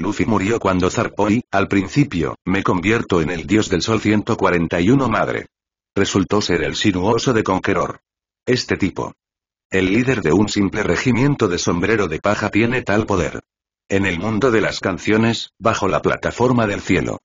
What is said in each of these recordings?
Luffy murió cuando zarpó al principio, me convierto en el dios del sol 141 madre. Resultó ser el sinuoso de Conqueror. Este tipo. El líder de un simple regimiento de sombrero de paja tiene tal poder. En el mundo de las canciones, bajo la plataforma del cielo.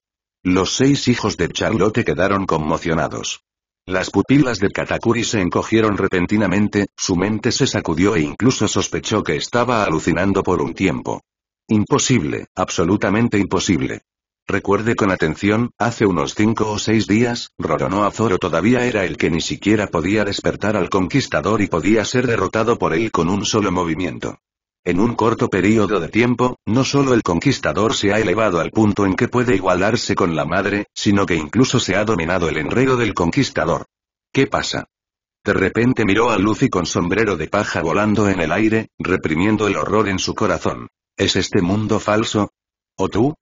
Los seis hijos de Charlotte quedaron conmocionados. Las pupilas de Katakuri se encogieron repentinamente, su mente se sacudió e incluso sospechó que estaba alucinando por un tiempo. Imposible, absolutamente imposible. Recuerde con atención, hace unos cinco o seis días, Roronoa Zoro todavía era el que ni siquiera podía despertar al conquistador y podía ser derrotado por él con un solo movimiento. En un corto periodo de tiempo, no solo el conquistador se ha elevado al punto en que puede igualarse con la madre, sino que incluso se ha dominado el enredo del conquistador. ¿Qué pasa? De repente miró a Lucy con sombrero de paja volando en el aire, reprimiendo el horror en su corazón. ¿Es este mundo falso? ¿O tú?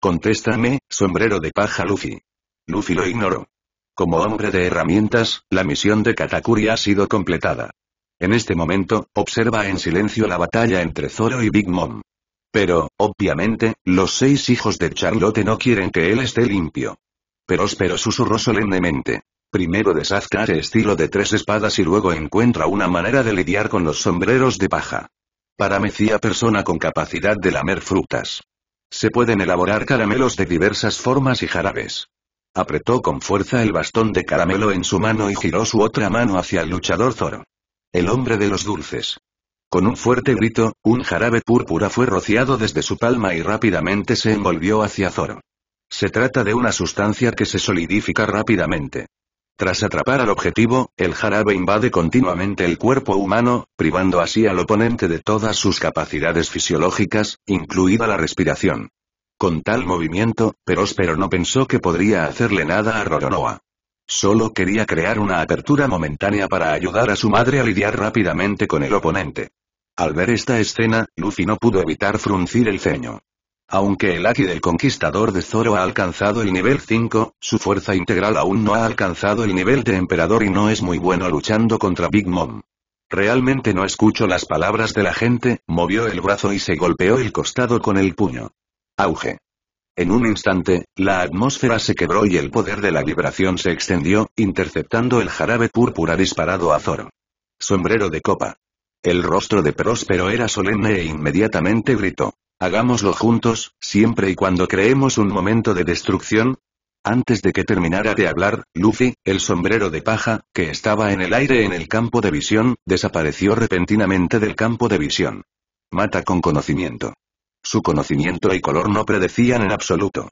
Contéstame, sombrero de paja Luffy. Luffy lo ignoró. Como hombre de herramientas, la misión de Katakuri ha sido completada. En este momento, observa en silencio la batalla entre Zoro y Big Mom. Pero, obviamente, los seis hijos de Charlotte no quieren que él esté limpio. pero susurró solemnemente. Primero deshazca ese estilo de tres espadas y luego encuentra una manera de lidiar con los sombreros de paja. Para mecía persona con capacidad de lamer frutas. Se pueden elaborar caramelos de diversas formas y jarabes. Apretó con fuerza el bastón de caramelo en su mano y giró su otra mano hacia el luchador Zoro. El hombre de los dulces. Con un fuerte grito, un jarabe púrpura fue rociado desde su palma y rápidamente se envolvió hacia Zoro. Se trata de una sustancia que se solidifica rápidamente. Tras atrapar al objetivo, el jarabe invade continuamente el cuerpo humano, privando así al oponente de todas sus capacidades fisiológicas, incluida la respiración. Con tal movimiento, Peróspero no pensó que podría hacerle nada a Roronoa. Solo quería crear una apertura momentánea para ayudar a su madre a lidiar rápidamente con el oponente. Al ver esta escena, Luffy no pudo evitar fruncir el ceño. Aunque el Aki del Conquistador de Zoro ha alcanzado el nivel 5, su fuerza integral aún no ha alcanzado el nivel de Emperador y no es muy bueno luchando contra Big Mom. Realmente no escucho las palabras de la gente, movió el brazo y se golpeó el costado con el puño. Auge. En un instante, la atmósfera se quebró y el poder de la vibración se extendió, interceptando el jarabe púrpura disparado a Zoro. Sombrero de copa. El rostro de Próspero era solemne e inmediatamente gritó. Hagámoslo juntos, siempre y cuando creemos un momento de destrucción. Antes de que terminara de hablar, Luffy, el sombrero de paja, que estaba en el aire en el campo de visión, desapareció repentinamente del campo de visión. Mata con conocimiento. Su conocimiento y color no predecían en absoluto.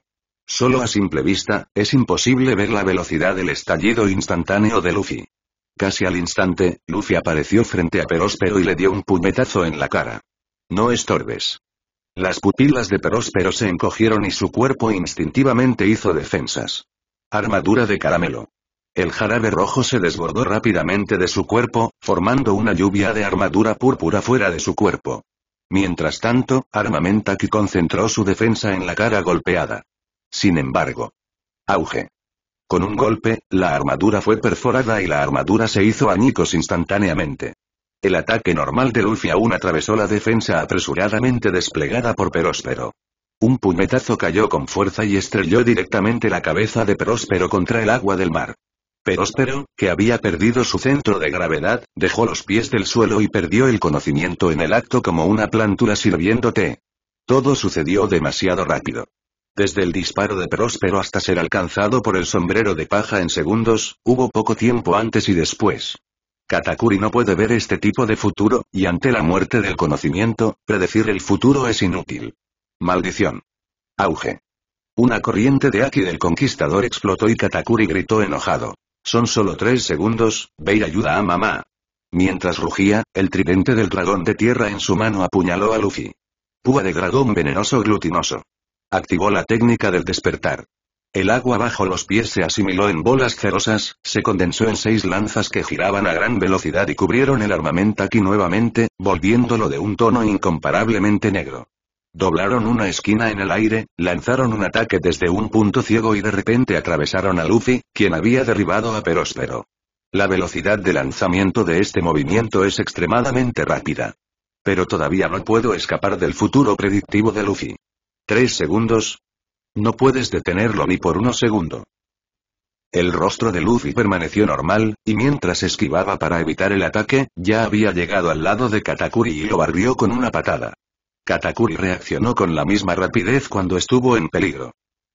Solo a simple vista, es imposible ver la velocidad del estallido instantáneo de Luffy. Casi al instante, Luffy apareció frente a Peróspero y le dio un puñetazo en la cara. No estorbes. Las pupilas de próspero se encogieron y su cuerpo instintivamente hizo defensas. Armadura de caramelo. El jarabe rojo se desbordó rápidamente de su cuerpo, formando una lluvia de armadura púrpura fuera de su cuerpo. Mientras tanto, Armamentaki concentró su defensa en la cara golpeada. Sin embargo. Auge. Con un golpe, la armadura fue perforada y la armadura se hizo añicos instantáneamente. El ataque normal de Luffy aún atravesó la defensa apresuradamente desplegada por Peróspero. Un puñetazo cayó con fuerza y estrelló directamente la cabeza de Peróspero contra el agua del mar. Peróspero, que había perdido su centro de gravedad, dejó los pies del suelo y perdió el conocimiento en el acto como una plántula sirviéndote. Todo sucedió demasiado rápido. Desde el disparo de Próspero hasta ser alcanzado por el sombrero de paja en segundos, hubo poco tiempo antes y después. Katakuri no puede ver este tipo de futuro, y ante la muerte del conocimiento, predecir el futuro es inútil. Maldición. Auge. Una corriente de Aki del conquistador explotó y Katakuri gritó enojado. Son solo tres segundos, ve ayuda a mamá. Mientras rugía, el tridente del dragón de tierra en su mano apuñaló a Luffy. Púa de dragón venenoso glutinoso. Activó la técnica del despertar. El agua bajo los pies se asimiló en bolas cerosas, se condensó en seis lanzas que giraban a gran velocidad y cubrieron el armamento aquí nuevamente, volviéndolo de un tono incomparablemente negro. Doblaron una esquina en el aire, lanzaron un ataque desde un punto ciego y de repente atravesaron a Luffy, quien había derribado a Peróspero. La velocidad de lanzamiento de este movimiento es extremadamente rápida. Pero todavía no puedo escapar del futuro predictivo de Luffy. Tres segundos, no puedes detenerlo ni por uno segundo. El rostro de Luffy permaneció normal, y mientras esquivaba para evitar el ataque, ya había llegado al lado de Katakuri y lo barrió con una patada. Katakuri reaccionó con la misma rapidez cuando estuvo en peligro.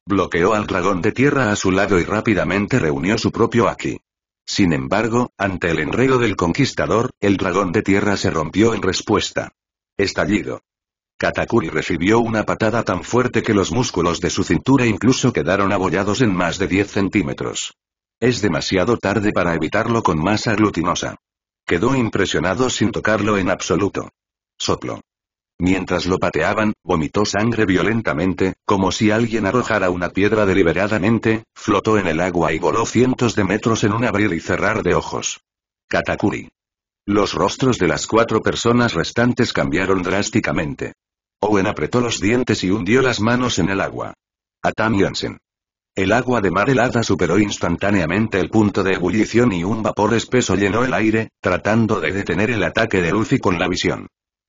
Bloqueó al dragón de tierra a su lado y rápidamente reunió su propio Aki. Sin embargo, ante el enredo del conquistador, el dragón de tierra se rompió en respuesta. Estallido. Katakuri recibió una patada tan fuerte que los músculos de su cintura incluso quedaron abollados en más de 10 centímetros. Es demasiado tarde para evitarlo con masa glutinosa. Quedó impresionado sin tocarlo en absoluto. Soplo. Mientras lo pateaban, vomitó sangre violentamente, como si alguien arrojara una piedra deliberadamente, flotó en el agua y voló cientos de metros en un abrir y cerrar de ojos. Katakuri. Los rostros de las cuatro personas restantes cambiaron drásticamente. Owen apretó los dientes y hundió las manos en el agua. A Tam Jansen. El agua de mar helada superó instantáneamente el punto de ebullición y un vapor espeso llenó el aire, tratando de detener el ataque de Luffy con la visión.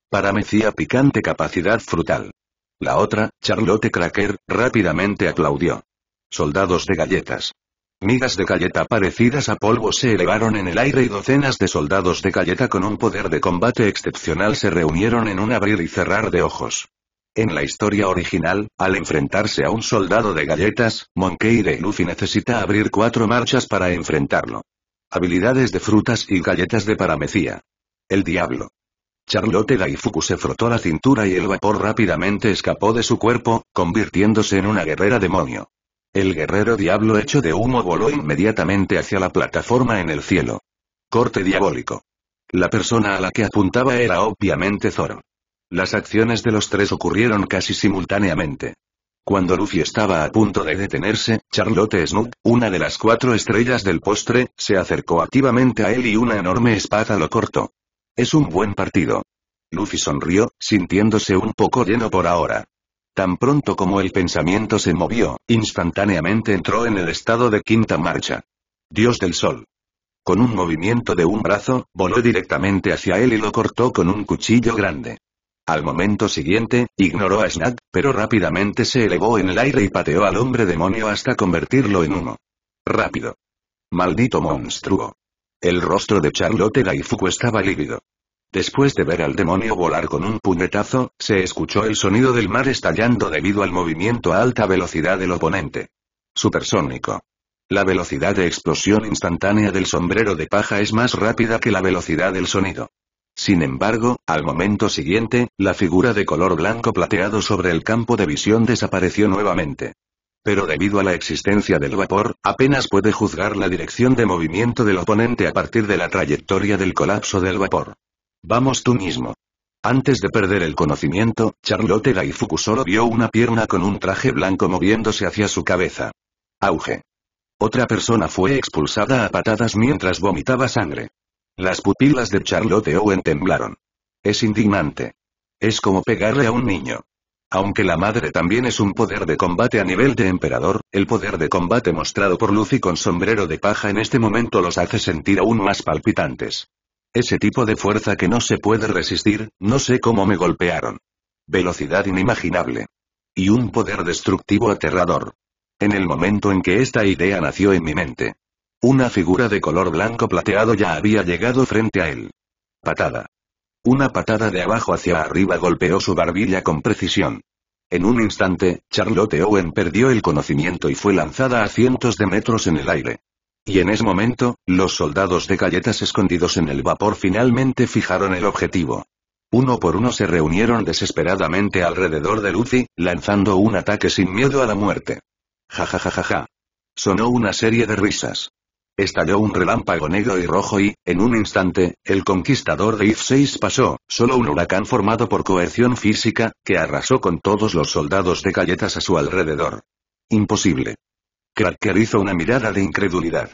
Para Mecía picante capacidad frutal. La otra, Charlotte Cracker, rápidamente aplaudió. Soldados de galletas. Migas de galleta parecidas a polvo se elevaron en el aire y docenas de soldados de galleta con un poder de combate excepcional se reunieron en un abrir y cerrar de ojos. En la historia original, al enfrentarse a un soldado de galletas, Monkey de Luffy necesita abrir cuatro marchas para enfrentarlo. Habilidades de frutas y galletas de paramecía. El diablo. Charlotte Daifuku se frotó la cintura y el vapor rápidamente escapó de su cuerpo, convirtiéndose en una guerrera demonio. El guerrero diablo hecho de humo voló inmediatamente hacia la plataforma en el cielo. Corte diabólico. La persona a la que apuntaba era obviamente Zoro. Las acciones de los tres ocurrieron casi simultáneamente. Cuando Luffy estaba a punto de detenerse, Charlotte Snook, una de las cuatro estrellas del postre, se acercó activamente a él y una enorme espada lo cortó. Es un buen partido. Luffy sonrió, sintiéndose un poco lleno por ahora. Tan pronto como el pensamiento se movió, instantáneamente entró en el estado de quinta marcha. Dios del Sol. Con un movimiento de un brazo, voló directamente hacia él y lo cortó con un cuchillo grande. Al momento siguiente, ignoró a Snag, pero rápidamente se elevó en el aire y pateó al hombre demonio hasta convertirlo en humo. Rápido. Maldito monstruo. El rostro de Charlotte Daifuku estaba lívido. Después de ver al demonio volar con un puñetazo, se escuchó el sonido del mar estallando debido al movimiento a alta velocidad del oponente. Supersónico. La velocidad de explosión instantánea del sombrero de paja es más rápida que la velocidad del sonido. Sin embargo, al momento siguiente, la figura de color blanco plateado sobre el campo de visión desapareció nuevamente. Pero debido a la existencia del vapor, apenas puede juzgar la dirección de movimiento del oponente a partir de la trayectoria del colapso del vapor. Vamos tú mismo. Antes de perder el conocimiento, Charlotte y solo vio una pierna con un traje blanco moviéndose hacia su cabeza. Auge. Otra persona fue expulsada a patadas mientras vomitaba sangre. Las pupilas de Charlotte Owen temblaron. Es indignante. Es como pegarle a un niño. Aunque la madre también es un poder de combate a nivel de emperador, el poder de combate mostrado por Lucy con sombrero de paja en este momento los hace sentir aún más palpitantes. Ese tipo de fuerza que no se puede resistir, no sé cómo me golpearon. Velocidad inimaginable. Y un poder destructivo aterrador. En el momento en que esta idea nació en mi mente. Una figura de color blanco plateado ya había llegado frente a él. Patada. Una patada de abajo hacia arriba golpeó su barbilla con precisión. En un instante, Charlotte Owen perdió el conocimiento y fue lanzada a cientos de metros en el aire. Y en ese momento, los soldados de galletas escondidos en el vapor finalmente fijaron el objetivo. Uno por uno se reunieron desesperadamente alrededor de Lucy, lanzando un ataque sin miedo a la muerte. Ja ja ja ja Sonó una serie de risas. Estalló un relámpago negro y rojo y, en un instante, el conquistador de IF-6 pasó, solo un huracán formado por coerción física, que arrasó con todos los soldados de galletas a su alrededor. Imposible. Cracker hizo una mirada de incredulidad.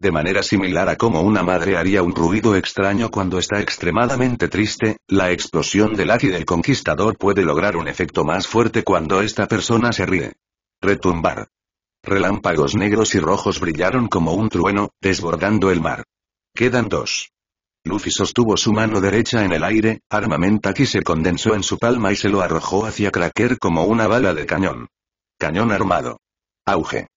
De manera similar a como una madre haría un ruido extraño cuando está extremadamente triste, la explosión del ácido del conquistador puede lograr un efecto más fuerte cuando esta persona se ríe. Retumbar. Relámpagos negros y rojos brillaron como un trueno, desbordando el mar. Quedan dos. Luffy sostuvo su mano derecha en el aire, armamento aquí se condensó en su palma y se lo arrojó hacia Cracker como una bala de cañón. Cañón armado. Auge.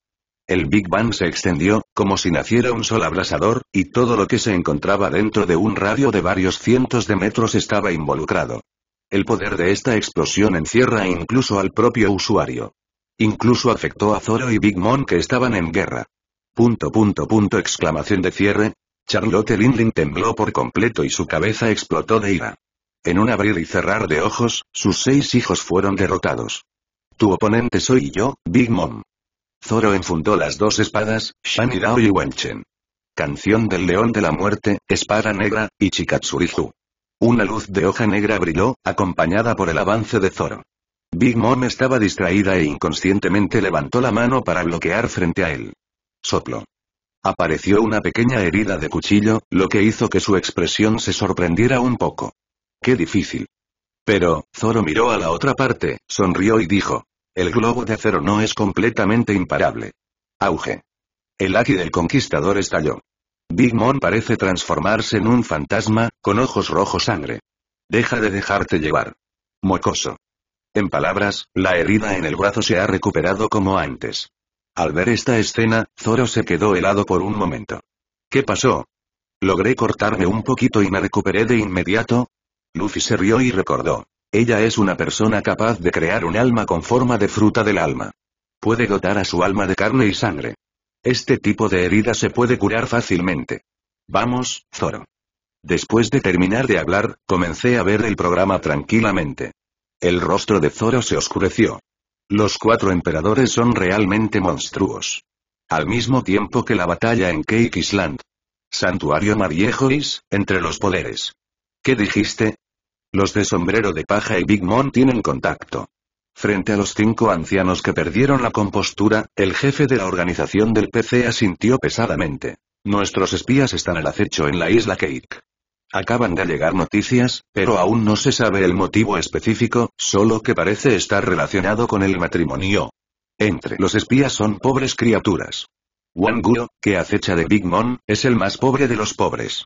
El Big Bang se extendió, como si naciera un sol abrasador, y todo lo que se encontraba dentro de un radio de varios cientos de metros estaba involucrado. El poder de esta explosión encierra incluso al propio usuario. Incluso afectó a Zoro y Big Mom que estaban en guerra. Punto punto punto exclamación de cierre. Charlotte Lindling tembló por completo y su cabeza explotó de ira. En un abrir y cerrar de ojos, sus seis hijos fueron derrotados. Tu oponente soy yo, Big Mom. Zoro enfundó las dos espadas, Shan y Wenchen. Canción del León de la Muerte, Espada Negra, y Chikatsurizu. Una luz de hoja negra brilló, acompañada por el avance de Zoro. Big Mom estaba distraída e inconscientemente levantó la mano para bloquear frente a él. Soplo. Apareció una pequeña herida de cuchillo, lo que hizo que su expresión se sorprendiera un poco. Qué difícil. Pero, Zoro miró a la otra parte, sonrió y dijo, el globo de acero no es completamente imparable. Auge. El aquí del conquistador estalló. Big Mom parece transformarse en un fantasma, con ojos rojo sangre. Deja de dejarte llevar. Mocoso. En palabras, la herida en el brazo se ha recuperado como antes. Al ver esta escena, Zoro se quedó helado por un momento. ¿Qué pasó? Logré cortarme un poquito y me recuperé de inmediato. Luffy se rió y recordó. Ella es una persona capaz de crear un alma con forma de fruta del alma. Puede dotar a su alma de carne y sangre. Este tipo de herida se puede curar fácilmente. Vamos, Zoro. Después de terminar de hablar, comencé a ver el programa tranquilamente. El rostro de Zoro se oscureció. Los cuatro emperadores son realmente monstruos. Al mismo tiempo que la batalla en Cake Island. Santuario Mariejois, entre los poderes. ¿Qué dijiste? Los de sombrero de paja y Big Mom tienen contacto. Frente a los cinco ancianos que perdieron la compostura, el jefe de la organización del PC asintió pesadamente. Nuestros espías están al acecho en la isla Cake. Acaban de llegar noticias, pero aún no se sabe el motivo específico, solo que parece estar relacionado con el matrimonio. Entre los espías son pobres criaturas. Wang que acecha de Big Mom, es el más pobre de los pobres.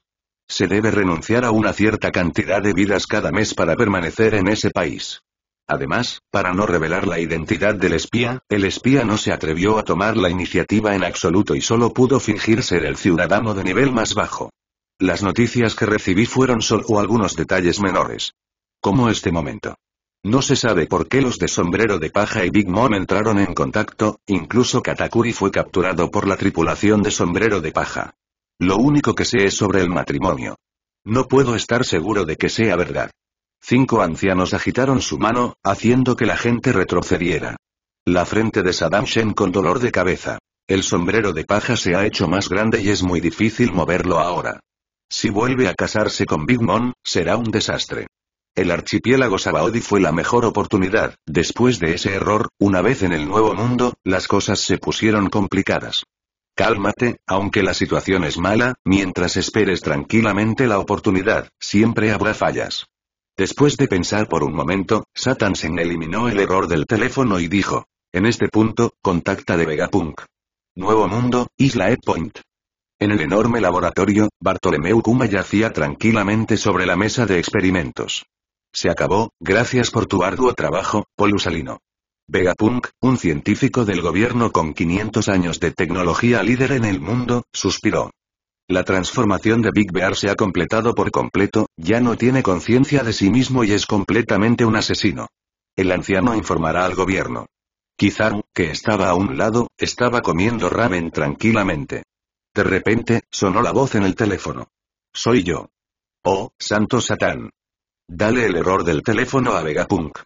Se debe renunciar a una cierta cantidad de vidas cada mes para permanecer en ese país. Además, para no revelar la identidad del espía, el espía no se atrevió a tomar la iniciativa en absoluto y solo pudo fingir ser el ciudadano de nivel más bajo. Las noticias que recibí fueron solo algunos detalles menores. Como este momento. No se sabe por qué los de Sombrero de Paja y Big Mom entraron en contacto, incluso Katakuri fue capturado por la tripulación de Sombrero de Paja. Lo único que sé es sobre el matrimonio. No puedo estar seguro de que sea verdad. Cinco ancianos agitaron su mano, haciendo que la gente retrocediera. La frente de Saddam Shen con dolor de cabeza. El sombrero de paja se ha hecho más grande y es muy difícil moverlo ahora. Si vuelve a casarse con Big Mom, será un desastre. El archipiélago Sabaody fue la mejor oportunidad. Después de ese error, una vez en el Nuevo Mundo, las cosas se pusieron complicadas. Cálmate, aunque la situación es mala, mientras esperes tranquilamente la oportunidad, siempre habrá fallas. Después de pensar por un momento, Satansen eliminó el error del teléfono y dijo. En este punto, contacta de Vegapunk. Nuevo Mundo, Isla Ed Point. En el enorme laboratorio, Bartolomeu Kuma yacía tranquilamente sobre la mesa de experimentos. Se acabó, gracias por tu arduo trabajo, Polusalino. Vegapunk, un científico del gobierno con 500 años de tecnología líder en el mundo, suspiró. La transformación de Big Bear se ha completado por completo, ya no tiene conciencia de sí mismo y es completamente un asesino. El anciano informará al gobierno. Kizaru, que estaba a un lado, estaba comiendo ramen tranquilamente. De repente, sonó la voz en el teléfono. Soy yo. Oh, santo Satán. Dale el error del teléfono a Vegapunk.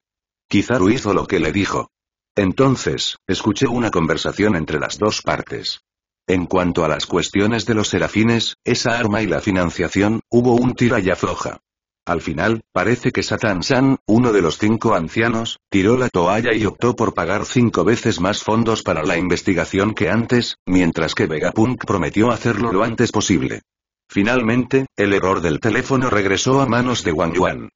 Kizaru hizo lo que le dijo. Entonces, escuché una conversación entre las dos partes. En cuanto a las cuestiones de los serafines, esa arma y la financiación, hubo un tira y afloja. Al final, parece que Satan San, uno de los cinco ancianos, tiró la toalla y optó por pagar cinco veces más fondos para la investigación que antes, mientras que Vegapunk prometió hacerlo lo antes posible. Finalmente, el error del teléfono regresó a manos de Wang Yuan.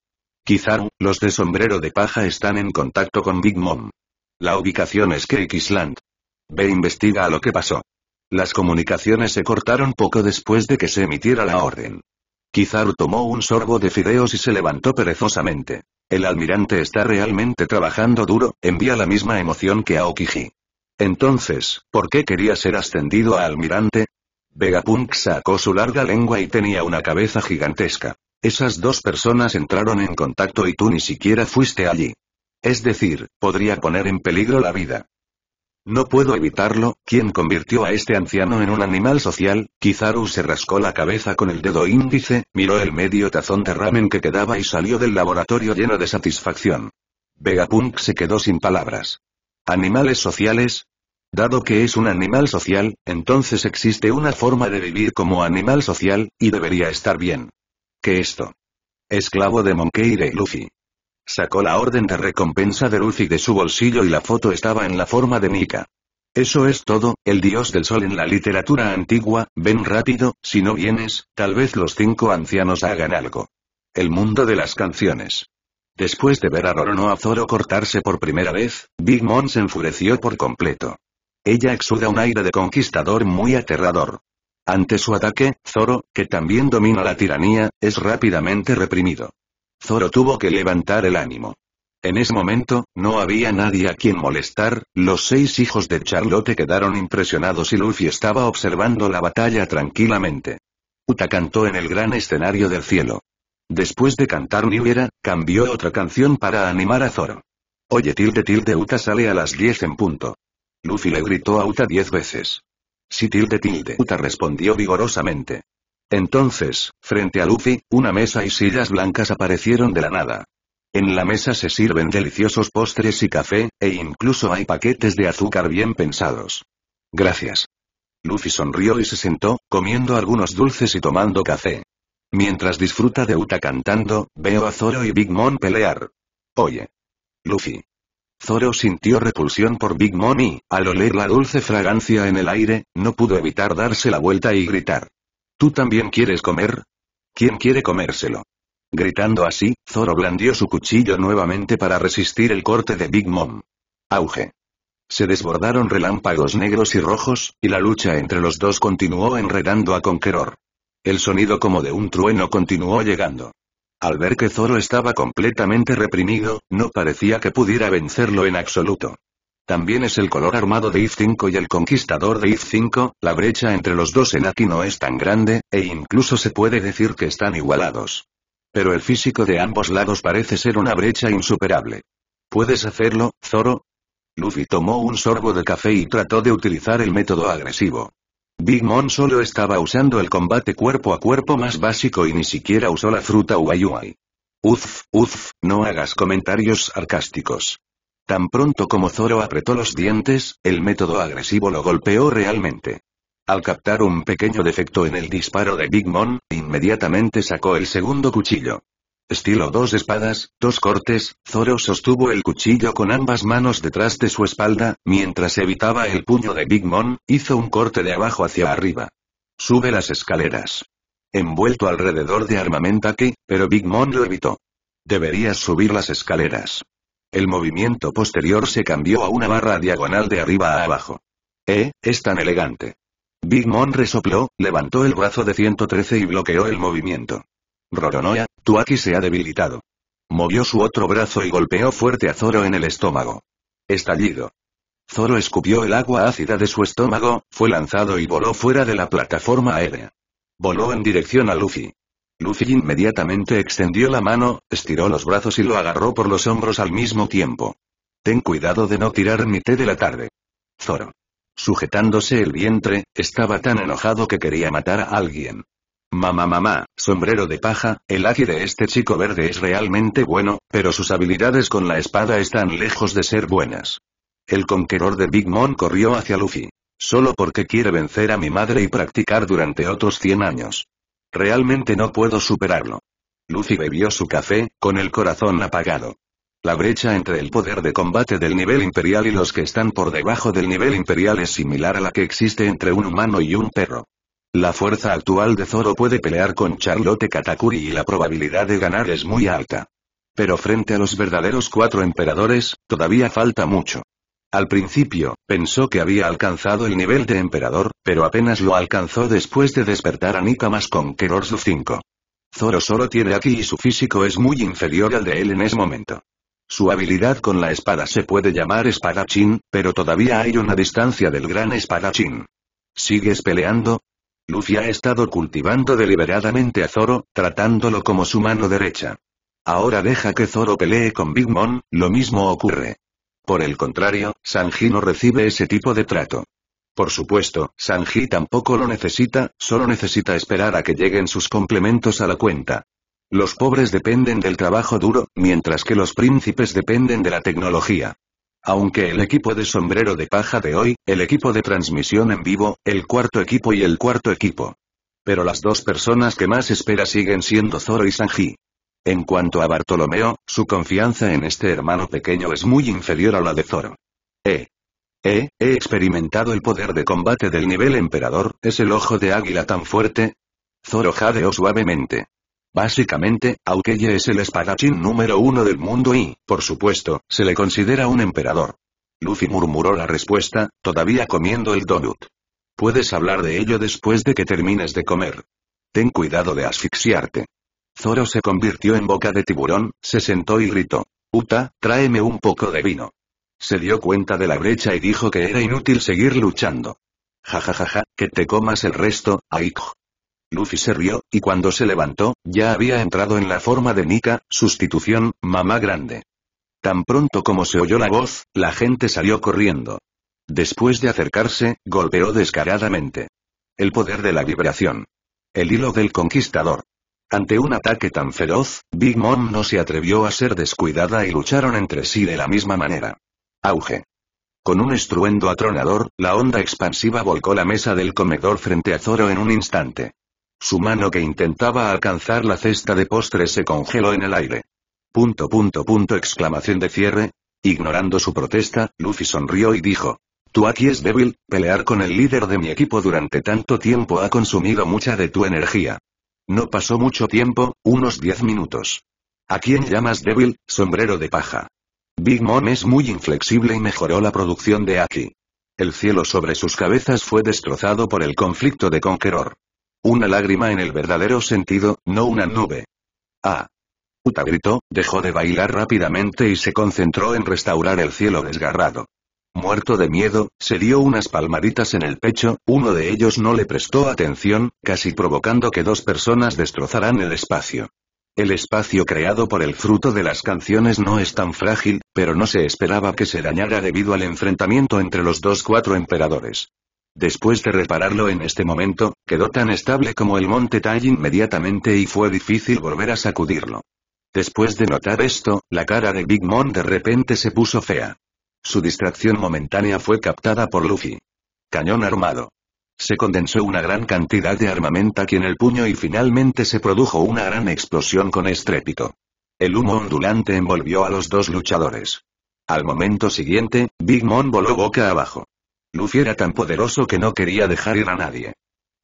Quizá, los de sombrero de paja están en contacto con Big Mom. La ubicación es Island. Ve e investiga a lo que pasó. Las comunicaciones se cortaron poco después de que se emitiera la orden. Kizaru tomó un sorbo de fideos y se levantó perezosamente. El almirante está realmente trabajando duro, envía la misma emoción que a Okiji. Entonces, ¿por qué quería ser ascendido a almirante? Vegapunk sacó su larga lengua y tenía una cabeza gigantesca. Esas dos personas entraron en contacto y tú ni siquiera fuiste allí. Es decir, podría poner en peligro la vida. No puedo evitarlo, quien convirtió a este anciano en un animal social, Kizaru se rascó la cabeza con el dedo índice, miró el medio tazón de ramen que quedaba y salió del laboratorio lleno de satisfacción. Vegapunk se quedó sin palabras. ¿Animales sociales? Dado que es un animal social, entonces existe una forma de vivir como animal social, y debería estar bien. ¿Qué esto? Esclavo de Monkey de Luffy. Sacó la orden de recompensa de Lucy de su bolsillo y la foto estaba en la forma de Mika. Eso es todo, el dios del sol en la literatura antigua, ven rápido, si no vienes, tal vez los cinco ancianos hagan algo. El mundo de las canciones. Después de ver a a Zoro cortarse por primera vez, Big Mom se enfureció por completo. Ella exuda un aire de conquistador muy aterrador. Ante su ataque, Zoro, que también domina la tiranía, es rápidamente reprimido. Zoro tuvo que levantar el ánimo. En ese momento, no había nadie a quien molestar, los seis hijos de Charlotte quedaron impresionados y Luffy estaba observando la batalla tranquilamente. Uta cantó en el gran escenario del cielo. Después de cantar era, cambió otra canción para animar a Zoro. Oye tilde tilde Uta sale a las 10 en punto. Luffy le gritó a Uta diez veces. Sí tilde tilde Uta respondió vigorosamente. Entonces, frente a Luffy, una mesa y sillas blancas aparecieron de la nada. En la mesa se sirven deliciosos postres y café, e incluso hay paquetes de azúcar bien pensados. Gracias. Luffy sonrió y se sentó, comiendo algunos dulces y tomando café. Mientras disfruta de Uta cantando, veo a Zoro y Big Mom pelear. Oye. Luffy. Zoro sintió repulsión por Big Mom y, al oler la dulce fragancia en el aire, no pudo evitar darse la vuelta y gritar. ¿Tú también quieres comer? ¿Quién quiere comérselo? Gritando así, Zoro blandió su cuchillo nuevamente para resistir el corte de Big Mom. Auge. Se desbordaron relámpagos negros y rojos, y la lucha entre los dos continuó enredando a Conqueror. El sonido como de un trueno continuó llegando. Al ver que Zoro estaba completamente reprimido, no parecía que pudiera vencerlo en absoluto. También es el color armado de IF-5 y el conquistador de IF-5, la brecha entre los dos en Aki no es tan grande, e incluso se puede decir que están igualados. Pero el físico de ambos lados parece ser una brecha insuperable. ¿Puedes hacerlo, Zoro? Luffy tomó un sorbo de café y trató de utilizar el método agresivo. Big Mom solo estaba usando el combate cuerpo a cuerpo más básico y ni siquiera usó la fruta Uayuay. Uf, uf, no hagas comentarios sarcásticos. Tan pronto como Zoro apretó los dientes, el método agresivo lo golpeó realmente. Al captar un pequeño defecto en el disparo de Big Mom, inmediatamente sacó el segundo cuchillo. Estilo dos espadas, dos cortes, Zoro sostuvo el cuchillo con ambas manos detrás de su espalda, mientras evitaba el puño de Big Mom, hizo un corte de abajo hacia arriba. Sube las escaleras. Envuelto alrededor de armamento que, pero Big Mom lo evitó. Deberías subir las escaleras. El movimiento posterior se cambió a una barra diagonal de arriba a abajo. ¡Eh, es tan elegante! Big Mom resopló, levantó el brazo de 113 y bloqueó el movimiento. Roronoa, tu aquí se ha debilitado. Movió su otro brazo y golpeó fuerte a Zoro en el estómago. Estallido. Zoro escupió el agua ácida de su estómago, fue lanzado y voló fuera de la plataforma aérea. Voló en dirección a Luffy. Luffy inmediatamente extendió la mano, estiró los brazos y lo agarró por los hombros al mismo tiempo. Ten cuidado de no tirar mi té de la tarde. Zoro. Sujetándose el vientre, estaba tan enojado que quería matar a alguien. Mamá mamá, sombrero de paja, el águila de este chico verde es realmente bueno, pero sus habilidades con la espada están lejos de ser buenas. El conqueror de Big Mom corrió hacia Luffy. Solo porque quiere vencer a mi madre y practicar durante otros 100 años. Realmente no puedo superarlo. Lucy bebió su café, con el corazón apagado. La brecha entre el poder de combate del nivel imperial y los que están por debajo del nivel imperial es similar a la que existe entre un humano y un perro. La fuerza actual de Zoro puede pelear con Charlotte Katakuri y la probabilidad de ganar es muy alta. Pero frente a los verdaderos cuatro emperadores, todavía falta mucho. Al principio, pensó que había alcanzado el nivel de emperador, pero apenas lo alcanzó después de despertar a Nikamas con Kerorzu 5. Zoro solo tiene aquí y su físico es muy inferior al de él en ese momento. Su habilidad con la espada se puede llamar espadachín, pero todavía hay una distancia del gran espadachín. ¿Sigues peleando? Luffy ha estado cultivando deliberadamente a Zoro, tratándolo como su mano derecha. Ahora deja que Zoro pelee con Big Mom, lo mismo ocurre. Por el contrario, Sanji no recibe ese tipo de trato. Por supuesto, Sanji tampoco lo necesita, solo necesita esperar a que lleguen sus complementos a la cuenta. Los pobres dependen del trabajo duro, mientras que los príncipes dependen de la tecnología. Aunque el equipo de sombrero de paja de hoy, el equipo de transmisión en vivo, el cuarto equipo y el cuarto equipo. Pero las dos personas que más espera siguen siendo Zoro y Sanji. En cuanto a Bartolomeo, su confianza en este hermano pequeño es muy inferior a la de Zoro. Eh. Eh, he experimentado el poder de combate del nivel emperador, ¿es el ojo de águila tan fuerte? Zoro jadeó suavemente. Básicamente, Aukeye es el espadachín número uno del mundo y, por supuesto, se le considera un emperador. Luffy murmuró la respuesta, todavía comiendo el donut. Puedes hablar de ello después de que termines de comer. Ten cuidado de asfixiarte. Zoro se convirtió en boca de tiburón, se sentó y gritó. Uta, tráeme un poco de vino. Se dio cuenta de la brecha y dijo que era inútil seguir luchando. Ja ja ja ja, que te comas el resto, Aiko". Luffy se rió, y cuando se levantó, ya había entrado en la forma de Nika, sustitución, mamá grande. Tan pronto como se oyó la voz, la gente salió corriendo. Después de acercarse, golpeó descaradamente. El poder de la vibración. El hilo del conquistador. Ante un ataque tan feroz, Big Mom no se atrevió a ser descuidada y lucharon entre sí de la misma manera. Auge. Con un estruendo atronador, la onda expansiva volcó la mesa del comedor frente a Zoro en un instante. Su mano que intentaba alcanzar la cesta de postres se congeló en el aire. Punto punto punto exclamación de cierre. Ignorando su protesta, Luffy sonrió y dijo. "Tú aquí es débil, pelear con el líder de mi equipo durante tanto tiempo ha consumido mucha de tu energía. No pasó mucho tiempo, unos diez minutos. ¿A quién llamas débil, sombrero de paja? Big Mom es muy inflexible y mejoró la producción de Aki. El cielo sobre sus cabezas fue destrozado por el conflicto de Conqueror. Una lágrima en el verdadero sentido, no una nube. Ah. Uta gritó, dejó de bailar rápidamente y se concentró en restaurar el cielo desgarrado. Muerto de miedo, se dio unas palmaditas en el pecho, uno de ellos no le prestó atención, casi provocando que dos personas destrozaran el espacio. El espacio creado por el fruto de las canciones no es tan frágil, pero no se esperaba que se dañara debido al enfrentamiento entre los dos cuatro emperadores. Después de repararlo en este momento, quedó tan estable como el monte Tai inmediatamente y fue difícil volver a sacudirlo. Después de notar esto, la cara de Big Mom de repente se puso fea. Su distracción momentánea fue captada por Luffy. Cañón armado. Se condensó una gran cantidad de armamento aquí en el puño y finalmente se produjo una gran explosión con estrépito. El humo ondulante envolvió a los dos luchadores. Al momento siguiente, Big Mom voló boca abajo. Luffy era tan poderoso que no quería dejar ir a nadie.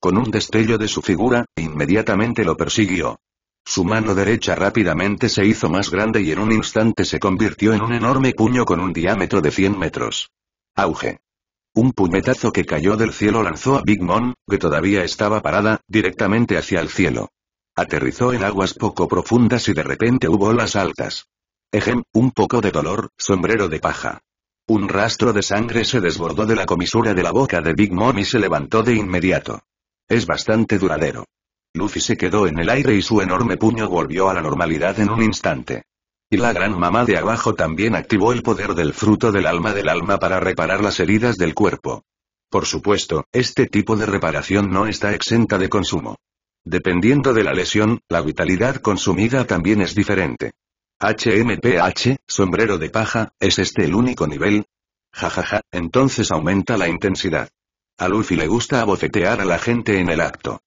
Con un destello de su figura, inmediatamente lo persiguió. Su mano derecha rápidamente se hizo más grande y en un instante se convirtió en un enorme puño con un diámetro de 100 metros. Auge. Un puñetazo que cayó del cielo lanzó a Big Mom, que todavía estaba parada, directamente hacia el cielo. Aterrizó en aguas poco profundas y de repente hubo olas altas. Ejem, un poco de dolor, sombrero de paja. Un rastro de sangre se desbordó de la comisura de la boca de Big Mom y se levantó de inmediato. Es bastante duradero. Luffy se quedó en el aire y su enorme puño volvió a la normalidad en un instante. Y la gran mamá de abajo también activó el poder del fruto del alma del alma para reparar las heridas del cuerpo. Por supuesto, este tipo de reparación no está exenta de consumo. Dependiendo de la lesión, la vitalidad consumida también es diferente. HMPH, sombrero de paja, ¿es este el único nivel? Jajaja, entonces aumenta la intensidad. A Luffy le gusta abofetear a la gente en el acto.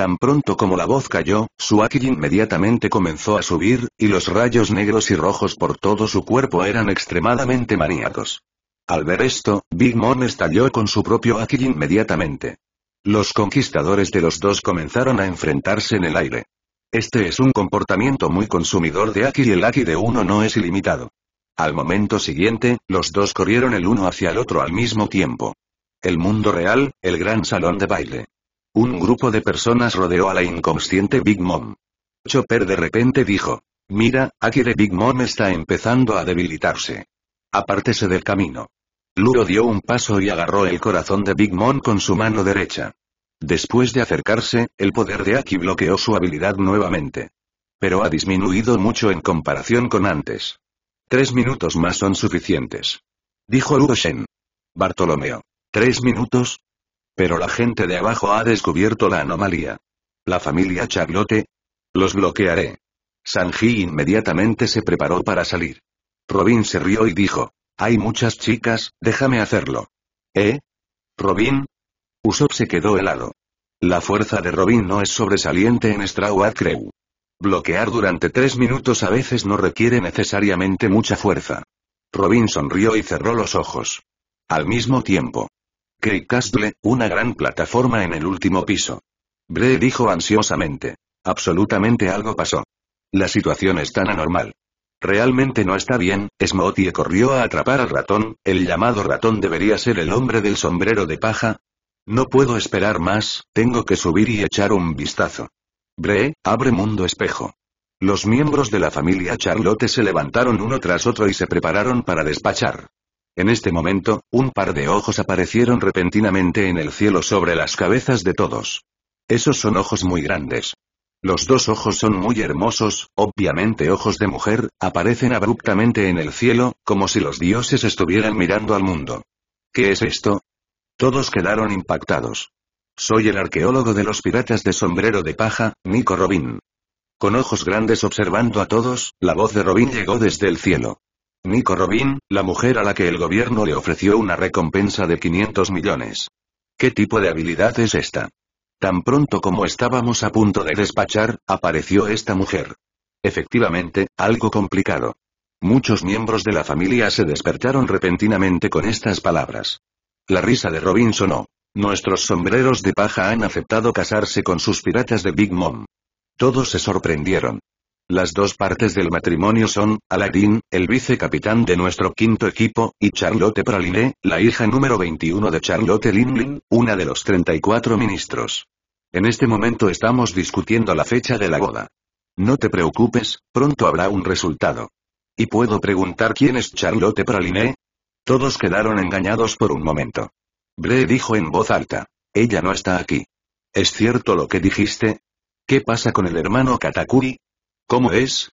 Tan pronto como la voz cayó, su Aki inmediatamente comenzó a subir, y los rayos negros y rojos por todo su cuerpo eran extremadamente maníacos. Al ver esto, Big Mom estalló con su propio Aki inmediatamente. Los conquistadores de los dos comenzaron a enfrentarse en el aire. Este es un comportamiento muy consumidor de Aki y el Aki de uno no es ilimitado. Al momento siguiente, los dos corrieron el uno hacia el otro al mismo tiempo. El mundo real, el gran salón de baile. Un grupo de personas rodeó a la inconsciente Big Mom. Chopper de repente dijo. Mira, de Big Mom está empezando a debilitarse. Apártese del camino. Luro dio un paso y agarró el corazón de Big Mom con su mano derecha. Después de acercarse, el poder de Aki bloqueó su habilidad nuevamente. Pero ha disminuido mucho en comparación con antes. Tres minutos más son suficientes. Dijo Luro Shen. Bartolomeo. ¿Tres minutos? Pero la gente de abajo ha descubierto la anomalía. La familia Charlotte. Los bloquearé. Sanji inmediatamente se preparó para salir. Robin se rió y dijo. Hay muchas chicas, déjame hacerlo. ¿Eh? Robin. Usopp se quedó helado. La fuerza de Robin no es sobresaliente en Straw Hat Crew. Bloquear durante tres minutos a veces no requiere necesariamente mucha fuerza. Robin sonrió y cerró los ojos. Al mismo tiempo, Craig Castle, una gran plataforma en el último piso. Bree dijo ansiosamente. Absolutamente algo pasó. La situación es tan anormal. Realmente no está bien, Smotie corrió a atrapar al ratón, el llamado ratón debería ser el hombre del sombrero de paja. No puedo esperar más, tengo que subir y echar un vistazo. Bree, abre mundo espejo. Los miembros de la familia Charlotte se levantaron uno tras otro y se prepararon para despachar. En este momento, un par de ojos aparecieron repentinamente en el cielo sobre las cabezas de todos. Esos son ojos muy grandes. Los dos ojos son muy hermosos, obviamente ojos de mujer, aparecen abruptamente en el cielo, como si los dioses estuvieran mirando al mundo. ¿Qué es esto? Todos quedaron impactados. Soy el arqueólogo de los piratas de sombrero de paja, Nico Robin. Con ojos grandes observando a todos, la voz de Robin llegó desde el cielo. Nico Robin, la mujer a la que el gobierno le ofreció una recompensa de 500 millones. ¿Qué tipo de habilidad es esta? Tan pronto como estábamos a punto de despachar, apareció esta mujer. Efectivamente, algo complicado. Muchos miembros de la familia se despertaron repentinamente con estas palabras. La risa de Robin sonó. Nuestros sombreros de paja han aceptado casarse con sus piratas de Big Mom. Todos se sorprendieron. Las dos partes del matrimonio son, Aladdin, el vicecapitán de nuestro quinto equipo, y Charlotte Praline, la hija número 21 de Charlotte Linlin, una de los 34 ministros. En este momento estamos discutiendo la fecha de la boda. No te preocupes, pronto habrá un resultado. ¿Y puedo preguntar quién es Charlotte Praline? Todos quedaron engañados por un momento. Ble dijo en voz alta. Ella no está aquí. ¿Es cierto lo que dijiste? ¿Qué pasa con el hermano Katakuri? ¿Cómo es?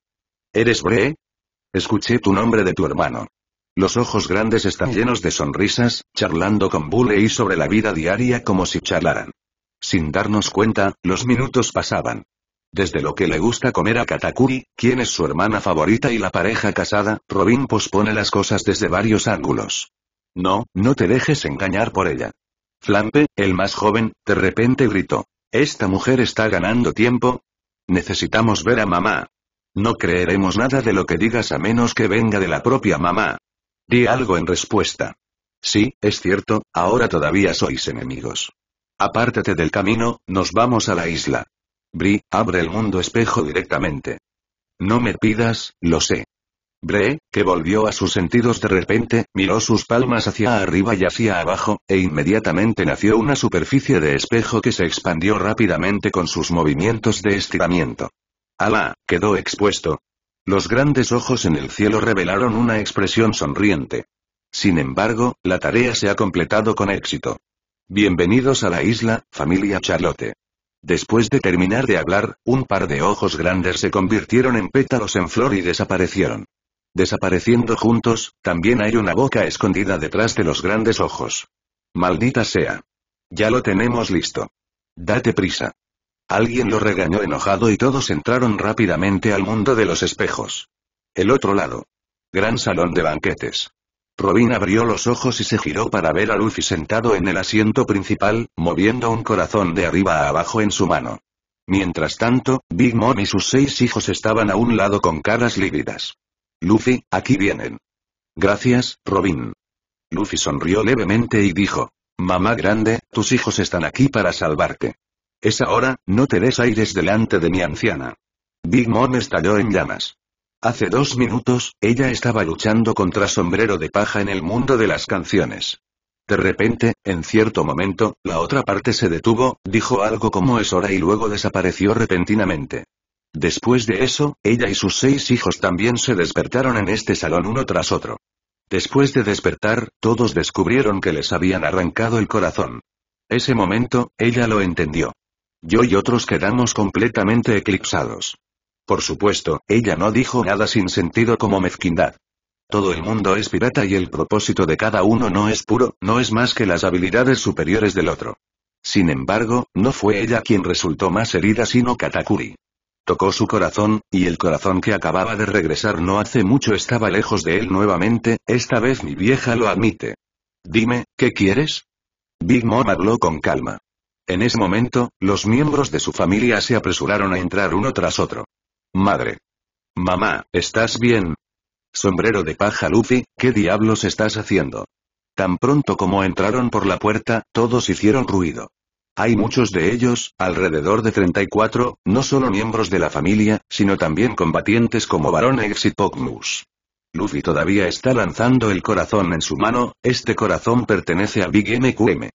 ¿Eres Bre? Escuché tu nombre de tu hermano. Los ojos grandes están llenos de sonrisas, charlando con y sobre la vida diaria como si charlaran. Sin darnos cuenta, los minutos pasaban. Desde lo que le gusta comer a Katakuri, quien es su hermana favorita y la pareja casada, Robin pospone las cosas desde varios ángulos. No, no te dejes engañar por ella. Flampe, el más joven, de repente gritó. Esta mujer está ganando tiempo, Necesitamos ver a mamá. No creeremos nada de lo que digas a menos que venga de la propia mamá. Di algo en respuesta. Sí, es cierto, ahora todavía sois enemigos. Apártate del camino, nos vamos a la isla. Bri, abre el mundo espejo directamente. No me pidas, lo sé. Bre, que volvió a sus sentidos de repente, miró sus palmas hacia arriba y hacia abajo, e inmediatamente nació una superficie de espejo que se expandió rápidamente con sus movimientos de estiramiento. Alá, quedó expuesto. Los grandes ojos en el cielo revelaron una expresión sonriente. Sin embargo, la tarea se ha completado con éxito. Bienvenidos a la isla, familia Charlotte. Después de terminar de hablar, un par de ojos grandes se convirtieron en pétalos en flor y desaparecieron. Desapareciendo juntos, también hay una boca escondida detrás de los grandes ojos. Maldita sea. Ya lo tenemos listo. Date prisa. Alguien lo regañó enojado y todos entraron rápidamente al mundo de los espejos. El otro lado. Gran salón de banquetes. Robin abrió los ojos y se giró para ver a Luffy sentado en el asiento principal, moviendo un corazón de arriba a abajo en su mano. Mientras tanto, Big Mom y sus seis hijos estaban a un lado con caras lívidas. Luffy, aquí vienen. Gracias, Robin. Luffy sonrió levemente y dijo. Mamá grande, tus hijos están aquí para salvarte. Es ahora, no te des aires delante de mi anciana. Big Mom estalló en llamas. Hace dos minutos, ella estaba luchando contra sombrero de paja en el mundo de las canciones. De repente, en cierto momento, la otra parte se detuvo, dijo algo como es hora y luego desapareció repentinamente. Después de eso, ella y sus seis hijos también se despertaron en este salón uno tras otro. Después de despertar, todos descubrieron que les habían arrancado el corazón. Ese momento, ella lo entendió. Yo y otros quedamos completamente eclipsados. Por supuesto, ella no dijo nada sin sentido como mezquindad. Todo el mundo es pirata y el propósito de cada uno no es puro, no es más que las habilidades superiores del otro. Sin embargo, no fue ella quien resultó más herida sino Katakuri. Tocó su corazón, y el corazón que acababa de regresar no hace mucho estaba lejos de él nuevamente, esta vez mi vieja lo admite. Dime, ¿qué quieres? Big Mom habló con calma. En ese momento, los miembros de su familia se apresuraron a entrar uno tras otro. Madre. Mamá, ¿estás bien? Sombrero de paja Luffy, ¿qué diablos estás haciendo? Tan pronto como entraron por la puerta, todos hicieron ruido. Hay muchos de ellos, alrededor de 34, no solo miembros de la familia, sino también combatientes como y Pogmus. Luffy todavía está lanzando el corazón en su mano, este corazón pertenece a Big MQM.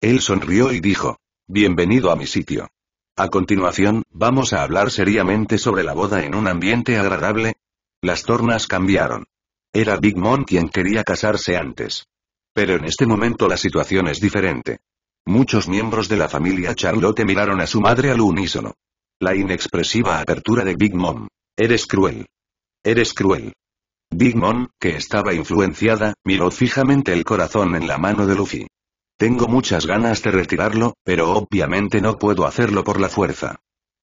Él sonrió y dijo, bienvenido a mi sitio. A continuación, vamos a hablar seriamente sobre la boda en un ambiente agradable. Las tornas cambiaron. Era Big Mom quien quería casarse antes. Pero en este momento la situación es diferente. Muchos miembros de la familia Charlotte miraron a su madre al unísono. La inexpresiva apertura de Big Mom. Eres cruel. Eres cruel. Big Mom, que estaba influenciada, miró fijamente el corazón en la mano de Luffy. Tengo muchas ganas de retirarlo, pero obviamente no puedo hacerlo por la fuerza.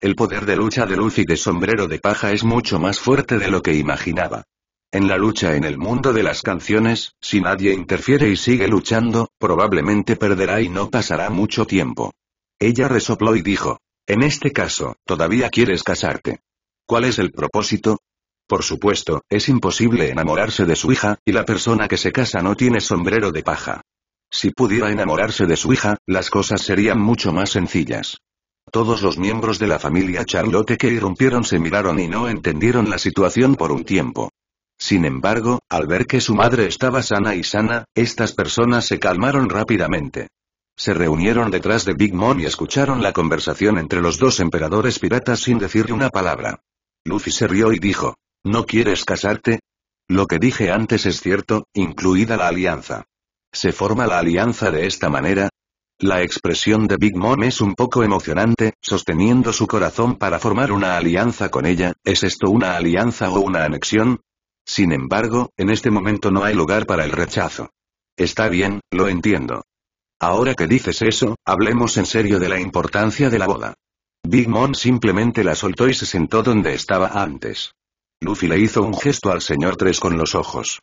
El poder de lucha de Luffy de sombrero de paja es mucho más fuerte de lo que imaginaba. En la lucha en el mundo de las canciones, si nadie interfiere y sigue luchando, probablemente perderá y no pasará mucho tiempo. Ella resopló y dijo, en este caso, todavía quieres casarte. ¿Cuál es el propósito? Por supuesto, es imposible enamorarse de su hija, y la persona que se casa no tiene sombrero de paja. Si pudiera enamorarse de su hija, las cosas serían mucho más sencillas. Todos los miembros de la familia Charlotte que irrumpieron se miraron y no entendieron la situación por un tiempo. Sin embargo, al ver que su madre estaba sana y sana, estas personas se calmaron rápidamente. Se reunieron detrás de Big Mom y escucharon la conversación entre los dos emperadores piratas sin decirle una palabra. Lucy se rió y dijo, ¿No quieres casarte? Lo que dije antes es cierto, incluida la alianza. ¿Se forma la alianza de esta manera? La expresión de Big Mom es un poco emocionante, sosteniendo su corazón para formar una alianza con ella, ¿es esto una alianza o una anexión? Sin embargo, en este momento no hay lugar para el rechazo. Está bien, lo entiendo. Ahora que dices eso, hablemos en serio de la importancia de la boda. Big Mom simplemente la soltó y se sentó donde estaba antes. Luffy le hizo un gesto al señor Tres con los ojos.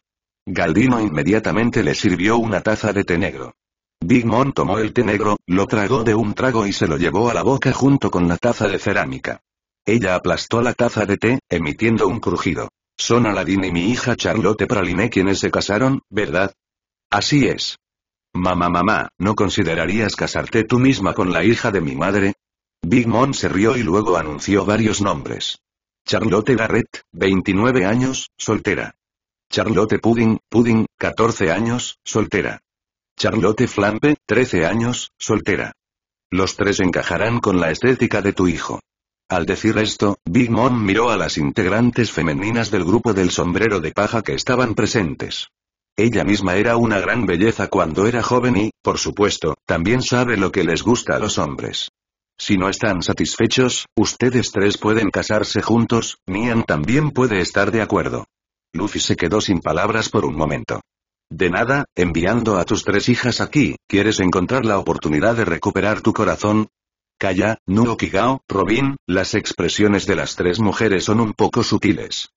Galdino inmediatamente le sirvió una taza de té negro. Big Mom tomó el té negro, lo tragó de un trago y se lo llevó a la boca junto con la taza de cerámica. Ella aplastó la taza de té, emitiendo un crujido. Son Aladdin y mi hija Charlotte Praline quienes se casaron, ¿verdad? Así es. Mamá mamá, ¿no considerarías casarte tú misma con la hija de mi madre? Big Mom se rió y luego anunció varios nombres. Charlotte Garrett, 29 años, soltera. Charlotte Pudding, Pudding, 14 años, soltera. Charlotte Flambe, 13 años, soltera. Los tres encajarán con la estética de tu hijo. Al decir esto, Big Mom miró a las integrantes femeninas del grupo del sombrero de paja que estaban presentes. Ella misma era una gran belleza cuando era joven y, por supuesto, también sabe lo que les gusta a los hombres. Si no están satisfechos, ustedes tres pueden casarse juntos, Nian también puede estar de acuerdo. Luffy se quedó sin palabras por un momento. De nada, enviando a tus tres hijas aquí, ¿quieres encontrar la oportunidad de recuperar tu corazón? Calla, Nuo Kigao, Robin, las expresiones de las tres mujeres son un poco sutiles.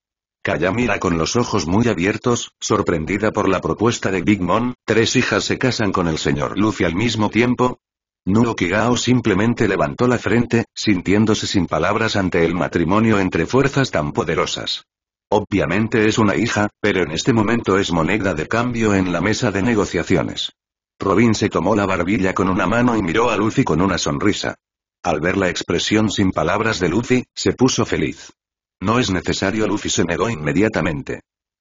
Kaya mira con los ojos muy abiertos, sorprendida por la propuesta de Big Mom, ¿tres hijas se casan con el señor Luffy al mismo tiempo? Nuo Kigao simplemente levantó la frente, sintiéndose sin palabras ante el matrimonio entre fuerzas tan poderosas. Obviamente es una hija, pero en este momento es moneda de cambio en la mesa de negociaciones. Robin se tomó la barbilla con una mano y miró a Luffy con una sonrisa. Al ver la expresión sin palabras de Luffy, se puso feliz. No es necesario Luffy se negó inmediatamente.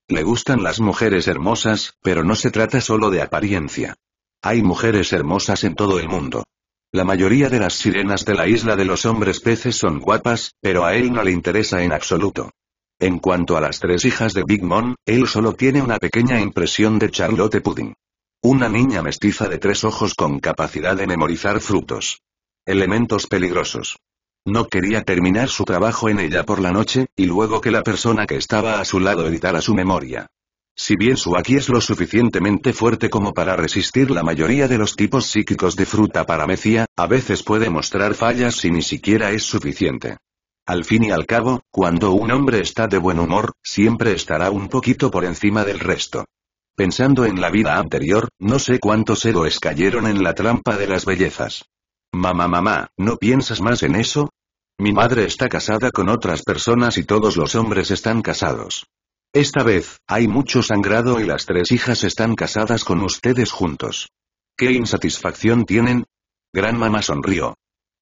Le gustan las mujeres hermosas, pero no se trata solo de apariencia. Hay mujeres hermosas en todo el mundo. La mayoría de las sirenas de la isla de los hombres peces son guapas, pero a él no le interesa en absoluto. En cuanto a las tres hijas de Big Mom, él solo tiene una pequeña impresión de Charlotte Pudding. Una niña mestiza de tres ojos con capacidad de memorizar frutos. Elementos peligrosos. No quería terminar su trabajo en ella por la noche, y luego que la persona que estaba a su lado editara su memoria. Si bien su aquí es lo suficientemente fuerte como para resistir la mayoría de los tipos psíquicos de fruta para Mecía, a veces puede mostrar fallas si ni siquiera es suficiente. Al fin y al cabo, cuando un hombre está de buen humor, siempre estará un poquito por encima del resto. Pensando en la vida anterior, no sé cuántos héroes cayeron en la trampa de las bellezas. Mamá, mamá, ¿no piensas más en eso? Mi madre está casada con otras personas y todos los hombres están casados. Esta vez, hay mucho sangrado y las tres hijas están casadas con ustedes juntos. ¿Qué insatisfacción tienen? Gran mamá sonrió.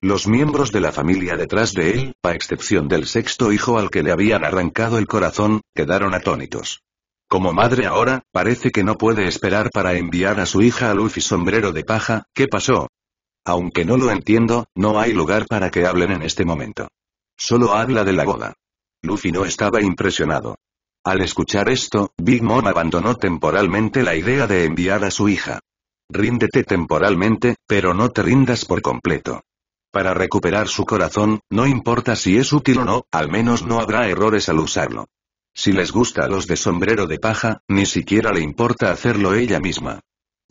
Los miembros de la familia detrás de él, a excepción del sexto hijo al que le habían arrancado el corazón, quedaron atónitos. Como madre ahora, parece que no puede esperar para enviar a su hija a Luffy sombrero de paja, ¿qué pasó? Aunque no lo entiendo, no hay lugar para que hablen en este momento. Solo habla de la boda. Luffy no estaba impresionado. Al escuchar esto, Big Mom abandonó temporalmente la idea de enviar a su hija. Ríndete temporalmente, pero no te rindas por completo. Para recuperar su corazón, no importa si es útil o no, al menos no habrá errores al usarlo. Si les gusta a los de sombrero de paja, ni siquiera le importa hacerlo ella misma.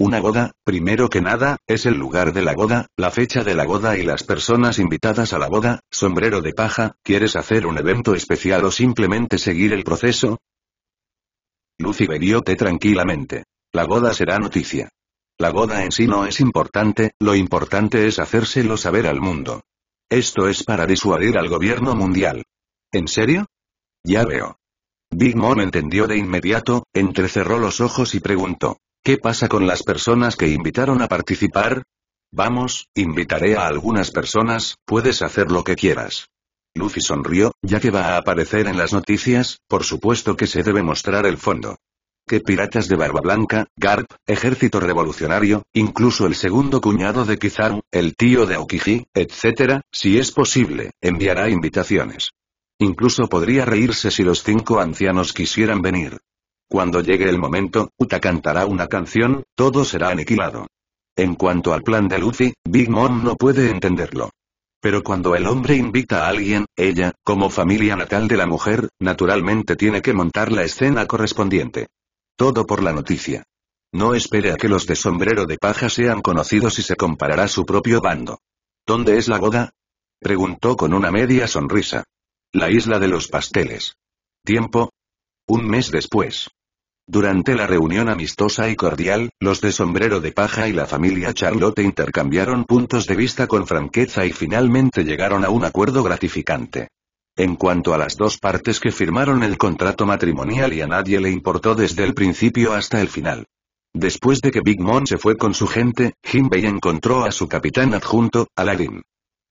Una boda, primero que nada, es el lugar de la boda, la fecha de la boda y las personas invitadas a la boda, sombrero de paja, ¿quieres hacer un evento especial o simplemente seguir el proceso? Lucy te tranquilamente. La boda será noticia. La boda en sí no es importante, lo importante es hacérselo saber al mundo. Esto es para disuadir al gobierno mundial. ¿En serio? Ya veo. Big Mom entendió de inmediato, entrecerró los ojos y preguntó. ¿Qué pasa con las personas que invitaron a participar? Vamos, invitaré a algunas personas, puedes hacer lo que quieras. Luffy sonrió, ya que va a aparecer en las noticias, por supuesto que se debe mostrar el fondo. Que piratas de Barba Blanca, Garp, ejército revolucionario, incluso el segundo cuñado de Kizaru, el tío de Aokiji, etc., si es posible, enviará invitaciones. Incluso podría reírse si los cinco ancianos quisieran venir. Cuando llegue el momento, Uta cantará una canción, todo será aniquilado. En cuanto al plan de Luffy, Big Mom no puede entenderlo. Pero cuando el hombre invita a alguien, ella, como familia natal de la mujer, naturalmente tiene que montar la escena correspondiente. Todo por la noticia. No espere a que los de sombrero de paja sean conocidos y se comparará su propio bando. ¿Dónde es la boda? Preguntó con una media sonrisa. La isla de los pasteles. Tiempo. Un mes después. Durante la reunión amistosa y cordial, los de sombrero de paja y la familia Charlotte intercambiaron puntos de vista con franqueza y finalmente llegaron a un acuerdo gratificante. En cuanto a las dos partes que firmaron el contrato matrimonial y a nadie le importó desde el principio hasta el final. Después de que Big Mom se fue con su gente, Jimbei encontró a su capitán adjunto, Aladdin.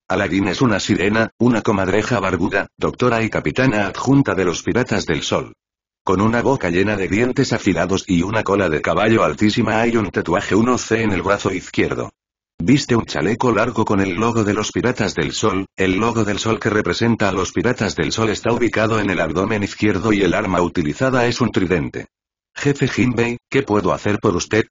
Aladdin es una sirena, una comadreja barbuda, doctora y capitana adjunta de los Piratas del Sol. Con una boca llena de dientes afilados y una cola de caballo altísima hay un tatuaje 1C en el brazo izquierdo. Viste un chaleco largo con el logo de los Piratas del Sol, el logo del Sol que representa a los Piratas del Sol está ubicado en el abdomen izquierdo y el arma utilizada es un tridente. Jefe Jinbei, ¿qué puedo hacer por usted?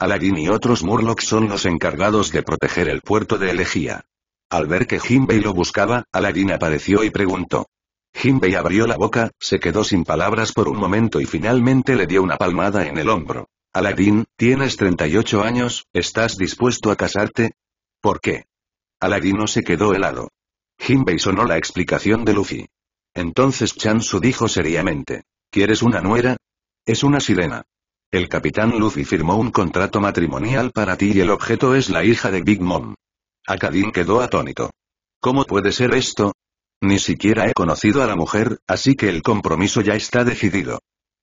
Aladdin y otros Murlocs son los encargados de proteger el puerto de Elegía. Al ver que Jinbei lo buscaba, Aladdin apareció y preguntó. Jinbei abrió la boca, se quedó sin palabras por un momento y finalmente le dio una palmada en el hombro. Aladín, tienes 38 años, ¿estás dispuesto a casarte? ¿Por qué? Aladín no se quedó helado. Jinbei sonó la explicación de Luffy. Entonces Chansu dijo seriamente. ¿Quieres una nuera? Es una sirena. El capitán Luffy firmó un contrato matrimonial para ti y el objeto es la hija de Big Mom. Akadin quedó atónito. ¿Cómo puede ser esto? Ni siquiera he conocido a la mujer, así que el compromiso ya está decidido.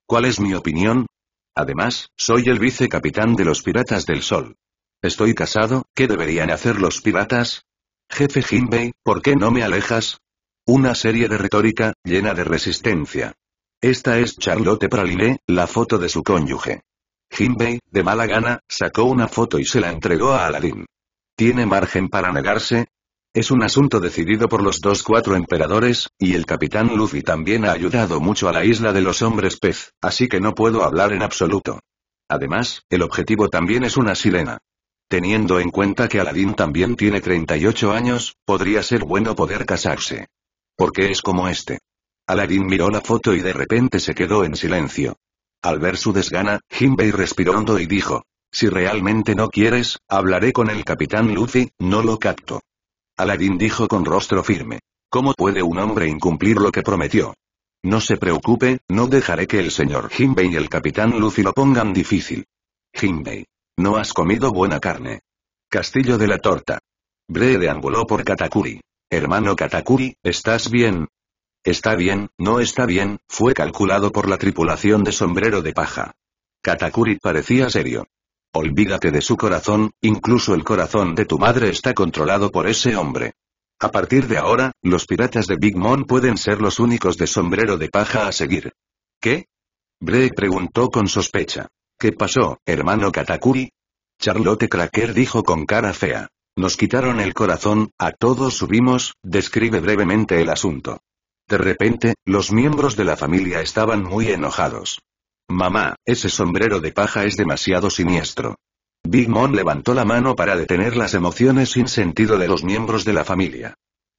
¿Cuál es mi opinión? Además, soy el vicecapitán de los Piratas del Sol. Estoy casado, ¿qué deberían hacer los piratas? Jefe Jinbei, ¿por qué no me alejas? Una serie de retórica, llena de resistencia. Esta es Charlotte Praline, la foto de su cónyuge. Jinbei, de mala gana, sacó una foto y se la entregó a Aladdin. ¿Tiene margen para negarse? Es un asunto decidido por los dos cuatro emperadores, y el capitán Luffy también ha ayudado mucho a la isla de los hombres pez, así que no puedo hablar en absoluto. Además, el objetivo también es una sirena. Teniendo en cuenta que Aladdin también tiene 38 años, podría ser bueno poder casarse. Porque es como este. Aladdin miró la foto y de repente se quedó en silencio. Al ver su desgana, Jinbei respiró hondo y dijo, si realmente no quieres, hablaré con el capitán Luffy, no lo capto. Aladdin dijo con rostro firme. ¿Cómo puede un hombre incumplir lo que prometió? No se preocupe, no dejaré que el señor Jinbei y el capitán Luffy lo pongan difícil. Jinbei. No has comido buena carne. Castillo de la torta. Bre deambuló por Katakuri. Hermano Katakuri, ¿estás bien? Está bien, no está bien, fue calculado por la tripulación de sombrero de paja. Katakuri parecía serio. Olvídate de su corazón, incluso el corazón de tu madre está controlado por ese hombre. A partir de ahora, los piratas de Big Mom pueden ser los únicos de sombrero de paja a seguir. ¿Qué? Bray preguntó con sospecha. ¿Qué pasó, hermano Katakuri? Charlotte Cracker dijo con cara fea. Nos quitaron el corazón, a todos subimos, describe brevemente el asunto. De repente, los miembros de la familia estaban muy enojados. Mamá, ese sombrero de paja es demasiado siniestro. Big Mom levantó la mano para detener las emociones sin sentido de los miembros de la familia.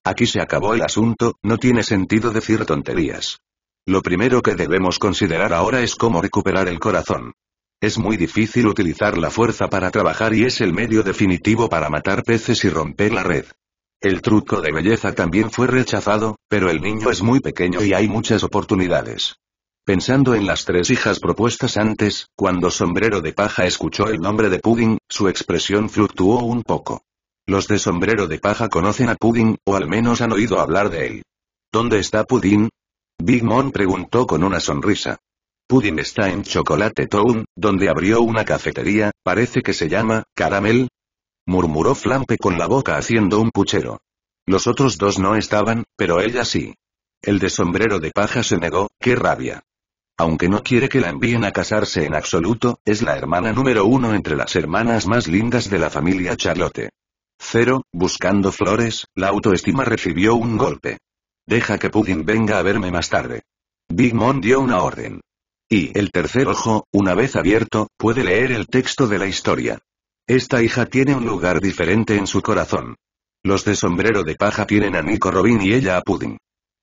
Aquí se acabó el asunto, no tiene sentido decir tonterías. Lo primero que debemos considerar ahora es cómo recuperar el corazón. Es muy difícil utilizar la fuerza para trabajar y es el medio definitivo para matar peces y romper la red. El truco de belleza también fue rechazado, pero el niño es muy pequeño y hay muchas oportunidades. Pensando en las tres hijas propuestas antes, cuando Sombrero de Paja escuchó el nombre de Pudding, su expresión fluctuó un poco. Los de Sombrero de Paja conocen a Pudding, o al menos han oído hablar de él. ¿Dónde está Pudding? Big Mom preguntó con una sonrisa. Pudding está en Chocolate Town, donde abrió una cafetería, parece que se llama, Caramel. Murmuró Flampe con la boca haciendo un puchero. Los otros dos no estaban, pero ella sí. El de sombrero de paja se negó, qué rabia. Aunque no quiere que la envíen a casarse en absoluto, es la hermana número uno entre las hermanas más lindas de la familia Charlotte. Cero, buscando flores, la autoestima recibió un golpe. Deja que Pudding venga a verme más tarde. Big Mom dio una orden. Y el tercer ojo, una vez abierto, puede leer el texto de la historia. Esta hija tiene un lugar diferente en su corazón. Los de sombrero de paja tienen a Nico Robin y ella a Pudding.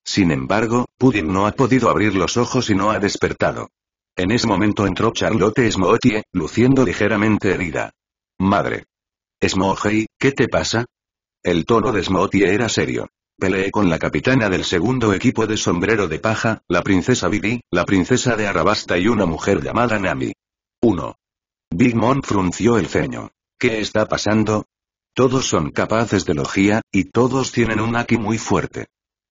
Sin embargo, Pudding no ha podido abrir los ojos y no ha despertado. En ese momento entró Charlotte Smoothie, luciendo ligeramente herida. Madre. Smoothie, ¿qué te pasa? El tono de Smoothie era serio. Peleé con la capitana del segundo equipo de sombrero de paja, la princesa Vivi, la princesa de Arabasta y una mujer llamada Nami. 1. Big Mom frunció el ceño. ¿Qué está pasando? Todos son capaces de logia, y todos tienen un Aki muy fuerte.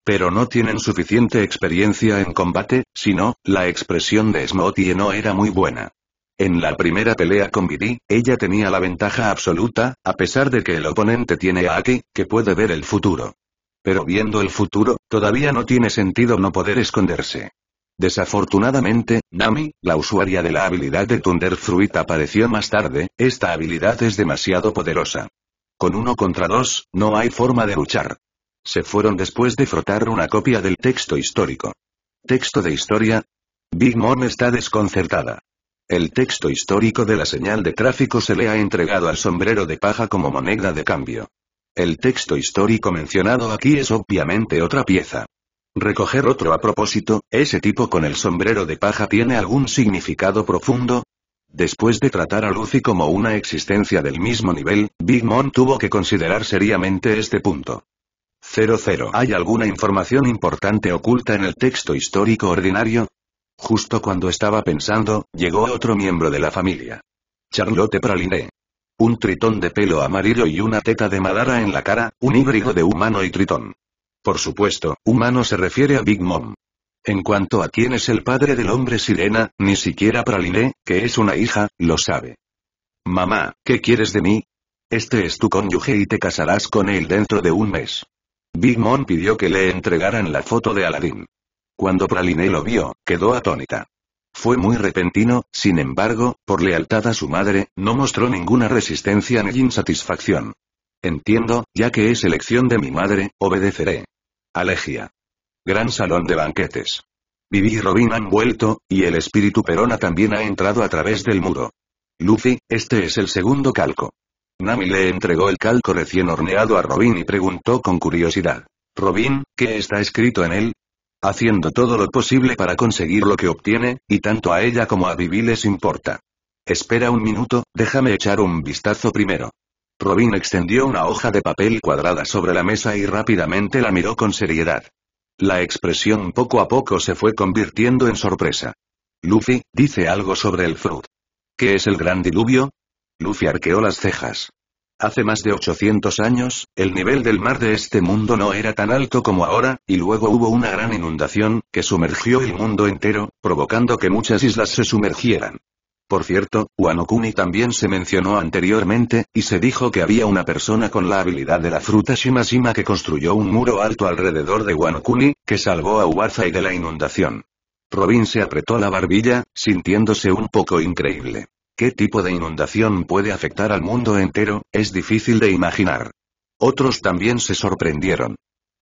Pero no tienen suficiente experiencia en combate, sino, la expresión de Smoothie no era muy buena. En la primera pelea con Vidi, ella tenía la ventaja absoluta, a pesar de que el oponente tiene a Aki, que puede ver el futuro. Pero viendo el futuro, todavía no tiene sentido no poder esconderse. Desafortunadamente, Nami, la usuaria de la habilidad de Thunder Fruit apareció más tarde, esta habilidad es demasiado poderosa. Con uno contra dos, no hay forma de luchar. Se fueron después de frotar una copia del texto histórico. ¿Texto de historia? Big Mom está desconcertada. El texto histórico de la señal de tráfico se le ha entregado al sombrero de paja como moneda de cambio. El texto histórico mencionado aquí es obviamente otra pieza. Recoger otro a propósito, ese tipo con el sombrero de paja tiene algún significado profundo. Después de tratar a Lucy como una existencia del mismo nivel, Big Mom tuvo que considerar seriamente este punto. 00. ¿Hay alguna información importante oculta en el texto histórico ordinario? Justo cuando estaba pensando, llegó otro miembro de la familia. Charlotte Praline. Un tritón de pelo amarillo y una teta de madara en la cara, un híbrido de humano y tritón. Por supuesto, humano se refiere a Big Mom. En cuanto a quién es el padre del hombre sirena, ni siquiera Praline, que es una hija, lo sabe. Mamá, ¿qué quieres de mí? Este es tu cónyuge y te casarás con él dentro de un mes. Big Mom pidió que le entregaran la foto de Aladdin. Cuando Praline lo vio, quedó atónita. Fue muy repentino, sin embargo, por lealtad a su madre, no mostró ninguna resistencia ni insatisfacción. Entiendo, ya que es elección de mi madre, obedeceré. Alegia. Gran salón de banquetes. Vivi y Robin han vuelto, y el espíritu Perona también ha entrado a través del muro. Luffy, este es el segundo calco. Nami le entregó el calco recién horneado a Robin y preguntó con curiosidad. Robin, ¿qué está escrito en él? Haciendo todo lo posible para conseguir lo que obtiene, y tanto a ella como a Vivi les importa. Espera un minuto, déjame echar un vistazo primero. Robin extendió una hoja de papel cuadrada sobre la mesa y rápidamente la miró con seriedad. La expresión poco a poco se fue convirtiendo en sorpresa. Luffy, dice algo sobre el Fruit. ¿Qué es el gran diluvio? Luffy arqueó las cejas. Hace más de 800 años, el nivel del mar de este mundo no era tan alto como ahora, y luego hubo una gran inundación, que sumergió el mundo entero, provocando que muchas islas se sumergieran. Por cierto, Wanokuni también se mencionó anteriormente, y se dijo que había una persona con la habilidad de la fruta Shimashima que construyó un muro alto alrededor de Wanokuni, que salvó a Ubaza y de la inundación. Robin se apretó la barbilla, sintiéndose un poco increíble. Qué tipo de inundación puede afectar al mundo entero, es difícil de imaginar. Otros también se sorprendieron.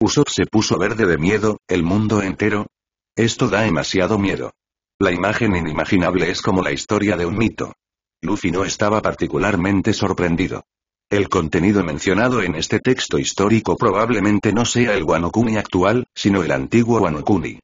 Usopp se puso verde de miedo, ¿el mundo entero? Esto da demasiado miedo. La imagen inimaginable es como la historia de un mito. Luffy no estaba particularmente sorprendido. El contenido mencionado en este texto histórico probablemente no sea el Wanokuni actual, sino el antiguo Wanokuni.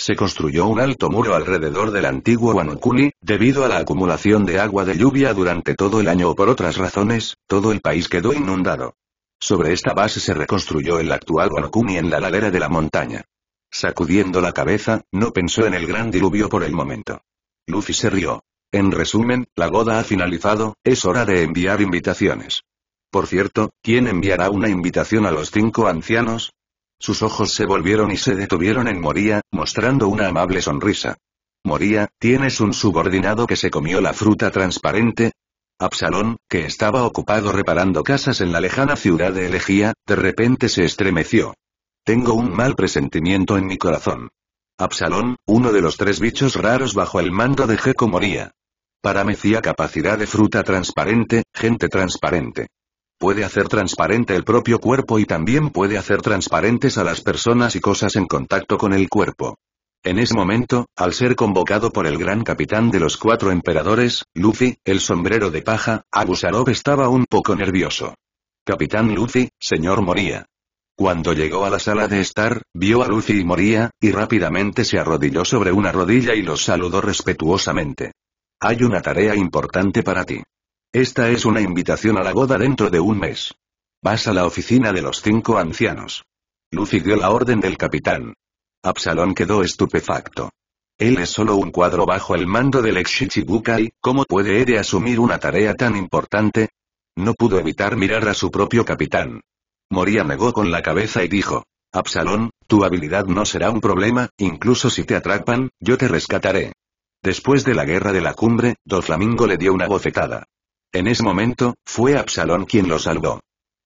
Se construyó un alto muro alrededor del antiguo Wanokuni, debido a la acumulación de agua de lluvia durante todo el año o por otras razones, todo el país quedó inundado. Sobre esta base se reconstruyó el actual Wanukuni en la ladera de la montaña. Sacudiendo la cabeza, no pensó en el gran diluvio por el momento. Luffy se rió. En resumen, la goda ha finalizado, es hora de enviar invitaciones. Por cierto, ¿quién enviará una invitación a los cinco ancianos? Sus ojos se volvieron y se detuvieron en Moría, mostrando una amable sonrisa. Moría, ¿tienes un subordinado que se comió la fruta transparente? Absalón, que estaba ocupado reparando casas en la lejana ciudad de Elegía, de repente se estremeció. Tengo un mal presentimiento en mi corazón. Absalón, uno de los tres bichos raros bajo el mando de Jeco Moría. Mecía capacidad de fruta transparente, gente transparente. Puede hacer transparente el propio cuerpo y también puede hacer transparentes a las personas y cosas en contacto con el cuerpo. En ese momento, al ser convocado por el gran capitán de los cuatro emperadores, Luffy, el sombrero de paja, Agusarov estaba un poco nervioso. Capitán Luffy, señor Moría. Cuando llegó a la sala de estar, vio a Luffy y Moría, y rápidamente se arrodilló sobre una rodilla y los saludó respetuosamente. Hay una tarea importante para ti. Esta es una invitación a la boda dentro de un mes. Vas a la oficina de los cinco ancianos. Lucy dio la orden del capitán. Absalón quedó estupefacto. Él es solo un cuadro bajo el mando del ex Shichibukai, ¿cómo puede Ede asumir una tarea tan importante? No pudo evitar mirar a su propio capitán. Moria negó con la cabeza y dijo, Absalón, tu habilidad no será un problema, incluso si te atrapan, yo te rescataré. Después de la guerra de la cumbre, Doflamingo le dio una bofetada. En ese momento, fue Absalón quien lo salvó.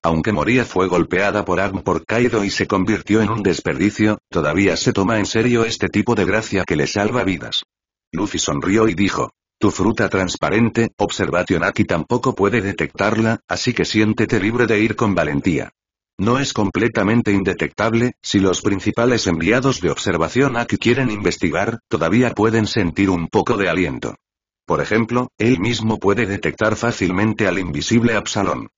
Aunque moría fue golpeada por Arm por Kaido y se convirtió en un desperdicio, todavía se toma en serio este tipo de gracia que le salva vidas. Luffy sonrió y dijo, tu fruta transparente, Observation Aki tampoco puede detectarla, así que siéntete libre de ir con valentía. No es completamente indetectable, si los principales enviados de Observación Aki quieren investigar, todavía pueden sentir un poco de aliento. Por ejemplo, él mismo puede detectar fácilmente al invisible Absalón.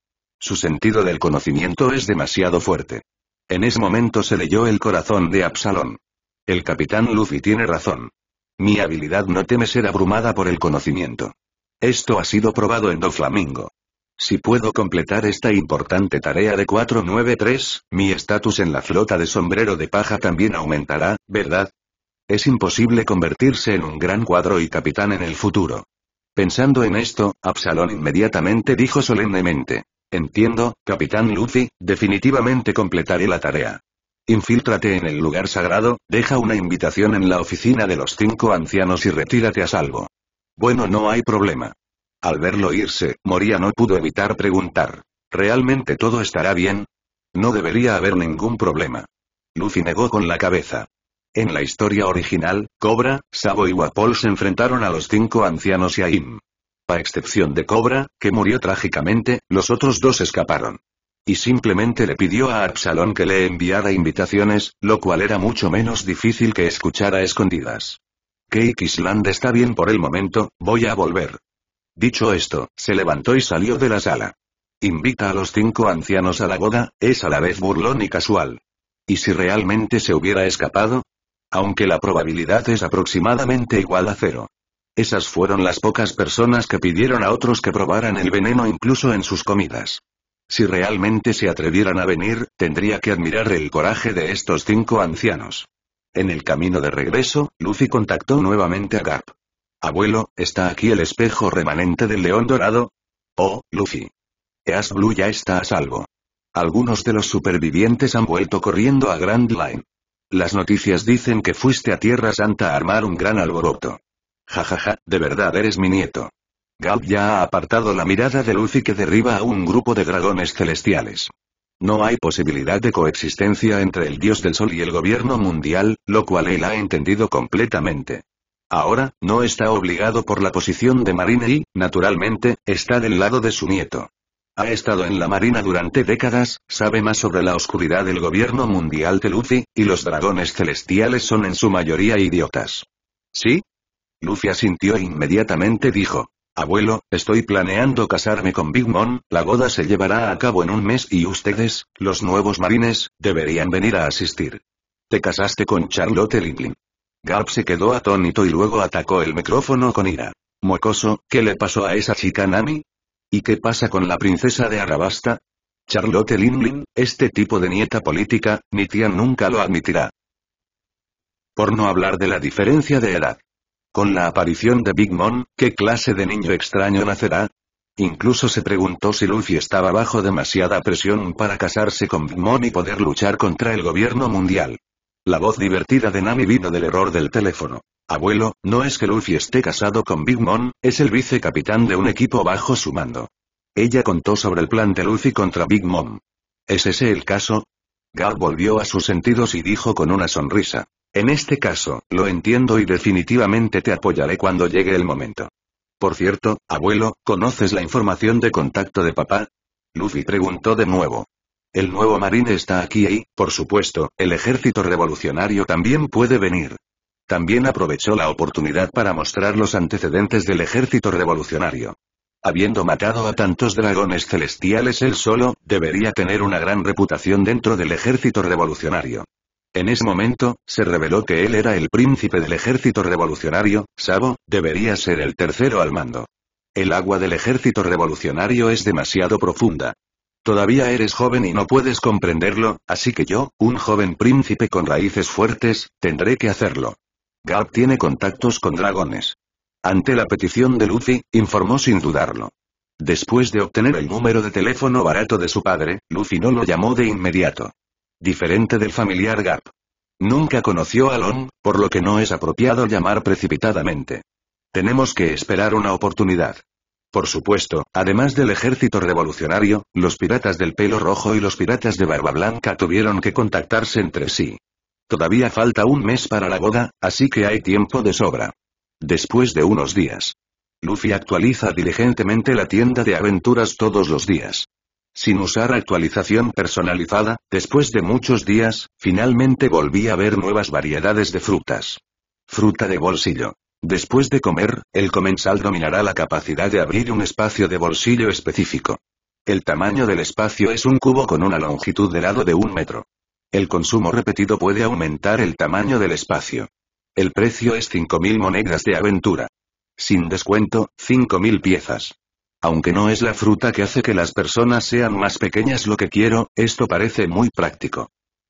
Su sentido del conocimiento es demasiado fuerte. En ese momento se leyó el corazón de Absalón. El capitán Luffy tiene razón. Mi habilidad no teme ser abrumada por el conocimiento. Esto ha sido probado en Doflamingo. Si puedo completar esta importante tarea de 493, mi estatus en la flota de sombrero de paja también aumentará, ¿verdad? Es imposible convertirse en un gran cuadro y capitán en el futuro. Pensando en esto, Absalón inmediatamente dijo solemnemente. Entiendo, capitán Luffy, definitivamente completaré la tarea. Infíltrate en el lugar sagrado, deja una invitación en la oficina de los cinco ancianos y retírate a salvo. Bueno, no hay problema. Al verlo irse, Moria no pudo evitar preguntar. ¿Realmente todo estará bien? No debería haber ningún problema. Luffy negó con la cabeza. En la historia original, Cobra, Sabo y Wapol se enfrentaron a los cinco ancianos y a Im. A excepción de Cobra, que murió trágicamente, los otros dos escaparon. Y simplemente le pidió a Absalón que le enviara invitaciones, lo cual era mucho menos difícil que escuchar a escondidas. Cake Island está bien por el momento, voy a volver. Dicho esto, se levantó y salió de la sala. Invita a los cinco ancianos a la boda, es a la vez burlón y casual. Y si realmente se hubiera escapado, aunque la probabilidad es aproximadamente igual a cero. Esas fueron las pocas personas que pidieron a otros que probaran el veneno incluso en sus comidas. Si realmente se atrevieran a venir, tendría que admirar el coraje de estos cinco ancianos. En el camino de regreso, Luffy contactó nuevamente a Gap. Abuelo, ¿está aquí el espejo remanente del león dorado? Oh, Luffy. Eas Blue ya está a salvo. Algunos de los supervivientes han vuelto corriendo a Grand Line. Las noticias dicen que fuiste a Tierra Santa a armar un gran alboroto. Jajaja, ja, ja, de verdad eres mi nieto. Gal ya ha apartado la mirada de Lucy que derriba a un grupo de dragones celestiales. No hay posibilidad de coexistencia entre el dios del sol y el gobierno mundial, lo cual él ha entendido completamente. Ahora, no está obligado por la posición de Marine y, naturalmente, está del lado de su nieto. Ha estado en la Marina durante décadas, sabe más sobre la oscuridad del gobierno mundial de Luffy, y los dragones celestiales son en su mayoría idiotas. ¿Sí? Luffy asintió e inmediatamente dijo. Abuelo, estoy planeando casarme con Big Mom, la boda se llevará a cabo en un mes y ustedes, los nuevos marines, deberían venir a asistir. Te casaste con Charlotte Lindlin. Garp se quedó atónito y luego atacó el micrófono con ira. Mocoso, ¿qué le pasó a esa chica Nami? ¿Y qué pasa con la princesa de Arabasta? Charlotte Linlin, este tipo de nieta política, mi tía nunca lo admitirá. Por no hablar de la diferencia de edad. Con la aparición de Big Mom, ¿qué clase de niño extraño nacerá? Incluso se preguntó si Luffy estaba bajo demasiada presión para casarse con Big Mom y poder luchar contra el gobierno mundial. La voz divertida de Nami vino del error del teléfono. Abuelo, no es que Luffy esté casado con Big Mom, es el vicecapitán de un equipo bajo su mando. Ella contó sobre el plan de Luffy contra Big Mom. ¿Es ese el caso? Gar volvió a sus sentidos y dijo con una sonrisa. En este caso, lo entiendo y definitivamente te apoyaré cuando llegue el momento. Por cierto, abuelo, ¿conoces la información de contacto de papá? Luffy preguntó de nuevo. El nuevo marine está aquí y, por supuesto, el ejército revolucionario también puede venir. También aprovechó la oportunidad para mostrar los antecedentes del ejército revolucionario. Habiendo matado a tantos dragones celestiales él solo, debería tener una gran reputación dentro del ejército revolucionario. En ese momento, se reveló que él era el príncipe del ejército revolucionario, Sabo, debería ser el tercero al mando. El agua del ejército revolucionario es demasiado profunda. Todavía eres joven y no puedes comprenderlo, así que yo, un joven príncipe con raíces fuertes, tendré que hacerlo. Gap tiene contactos con dragones. Ante la petición de Luffy, informó sin dudarlo. Después de obtener el número de teléfono barato de su padre, Luffy no lo llamó de inmediato. Diferente del familiar Gap, Nunca conoció a Long, por lo que no es apropiado llamar precipitadamente. Tenemos que esperar una oportunidad. Por supuesto, además del ejército revolucionario, los piratas del pelo rojo y los piratas de barba blanca tuvieron que contactarse entre sí. Todavía falta un mes para la boda, así que hay tiempo de sobra. Después de unos días. Luffy actualiza diligentemente la tienda de aventuras todos los días. Sin usar actualización personalizada, después de muchos días, finalmente volví a ver nuevas variedades de frutas. Fruta de bolsillo. Después de comer, el comensal dominará la capacidad de abrir un espacio de bolsillo específico. El tamaño del espacio es un cubo con una longitud de lado de un metro. El consumo repetido puede aumentar el tamaño del espacio. El precio es 5.000 monedas de aventura. Sin descuento, 5.000 piezas. Aunque no es la fruta que hace que las personas sean más pequeñas lo que quiero, esto parece muy práctico.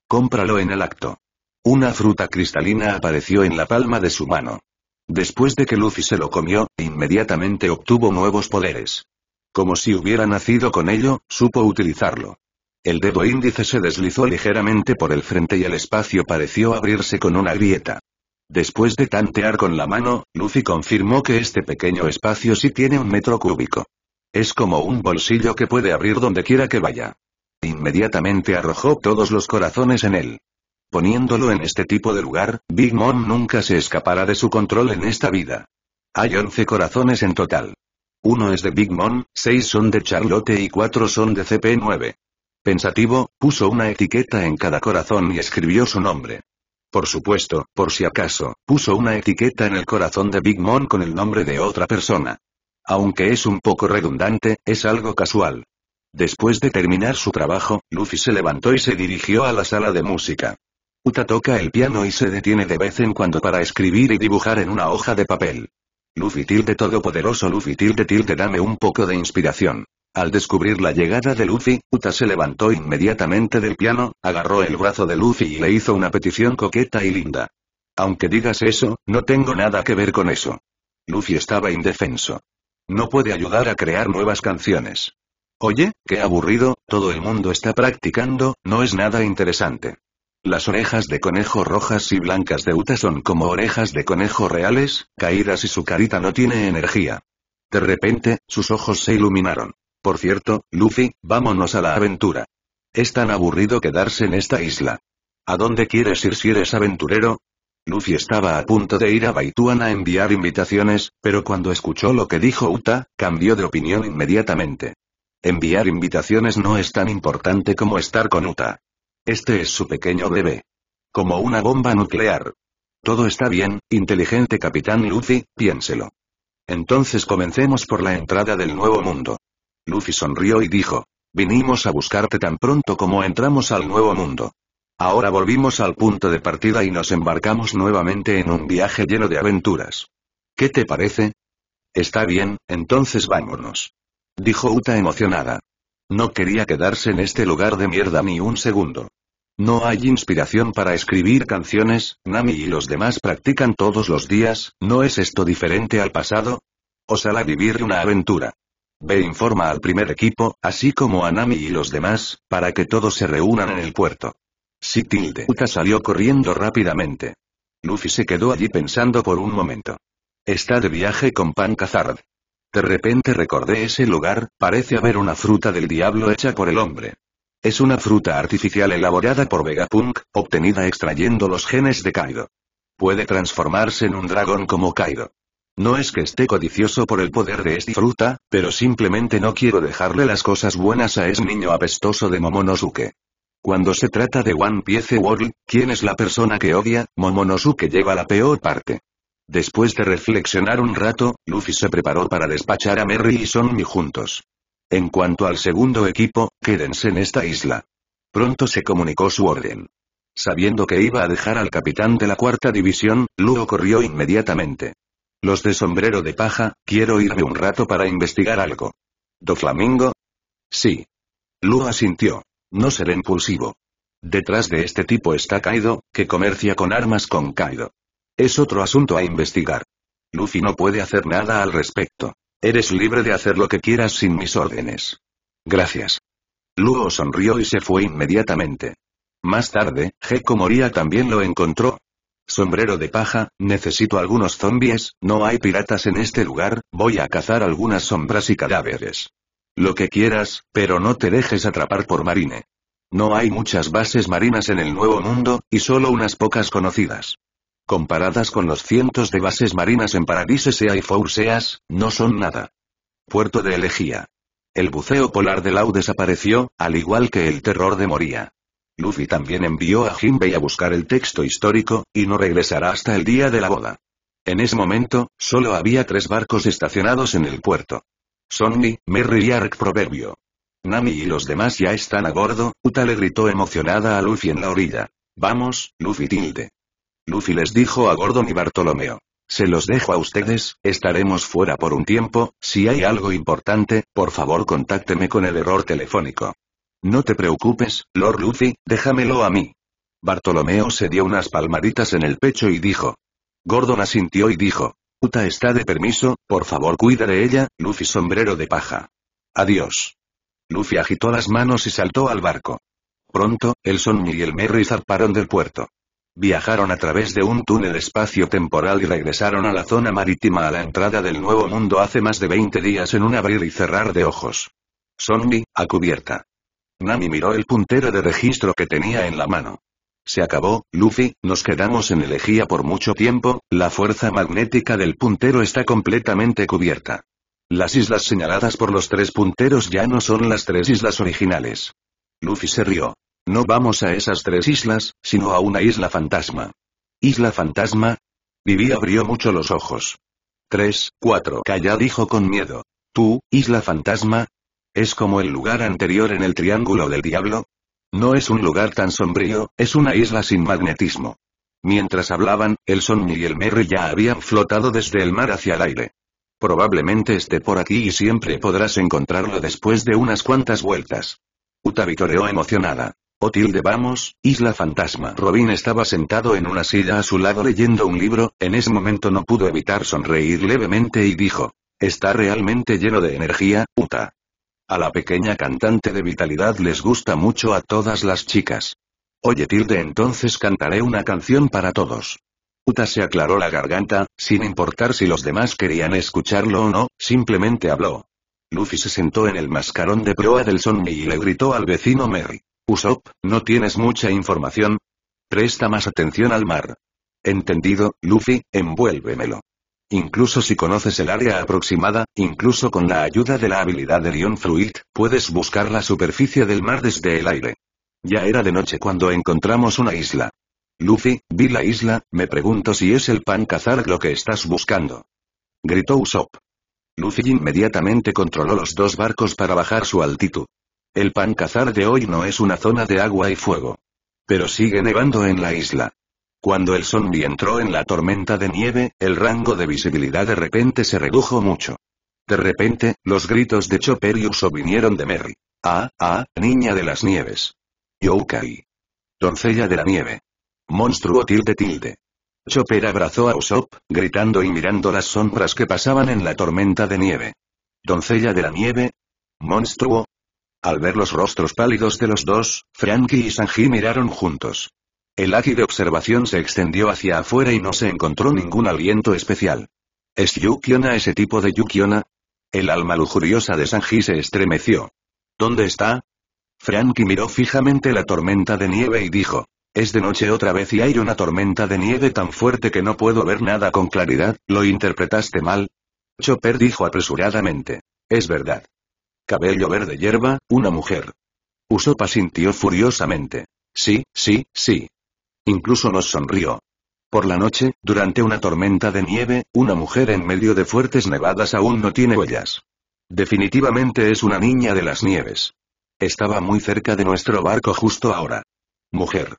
Cómpralo en el acto. Una fruta cristalina apareció en la palma de su mano. Después de que Luffy se lo comió, inmediatamente obtuvo nuevos poderes. Como si hubiera nacido con ello, supo utilizarlo. El dedo índice se deslizó ligeramente por el frente y el espacio pareció abrirse con una grieta. Después de tantear con la mano, Luffy confirmó que este pequeño espacio sí tiene un metro cúbico. Es como un bolsillo que puede abrir donde quiera que vaya. Inmediatamente arrojó todos los corazones en él. Poniéndolo en este tipo de lugar, Big Mom nunca se escapará de su control en esta vida. Hay 11 corazones en total. Uno es de Big Mom, seis son de Charlotte y cuatro son de CP9. Pensativo, puso una etiqueta en cada corazón y escribió su nombre. Por supuesto, por si acaso, puso una etiqueta en el corazón de Big Mom con el nombre de otra persona. Aunque es un poco redundante, es algo casual. Después de terminar su trabajo, Luffy se levantó y se dirigió a la sala de música. Uta toca el piano y se detiene de vez en cuando para escribir y dibujar en una hoja de papel. Luffy tilde todopoderoso Luffy tilde tilde dame un poco de inspiración. Al descubrir la llegada de Luffy, Uta se levantó inmediatamente del piano, agarró el brazo de Luffy y le hizo una petición coqueta y linda. Aunque digas eso, no tengo nada que ver con eso. Luffy estaba indefenso. No puede ayudar a crear nuevas canciones. Oye, qué aburrido, todo el mundo está practicando, no es nada interesante. Las orejas de conejo rojas y blancas de Uta son como orejas de conejo reales, caídas y su carita no tiene energía. De repente, sus ojos se iluminaron. Por cierto, Luffy, vámonos a la aventura. Es tan aburrido quedarse en esta isla. ¿A dónde quieres ir si eres aventurero? Luffy estaba a punto de ir a Baituan a enviar invitaciones, pero cuando escuchó lo que dijo Uta, cambió de opinión inmediatamente. Enviar invitaciones no es tan importante como estar con Uta. Este es su pequeño bebé. Como una bomba nuclear. Todo está bien, inteligente capitán Luffy, piénselo. Entonces comencemos por la entrada del nuevo mundo. Luffy sonrió y dijo. Vinimos a buscarte tan pronto como entramos al nuevo mundo. Ahora volvimos al punto de partida y nos embarcamos nuevamente en un viaje lleno de aventuras. ¿Qué te parece? Está bien, entonces vámonos. Dijo Uta emocionada. No quería quedarse en este lugar de mierda ni un segundo. No hay inspiración para escribir canciones, Nami y los demás practican todos los días, ¿no es esto diferente al pasado? hará vivir una aventura. B e informa al primer equipo, así como a Nami y los demás, para que todos se reúnan en el puerto. Si tilde salió corriendo rápidamente. Luffy se quedó allí pensando por un momento. Está de viaje con Pan De repente recordé ese lugar, parece haber una fruta del diablo hecha por el hombre. Es una fruta artificial elaborada por Vegapunk, obtenida extrayendo los genes de Kaido. Puede transformarse en un dragón como Kaido. No es que esté codicioso por el poder de esta fruta, pero simplemente no quiero dejarle las cosas buenas a ese niño apestoso de Momonosuke. Cuando se trata de One Piece World, ¿quién es la persona que odia? Momonosuke lleva la peor parte. Después de reflexionar un rato, Luffy se preparó para despachar a Merry y Sonny juntos. En cuanto al segundo equipo, quédense en esta isla. Pronto se comunicó su orden. Sabiendo que iba a dejar al capitán de la cuarta división, Luo corrió inmediatamente. Los de sombrero de paja, quiero irme un rato para investigar algo. ¿Do Flamingo? Sí. Lu asintió. No seré impulsivo. Detrás de este tipo está Kaido, que comercia con armas con Kaido. Es otro asunto a investigar. Luffy no puede hacer nada al respecto. Eres libre de hacer lo que quieras sin mis órdenes. Gracias. Luo sonrió y se fue inmediatamente. Más tarde, Gecko Moria también lo encontró, Sombrero de paja, necesito algunos zombies, no hay piratas en este lugar, voy a cazar algunas sombras y cadáveres. Lo que quieras, pero no te dejes atrapar por marine. No hay muchas bases marinas en el Nuevo Mundo, y solo unas pocas conocidas. Comparadas con los cientos de bases marinas en Sea y Seas, no son nada. Puerto de Elegía. El buceo polar de Lau desapareció, al igual que el terror de Moria. Luffy también envió a Jinbei a buscar el texto histórico, y no regresará hasta el día de la boda. En ese momento, solo había tres barcos estacionados en el puerto. Sonny, Merry y Ark Proverbio. Nami y los demás ya están a bordo, Uta le gritó emocionada a Luffy en la orilla. Vamos, Luffy tilde. Luffy les dijo a Gordon y Bartolomeo. Se los dejo a ustedes, estaremos fuera por un tiempo, si hay algo importante, por favor contácteme con el error telefónico. No te preocupes, Lord Luffy, déjamelo a mí. Bartolomeo se dio unas palmaditas en el pecho y dijo. Gordon asintió y dijo. Uta está de permiso, por favor cuida de ella, Luffy sombrero de paja. Adiós. Luffy agitó las manos y saltó al barco. Pronto, el Sonny y el Merry zarparon del puerto. Viajaron a través de un túnel espacio-temporal y regresaron a la zona marítima a la entrada del Nuevo Mundo hace más de 20 días en un abrir y cerrar de ojos. Sonny, a cubierta. Nami miró el puntero de registro que tenía en la mano. Se acabó, Luffy, nos quedamos en elegía por mucho tiempo, la fuerza magnética del puntero está completamente cubierta. Las islas señaladas por los tres punteros ya no son las tres islas originales. Luffy se rió. No vamos a esas tres islas, sino a una isla fantasma. ¿Isla fantasma? Vivi abrió mucho los ojos. 3, 4. Calla dijo con miedo. Tú, isla fantasma, ¿Es como el lugar anterior en el Triángulo del Diablo? No es un lugar tan sombrío, es una isla sin magnetismo. Mientras hablaban, el Sonny y el Merry ya habían flotado desde el mar hacia el aire. Probablemente esté por aquí y siempre podrás encontrarlo después de unas cuantas vueltas. Uta vitoreó emocionada. Oh, tilde, vamos, Isla Fantasma. Robin estaba sentado en una silla a su lado leyendo un libro, en ese momento no pudo evitar sonreír levemente y dijo. Está realmente lleno de energía, Uta. A la pequeña cantante de vitalidad les gusta mucho a todas las chicas. Oye Tilde entonces cantaré una canción para todos. Uta se aclaró la garganta, sin importar si los demás querían escucharlo o no, simplemente habló. Luffy se sentó en el mascarón de proa del Sonny y le gritó al vecino Merry. Usopp, ¿no tienes mucha información? Presta más atención al mar. Entendido, Luffy, envuélvemelo. Incluso si conoces el área aproximada, incluso con la ayuda de la habilidad de Lion Fruit, puedes buscar la superficie del mar desde el aire. Ya era de noche cuando encontramos una isla. Luffy, vi la isla, me pregunto si es el pancazar lo que estás buscando. Gritó Usopp. Luffy inmediatamente controló los dos barcos para bajar su altitud. El pancazar de hoy no es una zona de agua y fuego. Pero sigue nevando en la isla. Cuando el zombie entró en la tormenta de nieve, el rango de visibilidad de repente se redujo mucho. De repente, los gritos de Chopper y Uso vinieron de Merry. Ah, ah, niña de las nieves. Yokai. Doncella de la nieve. Monstruo tilde tilde. Chopper abrazó a Usopp, gritando y mirando las sombras que pasaban en la tormenta de nieve. Doncella de la nieve. Monstruo. Al ver los rostros pálidos de los dos, Frankie y Sanji miraron juntos. El águila de observación se extendió hacia afuera y no se encontró ningún aliento especial. ¿Es Yukiona ese tipo de Yukiona? El alma lujuriosa de Sanji se estremeció. ¿Dónde está? Franky miró fijamente la tormenta de nieve y dijo. Es de noche otra vez y hay una tormenta de nieve tan fuerte que no puedo ver nada con claridad, ¿lo interpretaste mal? Chopper dijo apresuradamente. Es verdad. Cabello verde hierba, una mujer. Usopa sintió furiosamente. Sí, sí, sí. Incluso nos sonrió. Por la noche, durante una tormenta de nieve, una mujer en medio de fuertes nevadas aún no tiene huellas. Definitivamente es una niña de las nieves. Estaba muy cerca de nuestro barco justo ahora. Mujer.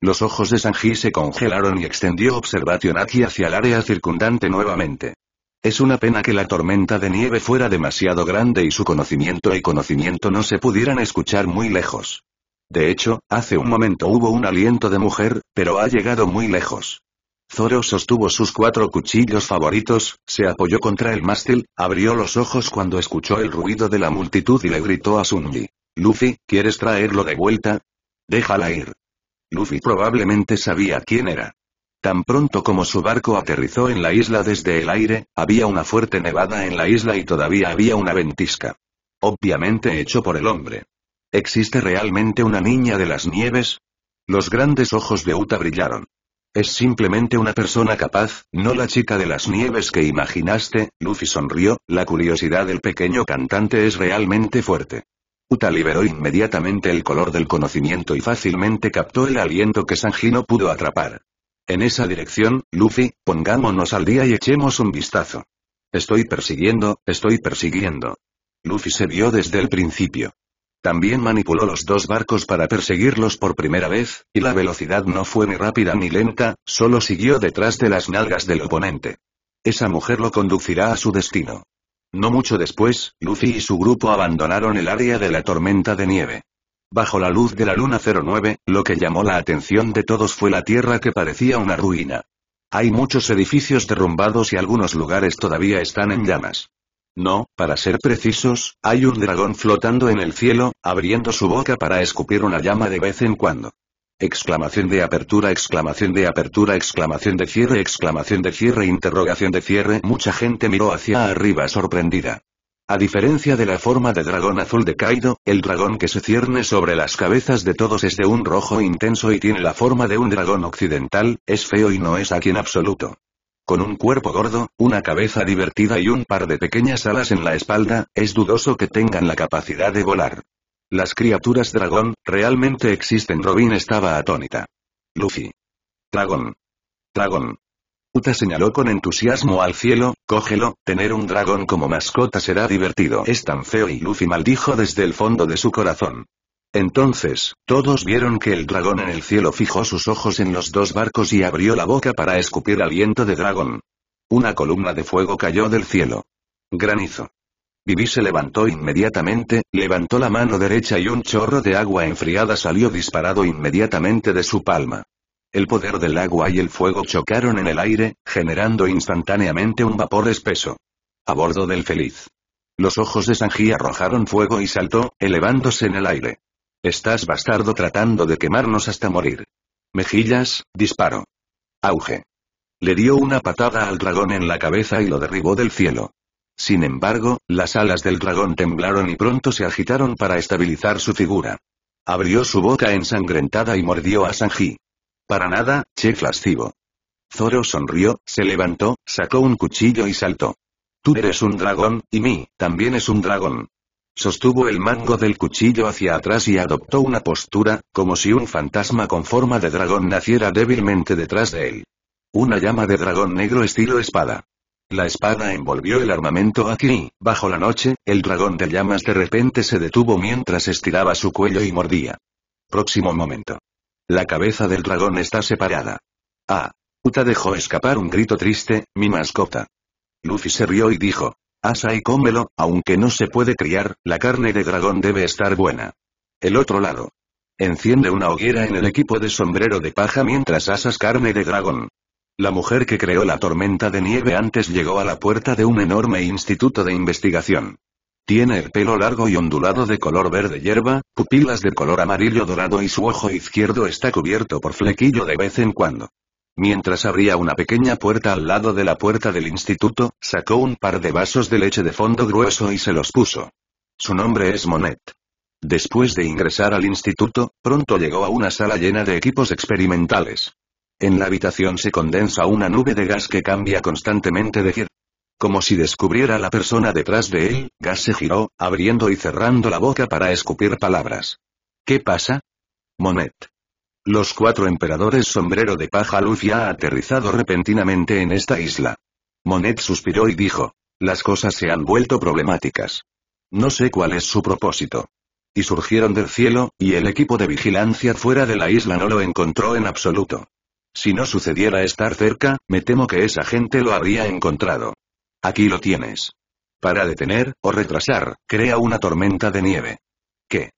Los ojos de Sanji se congelaron y extendió observación aquí hacia el área circundante nuevamente. Es una pena que la tormenta de nieve fuera demasiado grande y su conocimiento y conocimiento no se pudieran escuchar muy lejos. De hecho, hace un momento hubo un aliento de mujer, pero ha llegado muy lejos. Zoro sostuvo sus cuatro cuchillos favoritos, se apoyó contra el mástil, abrió los ojos cuando escuchó el ruido de la multitud y le gritó a Sunny: Luffy, ¿quieres traerlo de vuelta? Déjala ir. Luffy probablemente sabía quién era. Tan pronto como su barco aterrizó en la isla desde el aire, había una fuerte nevada en la isla y todavía había una ventisca. Obviamente hecho por el hombre. ¿Existe realmente una niña de las nieves? Los grandes ojos de Uta brillaron. Es simplemente una persona capaz, no la chica de las nieves que imaginaste, Luffy sonrió, la curiosidad del pequeño cantante es realmente fuerte. Uta liberó inmediatamente el color del conocimiento y fácilmente captó el aliento que Sanji no pudo atrapar. En esa dirección, Luffy, pongámonos al día y echemos un vistazo. Estoy persiguiendo, estoy persiguiendo. Luffy se vio desde el principio. También manipuló los dos barcos para perseguirlos por primera vez, y la velocidad no fue ni rápida ni lenta, solo siguió detrás de las nalgas del oponente. Esa mujer lo conducirá a su destino. No mucho después, Lucy y su grupo abandonaron el área de la tormenta de nieve. Bajo la luz de la luna 09, lo que llamó la atención de todos fue la tierra que parecía una ruina. Hay muchos edificios derrumbados y algunos lugares todavía están en llamas. No, para ser precisos, hay un dragón flotando en el cielo, abriendo su boca para escupir una llama de vez en cuando. Exclamación de apertura, exclamación de apertura, exclamación de cierre, exclamación de cierre, interrogación de cierre. Mucha gente miró hacia arriba sorprendida. A diferencia de la forma de dragón azul de Kaido, el dragón que se cierne sobre las cabezas de todos es de un rojo intenso y tiene la forma de un dragón occidental, es feo y no es aquí en absoluto. Con un cuerpo gordo, una cabeza divertida y un par de pequeñas alas en la espalda, es dudoso que tengan la capacidad de volar. Las criaturas dragón, realmente existen. Robin estaba atónita. Luffy. Dragón. Dragón. Uta señaló con entusiasmo al cielo, cógelo, tener un dragón como mascota será divertido. Es tan feo y Luffy maldijo desde el fondo de su corazón. Entonces, todos vieron que el dragón en el cielo fijó sus ojos en los dos barcos y abrió la boca para escupir aliento de dragón. Una columna de fuego cayó del cielo. Granizo. Vivi se levantó inmediatamente, levantó la mano derecha y un chorro de agua enfriada salió disparado inmediatamente de su palma. El poder del agua y el fuego chocaron en el aire, generando instantáneamente un vapor espeso. A bordo del feliz. Los ojos de Sanji arrojaron fuego y saltó, elevándose en el aire. Estás bastardo tratando de quemarnos hasta morir. Mejillas, disparo. Auge. Le dio una patada al dragón en la cabeza y lo derribó del cielo. Sin embargo, las alas del dragón temblaron y pronto se agitaron para estabilizar su figura. Abrió su boca ensangrentada y mordió a Sanji. Para nada, chef lascivo. Zoro sonrió, se levantó, sacó un cuchillo y saltó. Tú eres un dragón, y mí, también es un dragón. Sostuvo el mango del cuchillo hacia atrás y adoptó una postura, como si un fantasma con forma de dragón naciera débilmente detrás de él. Una llama de dragón negro estilo espada. La espada envolvió el armamento aquí, bajo la noche, el dragón de llamas de repente se detuvo mientras estiraba su cuello y mordía. Próximo momento. La cabeza del dragón está separada. Ah. Uta dejó escapar un grito triste, mi mascota. Luffy se rió y dijo, Asa y cómelo, aunque no se puede criar, la carne de dragón debe estar buena. El otro lado. Enciende una hoguera en el equipo de sombrero de paja mientras asas carne de dragón. La mujer que creó la tormenta de nieve antes llegó a la puerta de un enorme instituto de investigación. Tiene el pelo largo y ondulado de color verde hierba, pupilas de color amarillo dorado y su ojo izquierdo está cubierto por flequillo de vez en cuando. Mientras abría una pequeña puerta al lado de la puerta del instituto, sacó un par de vasos de leche de fondo grueso y se los puso. Su nombre es Monet. Después de ingresar al instituto, pronto llegó a una sala llena de equipos experimentales. En la habitación se condensa una nube de gas que cambia constantemente de giro. Como si descubriera la persona detrás de él, Gas se giró, abriendo y cerrando la boca para escupir palabras. ¿Qué pasa? Monet. Los cuatro emperadores sombrero de paja Luffy ha aterrizado repentinamente en esta isla. Monet suspiró y dijo. Las cosas se han vuelto problemáticas. No sé cuál es su propósito. Y surgieron del cielo, y el equipo de vigilancia fuera de la isla no lo encontró en absoluto. Si no sucediera estar cerca, me temo que esa gente lo habría encontrado. Aquí lo tienes. Para detener, o retrasar, crea una tormenta de nieve. ¿Qué?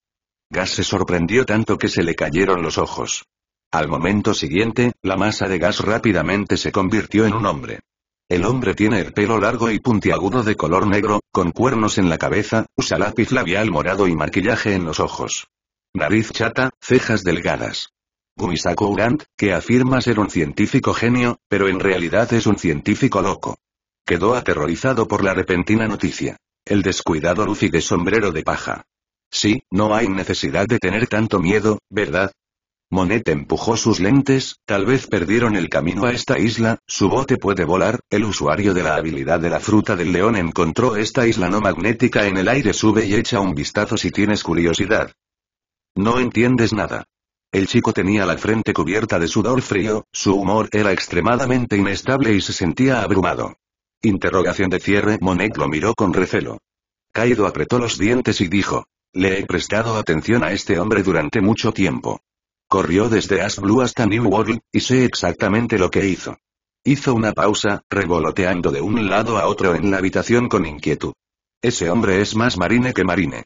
Gas se sorprendió tanto que se le cayeron los ojos. Al momento siguiente, la masa de gas rápidamente se convirtió en un hombre. El hombre tiene el pelo largo y puntiagudo de color negro, con cuernos en la cabeza, usa lápiz labial morado y maquillaje en los ojos. Nariz chata, cejas delgadas. Gumisako grant que afirma ser un científico genio, pero en realidad es un científico loco. Quedó aterrorizado por la repentina noticia. El descuidado Luffy de sombrero de paja. Sí, no hay necesidad de tener tanto miedo, ¿verdad? Monet empujó sus lentes, tal vez perdieron el camino a esta isla, su bote puede volar, el usuario de la habilidad de la fruta del león encontró esta isla no magnética en el aire sube y echa un vistazo si tienes curiosidad. No entiendes nada. El chico tenía la frente cubierta de sudor frío, su humor era extremadamente inestable y se sentía abrumado. Interrogación de cierre Monet lo miró con recelo. Caído apretó los dientes y dijo, le he prestado atención a este hombre durante mucho tiempo. Corrió desde Ash Blue hasta New World, y sé exactamente lo que hizo. Hizo una pausa, revoloteando de un lado a otro en la habitación con inquietud. Ese hombre es más marine que marine.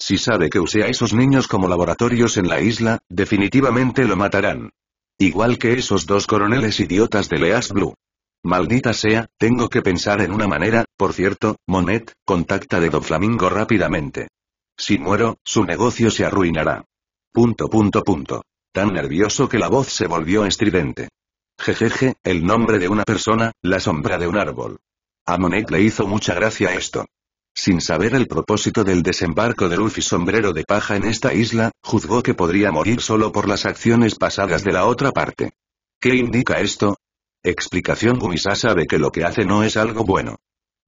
Si sabe que usé a esos niños como laboratorios en la isla, definitivamente lo matarán. Igual que esos dos coroneles idiotas de Leas Blue. Maldita sea, tengo que pensar en una manera, por cierto, Monet, contacta de Don Flamingo rápidamente. Si muero, su negocio se arruinará. Punto punto punto. Tan nervioso que la voz se volvió estridente. Jejeje, el nombre de una persona, la sombra de un árbol. A Monet le hizo mucha gracia esto. Sin saber el propósito del desembarco de Luffy sombrero de paja en esta isla, juzgó que podría morir solo por las acciones pasadas de la otra parte. ¿Qué indica esto? Explicación Gumisá sabe que lo que hace no es algo bueno.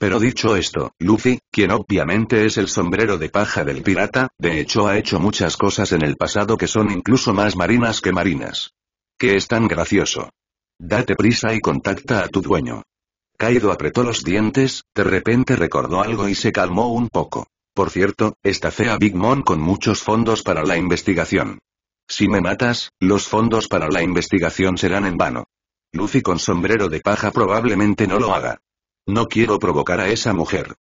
Pero dicho esto, Luffy, quien obviamente es el sombrero de paja del pirata, de hecho ha hecho muchas cosas en el pasado que son incluso más marinas que marinas. ¿Qué es tan gracioso? Date prisa y contacta a tu dueño. Kaido apretó los dientes, de repente recordó algo y se calmó un poco. Por cierto, está fea Big Mom con muchos fondos para la investigación. Si me matas, los fondos para la investigación serán en vano. Luffy con sombrero de paja probablemente no lo haga. No quiero provocar a esa mujer.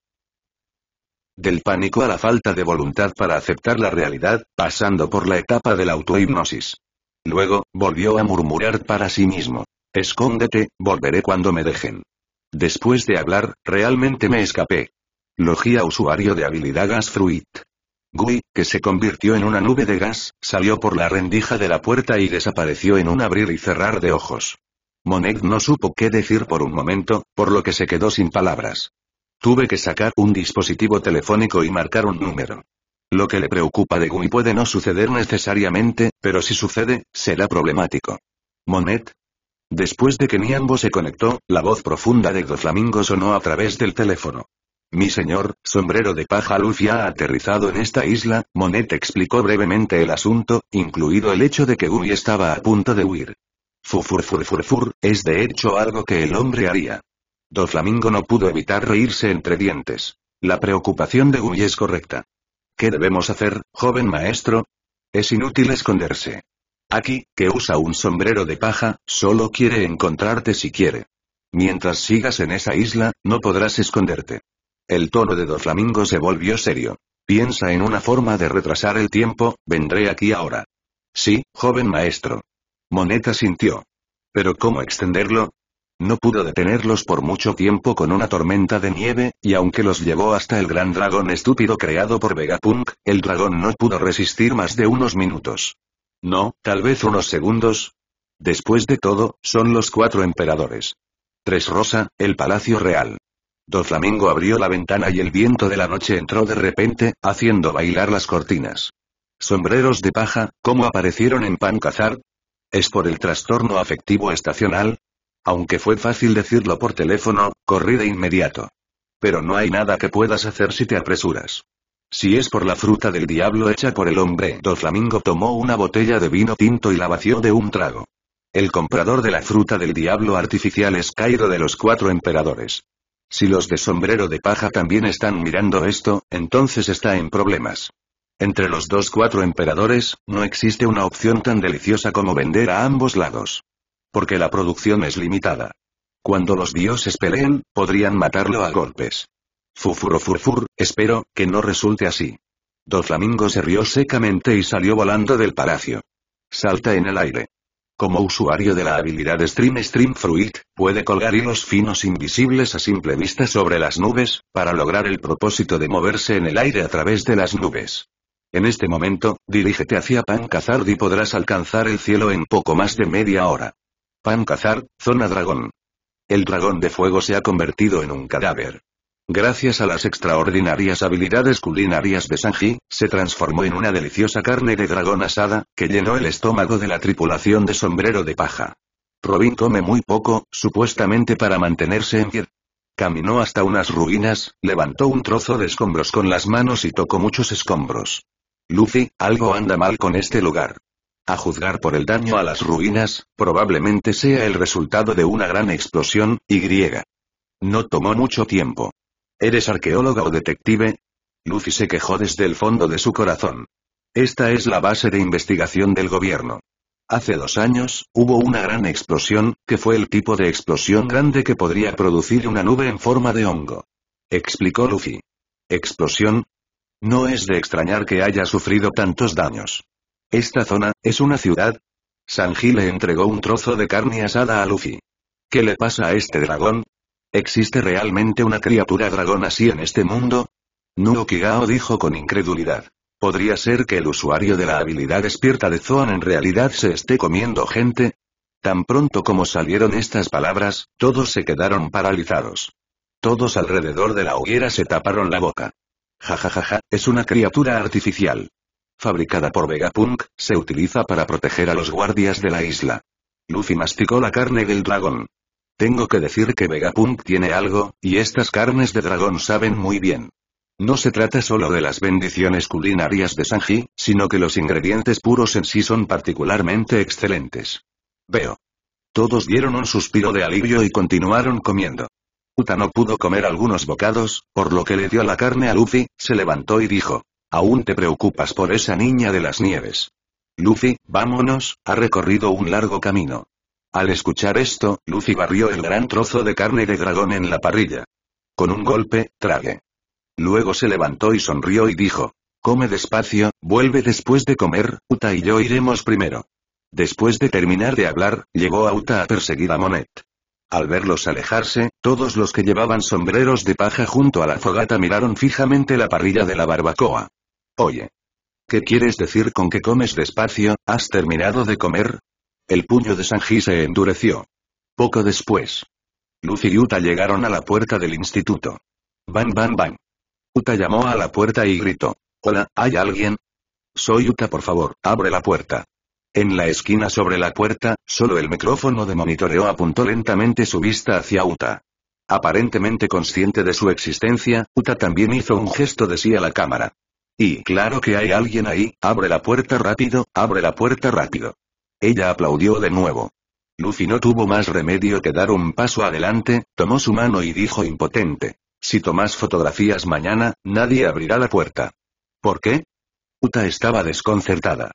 Del pánico a la falta de voluntad para aceptar la realidad, pasando por la etapa de la autohipnosis. Luego, volvió a murmurar para sí mismo. Escóndete, volveré cuando me dejen. Después de hablar, realmente me escapé. Logía usuario de habilidad gas fruit. Gui, que se convirtió en una nube de gas, salió por la rendija de la puerta y desapareció en un abrir y cerrar de ojos. Monet no supo qué decir por un momento, por lo que se quedó sin palabras. Tuve que sacar un dispositivo telefónico y marcar un número. Lo que le preocupa de Gumi puede no suceder necesariamente, pero si sucede, será problemático. Monet. Después de que Niambo se conectó, la voz profunda de Doflamingo sonó a través del teléfono. Mi señor, sombrero de paja ya ha aterrizado en esta isla, Monet explicó brevemente el asunto, incluido el hecho de que Gumi estaba a punto de huir fur, es de hecho algo que el hombre haría. Doflamingo no pudo evitar reírse entre dientes. La preocupación de Guy es correcta. ¿Qué debemos hacer, joven maestro? Es inútil esconderse. Aquí, que usa un sombrero de paja, solo quiere encontrarte si quiere. Mientras sigas en esa isla, no podrás esconderte. El tono de Doflamingo se volvió serio. Piensa en una forma de retrasar el tiempo, vendré aquí ahora. Sí, joven maestro. Moneta sintió. Pero ¿cómo extenderlo? No pudo detenerlos por mucho tiempo con una tormenta de nieve, y aunque los llevó hasta el gran dragón estúpido creado por Vegapunk, el dragón no pudo resistir más de unos minutos. No, tal vez unos segundos. Después de todo, son los cuatro emperadores. Tres Rosa, el Palacio Real. Doflamingo abrió la ventana y el viento de la noche entró de repente, haciendo bailar las cortinas. Sombreros de paja, como aparecieron en Pancazar, ¿Es por el trastorno afectivo estacional? Aunque fue fácil decirlo por teléfono, corrí de inmediato. Pero no hay nada que puedas hacer si te apresuras. Si es por la fruta del diablo hecha por el hombre, dos Flamingo tomó una botella de vino tinto y la vació de un trago. El comprador de la fruta del diablo artificial es Cairo de los cuatro emperadores. Si los de sombrero de paja también están mirando esto, entonces está en problemas. Entre los dos cuatro emperadores, no existe una opción tan deliciosa como vender a ambos lados. Porque la producción es limitada. Cuando los dioses peleen, podrían matarlo a golpes. Fufuro furfur, espero, que no resulte así. Doflamingo se rió secamente y salió volando del palacio. Salta en el aire. Como usuario de la habilidad Stream Stream Fruit, puede colgar hilos finos invisibles a simple vista sobre las nubes, para lograr el propósito de moverse en el aire a través de las nubes. En este momento, dirígete hacia Pancazard y podrás alcanzar el cielo en poco más de media hora. Pancazard, zona dragón. El dragón de fuego se ha convertido en un cadáver. Gracias a las extraordinarias habilidades culinarias de Sanji, se transformó en una deliciosa carne de dragón asada, que llenó el estómago de la tripulación de sombrero de paja. Robin come muy poco, supuestamente para mantenerse en pie. Caminó hasta unas ruinas, levantó un trozo de escombros con las manos y tocó muchos escombros. Luffy, algo anda mal con este lugar. A juzgar por el daño a las ruinas, probablemente sea el resultado de una gran explosión, y griega. No tomó mucho tiempo. ¿Eres arqueóloga o detective? Luffy se quejó desde el fondo de su corazón. Esta es la base de investigación del gobierno. Hace dos años, hubo una gran explosión, que fue el tipo de explosión grande que podría producir una nube en forma de hongo. Explicó Luffy. Explosión, no es de extrañar que haya sufrido tantos daños. Esta zona, ¿es una ciudad? Sanji le entregó un trozo de carne asada a Luffy. ¿Qué le pasa a este dragón? ¿Existe realmente una criatura dragón así en este mundo? Nuokigao dijo con incredulidad. ¿Podría ser que el usuario de la habilidad despierta de Zoan en realidad se esté comiendo gente? Tan pronto como salieron estas palabras, todos se quedaron paralizados. Todos alrededor de la hoguera se taparon la boca. Jajajaja, es una criatura artificial. Fabricada por Vegapunk, se utiliza para proteger a los guardias de la isla. Luffy masticó la carne del dragón. Tengo que decir que Vegapunk tiene algo, y estas carnes de dragón saben muy bien. No se trata solo de las bendiciones culinarias de Sanji, sino que los ingredientes puros en sí son particularmente excelentes. Veo. Todos dieron un suspiro de alivio y continuaron comiendo. Uta no pudo comer algunos bocados, por lo que le dio la carne a Luffy, se levantó y dijo. Aún te preocupas por esa niña de las nieves. Luffy, vámonos, ha recorrido un largo camino. Al escuchar esto, Luffy barrió el gran trozo de carne de dragón en la parrilla. Con un golpe, trague. Luego se levantó y sonrió y dijo. Come despacio, vuelve después de comer, Uta y yo iremos primero. Después de terminar de hablar, llegó a Uta a perseguir a Monet. Al verlos alejarse, todos los que llevaban sombreros de paja junto a la fogata miraron fijamente la parrilla de la barbacoa. Oye. ¿Qué quieres decir con que comes despacio? ¿Has terminado de comer? El puño de Sanji se endureció. Poco después. Lucy y Uta llegaron a la puerta del instituto. Van, van, van. Uta llamó a la puerta y gritó. Hola, ¿hay alguien? Soy Uta, por favor, abre la puerta. En la esquina sobre la puerta, solo el micrófono de monitoreo apuntó lentamente su vista hacia Uta. Aparentemente consciente de su existencia, Uta también hizo un gesto de sí a la cámara. Y claro que hay alguien ahí, abre la puerta rápido, abre la puerta rápido. Ella aplaudió de nuevo. Luffy no tuvo más remedio que dar un paso adelante, tomó su mano y dijo impotente. Si tomás fotografías mañana, nadie abrirá la puerta. ¿Por qué? Uta estaba desconcertada.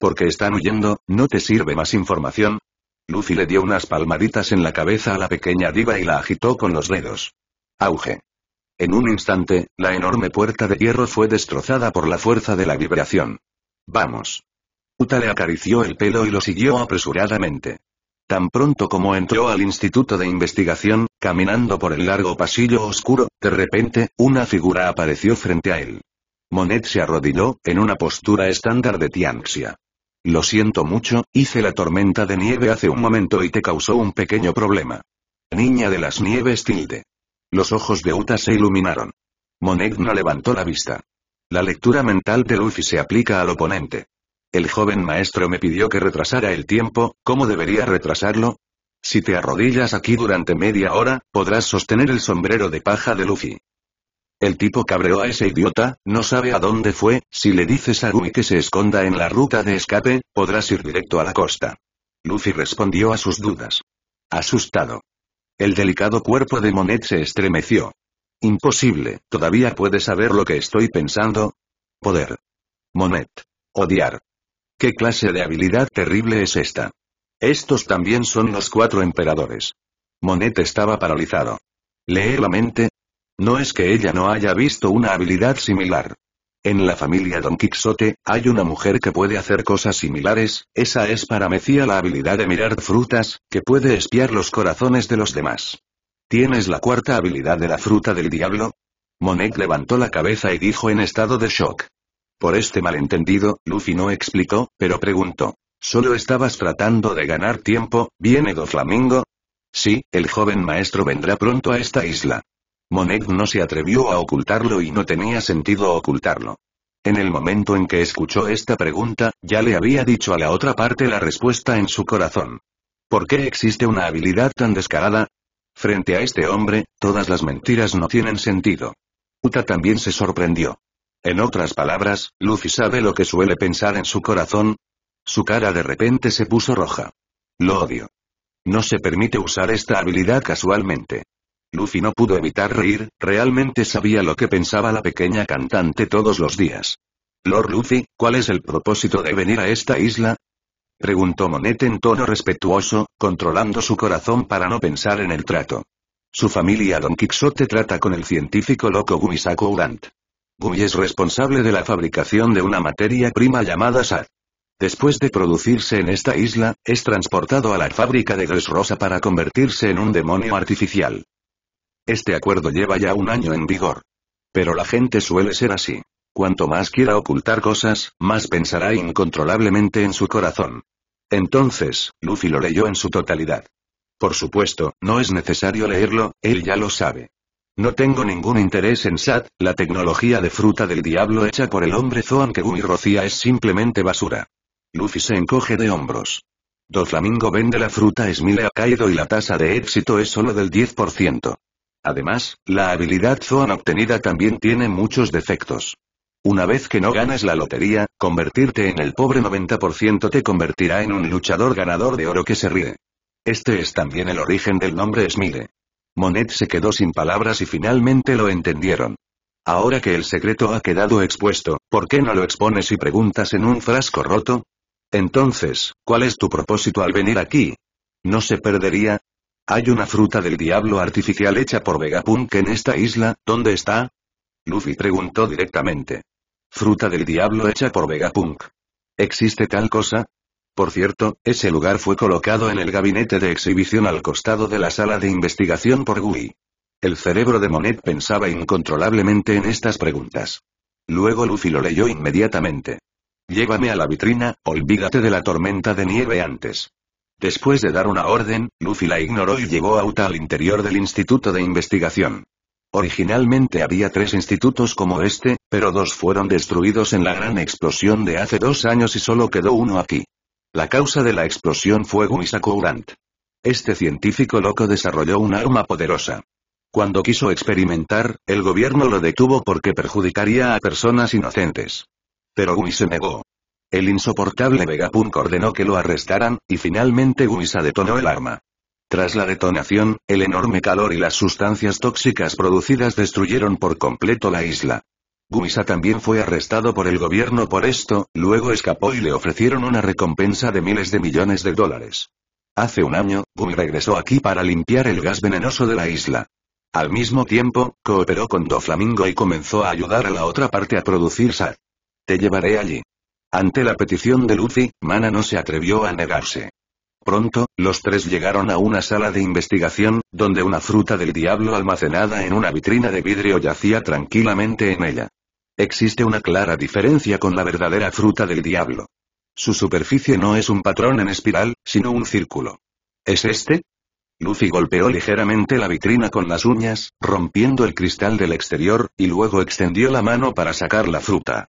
Porque están huyendo, ¿no te sirve más información? Lucy le dio unas palmaditas en la cabeza a la pequeña diva y la agitó con los dedos. Auge. En un instante, la enorme puerta de hierro fue destrozada por la fuerza de la vibración. Vamos. Uta le acarició el pelo y lo siguió apresuradamente. Tan pronto como entró al instituto de investigación, caminando por el largo pasillo oscuro, de repente, una figura apareció frente a él. Monet se arrodilló, en una postura estándar de Tianxia. Lo siento mucho, hice la tormenta de nieve hace un momento y te causó un pequeño problema. Niña de las nieves tilde. Los ojos de Uta se iluminaron. Monet no levantó la vista. La lectura mental de Luffy se aplica al oponente. El joven maestro me pidió que retrasara el tiempo, ¿cómo debería retrasarlo? Si te arrodillas aquí durante media hora, podrás sostener el sombrero de paja de Luffy. El tipo cabreó a ese idiota, no sabe a dónde fue, si le dices a Rui que se esconda en la ruta de escape, podrás ir directo a la costa. Lucy respondió a sus dudas. Asustado. El delicado cuerpo de Monet se estremeció. Imposible, ¿todavía puede saber lo que estoy pensando? Poder. Monet. Odiar. ¿Qué clase de habilidad terrible es esta? Estos también son los cuatro emperadores. Monet estaba paralizado. Leer la mente, no es que ella no haya visto una habilidad similar. En la familia Don Quixote, hay una mujer que puede hacer cosas similares, esa es para Mecía la habilidad de mirar frutas, que puede espiar los corazones de los demás. ¿Tienes la cuarta habilidad de la fruta del diablo? Monet levantó la cabeza y dijo en estado de shock. Por este malentendido, Luffy no explicó, pero preguntó. ¿Solo estabas tratando de ganar tiempo, viene do Flamingo? Sí, el joven maestro vendrá pronto a esta isla. Monet no se atrevió a ocultarlo y no tenía sentido ocultarlo. En el momento en que escuchó esta pregunta, ya le había dicho a la otra parte la respuesta en su corazón. ¿Por qué existe una habilidad tan descarada? Frente a este hombre, todas las mentiras no tienen sentido. Uta también se sorprendió. En otras palabras, Lucy sabe lo que suele pensar en su corazón. Su cara de repente se puso roja. Lo odio. No se permite usar esta habilidad casualmente. Luffy no pudo evitar reír, realmente sabía lo que pensaba la pequeña cantante todos los días. Lord Luffy, ¿cuál es el propósito de venir a esta isla? Preguntó Monet en tono respetuoso, controlando su corazón para no pensar en el trato. Su familia Don Quixote trata con el científico loco Gumi Urant. Gumi es responsable de la fabricación de una materia prima llamada SAD. Después de producirse en esta isla, es transportado a la fábrica de Rosa para convertirse en un demonio artificial. Este acuerdo lleva ya un año en vigor. Pero la gente suele ser así. Cuanto más quiera ocultar cosas, más pensará incontrolablemente en su corazón. Entonces, Luffy lo leyó en su totalidad. Por supuesto, no es necesario leerlo, él ya lo sabe. No tengo ningún interés en SAT, la tecnología de fruta del diablo hecha por el hombre Zoan que Gumi rocía es simplemente basura. Luffy se encoge de hombros. Doflamingo vende la fruta Esmile ha caído y la tasa de éxito es solo del 10%. Además, la habilidad Zoan obtenida también tiene muchos defectos. Una vez que no ganas la lotería, convertirte en el pobre 90% te convertirá en un luchador ganador de oro que se ríe. Este es también el origen del nombre Smile. Monet se quedó sin palabras y finalmente lo entendieron. Ahora que el secreto ha quedado expuesto, ¿por qué no lo expones y preguntas en un frasco roto? Entonces, ¿cuál es tu propósito al venir aquí? ¿No se perdería? Hay una fruta del diablo artificial hecha por Vegapunk en esta isla, ¿dónde está? Luffy preguntó directamente. Fruta del diablo hecha por Vegapunk. ¿Existe tal cosa? Por cierto, ese lugar fue colocado en el gabinete de exhibición al costado de la sala de investigación por Gui. El cerebro de Monet pensaba incontrolablemente en estas preguntas. Luego Luffy lo leyó inmediatamente. Llévame a la vitrina, olvídate de la tormenta de nieve antes. Después de dar una orden, Luffy la ignoró y llevó a Uta al interior del Instituto de Investigación. Originalmente había tres institutos como este, pero dos fueron destruidos en la gran explosión de hace dos años y solo quedó uno aquí. La causa de la explosión fue Guisako Sakurant. Este científico loco desarrolló un arma poderosa. Cuando quiso experimentar, el gobierno lo detuvo porque perjudicaría a personas inocentes. Pero Gumi se negó. El insoportable Vegapunk ordenó que lo arrestaran, y finalmente Guisa detonó el arma. Tras la detonación, el enorme calor y las sustancias tóxicas producidas destruyeron por completo la isla. Guisa también fue arrestado por el gobierno por esto, luego escapó y le ofrecieron una recompensa de miles de millones de dólares. Hace un año, Gumi regresó aquí para limpiar el gas venenoso de la isla. Al mismo tiempo, cooperó con Doflamingo y comenzó a ayudar a la otra parte a producir sal. Te llevaré allí. Ante la petición de Lucy, Mana no se atrevió a negarse. Pronto, los tres llegaron a una sala de investigación, donde una fruta del diablo almacenada en una vitrina de vidrio yacía tranquilamente en ella. Existe una clara diferencia con la verdadera fruta del diablo. Su superficie no es un patrón en espiral, sino un círculo. ¿Es este? Luffy golpeó ligeramente la vitrina con las uñas, rompiendo el cristal del exterior, y luego extendió la mano para sacar la fruta.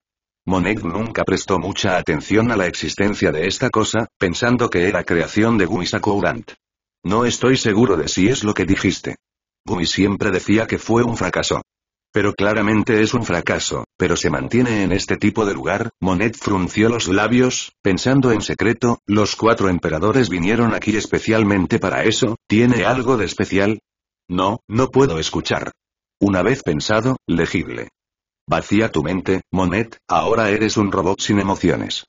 Monet nunca prestó mucha atención a la existencia de esta cosa, pensando que era creación de Gui Courant. No estoy seguro de si es lo que dijiste. Guy siempre decía que fue un fracaso. Pero claramente es un fracaso, pero se mantiene en este tipo de lugar, Monet frunció los labios, pensando en secreto, los cuatro emperadores vinieron aquí especialmente para eso, ¿tiene algo de especial? No, no puedo escuchar. Una vez pensado, legible. Vacía tu mente, Monet, ahora eres un robot sin emociones.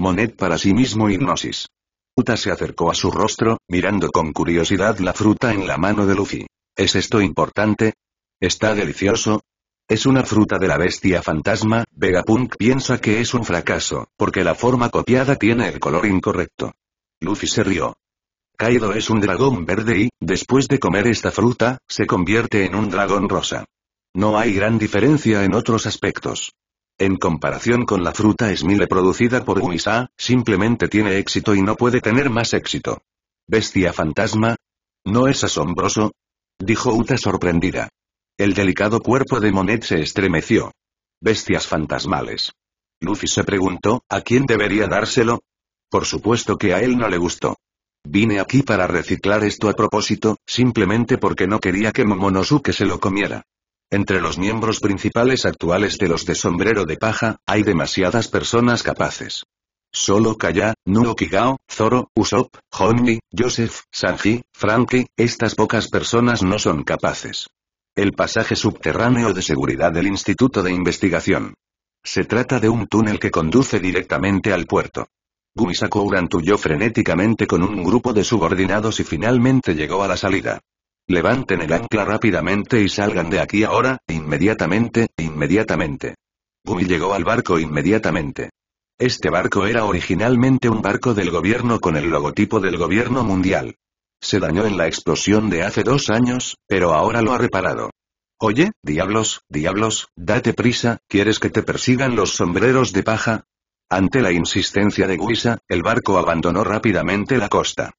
Monet para sí mismo hipnosis. Uta se acercó a su rostro, mirando con curiosidad la fruta en la mano de Luffy. ¿Es esto importante? ¿Está delicioso? Es una fruta de la bestia fantasma, Vegapunk piensa que es un fracaso, porque la forma copiada tiene el color incorrecto. Luffy se rió. Kaido es un dragón verde y, después de comer esta fruta, se convierte en un dragón rosa. No hay gran diferencia en otros aspectos. En comparación con la fruta esmile producida por Uisa, simplemente tiene éxito y no puede tener más éxito. Bestia fantasma. ¿No es asombroso? Dijo Uta sorprendida. El delicado cuerpo de Monet se estremeció. Bestias fantasmales. Luffy se preguntó, ¿a quién debería dárselo? Por supuesto que a él no le gustó. Vine aquí para reciclar esto a propósito, simplemente porque no quería que Momonosuke se lo comiera. Entre los miembros principales actuales de los de sombrero de paja, hay demasiadas personas capaces. Solo Kaya, Nuo Kigao, Zoro, Usopp, Honmi, Joseph, Sanji, Frankie, estas pocas personas no son capaces. El pasaje subterráneo de seguridad del Instituto de Investigación. Se trata de un túnel que conduce directamente al puerto. Gumisakouran tuyó frenéticamente con un grupo de subordinados y finalmente llegó a la salida. Levanten el ancla rápidamente y salgan de aquí ahora, inmediatamente, inmediatamente. Gumi llegó al barco inmediatamente. Este barco era originalmente un barco del gobierno con el logotipo del gobierno mundial. Se dañó en la explosión de hace dos años, pero ahora lo ha reparado. Oye, diablos, diablos, date prisa, ¿quieres que te persigan los sombreros de paja? Ante la insistencia de Guisa, el barco abandonó rápidamente la costa.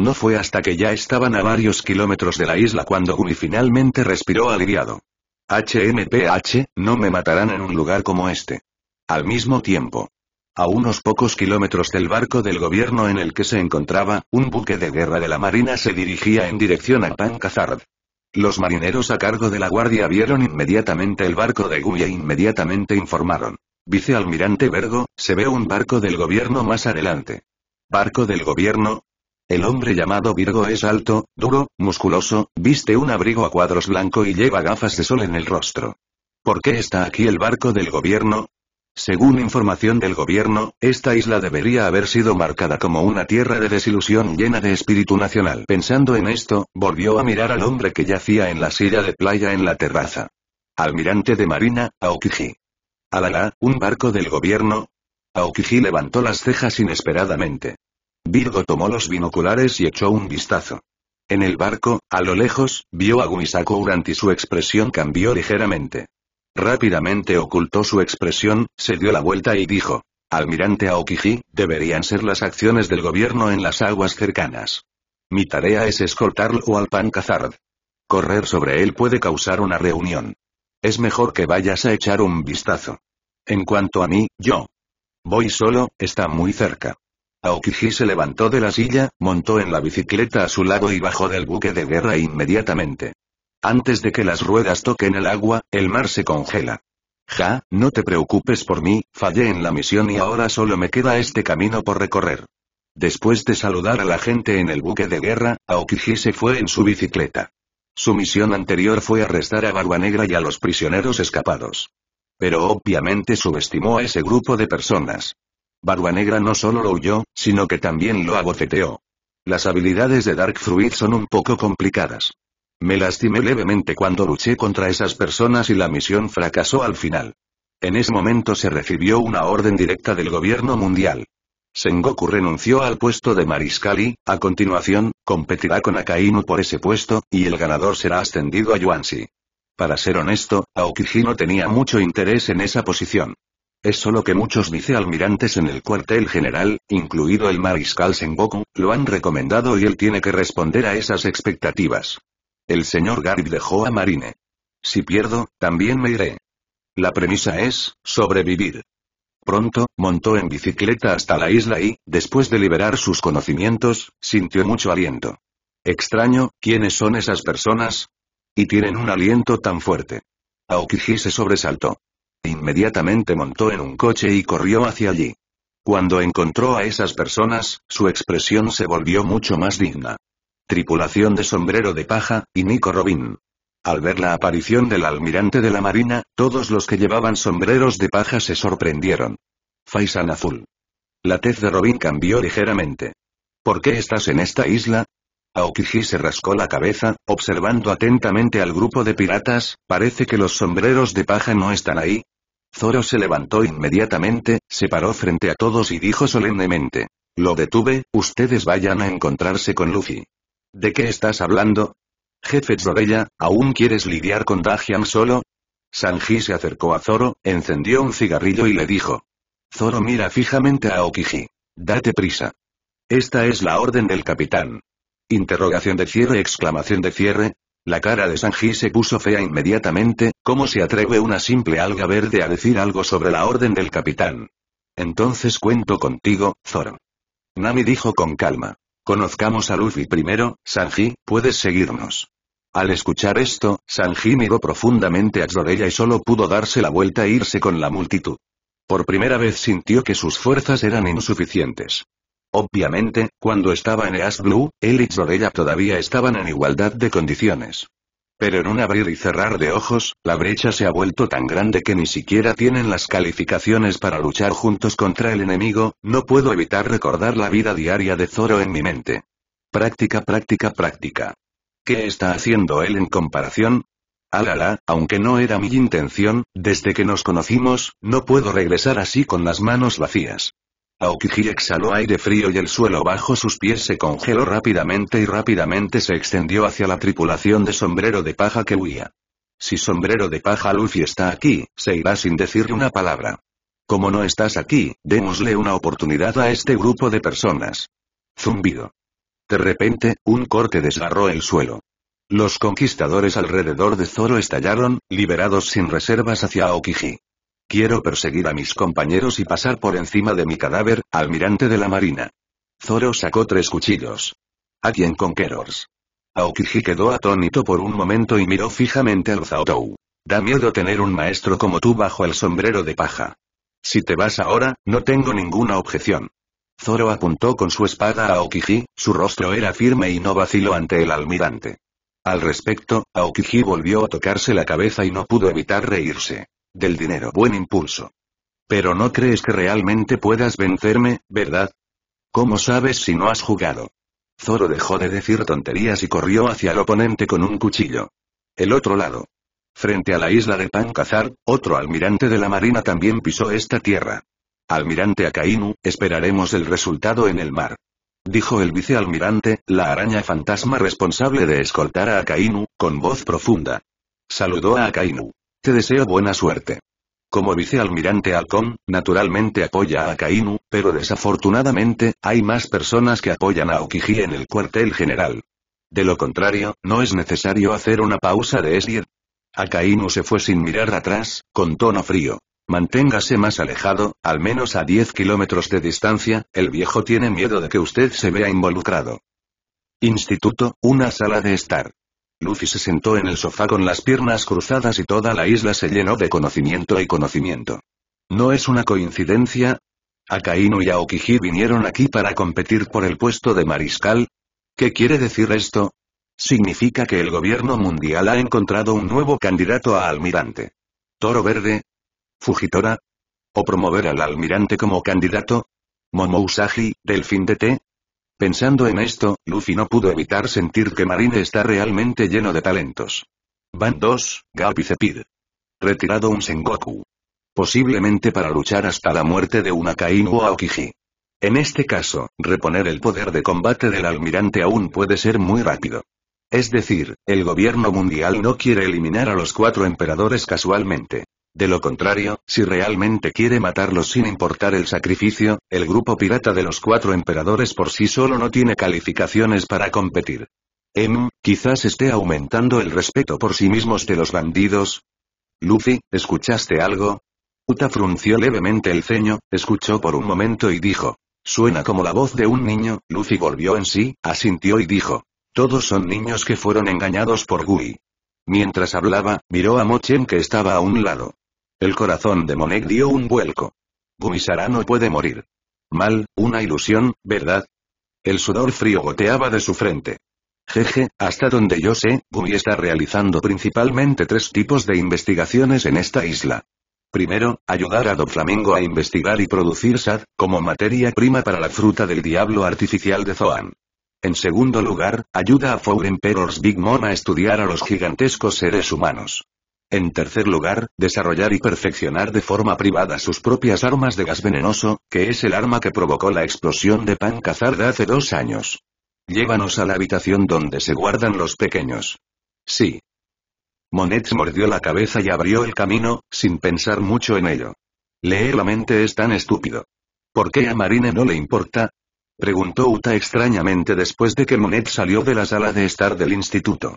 No fue hasta que ya estaban a varios kilómetros de la isla cuando Gumi finalmente respiró aliviado. HMPH, no me matarán en un lugar como este. Al mismo tiempo. A unos pocos kilómetros del barco del gobierno en el que se encontraba, un buque de guerra de la Marina se dirigía en dirección a Pancazard. Los marineros a cargo de la guardia vieron inmediatamente el barco de Gumi e inmediatamente informaron. Vicealmirante Vergo, se ve un barco del gobierno más adelante. ¿Barco del gobierno? El hombre llamado Virgo es alto, duro, musculoso, viste un abrigo a cuadros blanco y lleva gafas de sol en el rostro. ¿Por qué está aquí el barco del gobierno? Según información del gobierno, esta isla debería haber sido marcada como una tierra de desilusión llena de espíritu nacional. Pensando en esto, volvió a mirar al hombre que yacía en la silla de playa en la terraza. Almirante de Marina, Aokiji. Alala, un barco del gobierno. Aokiji levantó las cejas inesperadamente. Virgo tomó los binoculares y echó un vistazo. En el barco, a lo lejos, vio a Guisako y su expresión cambió ligeramente. Rápidamente ocultó su expresión, se dio la vuelta y dijo. Almirante Aokiji, deberían ser las acciones del gobierno en las aguas cercanas. Mi tarea es escoltarlo al Pancazard. Correr sobre él puede causar una reunión. Es mejor que vayas a echar un vistazo. En cuanto a mí, yo. Voy solo, está muy cerca. Aokiji se levantó de la silla, montó en la bicicleta a su lado y bajó del buque de guerra inmediatamente. Antes de que las ruedas toquen el agua, el mar se congela. Ja, no te preocupes por mí, fallé en la misión y ahora solo me queda este camino por recorrer. Después de saludar a la gente en el buque de guerra, Aokiji se fue en su bicicleta. Su misión anterior fue arrestar a Barba Negra y a los prisioneros escapados. Pero obviamente subestimó a ese grupo de personas. Negra no solo lo huyó, sino que también lo abofeteó. Las habilidades de Dark Fruit son un poco complicadas. Me lastimé levemente cuando luché contra esas personas y la misión fracasó al final. En ese momento se recibió una orden directa del gobierno mundial. Sengoku renunció al puesto de mariscal y, a continuación, competirá con Akainu por ese puesto, y el ganador será ascendido a Yuansi. Para ser honesto, Aokiji no tenía mucho interés en esa posición. Es solo que muchos vicealmirantes en el cuartel general, incluido el mariscal Sengoku, lo han recomendado y él tiene que responder a esas expectativas. El señor Garib dejó a Marine. Si pierdo, también me iré. La premisa es, sobrevivir. Pronto, montó en bicicleta hasta la isla y, después de liberar sus conocimientos, sintió mucho aliento. Extraño, ¿quiénes son esas personas? Y tienen un aliento tan fuerte. Aokiji se sobresaltó. Inmediatamente montó en un coche y corrió hacia allí. Cuando encontró a esas personas, su expresión se volvió mucho más digna. Tripulación de sombrero de paja, y Nico Robin. Al ver la aparición del almirante de la Marina, todos los que llevaban sombreros de paja se sorprendieron. Faisan azul. La tez de Robin cambió ligeramente. ¿Por qué estás en esta isla? Aokiji se rascó la cabeza, observando atentamente al grupo de piratas, parece que los sombreros de paja no están ahí, Zoro se levantó inmediatamente, se paró frente a todos y dijo solemnemente. Lo detuve, ustedes vayan a encontrarse con Luffy. ¿De qué estás hablando? Jefe Zorella, ¿aún quieres lidiar con Dajian solo? Sanji se acercó a Zoro, encendió un cigarrillo y le dijo. Zoro mira fijamente a Okiji. Date prisa. Esta es la orden del capitán. Interrogación de cierre, exclamación de cierre, la cara de Sanji se puso fea inmediatamente, como se atreve una simple alga verde a decir algo sobre la orden del capitán? Entonces cuento contigo, Zoro. Nami dijo con calma. Conozcamos a Luffy primero, Sanji, puedes seguirnos. Al escuchar esto, Sanji miró profundamente a Zorella y solo pudo darse la vuelta e irse con la multitud. Por primera vez sintió que sus fuerzas eran insuficientes. Obviamente, cuando estaba en East Blue, él y Zorella todavía estaban en igualdad de condiciones. Pero en un abrir y cerrar de ojos, la brecha se ha vuelto tan grande que ni siquiera tienen las calificaciones para luchar juntos contra el enemigo, no puedo evitar recordar la vida diaria de Zoro en mi mente. Práctica, práctica, práctica. ¿Qué está haciendo él en comparación? Alala, aunque no era mi intención, desde que nos conocimos, no puedo regresar así con las manos vacías. Aokiji exhaló aire frío y el suelo bajo sus pies se congeló rápidamente y rápidamente se extendió hacia la tripulación de sombrero de paja que huía. Si sombrero de paja Luffy está aquí, se irá sin decir una palabra. Como no estás aquí, démosle una oportunidad a este grupo de personas. Zumbido. De repente, un corte desgarró el suelo. Los conquistadores alrededor de Zoro estallaron, liberados sin reservas hacia Aokiji. Quiero perseguir a mis compañeros y pasar por encima de mi cadáver, almirante de la marina. Zoro sacó tres cuchillos. ¿A quién Conquerors? Aokiji quedó atónito por un momento y miró fijamente al Zaotou. Da miedo tener un maestro como tú bajo el sombrero de paja. Si te vas ahora, no tengo ninguna objeción. Zoro apuntó con su espada a Aokiji, su rostro era firme y no vaciló ante el almirante. Al respecto, Aokiji volvió a tocarse la cabeza y no pudo evitar reírse. Del dinero. Buen impulso. Pero no crees que realmente puedas vencerme, ¿verdad? ¿Cómo sabes si no has jugado? Zoro dejó de decir tonterías y corrió hacia el oponente con un cuchillo. El otro lado. Frente a la isla de Pancazar, otro almirante de la Marina también pisó esta tierra. Almirante Akainu, esperaremos el resultado en el mar. Dijo el vicealmirante, la araña fantasma responsable de escoltar a Akainu, con voz profunda. Saludó a Akainu. Te deseo buena suerte. Como vicealmirante Halcón, naturalmente apoya a Akainu, pero desafortunadamente, hay más personas que apoyan a Okiji en el cuartel general. De lo contrario, no es necesario hacer una pausa de Esir. Akainu se fue sin mirar atrás, con tono frío. Manténgase más alejado, al menos a 10 kilómetros de distancia, el viejo tiene miedo de que usted se vea involucrado. Instituto, una sala de estar. Luffy se sentó en el sofá con las piernas cruzadas y toda la isla se llenó de conocimiento y conocimiento. ¿No es una coincidencia? ¿Akainu y Aokiji vinieron aquí para competir por el puesto de mariscal? ¿Qué quiere decir esto? Significa que el gobierno mundial ha encontrado un nuevo candidato a almirante. ¿Toro verde? ¿Fujitora? ¿O promover al almirante como candidato? Momousagi, delfín de té, Pensando en esto, Luffy no pudo evitar sentir que Marine está realmente lleno de talentos. Van 2, Gap Retirado un Sengoku. Posiblemente para luchar hasta la muerte de una Akainu o Aokiji. En este caso, reponer el poder de combate del almirante aún puede ser muy rápido. Es decir, el gobierno mundial no quiere eliminar a los cuatro emperadores casualmente. De lo contrario, si realmente quiere matarlos sin importar el sacrificio, el grupo pirata de los cuatro emperadores por sí solo no tiene calificaciones para competir. Em, quizás esté aumentando el respeto por sí mismos de los bandidos. Luffy, ¿escuchaste algo? Uta frunció levemente el ceño, escuchó por un momento y dijo. Suena como la voz de un niño, Luffy volvió en sí, asintió y dijo. Todos son niños que fueron engañados por Gui. Mientras hablaba, miró a Mochen que estaba a un lado. El corazón de Monek dio un vuelco. Sara no puede morir. Mal, una ilusión, ¿verdad? El sudor frío goteaba de su frente. Jeje, hasta donde yo sé, Gumi está realizando principalmente tres tipos de investigaciones en esta isla. Primero, ayudar a Doflamingo a investigar y producir SAD, como materia prima para la fruta del diablo artificial de Zoan. En segundo lugar, ayuda a Four Emperor's Big Mom a estudiar a los gigantescos seres humanos. En tercer lugar, desarrollar y perfeccionar de forma privada sus propias armas de gas venenoso, que es el arma que provocó la explosión de Pan Cazarda hace dos años. Llévanos a la habitación donde se guardan los pequeños. Sí. Monet mordió la cabeza y abrió el camino, sin pensar mucho en ello. Leer la mente es tan estúpido. ¿Por qué a Marine no le importa? Preguntó Uta extrañamente después de que Monet salió de la sala de estar del instituto.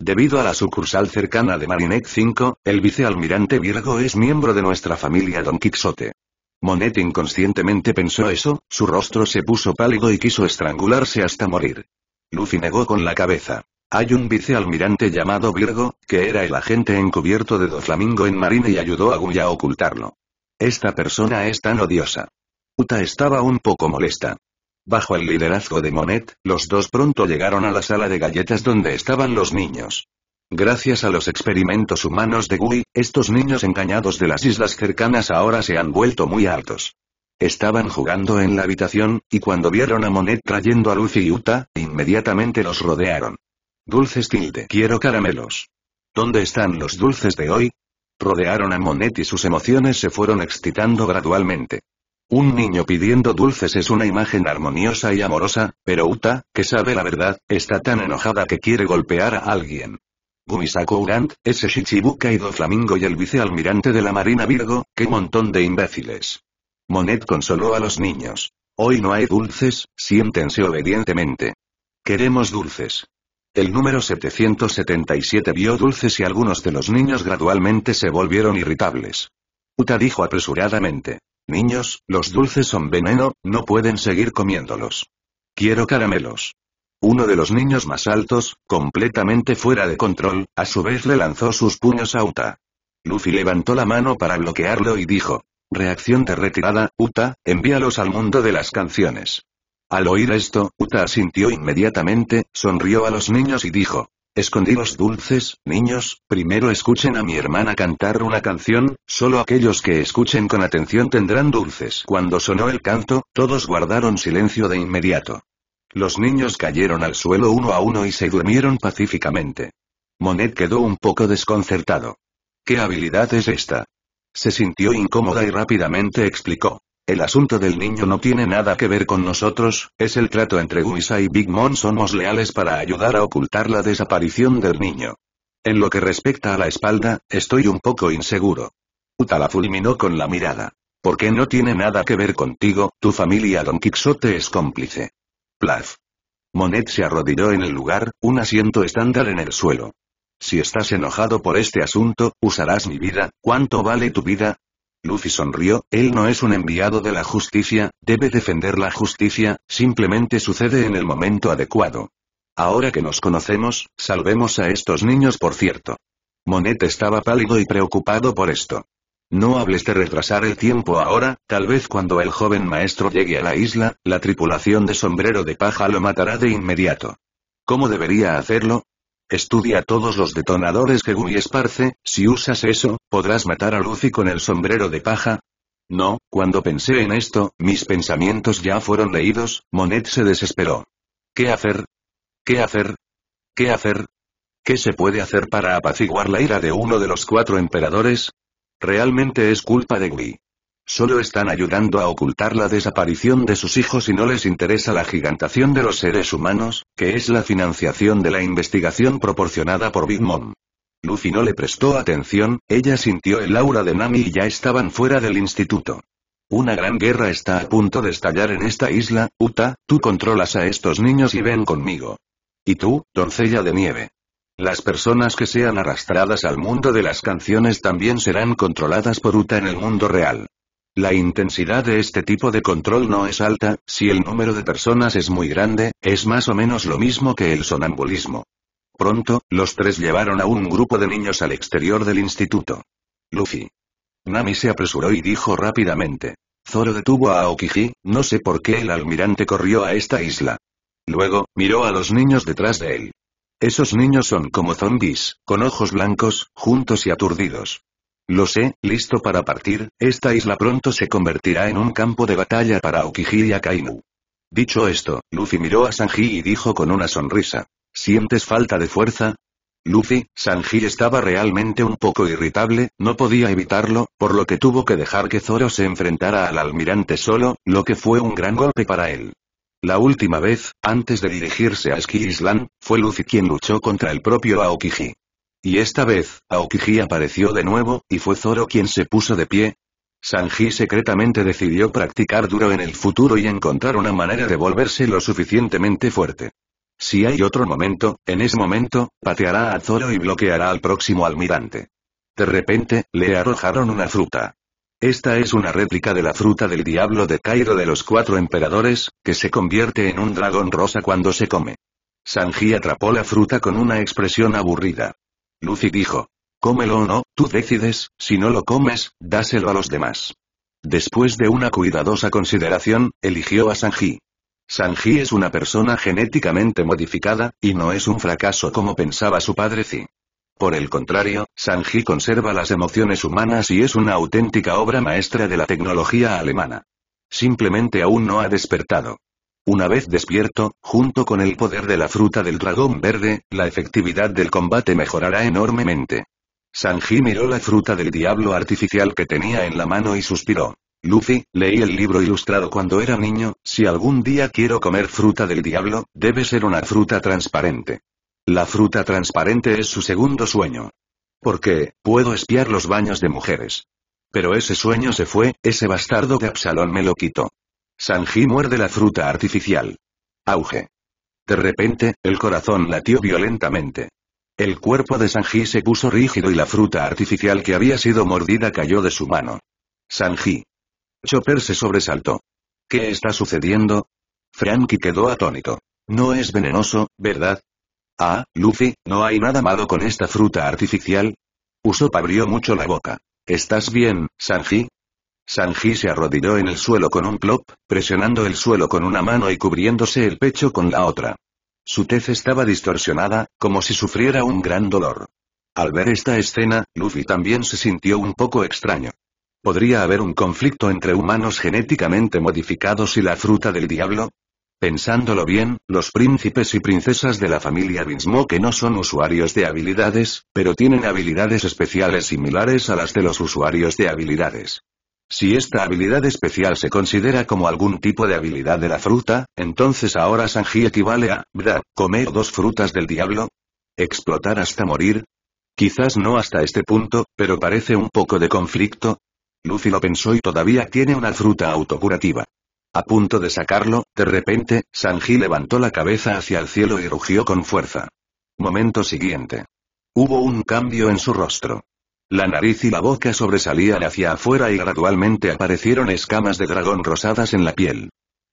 Debido a la sucursal cercana de Marinette 5, el vicealmirante Virgo es miembro de nuestra familia Don Quixote. Monet inconscientemente pensó eso, su rostro se puso pálido y quiso estrangularse hasta morir. Luffy negó con la cabeza. Hay un vicealmirante llamado Virgo, que era el agente encubierto de Doflamingo en Marine y ayudó a Guya a ocultarlo. Esta persona es tan odiosa. Uta estaba un poco molesta. Bajo el liderazgo de Monet, los dos pronto llegaron a la sala de galletas donde estaban los niños. Gracias a los experimentos humanos de Gui, estos niños engañados de las islas cercanas ahora se han vuelto muy altos. Estaban jugando en la habitación, y cuando vieron a Monet trayendo a Lucy y Uta, inmediatamente los rodearon. Dulces tilde. Quiero caramelos. ¿Dónde están los dulces de hoy? Rodearon a Monet y sus emociones se fueron excitando gradualmente. Un niño pidiendo dulces es una imagen armoniosa y amorosa, pero Uta, que sabe la verdad, está tan enojada que quiere golpear a alguien. Gumisako Urant, ese Shichibuka y Flamingo y el vicealmirante de la Marina Virgo, qué montón de imbéciles. Monet consoló a los niños. Hoy no hay dulces, siéntense obedientemente. Queremos dulces. El número 777 vio dulces y algunos de los niños gradualmente se volvieron irritables. Uta dijo apresuradamente. Niños, los dulces son veneno, no pueden seguir comiéndolos. Quiero caramelos. Uno de los niños más altos, completamente fuera de control, a su vez le lanzó sus puños a Uta. Luffy levantó la mano para bloquearlo y dijo, Reacción de retirada, Uta, envíalos al mundo de las canciones. Al oír esto, Uta asintió inmediatamente, sonrió a los niños y dijo, Escondidos dulces, niños, primero escuchen a mi hermana cantar una canción, solo aquellos que escuchen con atención tendrán dulces. Cuando sonó el canto, todos guardaron silencio de inmediato. Los niños cayeron al suelo uno a uno y se durmieron pacíficamente. Monet quedó un poco desconcertado. ¿Qué habilidad es esta? Se sintió incómoda y rápidamente explicó. El asunto del niño no tiene nada que ver con nosotros, es el trato entre Guisa y Big Mom somos leales para ayudar a ocultar la desaparición del niño. En lo que respecta a la espalda, estoy un poco inseguro. Uta la fulminó con la mirada. Porque no tiene nada que ver contigo, tu familia Don Quixote es cómplice. Plaf. Monet se arrodilló en el lugar, un asiento estándar en el suelo. Si estás enojado por este asunto, usarás mi vida, ¿cuánto vale tu vida? Luffy sonrió, él no es un enviado de la justicia, debe defender la justicia, simplemente sucede en el momento adecuado. Ahora que nos conocemos, salvemos a estos niños por cierto. Monet estaba pálido y preocupado por esto. No hables de retrasar el tiempo ahora, tal vez cuando el joven maestro llegue a la isla, la tripulación de sombrero de paja lo matará de inmediato. ¿Cómo debería hacerlo? Estudia todos los detonadores que Gui esparce, si usas eso, ¿podrás matar a Lucy con el sombrero de paja? No, cuando pensé en esto, mis pensamientos ya fueron leídos, Monet se desesperó. ¿Qué hacer? ¿Qué hacer? ¿Qué hacer? ¿Qué se puede hacer para apaciguar la ira de uno de los cuatro emperadores? Realmente es culpa de Gui. Solo están ayudando a ocultar la desaparición de sus hijos y no les interesa la gigantación de los seres humanos, que es la financiación de la investigación proporcionada por Big Mom. Luffy no le prestó atención, ella sintió el aura de Nami y ya estaban fuera del instituto. Una gran guerra está a punto de estallar en esta isla, Uta, tú controlas a estos niños y ven conmigo. Y tú, doncella de nieve. Las personas que sean arrastradas al mundo de las canciones también serán controladas por Uta en el mundo real. La intensidad de este tipo de control no es alta, si el número de personas es muy grande, es más o menos lo mismo que el sonambulismo. Pronto, los tres llevaron a un grupo de niños al exterior del instituto. Luffy. Nami se apresuró y dijo rápidamente. Zoro detuvo a Aokiji, no sé por qué el almirante corrió a esta isla. Luego, miró a los niños detrás de él. Esos niños son como zombies, con ojos blancos, juntos y aturdidos. Lo sé, listo para partir, esta isla pronto se convertirá en un campo de batalla para Okiji y Akainu. Dicho esto, Luffy miró a Sanji y dijo con una sonrisa. ¿Sientes falta de fuerza? Luffy, Sanji estaba realmente un poco irritable, no podía evitarlo, por lo que tuvo que dejar que Zoro se enfrentara al almirante solo, lo que fue un gran golpe para él. La última vez, antes de dirigirse a Ski Island, fue Luffy quien luchó contra el propio Aokiji. Y esta vez, Aokiji apareció de nuevo, y fue Zoro quien se puso de pie. Sanji secretamente decidió practicar duro en el futuro y encontrar una manera de volverse lo suficientemente fuerte. Si hay otro momento, en ese momento, pateará a Zoro y bloqueará al próximo almirante. De repente, le arrojaron una fruta. Esta es una réplica de la fruta del diablo de Cairo de los cuatro emperadores, que se convierte en un dragón rosa cuando se come. Sanji atrapó la fruta con una expresión aburrida. Lucy dijo. Cómelo o no, tú decides, si no lo comes, dáselo a los demás. Después de una cuidadosa consideración, eligió a Sanji. Sanji es una persona genéticamente modificada, y no es un fracaso como pensaba su padre Zi. Por el contrario, Sanji conserva las emociones humanas y es una auténtica obra maestra de la tecnología alemana. Simplemente aún no ha despertado. Una vez despierto, junto con el poder de la fruta del dragón verde, la efectividad del combate mejorará enormemente. Sanji miró la fruta del diablo artificial que tenía en la mano y suspiró. Luffy, leí el libro ilustrado cuando era niño, si algún día quiero comer fruta del diablo, debe ser una fruta transparente. La fruta transparente es su segundo sueño. Porque, puedo espiar los baños de mujeres. Pero ese sueño se fue, ese bastardo de Absalón me lo quitó. Sanji muerde la fruta artificial. Auge. De repente, el corazón latió violentamente. El cuerpo de Sanji se puso rígido y la fruta artificial que había sido mordida cayó de su mano. Sanji. Chopper se sobresaltó. ¿Qué está sucediendo? Frankie quedó atónito. No es venenoso, ¿verdad? Ah, Luffy, no hay nada malo con esta fruta artificial. Usopp abrió mucho la boca. ¿Estás bien, Sanji? Sanji se arrodilló en el suelo con un plop, presionando el suelo con una mano y cubriéndose el pecho con la otra. Su tez estaba distorsionada, como si sufriera un gran dolor. Al ver esta escena, Luffy también se sintió un poco extraño. ¿Podría haber un conflicto entre humanos genéticamente modificados y la fruta del diablo? Pensándolo bien, los príncipes y princesas de la familia que no son usuarios de habilidades, pero tienen habilidades especiales similares a las de los usuarios de habilidades. Si esta habilidad especial se considera como algún tipo de habilidad de la fruta, entonces ahora Sanji equivale a, ¿verdad? ¿Comer dos frutas del diablo? ¿Explotar hasta morir? Quizás no hasta este punto, pero parece un poco de conflicto. Lucy lo pensó y todavía tiene una fruta autocurativa. A punto de sacarlo, de repente, Sanji levantó la cabeza hacia el cielo y rugió con fuerza. Momento siguiente. Hubo un cambio en su rostro. La nariz y la boca sobresalían hacia afuera y gradualmente aparecieron escamas de dragón rosadas en la piel.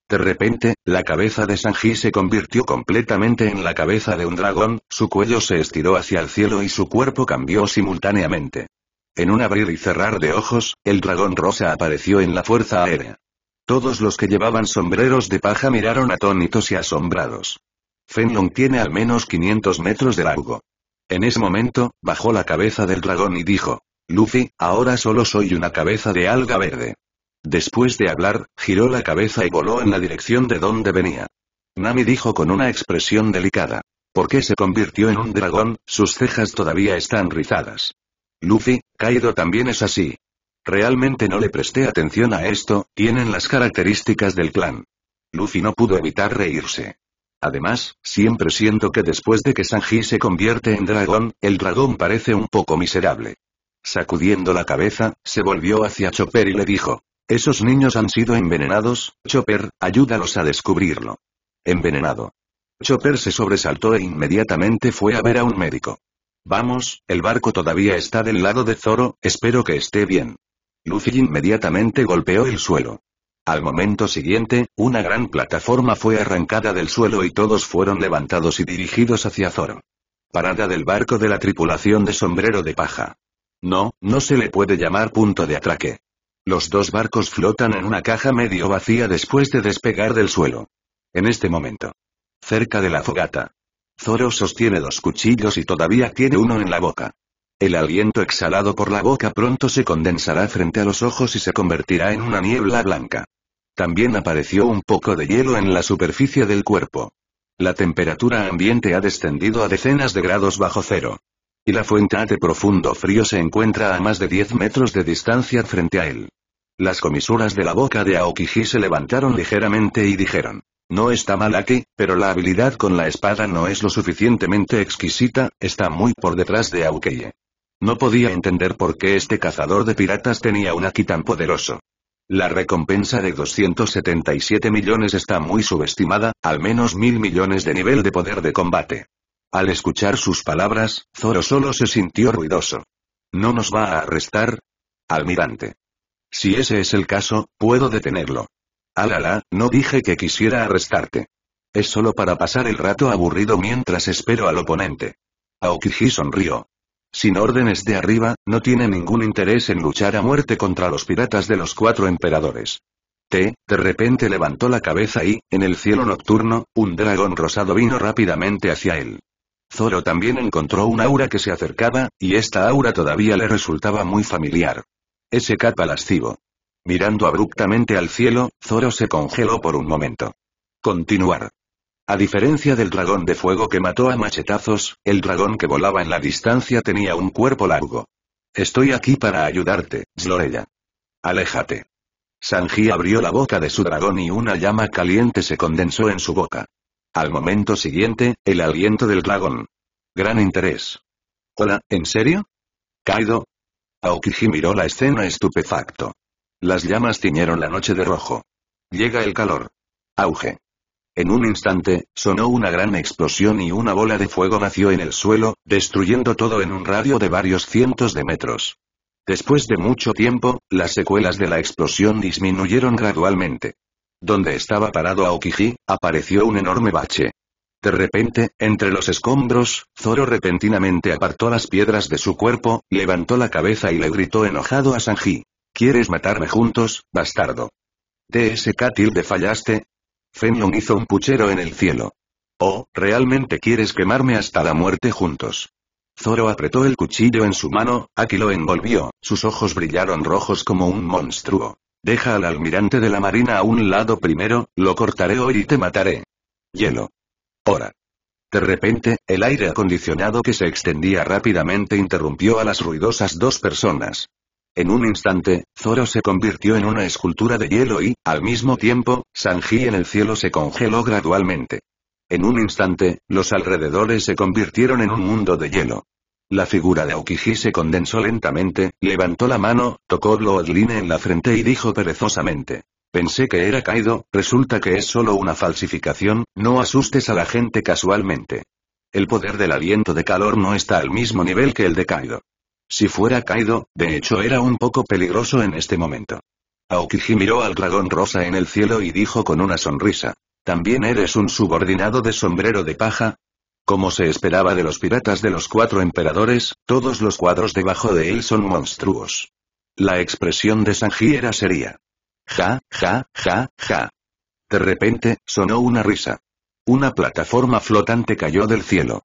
De repente, la cabeza de Sanji se convirtió completamente en la cabeza de un dragón, su cuello se estiró hacia el cielo y su cuerpo cambió simultáneamente. En un abrir y cerrar de ojos, el dragón rosa apareció en la fuerza aérea. Todos los que llevaban sombreros de paja miraron atónitos y asombrados. Fenlong tiene al menos 500 metros de largo. En ese momento, bajó la cabeza del dragón y dijo, Luffy, ahora solo soy una cabeza de alga verde. Después de hablar, giró la cabeza y voló en la dirección de donde venía. Nami dijo con una expresión delicada. ¿Por qué se convirtió en un dragón? Sus cejas todavía están rizadas. Luffy, Kaido también es así. Realmente no le presté atención a esto, tienen las características del clan. Luffy no pudo evitar reírse. Además, siempre siento que después de que Sanji se convierte en dragón, el dragón parece un poco miserable. Sacudiendo la cabeza, se volvió hacia Chopper y le dijo. Esos niños han sido envenenados, Chopper, ayúdalos a descubrirlo. Envenenado. Chopper se sobresaltó e inmediatamente fue a ver a un médico. Vamos, el barco todavía está del lado de Zoro, espero que esté bien. Luffy inmediatamente golpeó el suelo. Al momento siguiente, una gran plataforma fue arrancada del suelo y todos fueron levantados y dirigidos hacia Zoro. Parada del barco de la tripulación de sombrero de paja. No, no se le puede llamar punto de atraque. Los dos barcos flotan en una caja medio vacía después de despegar del suelo. En este momento. Cerca de la fogata. Zoro sostiene dos cuchillos y todavía tiene uno en la boca. El aliento exhalado por la boca pronto se condensará frente a los ojos y se convertirá en una niebla blanca. También apareció un poco de hielo en la superficie del cuerpo. La temperatura ambiente ha descendido a decenas de grados bajo cero. Y la fuente de profundo frío se encuentra a más de 10 metros de distancia frente a él. Las comisuras de la boca de Aokiji se levantaron ligeramente y dijeron. No está mal aquí, pero la habilidad con la espada no es lo suficientemente exquisita, está muy por detrás de Aokeye. No podía entender por qué este cazador de piratas tenía un aquí tan poderoso. La recompensa de 277 millones está muy subestimada, al menos mil millones de nivel de poder de combate. Al escuchar sus palabras, Zoro solo se sintió ruidoso. ¿No nos va a arrestar? Almirante. Si ese es el caso, puedo detenerlo. Alala, ah, no dije que quisiera arrestarte. Es solo para pasar el rato aburrido mientras espero al oponente. Aokiji sonrió sin órdenes de arriba, no tiene ningún interés en luchar a muerte contra los piratas de los cuatro emperadores. T, de repente levantó la cabeza y, en el cielo nocturno, un dragón rosado vino rápidamente hacia él. Zoro también encontró un aura que se acercaba, y esta aura todavía le resultaba muy familiar. Ese capa lascivo. Mirando abruptamente al cielo, Zoro se congeló por un momento. Continuar. A diferencia del dragón de fuego que mató a machetazos, el dragón que volaba en la distancia tenía un cuerpo largo. Estoy aquí para ayudarte, Zlorella. Aléjate. Sanji abrió la boca de su dragón y una llama caliente se condensó en su boca. Al momento siguiente, el aliento del dragón. Gran interés. Hola, ¿en serio? Kaido. Aokiji miró la escena estupefacto. Las llamas tiñeron la noche de rojo. Llega el calor. Auge. En un instante, sonó una gran explosión y una bola de fuego nació en el suelo, destruyendo todo en un radio de varios cientos de metros. Después de mucho tiempo, las secuelas de la explosión disminuyeron gradualmente. Donde estaba parado Aokiji, apareció un enorme bache. De repente, entre los escombros, Zoro repentinamente apartó las piedras de su cuerpo, levantó la cabeza y le gritó enojado a Sanji. ¿Quieres matarme juntos, bastardo? ¿De cátil te fallaste, Fenion hizo un puchero en el cielo. Oh, ¿realmente quieres quemarme hasta la muerte juntos? Zoro apretó el cuchillo en su mano, aquí lo envolvió, sus ojos brillaron rojos como un monstruo. Deja al almirante de la marina a un lado primero, lo cortaré hoy y te mataré. Hielo. Hora. De repente, el aire acondicionado que se extendía rápidamente interrumpió a las ruidosas dos personas. En un instante, Zoro se convirtió en una escultura de hielo y, al mismo tiempo, Sanji en el cielo se congeló gradualmente. En un instante, los alrededores se convirtieron en un mundo de hielo. La figura de Aokiji se condensó lentamente, levantó la mano, tocó Bloodline en la frente y dijo perezosamente. Pensé que era Kaido, resulta que es solo una falsificación, no asustes a la gente casualmente. El poder del aliento de calor no está al mismo nivel que el de Kaido. Si fuera caído, de hecho era un poco peligroso en este momento. Aokiji miró al dragón rosa en el cielo y dijo con una sonrisa. ¿También eres un subordinado de sombrero de paja? Como se esperaba de los piratas de los cuatro emperadores, todos los cuadros debajo de él son monstruos. La expresión de Sanji era seria. Ja, ja, ja, ja. De repente, sonó una risa. Una plataforma flotante cayó del cielo.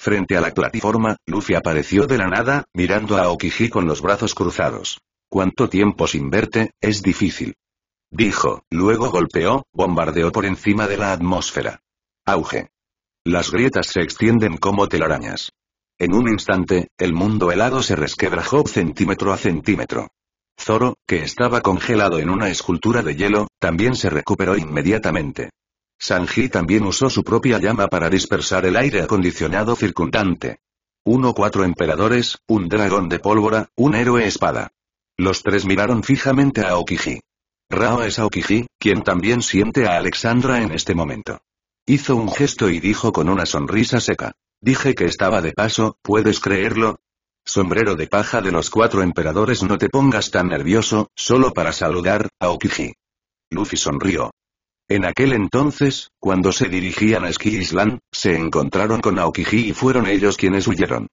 Frente a la plataforma, Luffy apareció de la nada, mirando a Okiji con los brazos cruzados. «¿Cuánto tiempo sin verte? Es difícil». Dijo, luego golpeó, bombardeó por encima de la atmósfera. Auge. Las grietas se extienden como telarañas. En un instante, el mundo helado se resquebrajó centímetro a centímetro. Zoro, que estaba congelado en una escultura de hielo, también se recuperó inmediatamente. Sanji también usó su propia llama para dispersar el aire acondicionado circundante. Uno cuatro emperadores, un dragón de pólvora, un héroe espada. Los tres miraron fijamente a Okiji. Rao es Okiji, quien también siente a Alexandra en este momento. Hizo un gesto y dijo con una sonrisa seca. Dije que estaba de paso, ¿puedes creerlo? Sombrero de paja de los cuatro emperadores no te pongas tan nervioso, solo para saludar, Aokiji. Luffy sonrió. En aquel entonces, cuando se dirigían a Ski Island, se encontraron con Aokiji y fueron ellos quienes huyeron.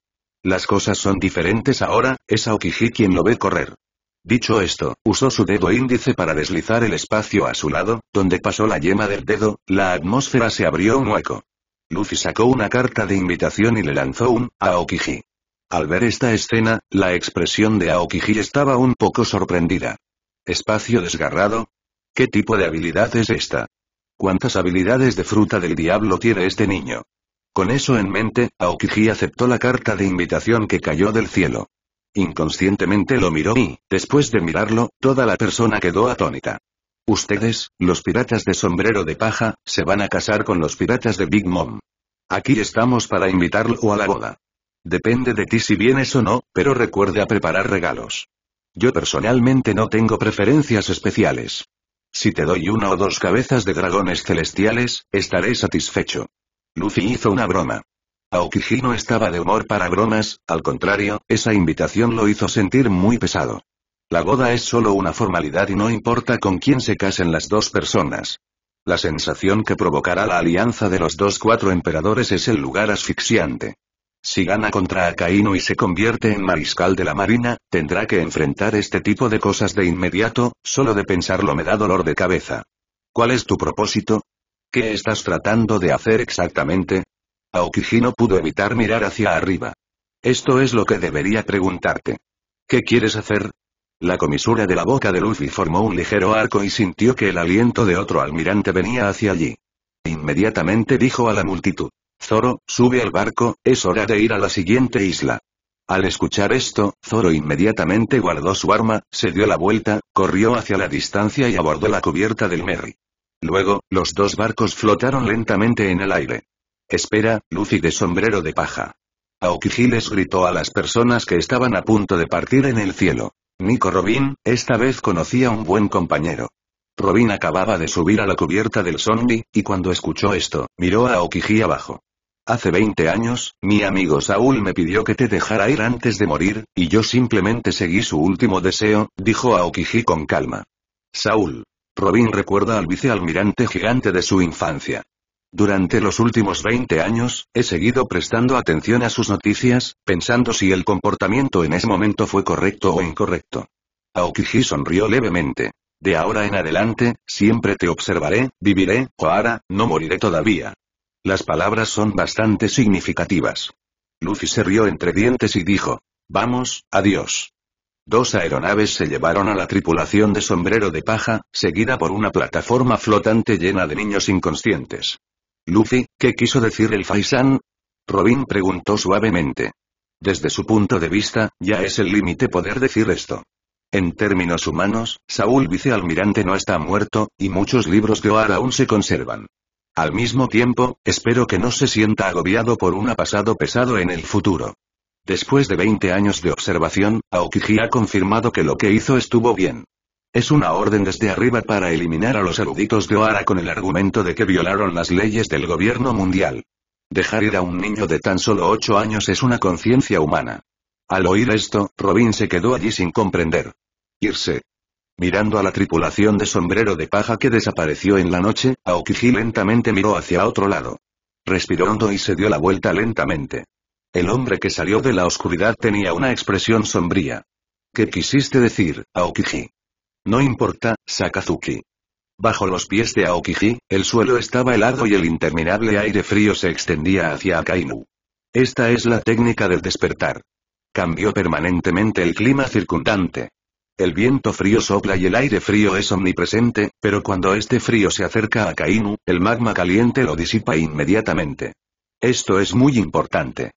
Las cosas son diferentes ahora, es Aokiji quien lo ve correr. Dicho esto, usó su dedo índice para deslizar el espacio a su lado, donde pasó la yema del dedo, la atmósfera se abrió un hueco. Luffy sacó una carta de invitación y le lanzó un, a Aokiji. Al ver esta escena, la expresión de Aokiji estaba un poco sorprendida. Espacio desgarrado, ¿Qué tipo de habilidad es esta? ¿Cuántas habilidades de fruta del diablo tiene este niño? Con eso en mente, Aokiji aceptó la carta de invitación que cayó del cielo. Inconscientemente lo miró y, después de mirarlo, toda la persona quedó atónita. Ustedes, los piratas de sombrero de paja, se van a casar con los piratas de Big Mom. Aquí estamos para invitarlo a la boda. Depende de ti si vienes o no, pero recuerda preparar regalos. Yo personalmente no tengo preferencias especiales. Si te doy una o dos cabezas de dragones celestiales, estaré satisfecho. Lucy hizo una broma. Aokiji no estaba de humor para bromas, al contrario, esa invitación lo hizo sentir muy pesado. La boda es solo una formalidad y no importa con quién se casen las dos personas. La sensación que provocará la alianza de los dos cuatro emperadores es el lugar asfixiante. Si gana contra Akainu y se convierte en mariscal de la marina, tendrá que enfrentar este tipo de cosas de inmediato, solo de pensarlo me da dolor de cabeza. ¿Cuál es tu propósito? ¿Qué estás tratando de hacer exactamente? Aokiji no pudo evitar mirar hacia arriba. Esto es lo que debería preguntarte. ¿Qué quieres hacer? La comisura de la boca de Luffy formó un ligero arco y sintió que el aliento de otro almirante venía hacia allí. Inmediatamente dijo a la multitud. Zoro, sube al barco, es hora de ir a la siguiente isla. Al escuchar esto, Zoro inmediatamente guardó su arma, se dio la vuelta, corrió hacia la distancia y abordó la cubierta del Merry. Luego, los dos barcos flotaron lentamente en el aire. Espera, Luffy de sombrero de paja. Aokiji les gritó a las personas que estaban a punto de partir en el cielo. Nico Robin, esta vez conocía un buen compañero. Robin acababa de subir a la cubierta del zombie, y cuando escuchó esto, miró a Aokiji abajo. Hace 20 años, mi amigo Saúl me pidió que te dejara ir antes de morir, y yo simplemente seguí su último deseo, dijo Aokiji con calma. Saúl. Robin recuerda al vicealmirante gigante de su infancia. Durante los últimos 20 años, he seguido prestando atención a sus noticias, pensando si el comportamiento en ese momento fue correcto o incorrecto. Aokiji sonrió levemente. De ahora en adelante, siempre te observaré, viviré, ahora no moriré todavía. Las palabras son bastante significativas. Luffy se rió entre dientes y dijo. Vamos, adiós. Dos aeronaves se llevaron a la tripulación de sombrero de paja, seguida por una plataforma flotante llena de niños inconscientes. Luffy, ¿qué quiso decir el Faisan? Robin preguntó suavemente. Desde su punto de vista, ya es el límite poder decir esto. En términos humanos, Saúl vicealmirante no está muerto, y muchos libros de O'Hara aún se conservan. Al mismo tiempo, espero que no se sienta agobiado por un pasado pesado en el futuro. Después de 20 años de observación, Aokiji ha confirmado que lo que hizo estuvo bien. Es una orden desde arriba para eliminar a los eruditos de Ohara con el argumento de que violaron las leyes del gobierno mundial. Dejar ir a un niño de tan solo 8 años es una conciencia humana. Al oír esto, Robin se quedó allí sin comprender. Irse, Mirando a la tripulación de sombrero de paja que desapareció en la noche, Aokiji lentamente miró hacia otro lado. Respiró hondo y se dio la vuelta lentamente. El hombre que salió de la oscuridad tenía una expresión sombría. ¿Qué quisiste decir, Aokiji? No importa, Sakazuki. Bajo los pies de Aokiji, el suelo estaba helado y el interminable aire frío se extendía hacia Akainu. Esta es la técnica del despertar. Cambió permanentemente el clima circundante. El viento frío sopla y el aire frío es omnipresente, pero cuando este frío se acerca a Kainu, el magma caliente lo disipa inmediatamente. Esto es muy importante.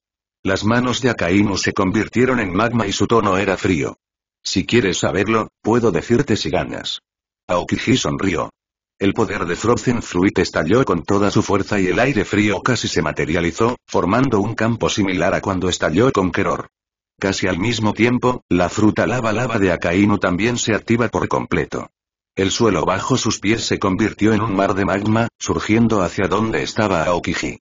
Las manos de Akainu se convirtieron en magma y su tono era frío. Si quieres saberlo, puedo decirte si ganas. Aokiji sonrió. El poder de Frozen Fruit estalló con toda su fuerza y el aire frío casi se materializó, formando un campo similar a cuando estalló Conqueror. Casi al mismo tiempo, la fruta lava lava de Akainu también se activa por completo. El suelo bajo sus pies se convirtió en un mar de magma, surgiendo hacia donde estaba Aokiji.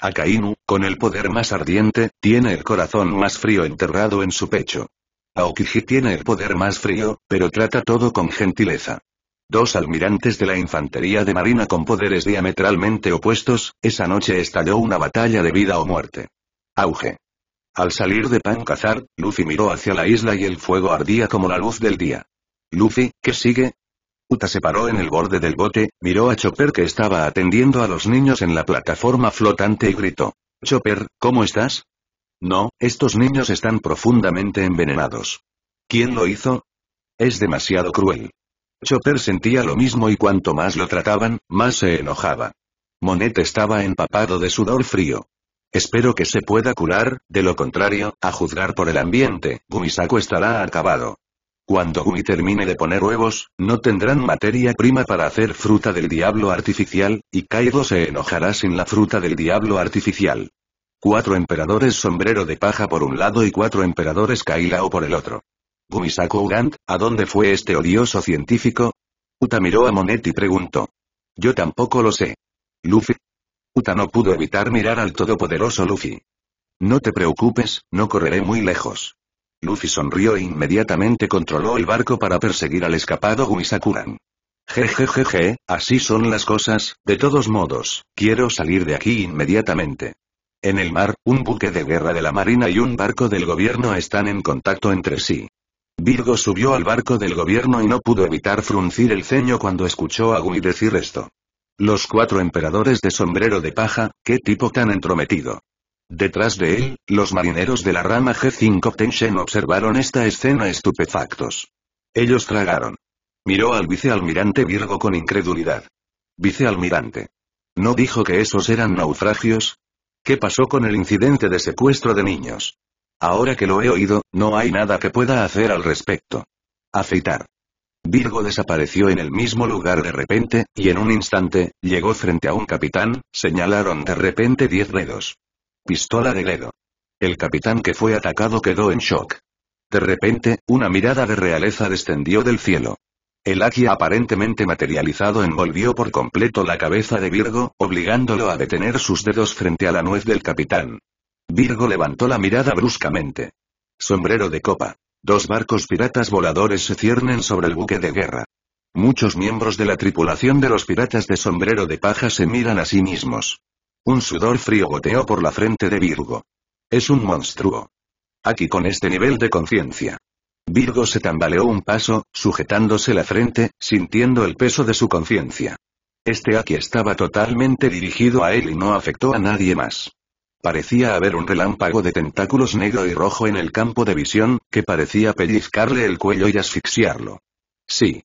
Akainu, con el poder más ardiente, tiene el corazón más frío enterrado en su pecho. Aokiji tiene el poder más frío, pero trata todo con gentileza. Dos almirantes de la infantería de marina con poderes diametralmente opuestos, esa noche estalló una batalla de vida o muerte. Auge. Al salir de Pancazar, Luffy miró hacia la isla y el fuego ardía como la luz del día. Luffy, ¿qué sigue? Uta se paró en el borde del bote, miró a Chopper que estaba atendiendo a los niños en la plataforma flotante y gritó. Chopper, ¿cómo estás? No, estos niños están profundamente envenenados. ¿Quién lo hizo? Es demasiado cruel. Chopper sentía lo mismo y cuanto más lo trataban, más se enojaba. Monet estaba empapado de sudor frío. Espero que se pueda curar, de lo contrario, a juzgar por el ambiente, Gumisaku estará acabado. Cuando Gumi termine de poner huevos, no tendrán materia prima para hacer fruta del diablo artificial, y Kaido se enojará sin la fruta del diablo artificial. Cuatro emperadores sombrero de paja por un lado y cuatro emperadores Kailao por el otro. Gumisaku Ugand, ¿a dónde fue este odioso científico? Uta miró a Monet y preguntó. Yo tampoco lo sé. Luffy, Uta no pudo evitar mirar al todopoderoso Luffy. No te preocupes, no correré muy lejos. Luffy sonrió e inmediatamente controló el barco para perseguir al escapado Sakuran. Jejejeje, así son las cosas, de todos modos, quiero salir de aquí inmediatamente. En el mar, un buque de guerra de la marina y un barco del gobierno están en contacto entre sí. Virgo subió al barco del gobierno y no pudo evitar fruncir el ceño cuando escuchó a Gui decir esto. Los cuatro emperadores de sombrero de paja, qué tipo tan entrometido. Detrás de él, los marineros de la rama G5 Tenshen observaron esta escena estupefactos. Ellos tragaron. Miró al vicealmirante Virgo con incredulidad. Vicealmirante. ¿No dijo que esos eran naufragios? ¿Qué pasó con el incidente de secuestro de niños? Ahora que lo he oído, no hay nada que pueda hacer al respecto. Aceitar. Virgo desapareció en el mismo lugar de repente, y en un instante, llegó frente a un capitán, señalaron de repente diez dedos. Pistola de dedo. El capitán que fue atacado quedó en shock. De repente, una mirada de realeza descendió del cielo. El aquí aparentemente materializado envolvió por completo la cabeza de Virgo, obligándolo a detener sus dedos frente a la nuez del capitán. Virgo levantó la mirada bruscamente. Sombrero de copa. Dos barcos piratas voladores se ciernen sobre el buque de guerra. Muchos miembros de la tripulación de los piratas de sombrero de paja se miran a sí mismos. Un sudor frío goteó por la frente de Virgo. Es un monstruo. Aquí con este nivel de conciencia. Virgo se tambaleó un paso, sujetándose la frente, sintiendo el peso de su conciencia. Este aquí estaba totalmente dirigido a él y no afectó a nadie más. Parecía haber un relámpago de tentáculos negro y rojo en el campo de visión, que parecía pellizcarle el cuello y asfixiarlo. Sí.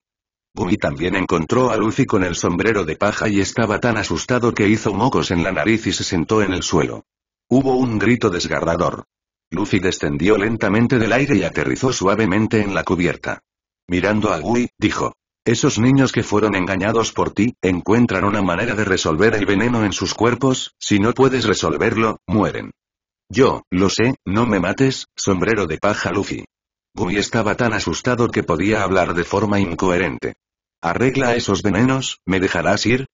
Gui también encontró a Lucy con el sombrero de paja y estaba tan asustado que hizo mocos en la nariz y se sentó en el suelo. Hubo un grito desgarrador. Lucy descendió lentamente del aire y aterrizó suavemente en la cubierta. Mirando a Gui, dijo. Esos niños que fueron engañados por ti, encuentran una manera de resolver el veneno en sus cuerpos, si no puedes resolverlo, mueren. Yo, lo sé, no me mates, sombrero de paja Luffy. Gui estaba tan asustado que podía hablar de forma incoherente. Arregla esos venenos, ¿me dejarás ir?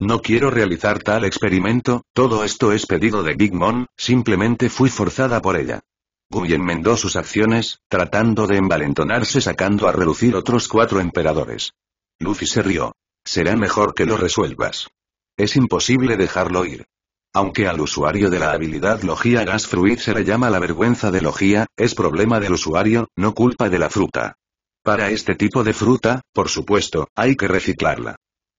No quiero realizar tal experimento, todo esto es pedido de Big Mom, simplemente fui forzada por ella. Gui enmendó sus acciones, tratando de envalentonarse sacando a relucir otros cuatro emperadores. Luffy se rió. Será mejor que lo resuelvas. Es imposible dejarlo ir. Aunque al usuario de la habilidad Logia Gas Fruit se le llama la vergüenza de Logia, es problema del usuario, no culpa de la fruta. Para este tipo de fruta, por supuesto, hay que reciclarla.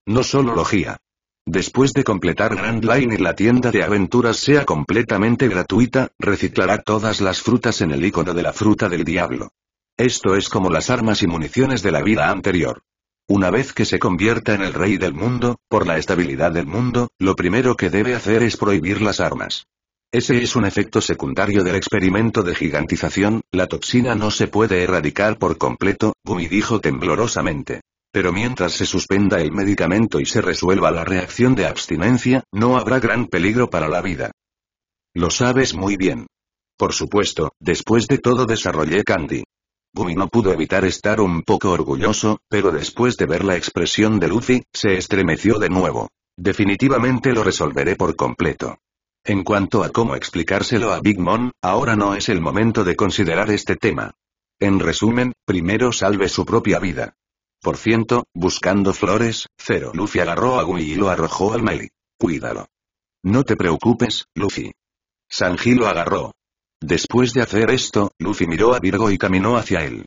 No solo Logia. Después de completar Grand Line y la tienda de aventuras sea completamente gratuita, reciclará todas las frutas en el icono de la fruta del diablo. Esto es como las armas y municiones de la vida anterior. Una vez que se convierta en el rey del mundo, por la estabilidad del mundo, lo primero que debe hacer es prohibir las armas. Ese es un efecto secundario del experimento de gigantización, la toxina no se puede erradicar por completo, Gumi dijo temblorosamente. Pero mientras se suspenda el medicamento y se resuelva la reacción de abstinencia, no habrá gran peligro para la vida. Lo sabes muy bien. Por supuesto, después de todo desarrollé Candy. Gui no pudo evitar estar un poco orgulloso, pero después de ver la expresión de Luffy, se estremeció de nuevo. Definitivamente lo resolveré por completo. En cuanto a cómo explicárselo a Big Mom, ahora no es el momento de considerar este tema. En resumen, primero salve su propia vida. Por ciento, buscando flores, cero. Luffy agarró a Gui y lo arrojó al Meli. Cuídalo. No te preocupes, Luffy. Sanji lo agarró. Después de hacer esto, Luffy miró a Virgo y caminó hacia él.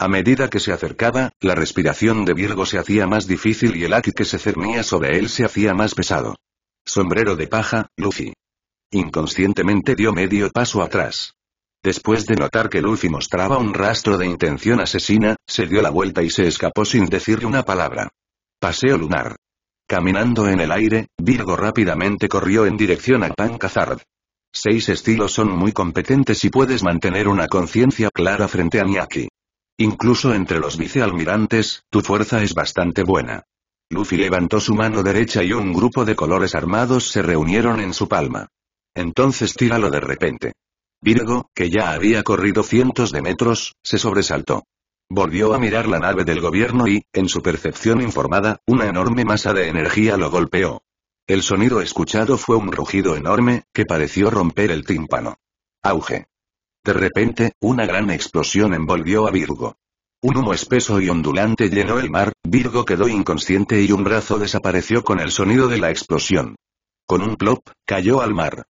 A medida que se acercaba, la respiración de Virgo se hacía más difícil y el aquí que se cernía sobre él se hacía más pesado. Sombrero de paja, Luffy. Inconscientemente dio medio paso atrás. Después de notar que Luffy mostraba un rastro de intención asesina, se dio la vuelta y se escapó sin decirle una palabra. Paseo lunar. Caminando en el aire, Virgo rápidamente corrió en dirección a Pancazard. Seis estilos son muy competentes y puedes mantener una conciencia clara frente a Miyaki. Incluso entre los vicealmirantes, tu fuerza es bastante buena. Luffy levantó su mano derecha y un grupo de colores armados se reunieron en su palma. Entonces tíralo de repente. Virgo, que ya había corrido cientos de metros, se sobresaltó. Volvió a mirar la nave del gobierno y, en su percepción informada, una enorme masa de energía lo golpeó. El sonido escuchado fue un rugido enorme, que pareció romper el tímpano. Auge. De repente, una gran explosión envolvió a Virgo. Un humo espeso y ondulante llenó el mar, Virgo quedó inconsciente y un brazo desapareció con el sonido de la explosión. Con un plop, cayó al mar.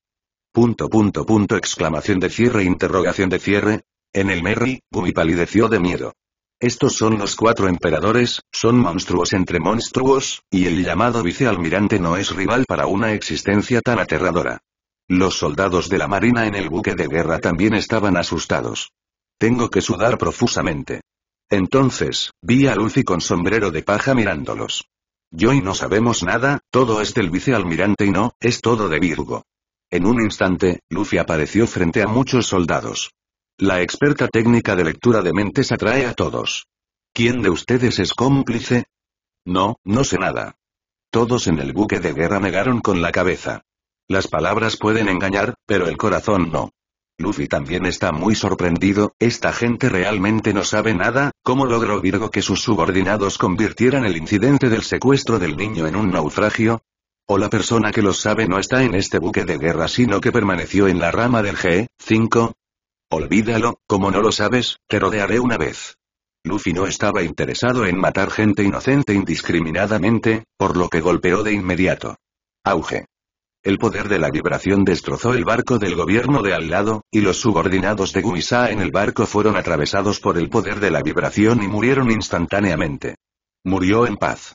Punto punto punto exclamación de cierre interrogación de cierre. En el Merry, Gumi palideció de miedo. Estos son los cuatro emperadores, son monstruos entre monstruos, y el llamado vicealmirante no es rival para una existencia tan aterradora. Los soldados de la marina en el buque de guerra también estaban asustados. Tengo que sudar profusamente. Entonces, vi a Luffy con sombrero de paja mirándolos. Yo y no sabemos nada, todo es del vicealmirante y no, es todo de Virgo. En un instante, Luffy apareció frente a muchos soldados. La experta técnica de lectura de mentes atrae a todos. ¿Quién de ustedes es cómplice? No, no sé nada. Todos en el buque de guerra negaron con la cabeza. Las palabras pueden engañar, pero el corazón no. Luffy también está muy sorprendido, esta gente realmente no sabe nada, ¿cómo logró Virgo que sus subordinados convirtieran el incidente del secuestro del niño en un naufragio? O la persona que lo sabe no está en este buque de guerra sino que permaneció en la rama del G5, Olvídalo, como no lo sabes, te rodearé una vez. Luffy no estaba interesado en matar gente inocente indiscriminadamente, por lo que golpeó de inmediato. Auge. El poder de la vibración destrozó el barco del gobierno de al lado, y los subordinados de Guisa en el barco fueron atravesados por el poder de la vibración y murieron instantáneamente. Murió en paz.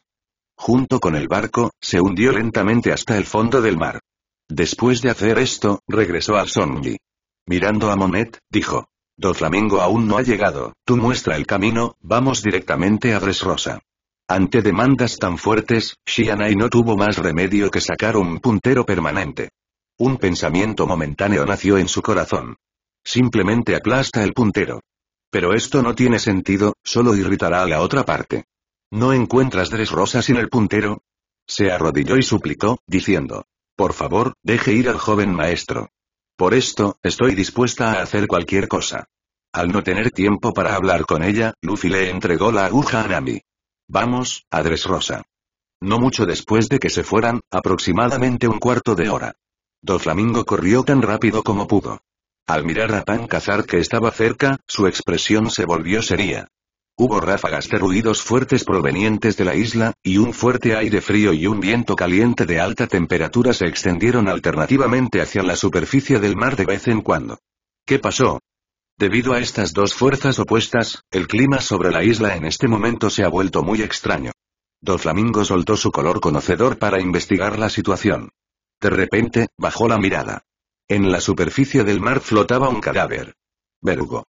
Junto con el barco, se hundió lentamente hasta el fondo del mar. Después de hacer esto, regresó a Sonji. Mirando a Monet, dijo. "Dos Flamengo aún no ha llegado, tú muestra el camino, vamos directamente a Dresrosa. Ante demandas tan fuertes, Shianai no tuvo más remedio que sacar un puntero permanente. Un pensamiento momentáneo nació en su corazón. Simplemente aplasta el puntero. Pero esto no tiene sentido, solo irritará a la otra parte. ¿No encuentras Dresrosa sin el puntero? Se arrodilló y suplicó, diciendo. Por favor, deje ir al joven maestro. Por esto, estoy dispuesta a hacer cualquier cosa. Al no tener tiempo para hablar con ella, Luffy le entregó la aguja a Nami. Vamos, adres rosa. No mucho después de que se fueran, aproximadamente un cuarto de hora. flamingo corrió tan rápido como pudo. Al mirar a Pan Cazar que estaba cerca, su expresión se volvió seria. Hubo ráfagas de ruidos fuertes provenientes de la isla, y un fuerte aire frío y un viento caliente de alta temperatura se extendieron alternativamente hacia la superficie del mar de vez en cuando. ¿Qué pasó? Debido a estas dos fuerzas opuestas, el clima sobre la isla en este momento se ha vuelto muy extraño. Doflamingo soltó su color conocedor para investigar la situación. De repente, bajó la mirada. En la superficie del mar flotaba un cadáver. Verugo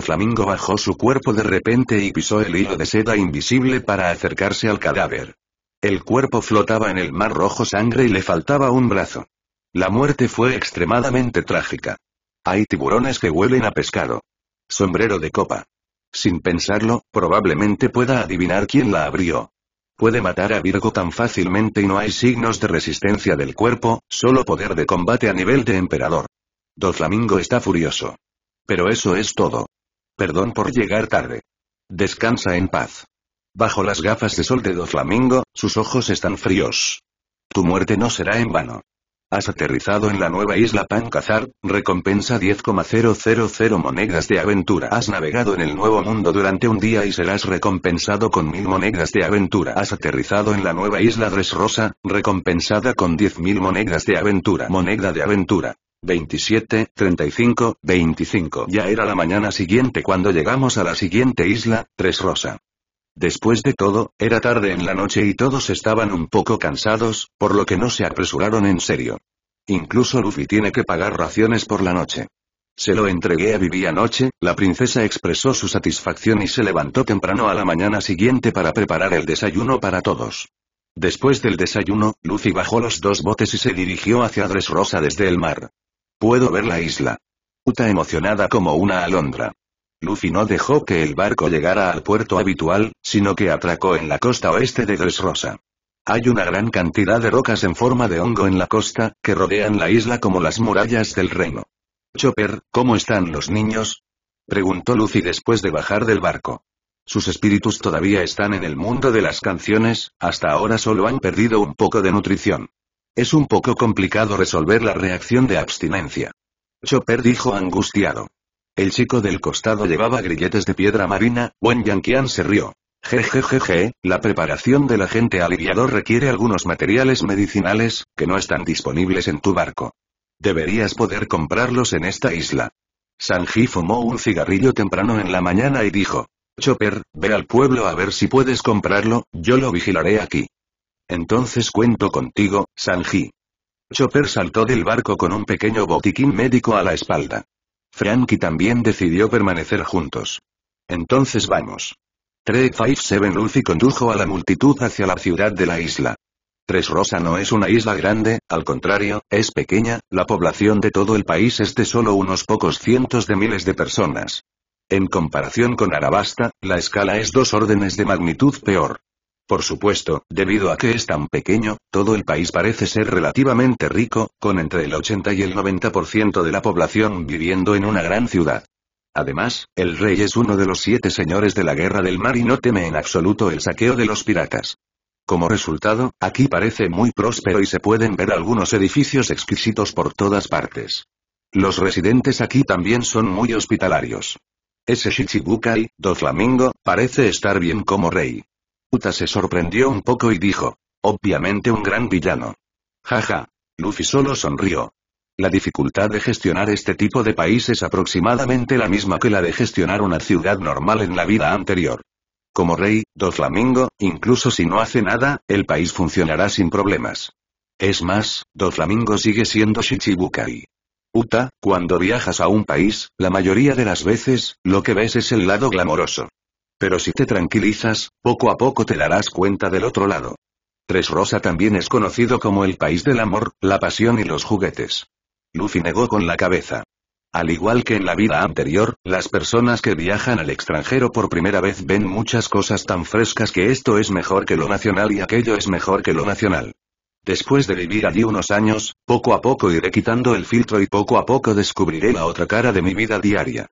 flamingo bajó su cuerpo de repente y pisó el hilo de seda invisible para acercarse al cadáver. El cuerpo flotaba en el mar rojo sangre y le faltaba un brazo. La muerte fue extremadamente trágica. Hay tiburones que huelen a pescado. Sombrero de copa. Sin pensarlo, probablemente pueda adivinar quién la abrió. Puede matar a Virgo tan fácilmente y no hay signos de resistencia del cuerpo, solo poder de combate a nivel de emperador. flamingo está furioso. Pero eso es todo. Perdón por llegar tarde. Descansa en paz. Bajo las gafas de sol de Doflamingo, sus ojos están fríos. Tu muerte no será en vano. Has aterrizado en la nueva isla Pancazar, recompensa 10,000 monedas de aventura. Has navegado en el nuevo mundo durante un día y serás recompensado con mil monedas de aventura. Has aterrizado en la nueva isla Rosa, recompensada con 10.000 monedas de aventura. Moneda de aventura. 27, 35, 25. Ya era la mañana siguiente cuando llegamos a la siguiente isla, Tres Rosa. Después de todo, era tarde en la noche y todos estaban un poco cansados, por lo que no se apresuraron en serio. Incluso Luffy tiene que pagar raciones por la noche. Se lo entregué a Vivi anoche, la princesa expresó su satisfacción y se levantó temprano a la mañana siguiente para preparar el desayuno para todos. Después del desayuno, Luffy bajó los dos botes y se dirigió hacia rosa desde el mar. Puedo ver la isla. Uta emocionada como una alondra. Luffy no dejó que el barco llegara al puerto habitual, sino que atracó en la costa oeste de Dressrosa. Hay una gran cantidad de rocas en forma de hongo en la costa, que rodean la isla como las murallas del reino. Chopper, ¿cómo están los niños? Preguntó Luffy después de bajar del barco. Sus espíritus todavía están en el mundo de las canciones, hasta ahora solo han perdido un poco de nutrición. Es un poco complicado resolver la reacción de abstinencia. Chopper dijo angustiado. El chico del costado llevaba grilletes de piedra marina, buen Yanqian se rió. Jejejeje, la preparación del agente aliviador requiere algunos materiales medicinales, que no están disponibles en tu barco. Deberías poder comprarlos en esta isla. Sanji fumó un cigarrillo temprano en la mañana y dijo. Chopper, ve al pueblo a ver si puedes comprarlo, yo lo vigilaré aquí. Entonces cuento contigo, Sanji. Chopper saltó del barco con un pequeño botiquín médico a la espalda. Frankie también decidió permanecer juntos. Entonces vamos. 357 Luffy condujo a la multitud hacia la ciudad de la isla. Tres Rosa no es una isla grande, al contrario, es pequeña, la población de todo el país es de solo unos pocos cientos de miles de personas. En comparación con Arabasta, la escala es dos órdenes de magnitud peor. Por supuesto, debido a que es tan pequeño, todo el país parece ser relativamente rico, con entre el 80 y el 90% de la población viviendo en una gran ciudad. Además, el rey es uno de los siete señores de la guerra del mar y no teme en absoluto el saqueo de los piratas. Como resultado, aquí parece muy próspero y se pueden ver algunos edificios exquisitos por todas partes. Los residentes aquí también son muy hospitalarios. Ese Shichibukai, do Flamingo, parece estar bien como rey. Uta se sorprendió un poco y dijo. Obviamente un gran villano. Jaja. Luffy solo sonrió. La dificultad de gestionar este tipo de país es aproximadamente la misma que la de gestionar una ciudad normal en la vida anterior. Como rey, Doflamingo, incluso si no hace nada, el país funcionará sin problemas. Es más, Doflamingo sigue siendo Shichibukai. Uta, cuando viajas a un país, la mayoría de las veces, lo que ves es el lado glamoroso. Pero si te tranquilizas, poco a poco te darás cuenta del otro lado. Tres Rosa también es conocido como el país del amor, la pasión y los juguetes. Lucy negó con la cabeza. Al igual que en la vida anterior, las personas que viajan al extranjero por primera vez ven muchas cosas tan frescas que esto es mejor que lo nacional y aquello es mejor que lo nacional. Después de vivir allí unos años, poco a poco iré quitando el filtro y poco a poco descubriré la otra cara de mi vida diaria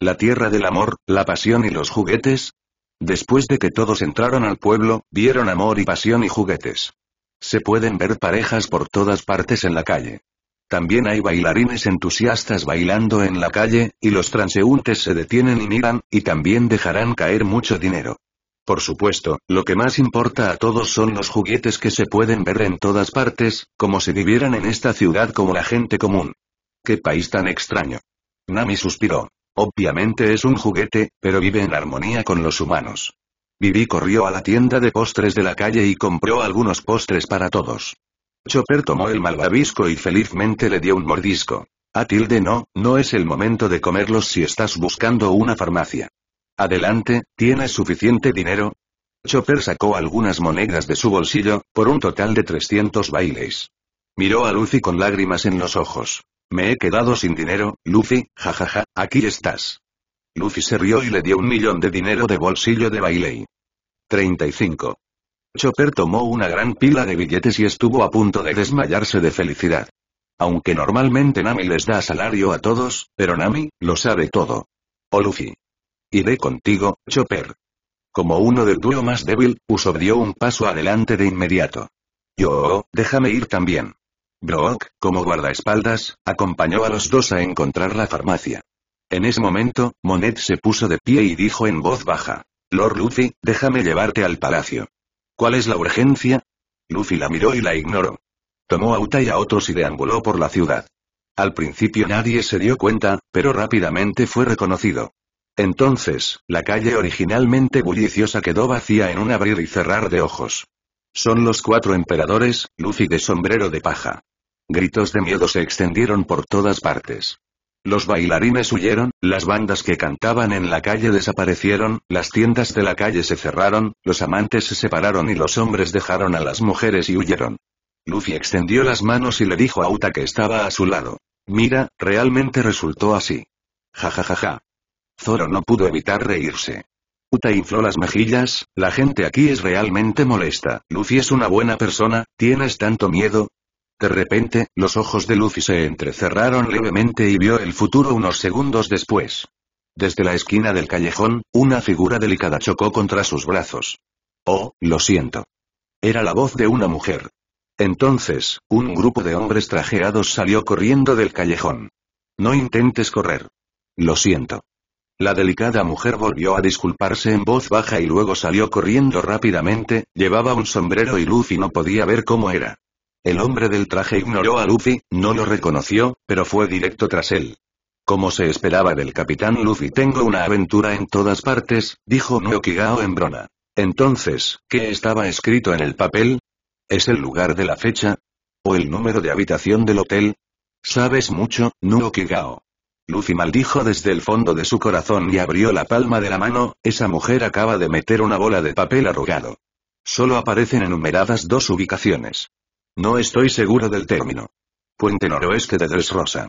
la tierra del amor, la pasión y los juguetes? Después de que todos entraron al pueblo, vieron amor y pasión y juguetes. Se pueden ver parejas por todas partes en la calle. También hay bailarines entusiastas bailando en la calle, y los transeúntes se detienen y miran, y también dejarán caer mucho dinero. Por supuesto, lo que más importa a todos son los juguetes que se pueden ver en todas partes, como si vivieran en esta ciudad como la gente común. ¡Qué país tan extraño! Nami suspiró. Obviamente es un juguete, pero vive en armonía con los humanos. Vivi corrió a la tienda de postres de la calle y compró algunos postres para todos. Chopper tomó el malvavisco y felizmente le dio un mordisco. Atilde no, no es el momento de comerlos si estás buscando una farmacia. Adelante, ¿tienes suficiente dinero? Chopper sacó algunas monedas de su bolsillo, por un total de 300 bailes. Miró a Lucy con lágrimas en los ojos. Me he quedado sin dinero, Luffy, jajaja, aquí estás. Luffy se rió y le dio un millón de dinero de bolsillo de Bailey. 35. Chopper tomó una gran pila de billetes y estuvo a punto de desmayarse de felicidad. Aunque normalmente Nami les da salario a todos, pero Nami, lo sabe todo. O oh, Luffy. Iré contigo, Chopper. Como uno del dúo más débil, Usopp dio un paso adelante de inmediato. Yo, oh, déjame ir también. Brock como guardaespaldas, acompañó a los dos a encontrar la farmacia. En ese momento, Monet se puso de pie y dijo en voz baja, Lord Luffy, déjame llevarte al palacio. ¿Cuál es la urgencia? Luffy la miró y la ignoró. Tomó a Uta y a otros y deambuló por la ciudad. Al principio nadie se dio cuenta, pero rápidamente fue reconocido. Entonces, la calle originalmente bulliciosa quedó vacía en un abrir y cerrar de ojos. Son los cuatro emperadores, Luffy de sombrero de paja. Gritos de miedo se extendieron por todas partes. Los bailarines huyeron, las bandas que cantaban en la calle desaparecieron, las tiendas de la calle se cerraron, los amantes se separaron y los hombres dejaron a las mujeres y huyeron. Luffy extendió las manos y le dijo a Uta que estaba a su lado. Mira, realmente resultó así. Ja ja ja ja. Zoro no pudo evitar reírse. Uta infló las mejillas, la gente aquí es realmente molesta. Lucy es una buena persona, ¿tienes tanto miedo? De repente, los ojos de Lucy se entrecerraron levemente y vio el futuro unos segundos después. Desde la esquina del callejón, una figura delicada chocó contra sus brazos. Oh, lo siento. Era la voz de una mujer. Entonces, un grupo de hombres trajeados salió corriendo del callejón. No intentes correr. Lo siento. La delicada mujer volvió a disculparse en voz baja y luego salió corriendo rápidamente, llevaba un sombrero y Luffy no podía ver cómo era. El hombre del traje ignoró a Luffy, no lo reconoció, pero fue directo tras él. Como se esperaba del capitán Luffy tengo una aventura en todas partes, dijo Nuokigao en brona. Entonces, ¿qué estaba escrito en el papel? ¿Es el lugar de la fecha? ¿O el número de habitación del hotel? Sabes mucho, Nuokigao. Lucy maldijo desde el fondo de su corazón y abrió la palma de la mano, esa mujer acaba de meter una bola de papel arrugado. Solo aparecen enumeradas dos ubicaciones. No estoy seguro del término. Puente noroeste de Dressrosa.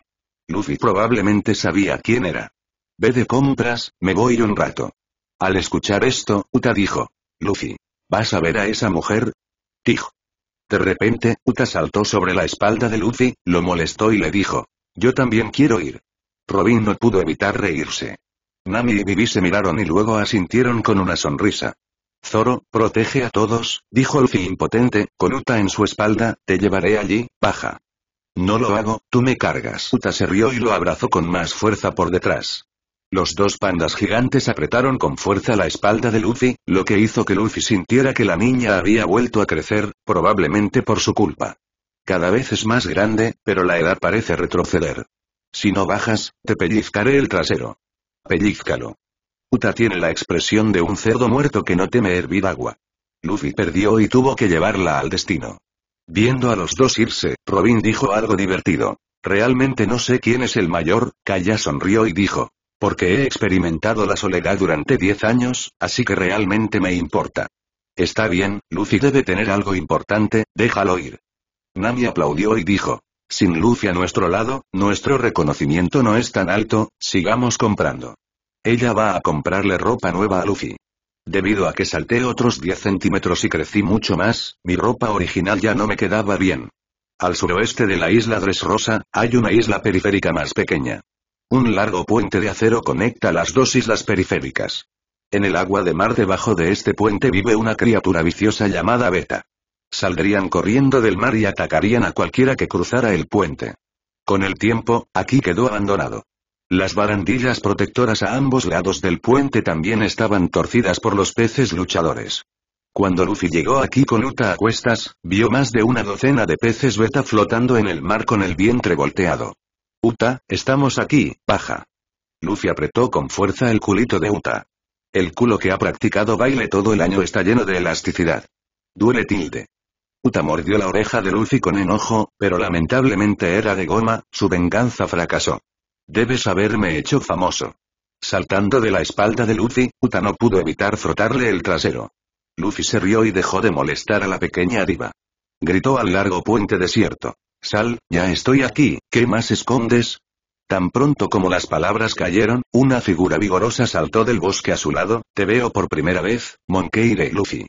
Lucy probablemente sabía quién era. Ve de compras, me voy un rato. Al escuchar esto, Uta dijo. Luffy. ¿Vas a ver a esa mujer? Dijo. De repente, Uta saltó sobre la espalda de Luffy, lo molestó y le dijo. Yo también quiero ir. Robin no pudo evitar reírse. Nami y Vivi se miraron y luego asintieron con una sonrisa. Zoro, protege a todos, dijo Luffy impotente, con Uta en su espalda, te llevaré allí, baja. No lo hago, tú me cargas. Uta se rió y lo abrazó con más fuerza por detrás. Los dos pandas gigantes apretaron con fuerza la espalda de Luffy, lo que hizo que Luffy sintiera que la niña había vuelto a crecer, probablemente por su culpa. Cada vez es más grande, pero la edad parece retroceder. Si no bajas, te pellizcaré el trasero. Pellizcalo. Uta tiene la expresión de un cerdo muerto que no teme hervir agua. Luffy perdió y tuvo que llevarla al destino. Viendo a los dos irse, Robin dijo algo divertido. Realmente no sé quién es el mayor, Kaya sonrió y dijo. Porque he experimentado la soledad durante diez años, así que realmente me importa. Está bien, Luffy debe tener algo importante, déjalo ir. Nami aplaudió y dijo. Sin Luffy a nuestro lado, nuestro reconocimiento no es tan alto, sigamos comprando. Ella va a comprarle ropa nueva a Luffy. Debido a que salté otros 10 centímetros y crecí mucho más, mi ropa original ya no me quedaba bien. Al suroeste de la isla Dressrosa, hay una isla periférica más pequeña. Un largo puente de acero conecta las dos islas periféricas. En el agua de mar debajo de este puente vive una criatura viciosa llamada Beta. Saldrían corriendo del mar y atacarían a cualquiera que cruzara el puente. Con el tiempo, aquí quedó abandonado. Las barandillas protectoras a ambos lados del puente también estaban torcidas por los peces luchadores. Cuando Luffy llegó aquí con Uta a cuestas, vio más de una docena de peces beta flotando en el mar con el vientre volteado. Uta, estamos aquí, paja. Luffy apretó con fuerza el culito de Uta. El culo que ha practicado baile todo el año está lleno de elasticidad. Duele tilde. Uta mordió la oreja de Luffy con enojo, pero lamentablemente era de goma, su venganza fracasó. Debes haberme hecho famoso. Saltando de la espalda de Luffy, Uta no pudo evitar frotarle el trasero. Luffy se rió y dejó de molestar a la pequeña diva. Gritó al largo puente desierto. Sal, ya estoy aquí, ¿qué más escondes? Tan pronto como las palabras cayeron, una figura vigorosa saltó del bosque a su lado, te veo por primera vez, Monkey y Luffy.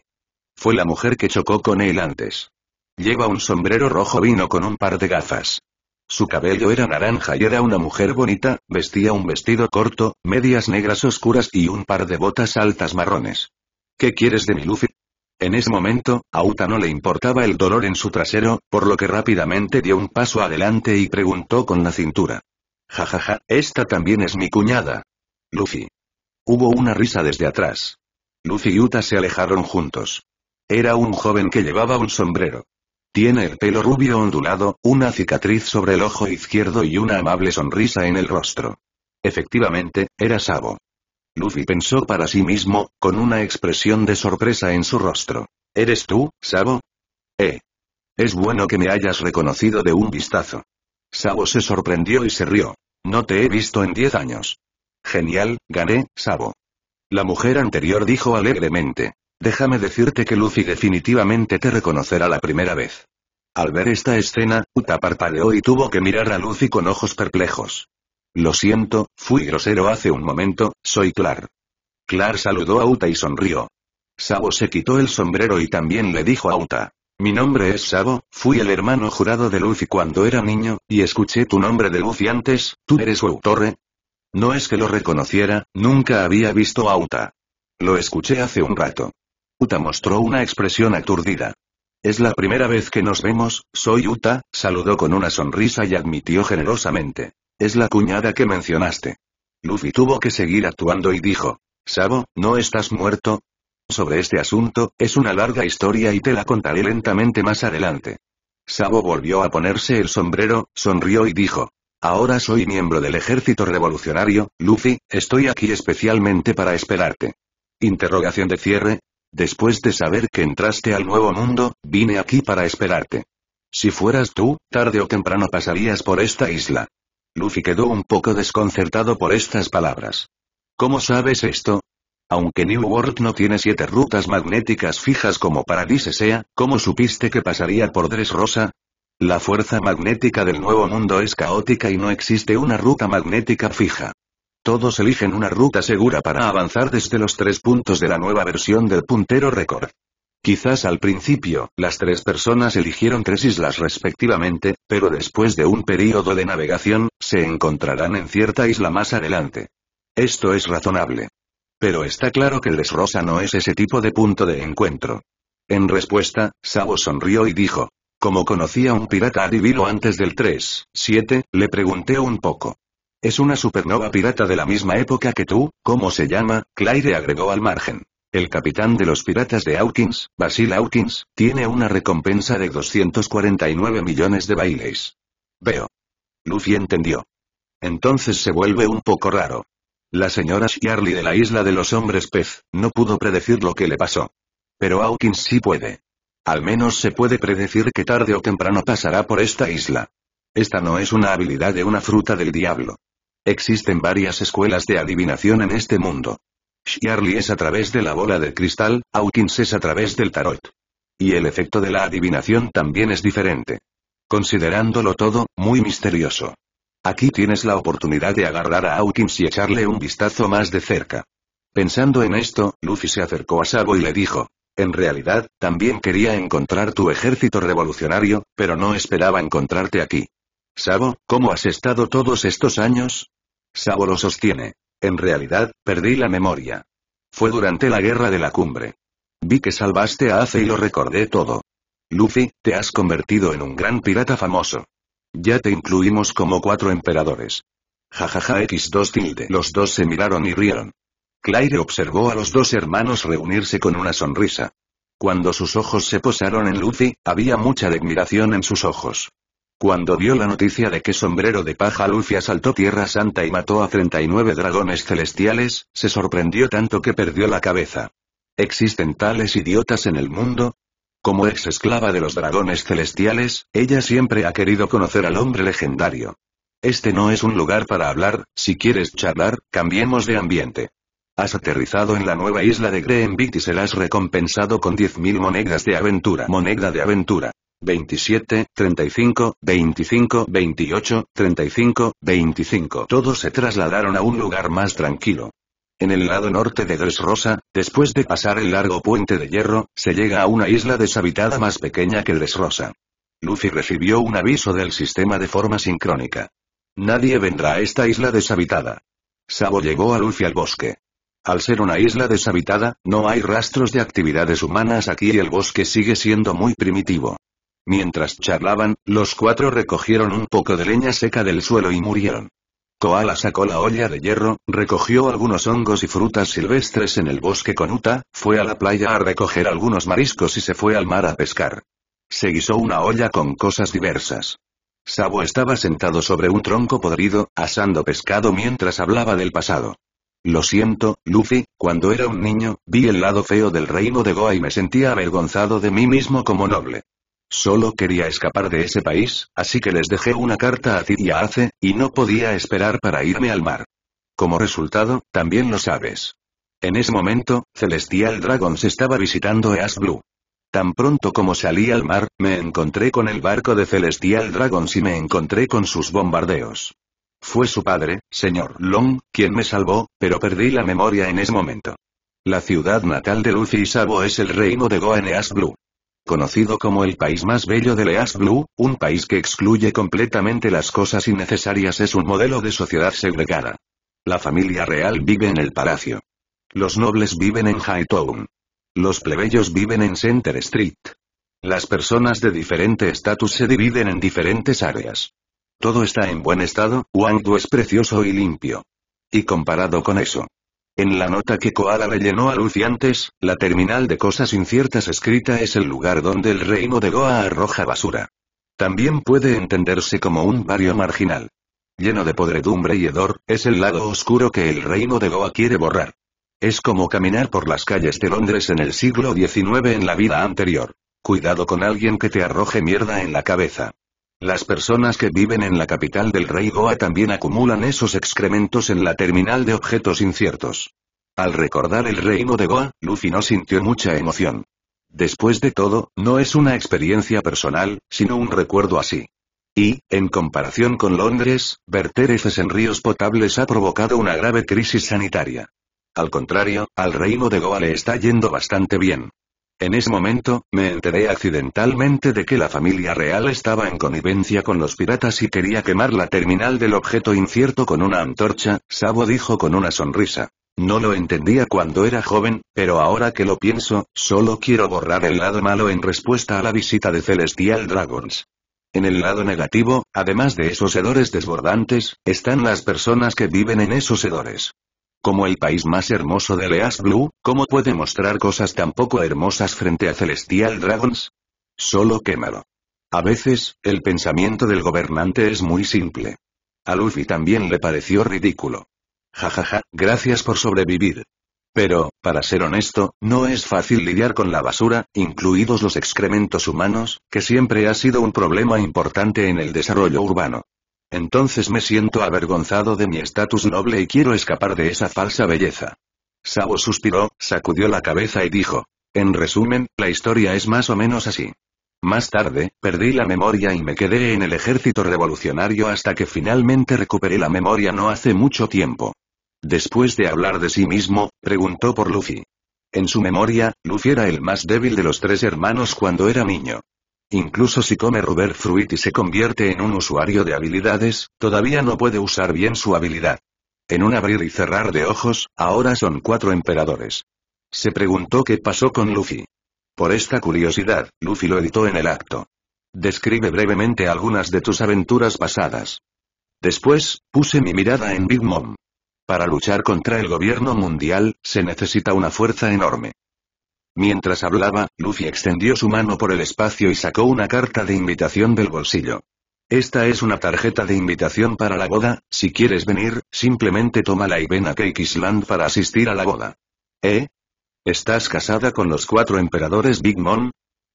Fue la mujer que chocó con él antes. Lleva un sombrero rojo vino con un par de gafas. Su cabello era naranja y era una mujer bonita, vestía un vestido corto, medias negras oscuras y un par de botas altas marrones. ¿Qué quieres de mi Luffy? En ese momento, a Uta no le importaba el dolor en su trasero, por lo que rápidamente dio un paso adelante y preguntó con la cintura. Jajaja, ja, ja, esta también es mi cuñada. Luffy. Hubo una risa desde atrás. Luffy y Uta se alejaron juntos. Era un joven que llevaba un sombrero. Tiene el pelo rubio ondulado, una cicatriz sobre el ojo izquierdo y una amable sonrisa en el rostro. Efectivamente, era Sabo. Luffy pensó para sí mismo, con una expresión de sorpresa en su rostro. ¿Eres tú, Sabo? Eh. Es bueno que me hayas reconocido de un vistazo. Sabo se sorprendió y se rió. No te he visto en diez años. Genial, gané, Sabo. La mujer anterior dijo alegremente. Déjame decirte que Luffy definitivamente te reconocerá la primera vez. Al ver esta escena, Uta parpadeó y tuvo que mirar a Luffy con ojos perplejos. Lo siento, fui grosero hace un momento, soy Clar. Clar saludó a Uta y sonrió. Sabo se quitó el sombrero y también le dijo a Uta. Mi nombre es Sabo, fui el hermano jurado de Luffy cuando era niño, y escuché tu nombre de Luffy antes, tú eres su ¿eh? No es que lo reconociera, nunca había visto a Uta. Lo escuché hace un rato. Uta mostró una expresión aturdida. Es la primera vez que nos vemos, soy Uta, saludó con una sonrisa y admitió generosamente. Es la cuñada que mencionaste. Luffy tuvo que seguir actuando y dijo. Sabo, ¿no estás muerto? Sobre este asunto, es una larga historia y te la contaré lentamente más adelante. Sabo volvió a ponerse el sombrero, sonrió y dijo. Ahora soy miembro del ejército revolucionario, Luffy, estoy aquí especialmente para esperarte. Interrogación de cierre, Después de saber que entraste al nuevo mundo, vine aquí para esperarte. Si fueras tú, tarde o temprano pasarías por esta isla. Luffy quedó un poco desconcertado por estas palabras. ¿Cómo sabes esto? Aunque New World no tiene siete rutas magnéticas fijas como Paradise sea, ¿cómo supiste que pasaría por Rosa? La fuerza magnética del Nuevo Mundo es caótica y no existe una ruta magnética fija. Todos eligen una ruta segura para avanzar desde los tres puntos de la nueva versión del puntero récord. Quizás al principio, las tres personas eligieron tres islas respectivamente, pero después de un período de navegación, se encontrarán en cierta isla más adelante. Esto es razonable. Pero está claro que Rosa no es ese tipo de punto de encuentro. En respuesta, Sabo sonrió y dijo. Como conocía a un pirata adivino antes del 3, 7, le pregunté un poco. Es una supernova pirata de la misma época que tú, ¿cómo se llama? Claire agregó al margen. El capitán de los piratas de Hawkins, Basil Hawkins, tiene una recompensa de 249 millones de bailes. Veo. Lucy entendió. Entonces se vuelve un poco raro. La señora Shirley de la isla de los hombres pez, no pudo predecir lo que le pasó. Pero Hawkins sí puede. Al menos se puede predecir que tarde o temprano pasará por esta isla. Esta no es una habilidad de una fruta del diablo. Existen varias escuelas de adivinación en este mundo. Shirley es a través de la bola de cristal, Hawkins es a través del tarot. Y el efecto de la adivinación también es diferente. Considerándolo todo, muy misterioso. Aquí tienes la oportunidad de agarrar a Hawkins y echarle un vistazo más de cerca. Pensando en esto, Luffy se acercó a Sabo y le dijo, en realidad, también quería encontrar tu ejército revolucionario, pero no esperaba encontrarte aquí. Sabo, ¿cómo has estado todos estos años? Sabo lo sostiene. En realidad, perdí la memoria. Fue durante la guerra de la cumbre. Vi que salvaste a Ace y lo recordé todo. Luffy, te has convertido en un gran pirata famoso. Ya te incluimos como cuatro emperadores. Jajaja X2 tilde. Los dos se miraron y rieron. Claire observó a los dos hermanos reunirse con una sonrisa. Cuando sus ojos se posaron en Luffy, había mucha admiración en sus ojos. Cuando vio la noticia de que Sombrero de Paja Luffy asaltó Tierra Santa y mató a 39 dragones celestiales, se sorprendió tanto que perdió la cabeza. ¿Existen tales idiotas en el mundo? Como ex esclava de los dragones celestiales, ella siempre ha querido conocer al hombre legendario. Este no es un lugar para hablar, si quieres charlar, cambiemos de ambiente. Has aterrizado en la nueva isla de Greenbit y serás recompensado con 10.000 monedas de aventura. Moneda de aventura. 27, 35, 25, 28, 35, 25. Todos se trasladaron a un lugar más tranquilo. En el lado norte de Dresrosa, después de pasar el largo puente de hierro, se llega a una isla deshabitada más pequeña que Dresrosa. Luffy recibió un aviso del sistema de forma sincrónica. Nadie vendrá a esta isla deshabitada. Sabo llegó a Luffy al bosque. Al ser una isla deshabitada, no hay rastros de actividades humanas aquí y el bosque sigue siendo muy primitivo. Mientras charlaban, los cuatro recogieron un poco de leña seca del suelo y murieron. Koala sacó la olla de hierro, recogió algunos hongos y frutas silvestres en el bosque con Uta, fue a la playa a recoger algunos mariscos y se fue al mar a pescar. Se guisó una olla con cosas diversas. Sabo estaba sentado sobre un tronco podrido, asando pescado mientras hablaba del pasado. Lo siento, Luffy, cuando era un niño, vi el lado feo del reino de Goa y me sentía avergonzado de mí mismo como noble. Solo quería escapar de ese país, así que les dejé una carta a ti y a Ace, y no podía esperar para irme al mar. Como resultado, también lo sabes. En ese momento, Celestial Dragons estaba visitando Eas Blue. Tan pronto como salí al mar, me encontré con el barco de Celestial Dragons y me encontré con sus bombardeos. Fue su padre, señor Long, quien me salvó, pero perdí la memoria en ese momento. La ciudad natal de Lucy y Sabo es el reino de Eas Blue conocido como el país más bello de Leas Blue, un país que excluye completamente las cosas innecesarias es un modelo de sociedad segregada. La familia real vive en el palacio. Los nobles viven en Hightown. Los plebeyos viven en Center Street. Las personas de diferente estatus se dividen en diferentes áreas. Todo está en buen estado, Wangdu es precioso y limpio. Y comparado con eso, en la nota que Koala rellenó a Lucy antes, la terminal de cosas inciertas escrita es el lugar donde el reino de Goa arroja basura. También puede entenderse como un barrio marginal. Lleno de podredumbre y hedor, es el lado oscuro que el reino de Goa quiere borrar. Es como caminar por las calles de Londres en el siglo XIX en la vida anterior. Cuidado con alguien que te arroje mierda en la cabeza. Las personas que viven en la capital del rey Goa también acumulan esos excrementos en la terminal de objetos inciertos. Al recordar el reino de Goa, Luffy no sintió mucha emoción. Después de todo, no es una experiencia personal, sino un recuerdo así. Y, en comparación con Londres, verter heces en ríos potables ha provocado una grave crisis sanitaria. Al contrario, al reino de Goa le está yendo bastante bien. En ese momento, me enteré accidentalmente de que la familia real estaba en connivencia con los piratas y quería quemar la terminal del objeto incierto con una antorcha, Sabo dijo con una sonrisa. No lo entendía cuando era joven, pero ahora que lo pienso, solo quiero borrar el lado malo en respuesta a la visita de Celestial Dragons. En el lado negativo, además de esos hedores desbordantes, están las personas que viven en esos hedores. Como el país más hermoso de Leas Blue, ¿cómo puede mostrar cosas tan poco hermosas frente a Celestial Dragons? Solo quémalo. A veces, el pensamiento del gobernante es muy simple. A Luffy también le pareció ridículo. Jajaja, ja, ja, gracias por sobrevivir. Pero, para ser honesto, no es fácil lidiar con la basura, incluidos los excrementos humanos, que siempre ha sido un problema importante en el desarrollo urbano. Entonces me siento avergonzado de mi estatus noble y quiero escapar de esa falsa belleza. Sabo suspiró, sacudió la cabeza y dijo. En resumen, la historia es más o menos así. Más tarde, perdí la memoria y me quedé en el ejército revolucionario hasta que finalmente recuperé la memoria no hace mucho tiempo. Después de hablar de sí mismo, preguntó por Luffy. En su memoria, Luffy era el más débil de los tres hermanos cuando era niño. Incluso si come Ruber Fruit y se convierte en un usuario de habilidades, todavía no puede usar bien su habilidad. En un abrir y cerrar de ojos, ahora son cuatro emperadores. Se preguntó qué pasó con Luffy. Por esta curiosidad, Luffy lo editó en el acto. Describe brevemente algunas de tus aventuras pasadas. Después, puse mi mirada en Big Mom. Para luchar contra el gobierno mundial, se necesita una fuerza enorme. Mientras hablaba, Luffy extendió su mano por el espacio y sacó una carta de invitación del bolsillo. Esta es una tarjeta de invitación para la boda, si quieres venir, simplemente tómala y ven a Cake Island para asistir a la boda. ¿Eh? ¿Estás casada con los cuatro emperadores Big Mom?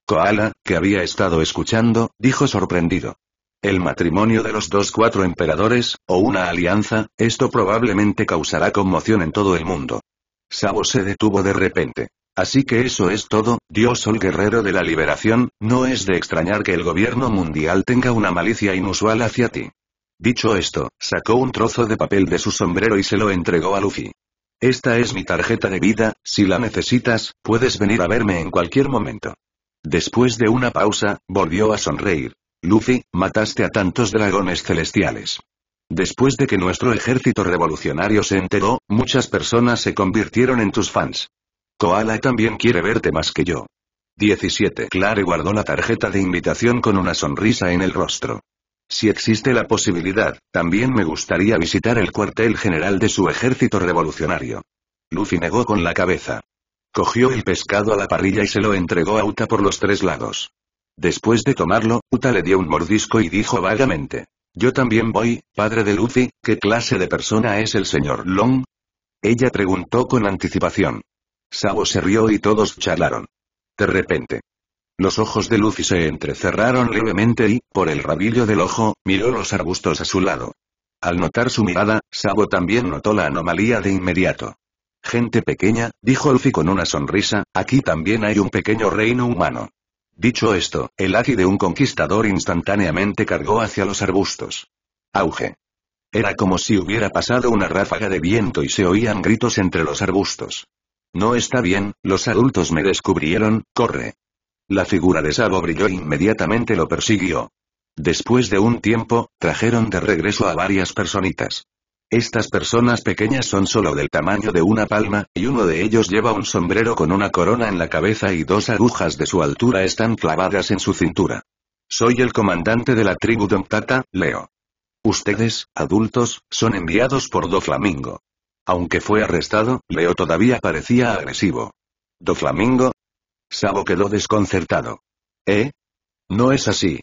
Koala, que había estado escuchando, dijo sorprendido. El matrimonio de los dos cuatro emperadores, o una alianza, esto probablemente causará conmoción en todo el mundo. Sabo se detuvo de repente. Así que eso es todo, Dios el Guerrero de la Liberación, no es de extrañar que el gobierno mundial tenga una malicia inusual hacia ti. Dicho esto, sacó un trozo de papel de su sombrero y se lo entregó a Luffy. Esta es mi tarjeta de vida, si la necesitas, puedes venir a verme en cualquier momento. Después de una pausa, volvió a sonreír. Luffy, mataste a tantos dragones celestiales. Después de que nuestro ejército revolucionario se enteró, muchas personas se convirtieron en tus fans. Koala también quiere verte más que yo. 17. Clare guardó la tarjeta de invitación con una sonrisa en el rostro. Si existe la posibilidad, también me gustaría visitar el cuartel general de su ejército revolucionario. Luffy negó con la cabeza. Cogió el pescado a la parrilla y se lo entregó a Uta por los tres lados. Después de tomarlo, Uta le dio un mordisco y dijo vagamente. Yo también voy, padre de Luffy, ¿qué clase de persona es el señor Long? Ella preguntó con anticipación. Sabo se rió y todos charlaron. De repente. Los ojos de Luffy se entrecerraron levemente y, por el rabillo del ojo, miró los arbustos a su lado. Al notar su mirada, Sabo también notó la anomalía de inmediato. Gente pequeña, dijo Luffy con una sonrisa, aquí también hay un pequeño reino humano. Dicho esto, el haki de un conquistador instantáneamente cargó hacia los arbustos. Auge. Era como si hubiera pasado una ráfaga de viento y se oían gritos entre los arbustos. No está bien, los adultos me descubrieron, corre. La figura de Sabo brilló inmediatamente lo persiguió. Después de un tiempo, trajeron de regreso a varias personitas. Estas personas pequeñas son solo del tamaño de una palma, y uno de ellos lleva un sombrero con una corona en la cabeza y dos agujas de su altura están clavadas en su cintura. Soy el comandante de la tribu Don Leo. Ustedes, adultos, son enviados por Do Flamingo. Aunque fue arrestado, Leo todavía parecía agresivo. ¿Do Flamingo? Sabo quedó desconcertado. ¿Eh? No es así.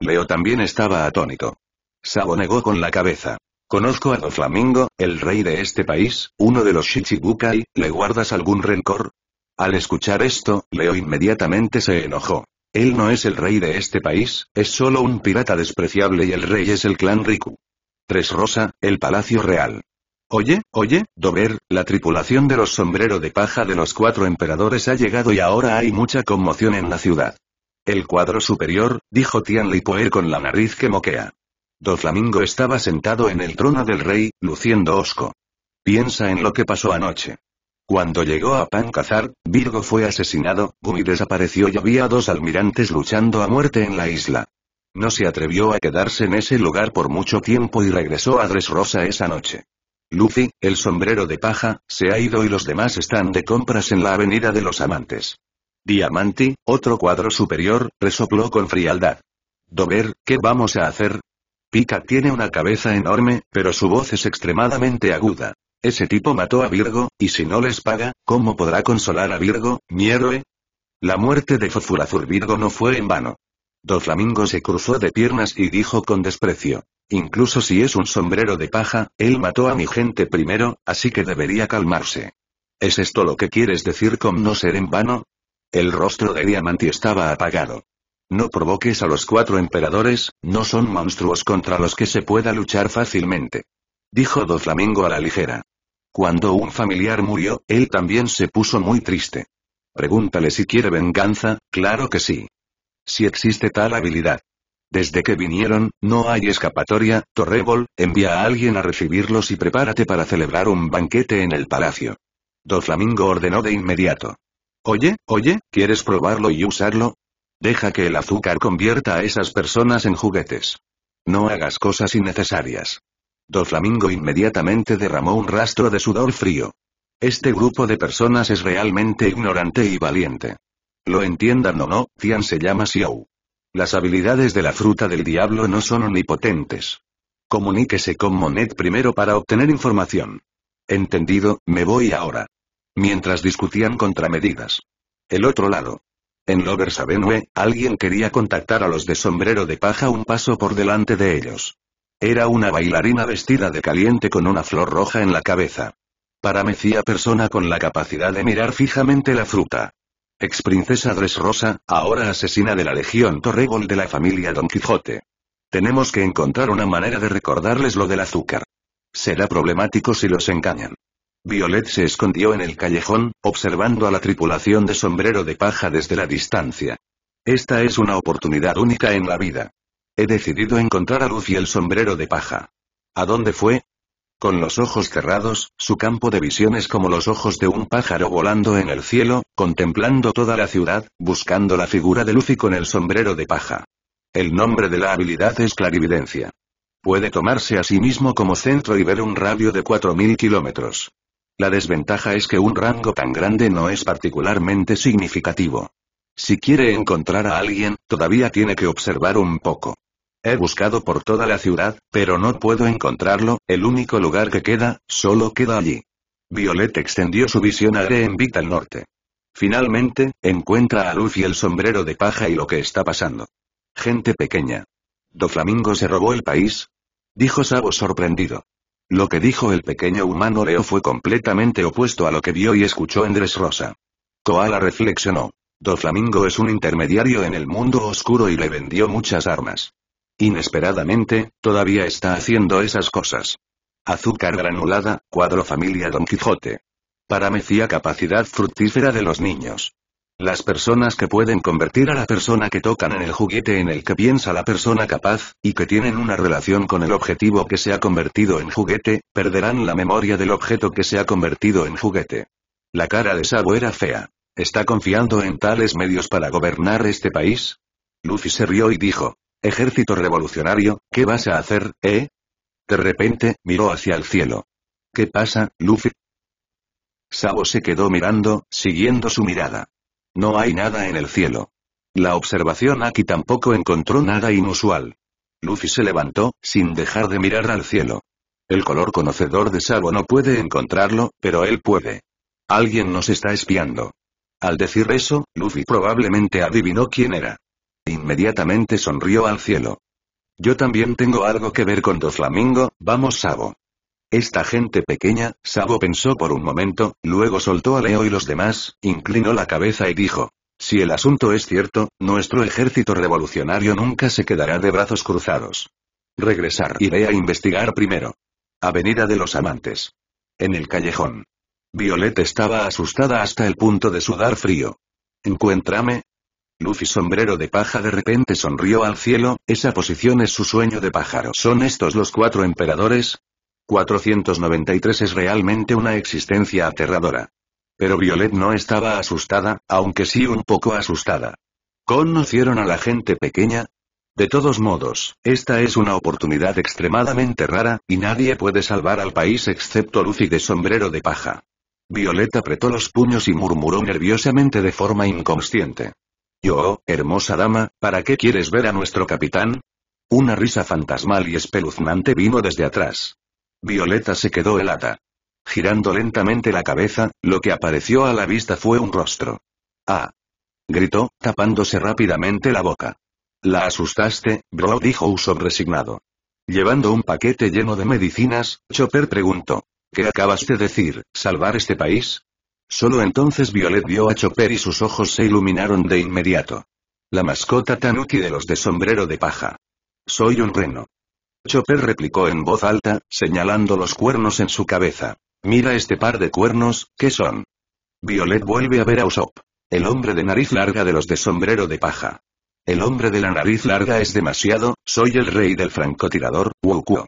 Leo también estaba atónito. Sabo negó con la cabeza. Conozco a Flamingo, el rey de este país, uno de los Shichibukai, ¿le guardas algún rencor? Al escuchar esto, Leo inmediatamente se enojó. Él no es el rey de este país, es solo un pirata despreciable y el rey es el clan Riku. Tres Rosa, el Palacio Real. Oye, oye, Dober, la tripulación de los sombreros de paja de los cuatro emperadores ha llegado y ahora hay mucha conmoción en la ciudad. El cuadro superior, dijo Tianlipoer con la nariz que moquea. Flamingo estaba sentado en el trono del rey, luciendo osco. Piensa en lo que pasó anoche. Cuando llegó a Pancazar, Virgo fue asesinado, Gumi desapareció y había dos almirantes luchando a muerte en la isla. No se atrevió a quedarse en ese lugar por mucho tiempo y regresó a Dresrosa esa noche. Luffy, el sombrero de paja, se ha ido y los demás están de compras en la avenida de los amantes. Diamanti, otro cuadro superior, resopló con frialdad. Dober, ¿qué vamos a hacer? Pika tiene una cabeza enorme, pero su voz es extremadamente aguda. Ese tipo mató a Virgo, y si no les paga, ¿cómo podrá consolar a Virgo, mi héroe? La muerte de Fuzurazur Virgo no fue en vano. Doflamingo se cruzó de piernas y dijo con desprecio. Incluso si es un sombrero de paja, él mató a mi gente primero, así que debería calmarse. ¿Es esto lo que quieres decir con no ser en vano? El rostro de Diamanti estaba apagado. No provoques a los cuatro emperadores, no son monstruos contra los que se pueda luchar fácilmente. Dijo Doflamingo a la ligera. Cuando un familiar murió, él también se puso muy triste. Pregúntale si quiere venganza, claro que sí. Si existe tal habilidad. Desde que vinieron, no hay escapatoria, Torrebol, envía a alguien a recibirlos y prepárate para celebrar un banquete en el palacio. Do Flamingo ordenó de inmediato. Oye, oye, ¿quieres probarlo y usarlo? Deja que el azúcar convierta a esas personas en juguetes. No hagas cosas innecesarias. Do Flamingo inmediatamente derramó un rastro de sudor frío. Este grupo de personas es realmente ignorante y valiente. Lo entiendan o no, Tian se llama Xiao. Las habilidades de la fruta del diablo no son omnipotentes. Comuníquese con Monet primero para obtener información. Entendido, me voy ahora. Mientras discutían contramedidas. El otro lado. En Lovers Avenue, alguien quería contactar a los de sombrero de paja un paso por delante de ellos. Era una bailarina vestida de caliente con una flor roja en la cabeza. Paramecía persona con la capacidad de mirar fijamente la fruta ex princesa rosa, ahora asesina de la Legión Torregol de la familia Don Quijote. Tenemos que encontrar una manera de recordarles lo del azúcar. Será problemático si los engañan. Violet se escondió en el callejón, observando a la tripulación de sombrero de paja desde la distancia. Esta es una oportunidad única en la vida. He decidido encontrar a Luz y el sombrero de paja. ¿A dónde fue? Con los ojos cerrados, su campo de visión es como los ojos de un pájaro volando en el cielo, contemplando toda la ciudad, buscando la figura de Lucy con el sombrero de paja. El nombre de la habilidad es clarividencia. Puede tomarse a sí mismo como centro y ver un radio de 4.000 kilómetros. La desventaja es que un rango tan grande no es particularmente significativo. Si quiere encontrar a alguien, todavía tiene que observar un poco. He buscado por toda la ciudad, pero no puedo encontrarlo, el único lugar que queda, solo queda allí. Violet extendió su visión a invita al norte. Finalmente, encuentra a Luffy el sombrero de paja y lo que está pasando. Gente pequeña. ¿Do Flamingo se robó el país? Dijo Sabo sorprendido. Lo que dijo el pequeño humano Leo fue completamente opuesto a lo que vio y escuchó Andrés Rosa. Koala reflexionó. Do Flamingo es un intermediario en el mundo oscuro y le vendió muchas armas. Inesperadamente, todavía está haciendo esas cosas. Azúcar granulada, cuadro familia Don Quijote. para Paramecía capacidad fructífera de los niños. Las personas que pueden convertir a la persona que tocan en el juguete en el que piensa la persona capaz, y que tienen una relación con el objetivo que se ha convertido en juguete, perderán la memoria del objeto que se ha convertido en juguete. La cara de Sabo era fea. ¿Está confiando en tales medios para gobernar este país? Lucy se rió y dijo, Ejército revolucionario, ¿qué vas a hacer, eh? De repente, miró hacia el cielo. ¿Qué pasa, Luffy? Sabo se quedó mirando, siguiendo su mirada. No hay nada en el cielo. La observación aquí tampoco encontró nada inusual. Luffy se levantó, sin dejar de mirar al cielo. El color conocedor de Sabo no puede encontrarlo, pero él puede. Alguien nos está espiando. Al decir eso, Luffy probablemente adivinó quién era. Inmediatamente sonrió al cielo. Yo también tengo algo que ver con Doflamingo, vamos Sabo. Esta gente pequeña, Sabo pensó por un momento, luego soltó a Leo y los demás, inclinó la cabeza y dijo. Si el asunto es cierto, nuestro ejército revolucionario nunca se quedará de brazos cruzados. Regresar. Iré a investigar primero. Avenida de los Amantes. En el callejón. Violet estaba asustada hasta el punto de sudar frío. Encuéntrame, Luffy sombrero de paja de repente sonrió al cielo, esa posición es su sueño de pájaro. ¿Son estos los cuatro emperadores? 493 es realmente una existencia aterradora. Pero Violet no estaba asustada, aunque sí un poco asustada. ¿Conocieron a la gente pequeña? De todos modos, esta es una oportunidad extremadamente rara, y nadie puede salvar al país excepto Luffy de sombrero de paja. Violet apretó los puños y murmuró nerviosamente de forma inconsciente. Yo, hermosa dama, ¿para qué quieres ver a nuestro capitán? Una risa fantasmal y espeluznante vino desde atrás. Violeta se quedó helada. Girando lentamente la cabeza, lo que apareció a la vista fue un rostro. ¡Ah! gritó, tapándose rápidamente la boca. La asustaste, bro, dijo Uso resignado. Llevando un paquete lleno de medicinas, Chopper preguntó. ¿Qué acabas de decir, salvar este país? Solo entonces Violet vio a Chopper y sus ojos se iluminaron de inmediato. La mascota tanuki de los de sombrero de paja. Soy un reno. Chopper replicó en voz alta, señalando los cuernos en su cabeza. Mira este par de cuernos, ¿qué son? Violet vuelve a ver a Usopp. El hombre de nariz larga de los de sombrero de paja. El hombre de la nariz larga es demasiado, soy el rey del francotirador, Wukuo.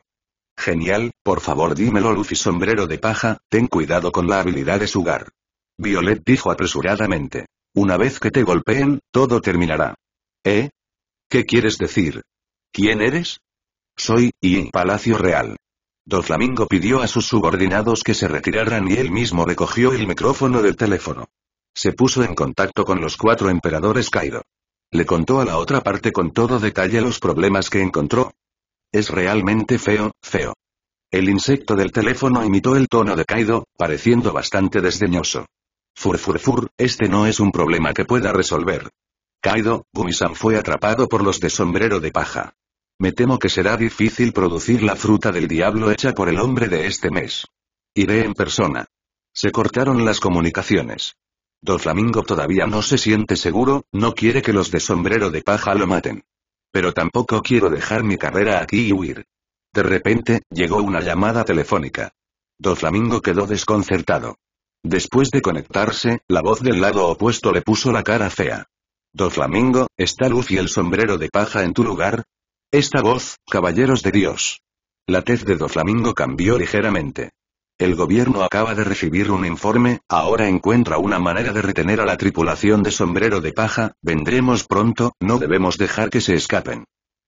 Genial, por favor dímelo Luffy sombrero de paja, ten cuidado con la habilidad de Sugar. Violet dijo apresuradamente. Una vez que te golpeen, todo terminará. ¿Eh? ¿Qué quieres decir? ¿Quién eres? Soy, y Palacio Real. Flamingo pidió a sus subordinados que se retiraran y él mismo recogió el micrófono del teléfono. Se puso en contacto con los cuatro emperadores Kaido. Le contó a la otra parte con todo detalle los problemas que encontró. Es realmente feo, feo. El insecto del teléfono imitó el tono de Kaido, pareciendo bastante desdeñoso. Furfurfur, este no es un problema que pueda resolver. Kaido, Gumisan fue atrapado por los de sombrero de paja. Me temo que será difícil producir la fruta del diablo hecha por el hombre de este mes. Iré en persona. Se cortaron las comunicaciones. Doflamingo todavía no se siente seguro, no quiere que los de sombrero de paja lo maten. Pero tampoco quiero dejar mi carrera aquí y huir. De repente, llegó una llamada telefónica. Doflamingo quedó desconcertado. Después de conectarse, la voz del lado opuesto le puso la cara fea. Do Flamingo, ¿está luz y el sombrero de paja en tu lugar? Esta voz, caballeros de Dios. La tez de Do cambió ligeramente. El gobierno acaba de recibir un informe, ahora encuentra una manera de retener a la tripulación de sombrero de paja, vendremos pronto, no debemos dejar que se escapen.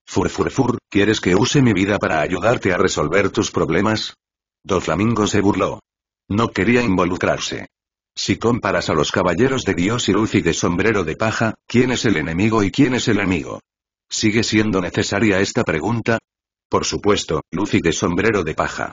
Fur fur, fur, ¿quieres que use mi vida para ayudarte a resolver tus problemas? Doflamingo se burló. No quería involucrarse. Si comparas a los caballeros de Dios y Lucy de sombrero de paja, ¿quién es el enemigo y quién es el amigo? ¿Sigue siendo necesaria esta pregunta? Por supuesto, Lucy de sombrero de paja.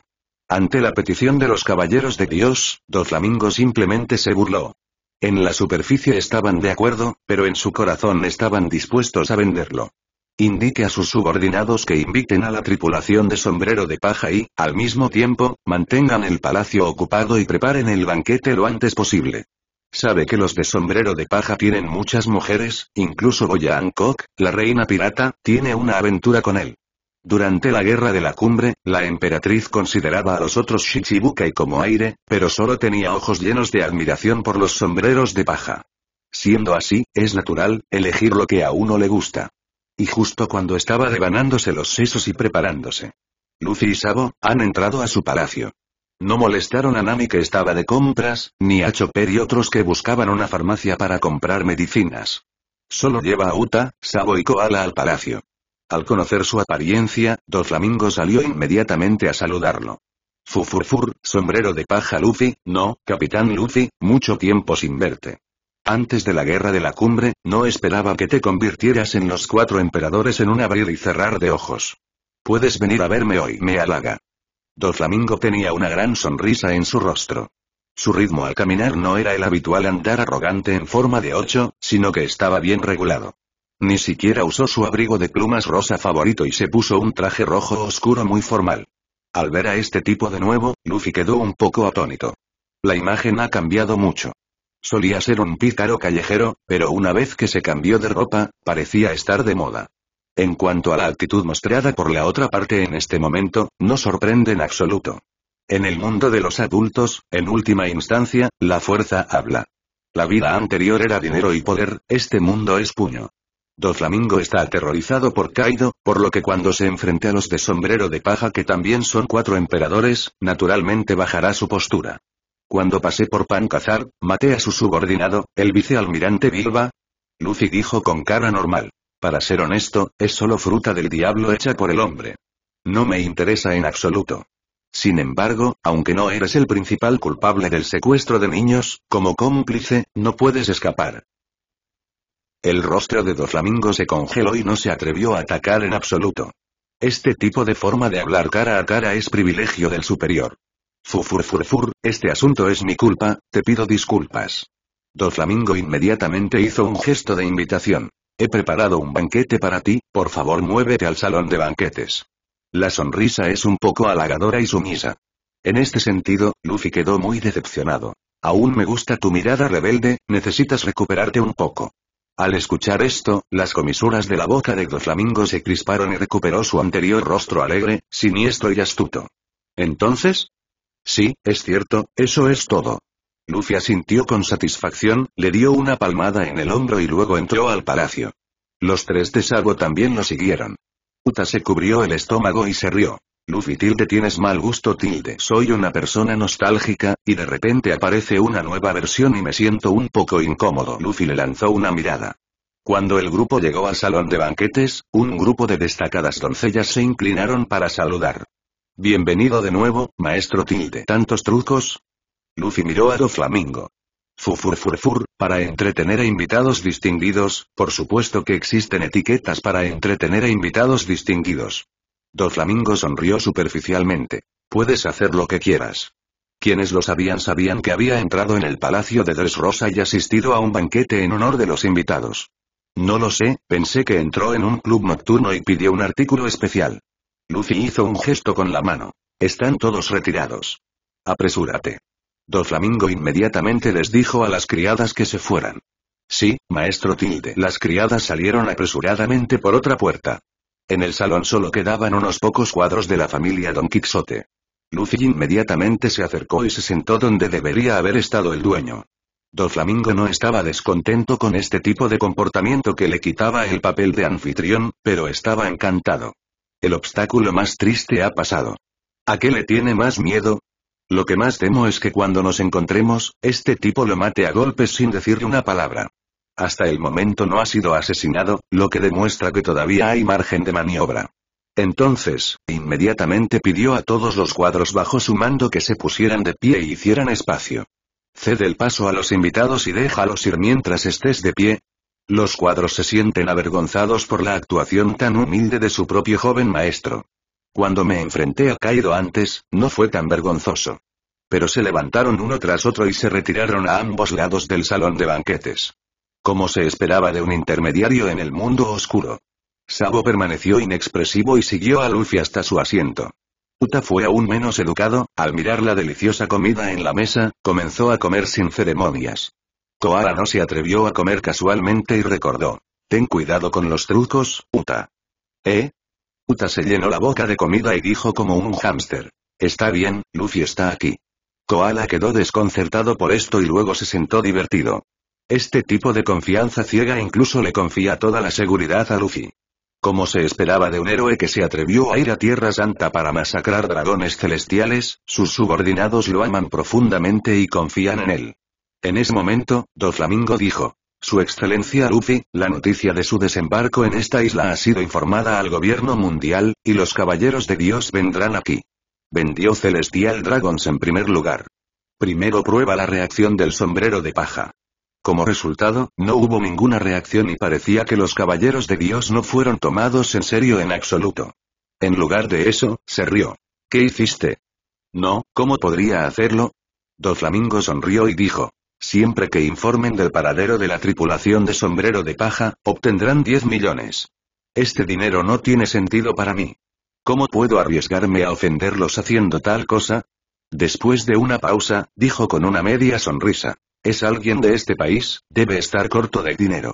Ante la petición de los caballeros de Dios, Doflamingo simplemente se burló. En la superficie estaban de acuerdo, pero en su corazón estaban dispuestos a venderlo. Indique a sus subordinados que inviten a la tripulación de sombrero de paja y, al mismo tiempo, mantengan el palacio ocupado y preparen el banquete lo antes posible. Sabe que los de sombrero de paja tienen muchas mujeres, incluso Goya Hancock, la reina pirata, tiene una aventura con él. Durante la guerra de la cumbre, la emperatriz consideraba a los otros Shichibukai como aire, pero solo tenía ojos llenos de admiración por los sombreros de paja. Siendo así, es natural, elegir lo que a uno le gusta. Y justo cuando estaba devanándose los sesos y preparándose. Luffy y Sabo, han entrado a su palacio. No molestaron a Nami que estaba de compras, ni a Chopper y otros que buscaban una farmacia para comprar medicinas. Solo lleva a Uta, Sabo y Koala al palacio. Al conocer su apariencia, Doflamingo salió inmediatamente a saludarlo. Fufurfur, sombrero de paja Luffy, no, Capitán Luffy, mucho tiempo sin verte. Antes de la guerra de la cumbre, no esperaba que te convirtieras en los cuatro emperadores en un abrir y cerrar de ojos. Puedes venir a verme hoy, me halaga. Flamingo tenía una gran sonrisa en su rostro. Su ritmo al caminar no era el habitual andar arrogante en forma de ocho, sino que estaba bien regulado. Ni siquiera usó su abrigo de plumas rosa favorito y se puso un traje rojo oscuro muy formal. Al ver a este tipo de nuevo, Luffy quedó un poco atónito. La imagen ha cambiado mucho. Solía ser un pícaro callejero, pero una vez que se cambió de ropa, parecía estar de moda. En cuanto a la actitud mostrada por la otra parte en este momento, no sorprende en absoluto. En el mundo de los adultos, en última instancia, la fuerza habla. La vida anterior era dinero y poder, este mundo es puño. Flamingo está aterrorizado por Kaido, por lo que cuando se enfrente a los de sombrero de paja que también son cuatro emperadores, naturalmente bajará su postura. Cuando pasé por Pancazar, maté a su subordinado, el vicealmirante Bilba. Lucy dijo con cara normal. Para ser honesto, es solo fruta del diablo hecha por el hombre. No me interesa en absoluto. Sin embargo, aunque no eres el principal culpable del secuestro de niños, como cómplice, no puedes escapar. El rostro de Doflamingo se congeló y no se atrevió a atacar en absoluto. Este tipo de forma de hablar cara a cara es privilegio del superior. Fufurfurfur, este asunto es mi culpa, te pido disculpas. Doflamingo inmediatamente hizo un gesto de invitación. He preparado un banquete para ti, por favor muévete al salón de banquetes. La sonrisa es un poco halagadora y sumisa. En este sentido, Luffy quedó muy decepcionado. Aún me gusta tu mirada rebelde, necesitas recuperarte un poco. Al escuchar esto, las comisuras de la boca de Doflamingo se crisparon y recuperó su anterior rostro alegre, siniestro y astuto. Entonces, Sí, es cierto, eso es todo. Luffy asintió con satisfacción, le dio una palmada en el hombro y luego entró al palacio. Los tres de Sago también lo siguieron. Uta se cubrió el estómago y se rió. Luffy tilde tienes mal gusto tilde. Soy una persona nostálgica, y de repente aparece una nueva versión y me siento un poco incómodo. Luffy le lanzó una mirada. Cuando el grupo llegó al salón de banquetes, un grupo de destacadas doncellas se inclinaron para saludar. Bienvenido de nuevo, maestro Tilde. ¿Tantos trucos? Lucy miró a Doflamingo. Fufurfurfur, para entretener a invitados distinguidos, por supuesto que existen etiquetas para entretener a invitados distinguidos. Flamingo sonrió superficialmente. Puedes hacer lo que quieras. Quienes lo sabían sabían que había entrado en el palacio de Rosa y asistido a un banquete en honor de los invitados. No lo sé, pensé que entró en un club nocturno y pidió un artículo especial. Lucy hizo un gesto con la mano. Están todos retirados. Apresúrate. Flamingo inmediatamente les dijo a las criadas que se fueran. Sí, maestro Tilde. Las criadas salieron apresuradamente por otra puerta. En el salón solo quedaban unos pocos cuadros de la familia Don Quixote. Lucy inmediatamente se acercó y se sentó donde debería haber estado el dueño. Flamingo no estaba descontento con este tipo de comportamiento que le quitaba el papel de anfitrión, pero estaba encantado. El obstáculo más triste ha pasado. ¿A qué le tiene más miedo? Lo que más temo es que cuando nos encontremos, este tipo lo mate a golpes sin decirle una palabra. Hasta el momento no ha sido asesinado, lo que demuestra que todavía hay margen de maniobra. Entonces, inmediatamente pidió a todos los cuadros bajo su mando que se pusieran de pie e hicieran espacio. Cede el paso a los invitados y déjalos ir mientras estés de pie, los cuadros se sienten avergonzados por la actuación tan humilde de su propio joven maestro. Cuando me enfrenté a Caído antes, no fue tan vergonzoso. Pero se levantaron uno tras otro y se retiraron a ambos lados del salón de banquetes. Como se esperaba de un intermediario en el mundo oscuro. Sabo permaneció inexpresivo y siguió a Luffy hasta su asiento. Uta fue aún menos educado, al mirar la deliciosa comida en la mesa, comenzó a comer sin ceremonias. Koala no se atrevió a comer casualmente y recordó. Ten cuidado con los trucos, Uta. ¿Eh? Uta se llenó la boca de comida y dijo como un hámster. Está bien, Luffy está aquí. Koala quedó desconcertado por esto y luego se sentó divertido. Este tipo de confianza ciega incluso le confía toda la seguridad a Luffy. Como se esperaba de un héroe que se atrevió a ir a Tierra Santa para masacrar dragones celestiales, sus subordinados lo aman profundamente y confían en él. En ese momento, Doflamingo dijo. Su Excelencia Luffy, la noticia de su desembarco en esta isla ha sido informada al gobierno mundial, y los caballeros de Dios vendrán aquí. Vendió Celestial Dragons en primer lugar. Primero prueba la reacción del sombrero de paja. Como resultado, no hubo ninguna reacción y parecía que los caballeros de Dios no fueron tomados en serio en absoluto. En lugar de eso, se rió. ¿Qué hiciste? No, ¿cómo podría hacerlo? Doflamingo sonrió y dijo. Siempre que informen del paradero de la tripulación de sombrero de paja, obtendrán 10 millones. Este dinero no tiene sentido para mí. ¿Cómo puedo arriesgarme a ofenderlos haciendo tal cosa? Después de una pausa, dijo con una media sonrisa. Es alguien de este país, debe estar corto de dinero.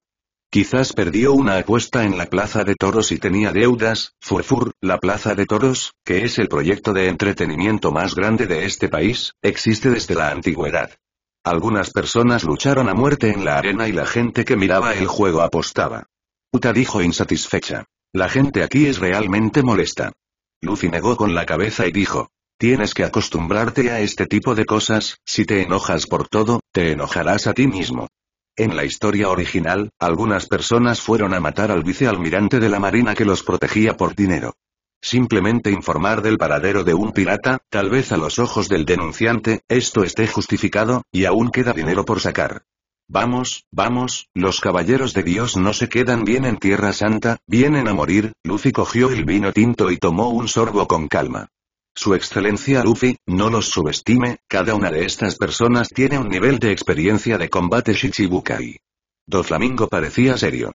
Quizás perdió una apuesta en la plaza de toros y tenía deudas, Furfur, la plaza de toros, que es el proyecto de entretenimiento más grande de este país, existe desde la antigüedad. Algunas personas lucharon a muerte en la arena y la gente que miraba el juego apostaba. Uta dijo insatisfecha. La gente aquí es realmente molesta. Lucy negó con la cabeza y dijo. Tienes que acostumbrarte a este tipo de cosas, si te enojas por todo, te enojarás a ti mismo. En la historia original, algunas personas fueron a matar al vicealmirante de la Marina que los protegía por dinero. Simplemente informar del paradero de un pirata, tal vez a los ojos del denunciante, esto esté justificado, y aún queda dinero por sacar. Vamos, vamos, los caballeros de Dios no se quedan bien en Tierra Santa, vienen a morir, Luffy cogió el vino tinto y tomó un sorbo con calma. Su excelencia Luffy, no los subestime, cada una de estas personas tiene un nivel de experiencia de combate Shichibukai. Doflamingo parecía serio.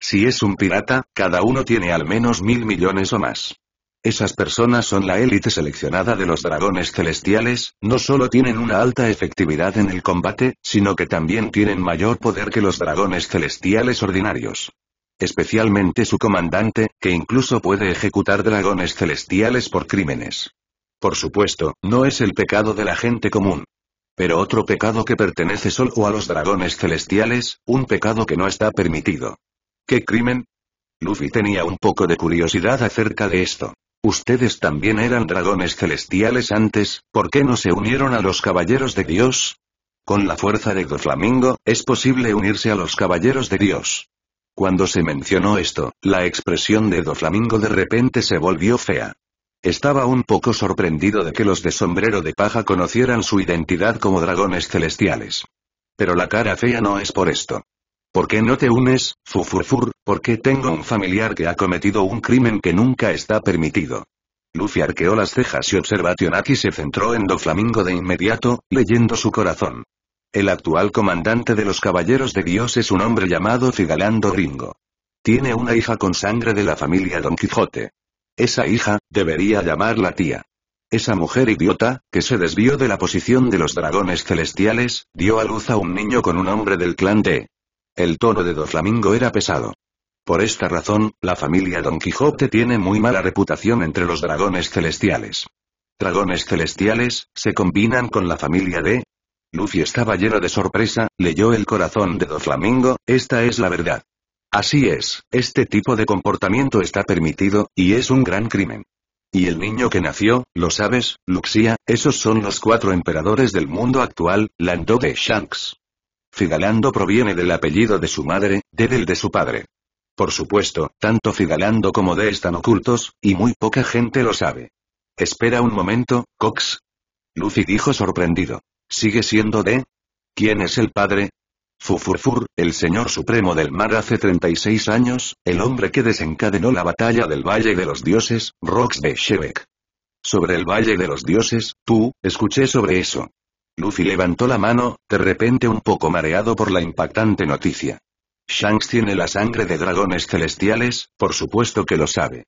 Si es un pirata, cada uno tiene al menos mil millones o más. Esas personas son la élite seleccionada de los dragones celestiales, no solo tienen una alta efectividad en el combate, sino que también tienen mayor poder que los dragones celestiales ordinarios. Especialmente su comandante, que incluso puede ejecutar dragones celestiales por crímenes. Por supuesto, no es el pecado de la gente común. Pero otro pecado que pertenece solo a los dragones celestiales, un pecado que no está permitido. ¿Qué crimen? Luffy tenía un poco de curiosidad acerca de esto. Ustedes también eran dragones celestiales antes, ¿por qué no se unieron a los caballeros de Dios? Con la fuerza de Doflamingo, es posible unirse a los caballeros de Dios. Cuando se mencionó esto, la expresión de Doflamingo de repente se volvió fea. Estaba un poco sorprendido de que los de sombrero de paja conocieran su identidad como dragones celestiales. Pero la cara fea no es por esto. ¿Por qué no te unes, Fufurfur? Porque tengo un familiar que ha cometido un crimen que nunca está permitido. Luffy arqueó las cejas y Observationaki se centró en Doflamingo de inmediato, leyendo su corazón. El actual comandante de los Caballeros de Dios es un hombre llamado Figalando Ringo. Tiene una hija con sangre de la familia Don Quijote. Esa hija, debería llamarla tía. Esa mujer idiota, que se desvió de la posición de los dragones celestiales, dio a luz a un niño con un hombre del clan de el tono de Doflamingo era pesado. Por esta razón, la familia Don Quijote tiene muy mala reputación entre los dragones celestiales. Dragones celestiales, se combinan con la familia de... Lucy estaba lleno de sorpresa, leyó el corazón de Doflamingo, esta es la verdad. Así es, este tipo de comportamiento está permitido, y es un gran crimen. Y el niño que nació, lo sabes, Luxia, esos son los cuatro emperadores del mundo actual, Lando de Shanks. Figalando proviene del apellido de su madre, de del de su padre. Por supuesto, tanto Figalando como de están ocultos, y muy poca gente lo sabe. Espera un momento, Cox. Lucy dijo sorprendido. ¿Sigue siendo de? ¿Quién es el padre? Fufurfur, el señor supremo del mar hace 36 años, el hombre que desencadenó la batalla del Valle de los Dioses, Rox de Sobre el Valle de los Dioses, tú, escuché sobre eso. Luffy levantó la mano, de repente un poco mareado por la impactante noticia. Shanks tiene la sangre de dragones celestiales, por supuesto que lo sabe.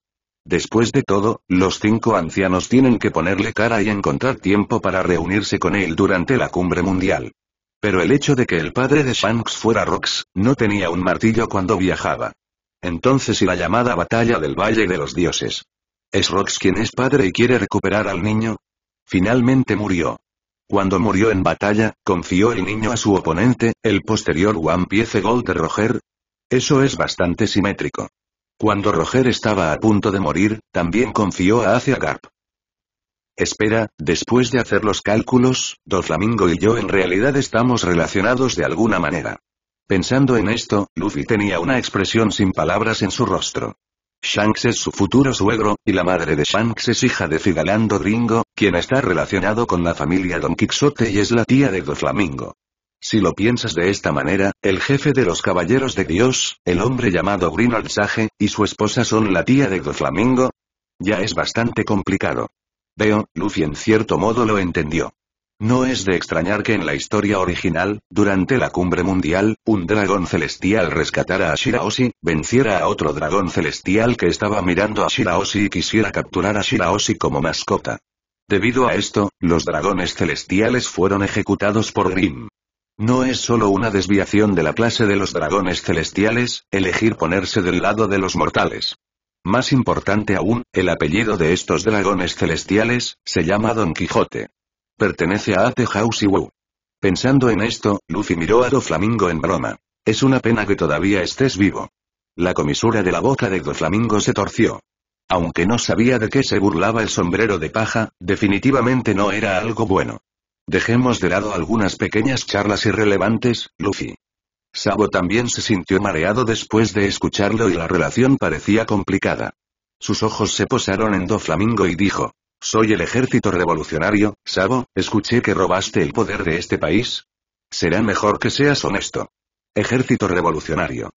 Después de todo, los cinco ancianos tienen que ponerle cara y encontrar tiempo para reunirse con él durante la cumbre mundial. Pero el hecho de que el padre de Shanks fuera Rox, no tenía un martillo cuando viajaba. Entonces y la llamada batalla del Valle de los Dioses. ¿Es Rox quien es padre y quiere recuperar al niño? Finalmente murió. Cuando murió en batalla, confió el niño a su oponente, el posterior One Piece Gold de Roger. Eso es bastante simétrico. Cuando Roger estaba a punto de morir, también confió a Asia Garp. Espera, después de hacer los cálculos, Doflamingo y yo en realidad estamos relacionados de alguna manera. Pensando en esto, Luffy tenía una expresión sin palabras en su rostro. Shanks es su futuro suegro, y la madre de Shanks es hija de Figalando Gringo, quien está relacionado con la familia Don Quixote y es la tía de Doflamingo. Si lo piensas de esta manera, el jefe de los Caballeros de Dios, el hombre llamado Grinald Sage, y su esposa son la tía de Doflamingo. Ya es bastante complicado. Veo, Luffy en cierto modo lo entendió. No es de extrañar que en la historia original, durante la cumbre mundial, un dragón celestial rescatara a Shiraoshi, venciera a otro dragón celestial que estaba mirando a Shiraoshi y quisiera capturar a Shiraoshi como mascota. Debido a esto, los dragones celestiales fueron ejecutados por Grimm. No es solo una desviación de la clase de los dragones celestiales, elegir ponerse del lado de los mortales. Más importante aún, el apellido de estos dragones celestiales, se llama Don Quijote. Pertenece a Ate House y Wu.» Pensando en esto, Luffy miró a Doflamingo en broma. Es una pena que todavía estés vivo. La comisura de la boca de Doflamingo se torció. Aunque no sabía de qué se burlaba el sombrero de paja, definitivamente no era algo bueno. Dejemos de lado algunas pequeñas charlas irrelevantes, Luffy. Sabo también se sintió mareado después de escucharlo y la relación parecía complicada. Sus ojos se posaron en Doflamingo y dijo, soy el ejército revolucionario, Sabo, escuché que robaste el poder de este país. Será mejor que seas honesto. Ejército revolucionario.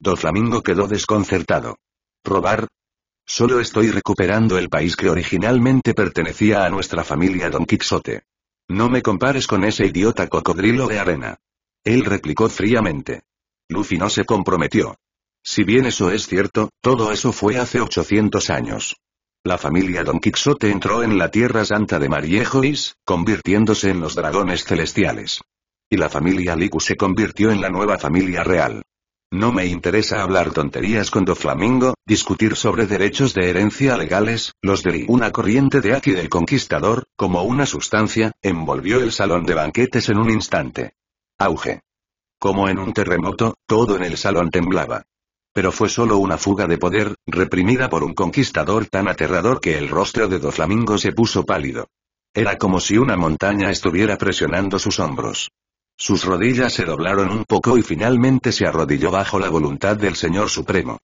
Doflamingo quedó desconcertado. ¿Robar? Solo estoy recuperando el país que originalmente pertenecía a nuestra familia Don Quixote. No me compares con ese idiota cocodrilo de arena. Él replicó fríamente. Luffy no se comprometió. Si bien eso es cierto, todo eso fue hace 800 años. La familia Don Quixote entró en la Tierra Santa de Mariejois, convirtiéndose en los dragones celestiales. Y la familia Licu se convirtió en la nueva familia real. No me interesa hablar tonterías con Flamingo, discutir sobre derechos de herencia legales, los de una corriente de aquí del conquistador, como una sustancia, envolvió el salón de banquetes en un instante. Auge. Como en un terremoto, todo en el salón temblaba. Pero fue solo una fuga de poder, reprimida por un conquistador tan aterrador que el rostro de Doflamingo se puso pálido. Era como si una montaña estuviera presionando sus hombros. Sus rodillas se doblaron un poco y finalmente se arrodilló bajo la voluntad del Señor Supremo.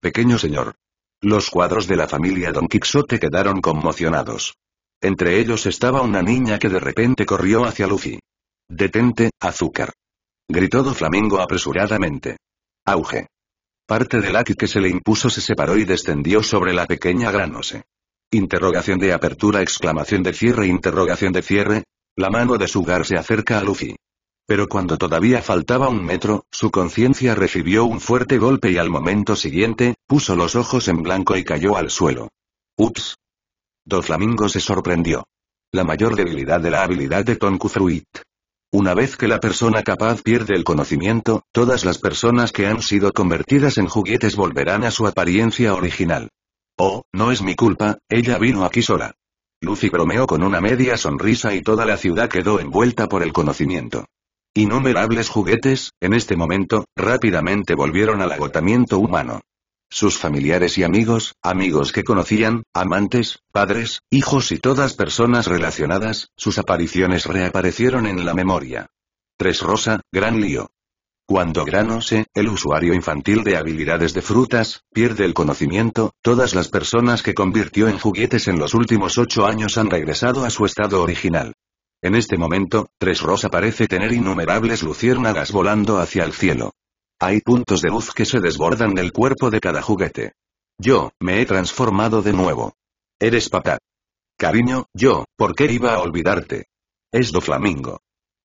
Pequeño Señor. Los cuadros de la familia Don Quixote quedaron conmocionados. Entre ellos estaba una niña que de repente corrió hacia Luffy. Detente, azúcar. Gritó Doflamingo Flamingo apresuradamente. Auge. Parte del aquí que se le impuso se separó y descendió sobre la pequeña granose. Interrogación de apertura, exclamación de cierre, interrogación de cierre. La mano de gar se acerca a Luffy. Pero cuando todavía faltaba un metro, su conciencia recibió un fuerte golpe y al momento siguiente, puso los ojos en blanco y cayó al suelo. Ups. Doflamingo se sorprendió. La mayor debilidad de la habilidad de Fruit. Una vez que la persona capaz pierde el conocimiento, todas las personas que han sido convertidas en juguetes volverán a su apariencia original. Oh, no es mi culpa, ella vino aquí sola. Lucy bromeó con una media sonrisa y toda la ciudad quedó envuelta por el conocimiento. Innumerables juguetes, en este momento, rápidamente volvieron al agotamiento humano sus familiares y amigos, amigos que conocían, amantes, padres, hijos y todas personas relacionadas, sus apariciones reaparecieron en la memoria. Tres Rosa, gran lío. Cuando Granose, el usuario infantil de habilidades de frutas, pierde el conocimiento, todas las personas que convirtió en juguetes en los últimos ocho años han regresado a su estado original. En este momento, Tres Rosa parece tener innumerables luciérnagas volando hacia el cielo. Hay puntos de luz que se desbordan del cuerpo de cada juguete. Yo, me he transformado de nuevo. Eres papá. Cariño, yo, ¿por qué iba a olvidarte? Es do flamingo.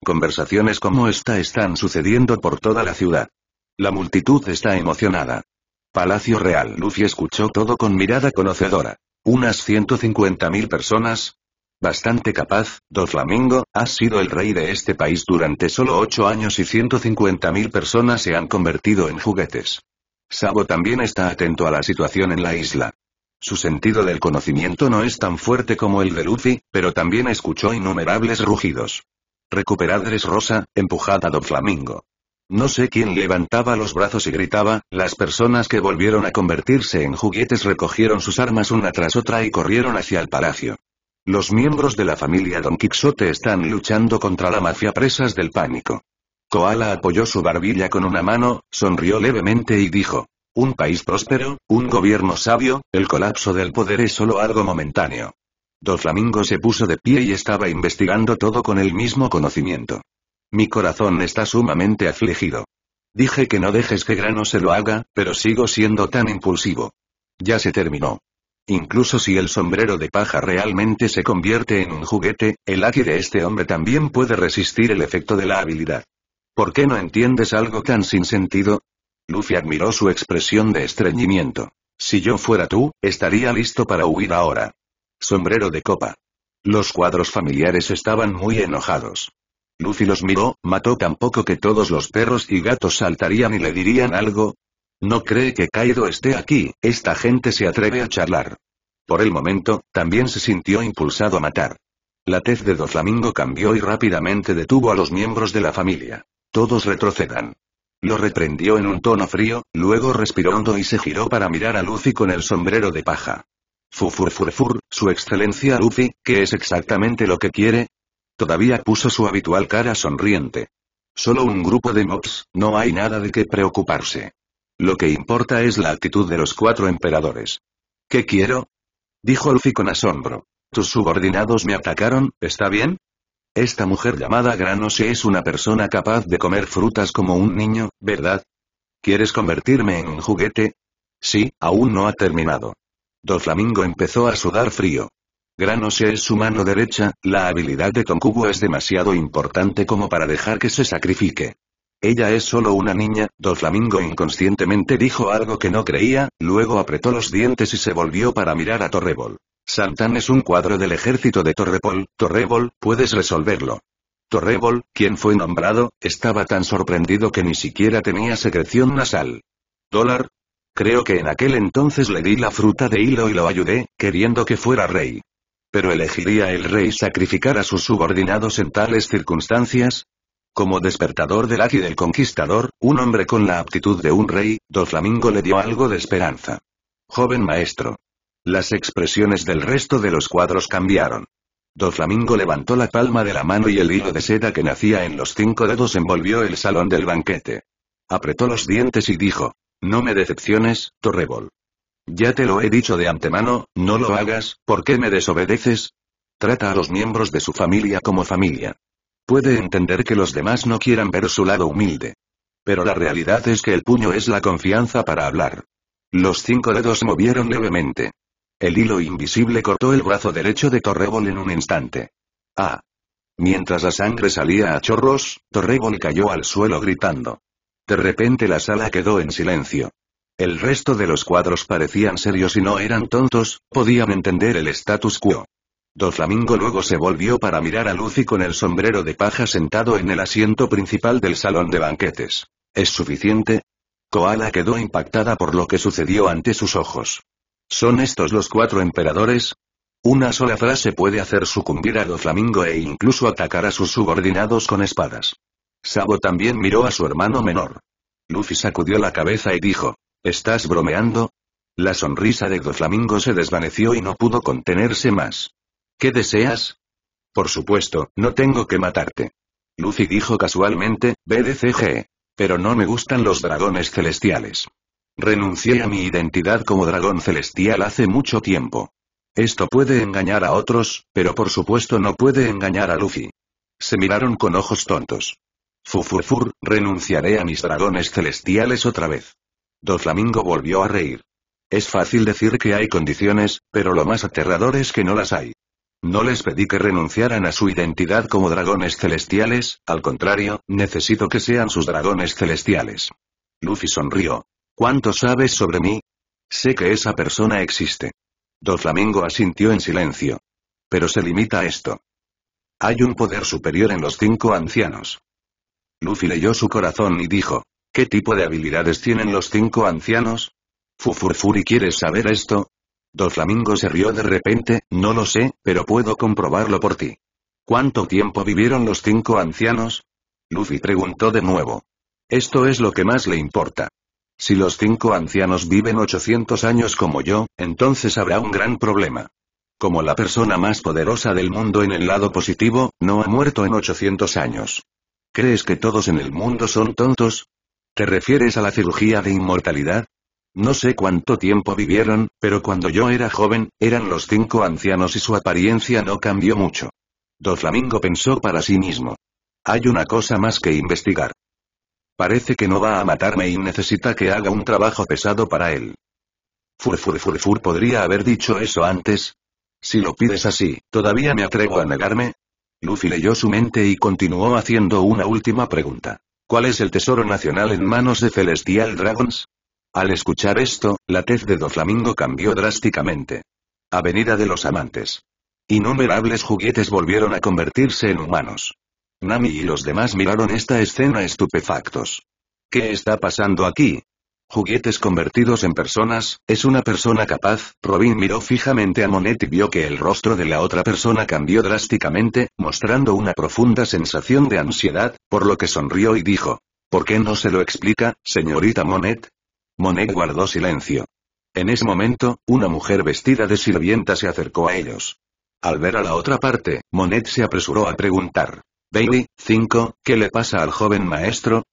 Conversaciones como esta están sucediendo por toda la ciudad. La multitud está emocionada. Palacio Real. Lucy escuchó todo con mirada conocedora. Unas 150.000 personas, Bastante capaz, Do Flamingo, ha sido el rey de este país durante solo ocho años y 150.000 personas se han convertido en juguetes. Sabo también está atento a la situación en la isla. Su sentido del conocimiento no es tan fuerte como el de Luffy, pero también escuchó innumerables rugidos. Recuperadres Rosa, empujada a Flamingo. No sé quién levantaba los brazos y gritaba, las personas que volvieron a convertirse en juguetes recogieron sus armas una tras otra y corrieron hacia el palacio. Los miembros de la familia Don Quixote están luchando contra la mafia presas del pánico. Koala apoyó su barbilla con una mano, sonrió levemente y dijo. Un país próspero, un gobierno sabio, el colapso del poder es solo algo momentáneo. Doflamingo se puso de pie y estaba investigando todo con el mismo conocimiento. Mi corazón está sumamente afligido. Dije que no dejes que Grano se lo haga, pero sigo siendo tan impulsivo. Ya se terminó. Incluso si el sombrero de paja realmente se convierte en un juguete, el aquí de este hombre también puede resistir el efecto de la habilidad. ¿Por qué no entiendes algo tan sin sentido? Luffy admiró su expresión de estreñimiento. Si yo fuera tú, estaría listo para huir ahora. Sombrero de copa. Los cuadros familiares estaban muy enojados. Luffy los miró, mató tan poco que todos los perros y gatos saltarían y le dirían algo, no cree que Kaido esté aquí, esta gente se atreve a charlar. Por el momento, también se sintió impulsado a matar. La tez de Doflamingo cambió y rápidamente detuvo a los miembros de la familia. Todos retrocedan. Lo reprendió en un tono frío, luego respiró hondo y se giró para mirar a Luffy con el sombrero de paja. Fufurfurfur, su excelencia Luffy, ¿qué es exactamente lo que quiere? Todavía puso su habitual cara sonriente. Solo un grupo de mobs, no hay nada de qué preocuparse. Lo que importa es la actitud de los cuatro emperadores. ¿Qué quiero? Dijo Luffy con asombro. Tus subordinados me atacaron, ¿está bien? Esta mujer llamada Granose es una persona capaz de comer frutas como un niño, ¿verdad? ¿Quieres convertirme en un juguete? Sí, aún no ha terminado. Doflamingo empezó a sudar frío. Granose es su mano derecha, la habilidad de Tonkubo es demasiado importante como para dejar que se sacrifique. Ella es solo una niña, Doflamingo inconscientemente dijo algo que no creía, luego apretó los dientes y se volvió para mirar a Torrebol. Santan es un cuadro del ejército de Torrebol, Torrebol, puedes resolverlo. Torrebol, quien fue nombrado, estaba tan sorprendido que ni siquiera tenía secreción nasal. ¿Dólar? Creo que en aquel entonces le di la fruta de hilo y lo ayudé, queriendo que fuera rey. ¿Pero elegiría el rey sacrificar a sus subordinados en tales circunstancias? Como despertador del Aki del Conquistador, un hombre con la aptitud de un rey, Flamingo le dio algo de esperanza. Joven maestro. Las expresiones del resto de los cuadros cambiaron. Flamingo levantó la palma de la mano y el hilo de seda que nacía en los cinco dedos envolvió el salón del banquete. Apretó los dientes y dijo, No me decepciones, Torrebol. Ya te lo he dicho de antemano, no lo hagas, ¿por qué me desobedeces? Trata a los miembros de su familia como familia. Puede entender que los demás no quieran ver su lado humilde. Pero la realidad es que el puño es la confianza para hablar. Los cinco dedos movieron levemente. El hilo invisible cortó el brazo derecho de Torrebol en un instante. ¡Ah! Mientras la sangre salía a chorros, Torrebol cayó al suelo gritando. De repente la sala quedó en silencio. El resto de los cuadros parecían serios y no eran tontos, podían entender el status quo. Doflamingo luego se volvió para mirar a Lucy con el sombrero de paja sentado en el asiento principal del salón de banquetes. ¿Es suficiente? Koala quedó impactada por lo que sucedió ante sus ojos. ¿Son estos los cuatro emperadores? Una sola frase puede hacer sucumbir a Doflamingo e incluso atacar a sus subordinados con espadas. Sabo también miró a su hermano menor. Luffy sacudió la cabeza y dijo, ¿Estás bromeando? La sonrisa de Doflamingo se desvaneció y no pudo contenerse más. ¿Qué deseas? Por supuesto, no tengo que matarte. Lucy dijo casualmente, BDCG. E, pero no me gustan los dragones celestiales. Renuncié a mi identidad como dragón celestial hace mucho tiempo. Esto puede engañar a otros, pero por supuesto no puede engañar a Luffy. Se miraron con ojos tontos. Fufufur, renunciaré a mis dragones celestiales otra vez. Doflamingo volvió a reír. Es fácil decir que hay condiciones, pero lo más aterrador es que no las hay. No les pedí que renunciaran a su identidad como dragones celestiales, al contrario, necesito que sean sus dragones celestiales. Luffy sonrió. ¿Cuánto sabes sobre mí? Sé que esa persona existe. Doflamingo asintió en silencio. Pero se limita a esto. Hay un poder superior en los cinco ancianos. Luffy leyó su corazón y dijo, ¿qué tipo de habilidades tienen los cinco ancianos? Fufurfuri, ¿quieres saber esto? flamingos se rió de repente, no lo sé, pero puedo comprobarlo por ti. ¿Cuánto tiempo vivieron los cinco ancianos? Luffy preguntó de nuevo. Esto es lo que más le importa. Si los cinco ancianos viven 800 años como yo, entonces habrá un gran problema. Como la persona más poderosa del mundo en el lado positivo, no ha muerto en 800 años. ¿Crees que todos en el mundo son tontos? ¿Te refieres a la cirugía de inmortalidad? No sé cuánto tiempo vivieron, pero cuando yo era joven, eran los cinco ancianos y su apariencia no cambió mucho. Doflamingo pensó para sí mismo. Hay una cosa más que investigar. Parece que no va a matarme y necesita que haga un trabajo pesado para él. Furfurfurfur podría haber dicho eso antes. Si lo pides así, ¿todavía me atrevo a negarme? Luffy leyó su mente y continuó haciendo una última pregunta. ¿Cuál es el tesoro nacional en manos de Celestial Dragons? Al escuchar esto, la tez de Doflamingo cambió drásticamente. Avenida de los Amantes. Innumerables juguetes volvieron a convertirse en humanos. Nami y los demás miraron esta escena estupefactos. ¿Qué está pasando aquí? Juguetes convertidos en personas, es una persona capaz. Robin miró fijamente a Monet y vio que el rostro de la otra persona cambió drásticamente, mostrando una profunda sensación de ansiedad, por lo que sonrió y dijo. ¿Por qué no se lo explica, señorita Monet? Monet guardó silencio. En ese momento, una mujer vestida de sirvienta se acercó a ellos. Al ver a la otra parte, Monet se apresuró a preguntar. baby 5, ¿qué le pasa al joven maestro?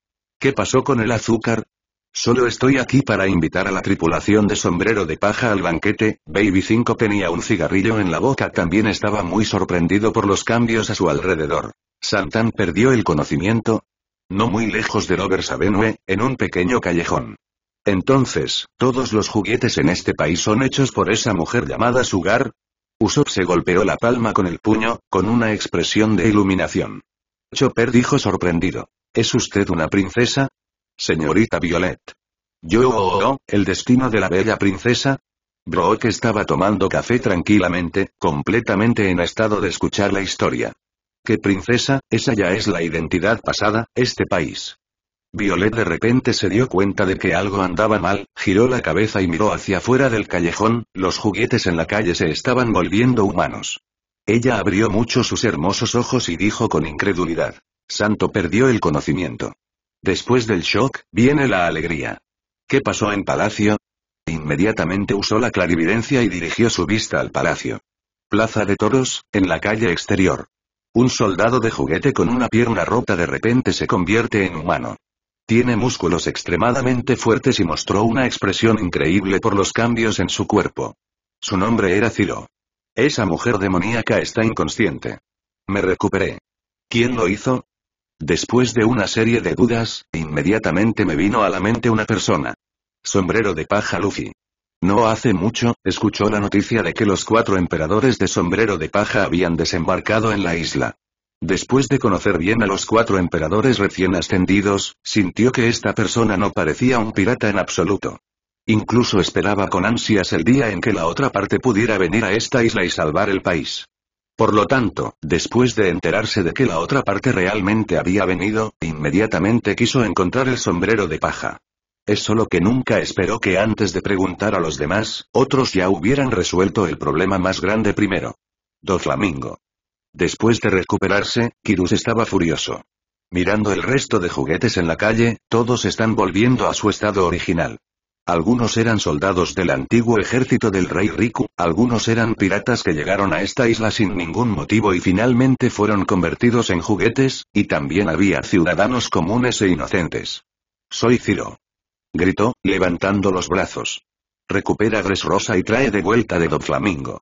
¿Qué pasó con el azúcar? Solo estoy aquí para invitar a la tripulación de sombrero de paja al banquete. Baby 5 tenía un cigarrillo en la boca. También estaba muy sorprendido por los cambios a su alrededor. Santan perdió el conocimiento. No muy lejos de Robert Sabenue, en un pequeño callejón. Entonces, ¿todos los juguetes en este país son hechos por esa mujer llamada Sugar? Usopp se golpeó la palma con el puño, con una expresión de iluminación. Chopper dijo sorprendido. ¿Es usted una princesa? Señorita Violet. Yo, o oh, oh, oh, el destino de la bella princesa. Brook estaba tomando café tranquilamente, completamente en estado de escuchar la historia. ¿Qué princesa? Esa ya es la identidad pasada, este país. Violet de repente se dio cuenta de que algo andaba mal, giró la cabeza y miró hacia fuera del callejón, los juguetes en la calle se estaban volviendo humanos. Ella abrió mucho sus hermosos ojos y dijo con incredulidad. Santo perdió el conocimiento. Después del shock, viene la alegría. ¿Qué pasó en Palacio? Inmediatamente usó la clarividencia y dirigió su vista al palacio. Plaza de Toros, en la calle exterior. Un soldado de juguete con una pierna rota de repente se convierte en humano. Tiene músculos extremadamente fuertes y mostró una expresión increíble por los cambios en su cuerpo. Su nombre era Ciro. Esa mujer demoníaca está inconsciente. Me recuperé. ¿Quién lo hizo? Después de una serie de dudas, inmediatamente me vino a la mente una persona. Sombrero de paja Luffy. No hace mucho, escuchó la noticia de que los cuatro emperadores de sombrero de paja habían desembarcado en la isla. Después de conocer bien a los cuatro emperadores recién ascendidos, sintió que esta persona no parecía un pirata en absoluto. Incluso esperaba con ansias el día en que la otra parte pudiera venir a esta isla y salvar el país. Por lo tanto, después de enterarse de que la otra parte realmente había venido, inmediatamente quiso encontrar el sombrero de paja. Es solo que nunca esperó que antes de preguntar a los demás, otros ya hubieran resuelto el problema más grande primero. Flamingo. Después de recuperarse, Kirus estaba furioso. Mirando el resto de juguetes en la calle, todos están volviendo a su estado original. Algunos eran soldados del antiguo ejército del rey Riku, algunos eran piratas que llegaron a esta isla sin ningún motivo y finalmente fueron convertidos en juguetes, y también había ciudadanos comunes e inocentes. Soy Ciro. Gritó, levantando los brazos. Recupera Gres Rosa y trae de vuelta de Flamingo».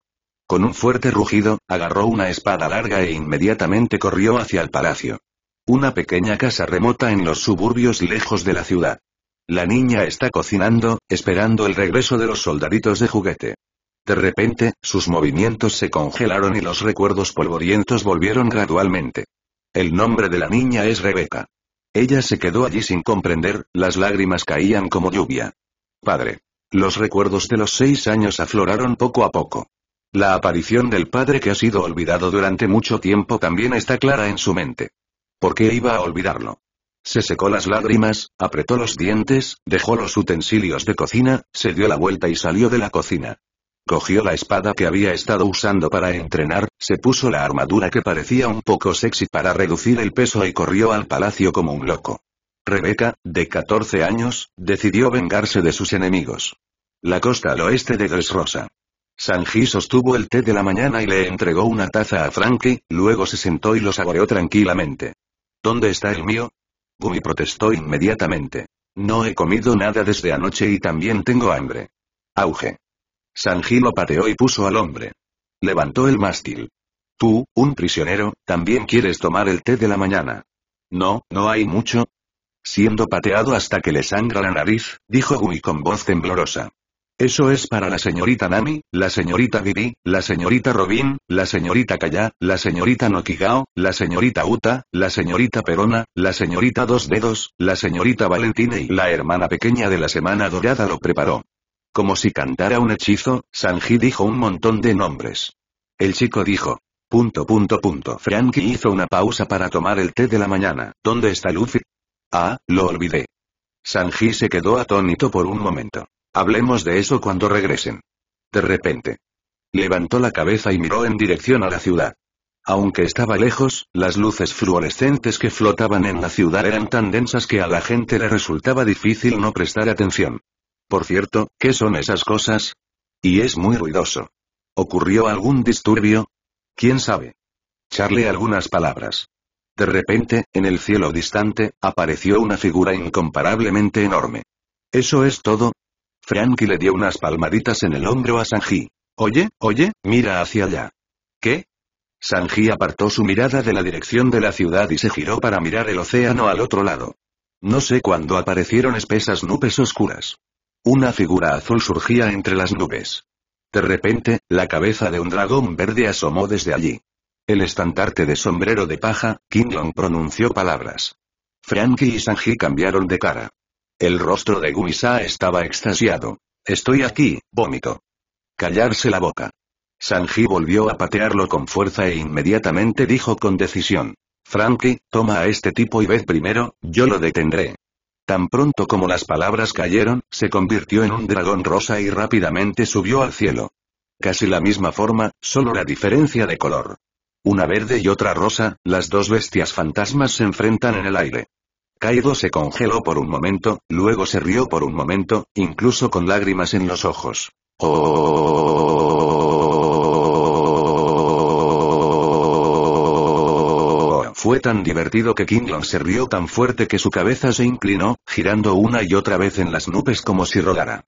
Con un fuerte rugido, agarró una espada larga e inmediatamente corrió hacia el palacio. Una pequeña casa remota en los suburbios lejos de la ciudad. La niña está cocinando, esperando el regreso de los soldaditos de juguete. De repente, sus movimientos se congelaron y los recuerdos polvorientos volvieron gradualmente. El nombre de la niña es Rebeca. Ella se quedó allí sin comprender, las lágrimas caían como lluvia. Padre. Los recuerdos de los seis años afloraron poco a poco. La aparición del padre que ha sido olvidado durante mucho tiempo también está clara en su mente. ¿Por qué iba a olvidarlo? Se secó las lágrimas, apretó los dientes, dejó los utensilios de cocina, se dio la vuelta y salió de la cocina. Cogió la espada que había estado usando para entrenar, se puso la armadura que parecía un poco sexy para reducir el peso y corrió al palacio como un loco. Rebeca, de 14 años, decidió vengarse de sus enemigos. La costa al oeste de Gresrosa. Sanji sostuvo el té de la mañana y le entregó una taza a Frankie, luego se sentó y lo saboreó tranquilamente. ¿Dónde está el mío? Gumi protestó inmediatamente. No he comido nada desde anoche y también tengo hambre. Auge. Sanji lo pateó y puso al hombre. Levantó el mástil. Tú, un prisionero, también quieres tomar el té de la mañana. No, no hay mucho. Siendo pateado hasta que le sangra la nariz, dijo Gumi con voz temblorosa. Eso es para la señorita Nami, la señorita Vivi, la señorita Robin, la señorita Kaya, la señorita Nokigao, la señorita Uta, la señorita Perona, la señorita Dos Dedos, la señorita Valentina y la hermana pequeña de la Semana Dorada lo preparó. Como si cantara un hechizo, Sanji dijo un montón de nombres. El chico dijo. Punto punto punto. Frankie hizo una pausa para tomar el té de la mañana. ¿Dónde está Luffy? Ah, lo olvidé. Sanji se quedó atónito por un momento. Hablemos de eso cuando regresen. De repente. Levantó la cabeza y miró en dirección a la ciudad. Aunque estaba lejos, las luces fluorescentes que flotaban en la ciudad eran tan densas que a la gente le resultaba difícil no prestar atención. Por cierto, ¿qué son esas cosas? Y es muy ruidoso. ¿Ocurrió algún disturbio? ¿Quién sabe? Charle algunas palabras. De repente, en el cielo distante, apareció una figura incomparablemente enorme. ¿Eso es todo? Frankie le dio unas palmaditas en el hombro a Sanji. Oye, oye, mira hacia allá. ¿Qué? Sanji apartó su mirada de la dirección de la ciudad y se giró para mirar el océano al otro lado. No sé cuándo aparecieron espesas nubes oscuras. Una figura azul surgía entre las nubes. De repente, la cabeza de un dragón verde asomó desde allí. El estandarte de sombrero de paja, Long pronunció palabras. Frankie y Sanji cambiaron de cara. El rostro de Guisa estaba extasiado. Estoy aquí, vómito. Callarse la boca. Sanji volvió a patearlo con fuerza e inmediatamente dijo con decisión. Frankie, toma a este tipo y ve primero, yo lo detendré. Tan pronto como las palabras cayeron, se convirtió en un dragón rosa y rápidamente subió al cielo. Casi la misma forma, solo la diferencia de color. Una verde y otra rosa, las dos bestias fantasmas se enfrentan en el aire. Kaido se congeló por un momento, luego se rió por un momento, incluso con lágrimas en los ojos. Oh. Fue tan divertido que Kinglong se rió tan fuerte que su cabeza se inclinó, girando una y otra vez en las nubes como si rodara.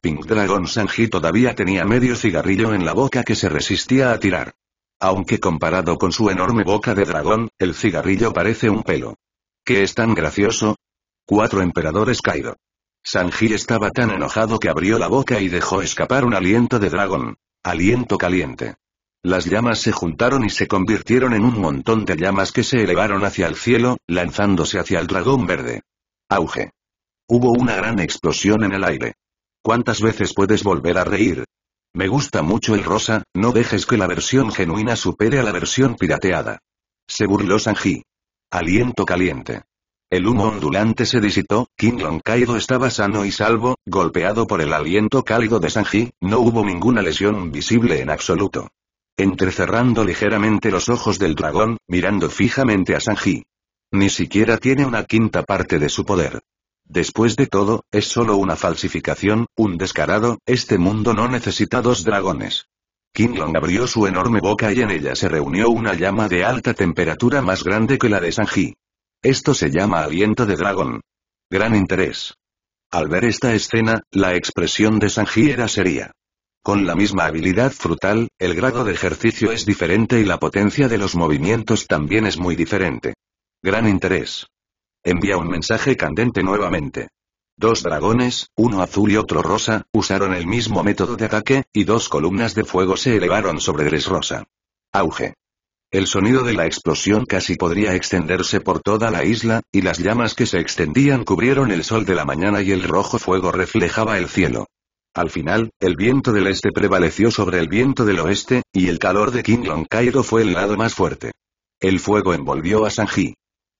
Pink Dragon Sanji todavía tenía medio cigarrillo en la boca que se resistía a tirar. Aunque comparado con su enorme boca de dragón, el cigarrillo parece un pelo. ¿Qué es tan gracioso? Cuatro emperadores caído. Sanji estaba tan enojado que abrió la boca y dejó escapar un aliento de dragón. Aliento caliente. Las llamas se juntaron y se convirtieron en un montón de llamas que se elevaron hacia el cielo, lanzándose hacia el dragón verde. Auge. Hubo una gran explosión en el aire. ¿Cuántas veces puedes volver a reír? Me gusta mucho el rosa, no dejes que la versión genuina supere a la versión pirateada. Se burló Sanji. Aliento caliente. El humo ondulante se disipó, King Long Kaido estaba sano y salvo, golpeado por el aliento cálido de Sanji, no hubo ninguna lesión visible en absoluto. Entrecerrando ligeramente los ojos del dragón, mirando fijamente a Sanji. Ni siquiera tiene una quinta parte de su poder. Después de todo, es solo una falsificación, un descarado, este mundo no necesita dos dragones. Long abrió su enorme boca y en ella se reunió una llama de alta temperatura más grande que la de Sanji. Esto se llama aliento de dragón. Gran interés. Al ver esta escena, la expresión de Sanji era seria. Con la misma habilidad frutal, el grado de ejercicio es diferente y la potencia de los movimientos también es muy diferente. Gran interés. Envía un mensaje candente nuevamente. Dos dragones, uno azul y otro rosa, usaron el mismo método de ataque, y dos columnas de fuego se elevaron sobre rosa. Auge. El sonido de la explosión casi podría extenderse por toda la isla, y las llamas que se extendían cubrieron el sol de la mañana y el rojo fuego reflejaba el cielo. Al final, el viento del este prevaleció sobre el viento del oeste, y el calor de Long Cairo fue el lado más fuerte. El fuego envolvió a Sanji.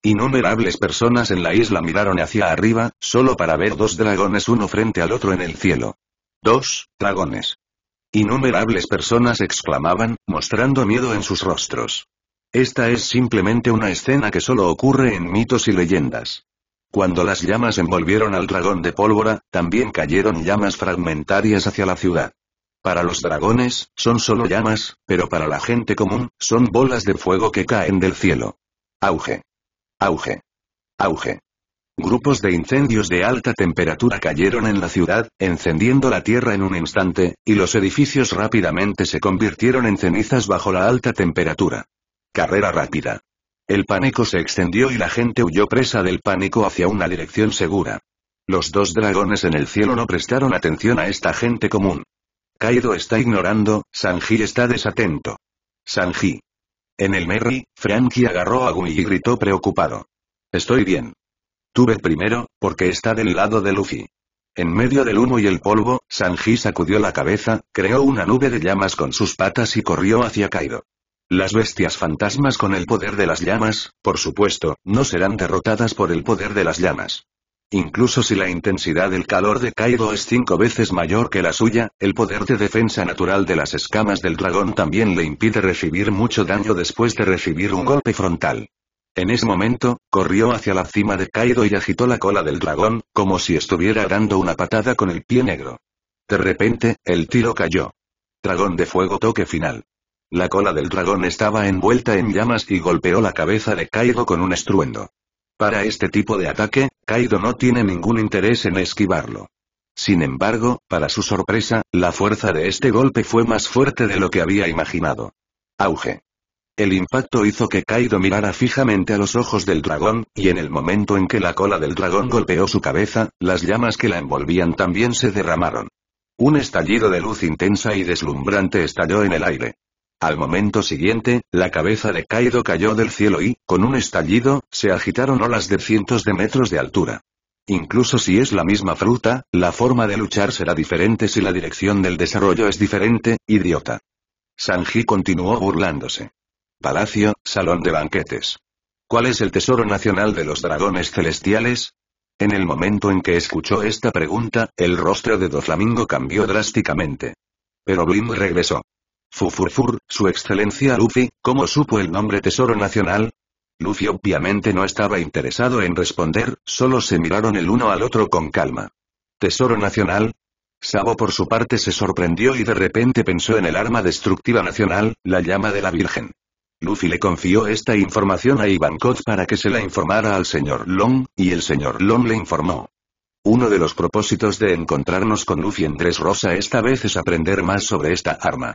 Innumerables personas en la isla miraron hacia arriba, solo para ver dos dragones uno frente al otro en el cielo. Dos, dragones. Innumerables personas exclamaban, mostrando miedo en sus rostros. Esta es simplemente una escena que solo ocurre en mitos y leyendas. Cuando las llamas envolvieron al dragón de pólvora, también cayeron llamas fragmentarias hacia la ciudad. Para los dragones, son solo llamas, pero para la gente común, son bolas de fuego que caen del cielo. Auge. Auge. Auge. Grupos de incendios de alta temperatura cayeron en la ciudad, encendiendo la tierra en un instante, y los edificios rápidamente se convirtieron en cenizas bajo la alta temperatura. Carrera rápida. El pánico se extendió y la gente huyó presa del pánico hacia una dirección segura. Los dos dragones en el cielo no prestaron atención a esta gente común. Kaido está ignorando, Sanji está desatento. Sanji. En el Merry, Frankie agarró a Gumi y gritó preocupado. Estoy bien. Tuve primero, porque está del lado de Luffy. En medio del humo y el polvo, Sanji sacudió la cabeza, creó una nube de llamas con sus patas y corrió hacia Kaido. Las bestias fantasmas con el poder de las llamas, por supuesto, no serán derrotadas por el poder de las llamas. Incluso si la intensidad del calor de Kaido es cinco veces mayor que la suya, el poder de defensa natural de las escamas del dragón también le impide recibir mucho daño después de recibir un golpe frontal. En ese momento, corrió hacia la cima de Kaido y agitó la cola del dragón, como si estuviera dando una patada con el pie negro. De repente, el tiro cayó. Dragón de fuego toque final. La cola del dragón estaba envuelta en llamas y golpeó la cabeza de Kaido con un estruendo. Para este tipo de ataque, Kaido no tiene ningún interés en esquivarlo. Sin embargo, para su sorpresa, la fuerza de este golpe fue más fuerte de lo que había imaginado. Auge. El impacto hizo que Kaido mirara fijamente a los ojos del dragón, y en el momento en que la cola del dragón golpeó su cabeza, las llamas que la envolvían también se derramaron. Un estallido de luz intensa y deslumbrante estalló en el aire. Al momento siguiente, la cabeza de Kaido cayó del cielo y, con un estallido, se agitaron olas de cientos de metros de altura. Incluso si es la misma fruta, la forma de luchar será diferente si la dirección del desarrollo es diferente, idiota. Sanji continuó burlándose. Palacio, salón de banquetes. ¿Cuál es el tesoro nacional de los dragones celestiales? En el momento en que escuchó esta pregunta, el rostro de Doflamingo cambió drásticamente. Pero Blim regresó. Fufurfur, su excelencia Luffy, ¿cómo supo el nombre Tesoro Nacional? Luffy obviamente no estaba interesado en responder, solo se miraron el uno al otro con calma. ¿Tesoro Nacional? Sabo por su parte se sorprendió y de repente pensó en el arma destructiva nacional, la llama de la Virgen. Luffy le confió esta información a Ivan Ivankov para que se la informara al señor Long, y el señor Long le informó. Uno de los propósitos de encontrarnos con Luffy en Rosa esta vez es aprender más sobre esta arma.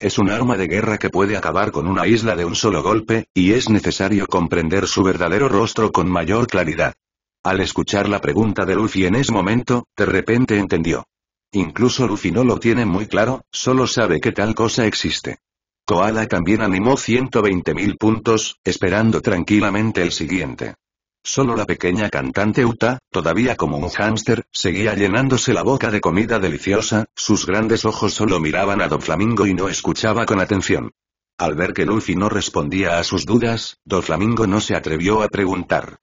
Es un arma de guerra que puede acabar con una isla de un solo golpe, y es necesario comprender su verdadero rostro con mayor claridad. Al escuchar la pregunta de Luffy en ese momento, de repente entendió. Incluso Luffy no lo tiene muy claro, solo sabe que tal cosa existe. Koala también animó 120.000 puntos, esperando tranquilamente el siguiente. Solo la pequeña cantante Uta, todavía como un hámster, seguía llenándose la boca de comida deliciosa, sus grandes ojos solo miraban a Don Flamingo y no escuchaba con atención. Al ver que Luffy no respondía a sus dudas, Don Flamingo no se atrevió a preguntar.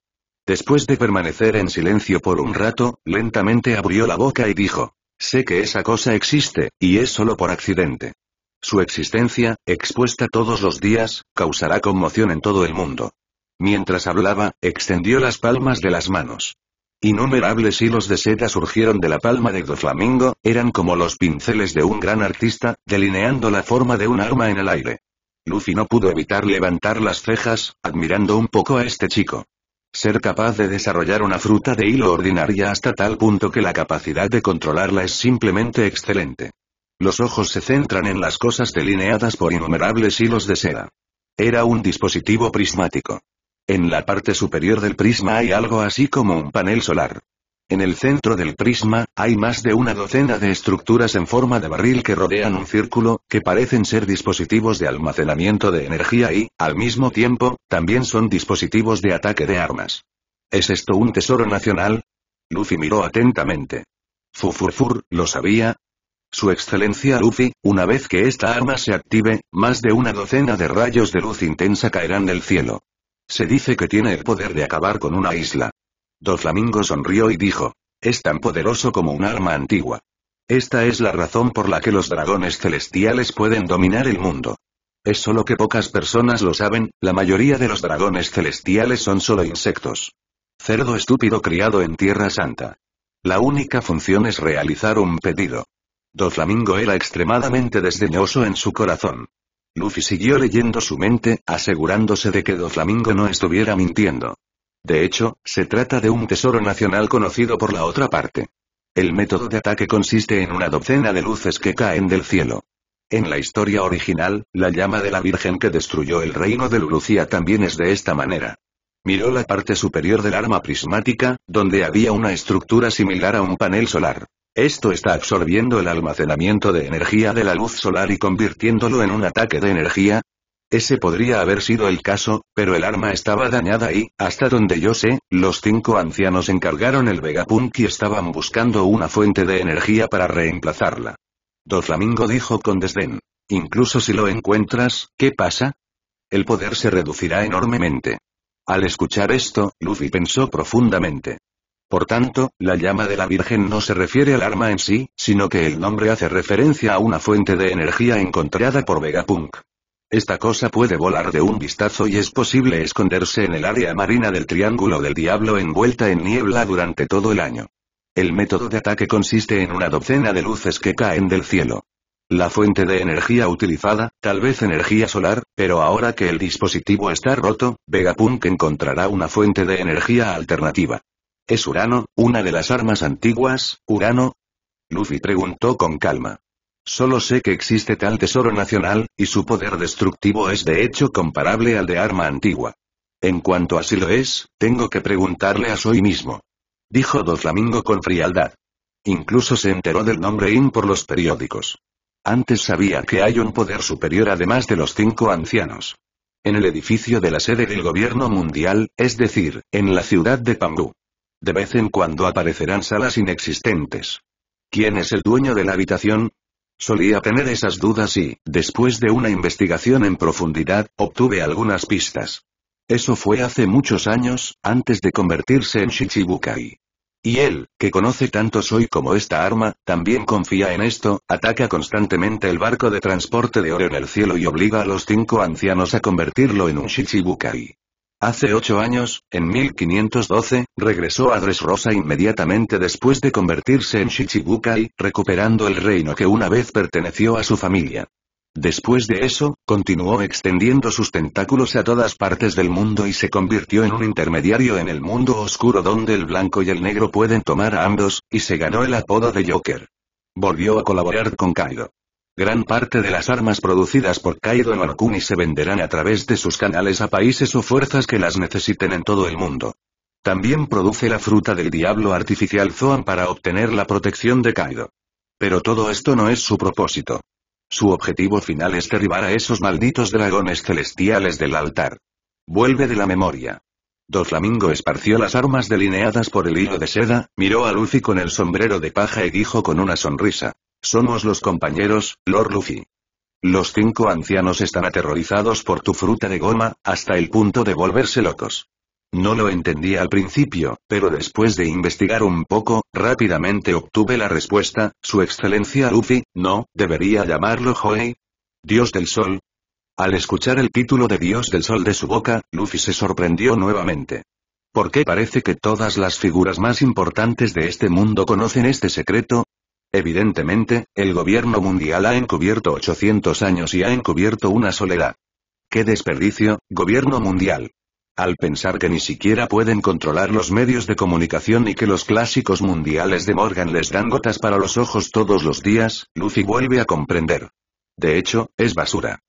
Después de permanecer en silencio por un rato, lentamente abrió la boca y dijo, Sé que esa cosa existe, y es solo por accidente. Su existencia, expuesta todos los días, causará conmoción en todo el mundo. Mientras hablaba, extendió las palmas de las manos. Innumerables hilos de seda surgieron de la palma de Doflamingo, eran como los pinceles de un gran artista, delineando la forma de un arma en el aire. Luffy no pudo evitar levantar las cejas, admirando un poco a este chico. Ser capaz de desarrollar una fruta de hilo ordinaria hasta tal punto que la capacidad de controlarla es simplemente excelente. Los ojos se centran en las cosas delineadas por innumerables hilos de seda. Era un dispositivo prismático. En la parte superior del prisma hay algo así como un panel solar. En el centro del prisma, hay más de una docena de estructuras en forma de barril que rodean un círculo, que parecen ser dispositivos de almacenamiento de energía y, al mismo tiempo, también son dispositivos de ataque de armas. ¿Es esto un tesoro nacional? Luffy miró atentamente. Fufufur, lo sabía. Su excelencia Luffy, una vez que esta arma se active, más de una docena de rayos de luz intensa caerán del cielo. Se dice que tiene el poder de acabar con una isla. Doflamingo sonrió y dijo. Es tan poderoso como un arma antigua. Esta es la razón por la que los dragones celestiales pueden dominar el mundo. Es solo que pocas personas lo saben, la mayoría de los dragones celestiales son solo insectos. Cerdo estúpido criado en Tierra Santa. La única función es realizar un pedido. Doflamingo era extremadamente desdeñoso en su corazón. Luffy siguió leyendo su mente, asegurándose de que Doflamingo no estuviera mintiendo. De hecho, se trata de un tesoro nacional conocido por la otra parte. El método de ataque consiste en una docena de luces que caen del cielo. En la historia original, la llama de la Virgen que destruyó el reino de Lulucía también es de esta manera. Miró la parte superior del arma prismática, donde había una estructura similar a un panel solar. Esto está absorbiendo el almacenamiento de energía de la luz solar y convirtiéndolo en un ataque de energía. Ese podría haber sido el caso, pero el arma estaba dañada y, hasta donde yo sé, los cinco ancianos encargaron el Vegapunk y estaban buscando una fuente de energía para reemplazarla. flamingo dijo con desdén. Incluso si lo encuentras, ¿qué pasa? El poder se reducirá enormemente. Al escuchar esto, Luffy pensó profundamente. Por tanto, la llama de la Virgen no se refiere al arma en sí, sino que el nombre hace referencia a una fuente de energía encontrada por Vegapunk. Esta cosa puede volar de un vistazo y es posible esconderse en el área marina del Triángulo del Diablo envuelta en niebla durante todo el año. El método de ataque consiste en una docena de luces que caen del cielo. La fuente de energía utilizada, tal vez energía solar, pero ahora que el dispositivo está roto, Vegapunk encontrará una fuente de energía alternativa. ¿Es Urano, una de las armas antiguas, Urano? Luffy preguntó con calma. Solo sé que existe tal tesoro nacional, y su poder destructivo es de hecho comparable al de arma antigua. En cuanto así lo es, tengo que preguntarle a Soy mismo. Dijo Doflamingo con frialdad. Incluso se enteró del nombre In por los periódicos. Antes sabía que hay un poder superior además de los cinco ancianos. En el edificio de la sede del gobierno mundial, es decir, en la ciudad de Pangu. De vez en cuando aparecerán salas inexistentes. ¿Quién es el dueño de la habitación? Solía tener esas dudas y, después de una investigación en profundidad, obtuve algunas pistas. Eso fue hace muchos años, antes de convertirse en Shichibukai. Y él, que conoce tanto Soy como esta arma, también confía en esto, ataca constantemente el barco de transporte de oro en el cielo y obliga a los cinco ancianos a convertirlo en un Shichibukai. Hace ocho años, en 1512, regresó a Dressrosa inmediatamente después de convertirse en Shichibukai, recuperando el reino que una vez perteneció a su familia. Después de eso, continuó extendiendo sus tentáculos a todas partes del mundo y se convirtió en un intermediario en el mundo oscuro donde el blanco y el negro pueden tomar a ambos, y se ganó el apodo de Joker. Volvió a colaborar con Kaido. Gran parte de las armas producidas por Kaido en Arcuni se venderán a través de sus canales a países o fuerzas que las necesiten en todo el mundo. También produce la fruta del diablo artificial Zoan para obtener la protección de Kaido. Pero todo esto no es su propósito. Su objetivo final es derribar a esos malditos dragones celestiales del altar. Vuelve de la memoria. flamingo esparció las armas delineadas por el hilo de seda, miró a Luffy con el sombrero de paja y dijo con una sonrisa. Somos los compañeros, Lord Luffy. Los cinco ancianos están aterrorizados por tu fruta de goma, hasta el punto de volverse locos. No lo entendí al principio, pero después de investigar un poco, rápidamente obtuve la respuesta, Su Excelencia Luffy, no, debería llamarlo Joey. Dios del Sol. Al escuchar el título de Dios del Sol de su boca, Luffy se sorprendió nuevamente. ¿Por qué parece que todas las figuras más importantes de este mundo conocen este secreto, Evidentemente, el gobierno mundial ha encubierto 800 años y ha encubierto una soledad. ¡Qué desperdicio, gobierno mundial! Al pensar que ni siquiera pueden controlar los medios de comunicación y que los clásicos mundiales de Morgan les dan gotas para los ojos todos los días, Lucy vuelve a comprender. De hecho, es basura.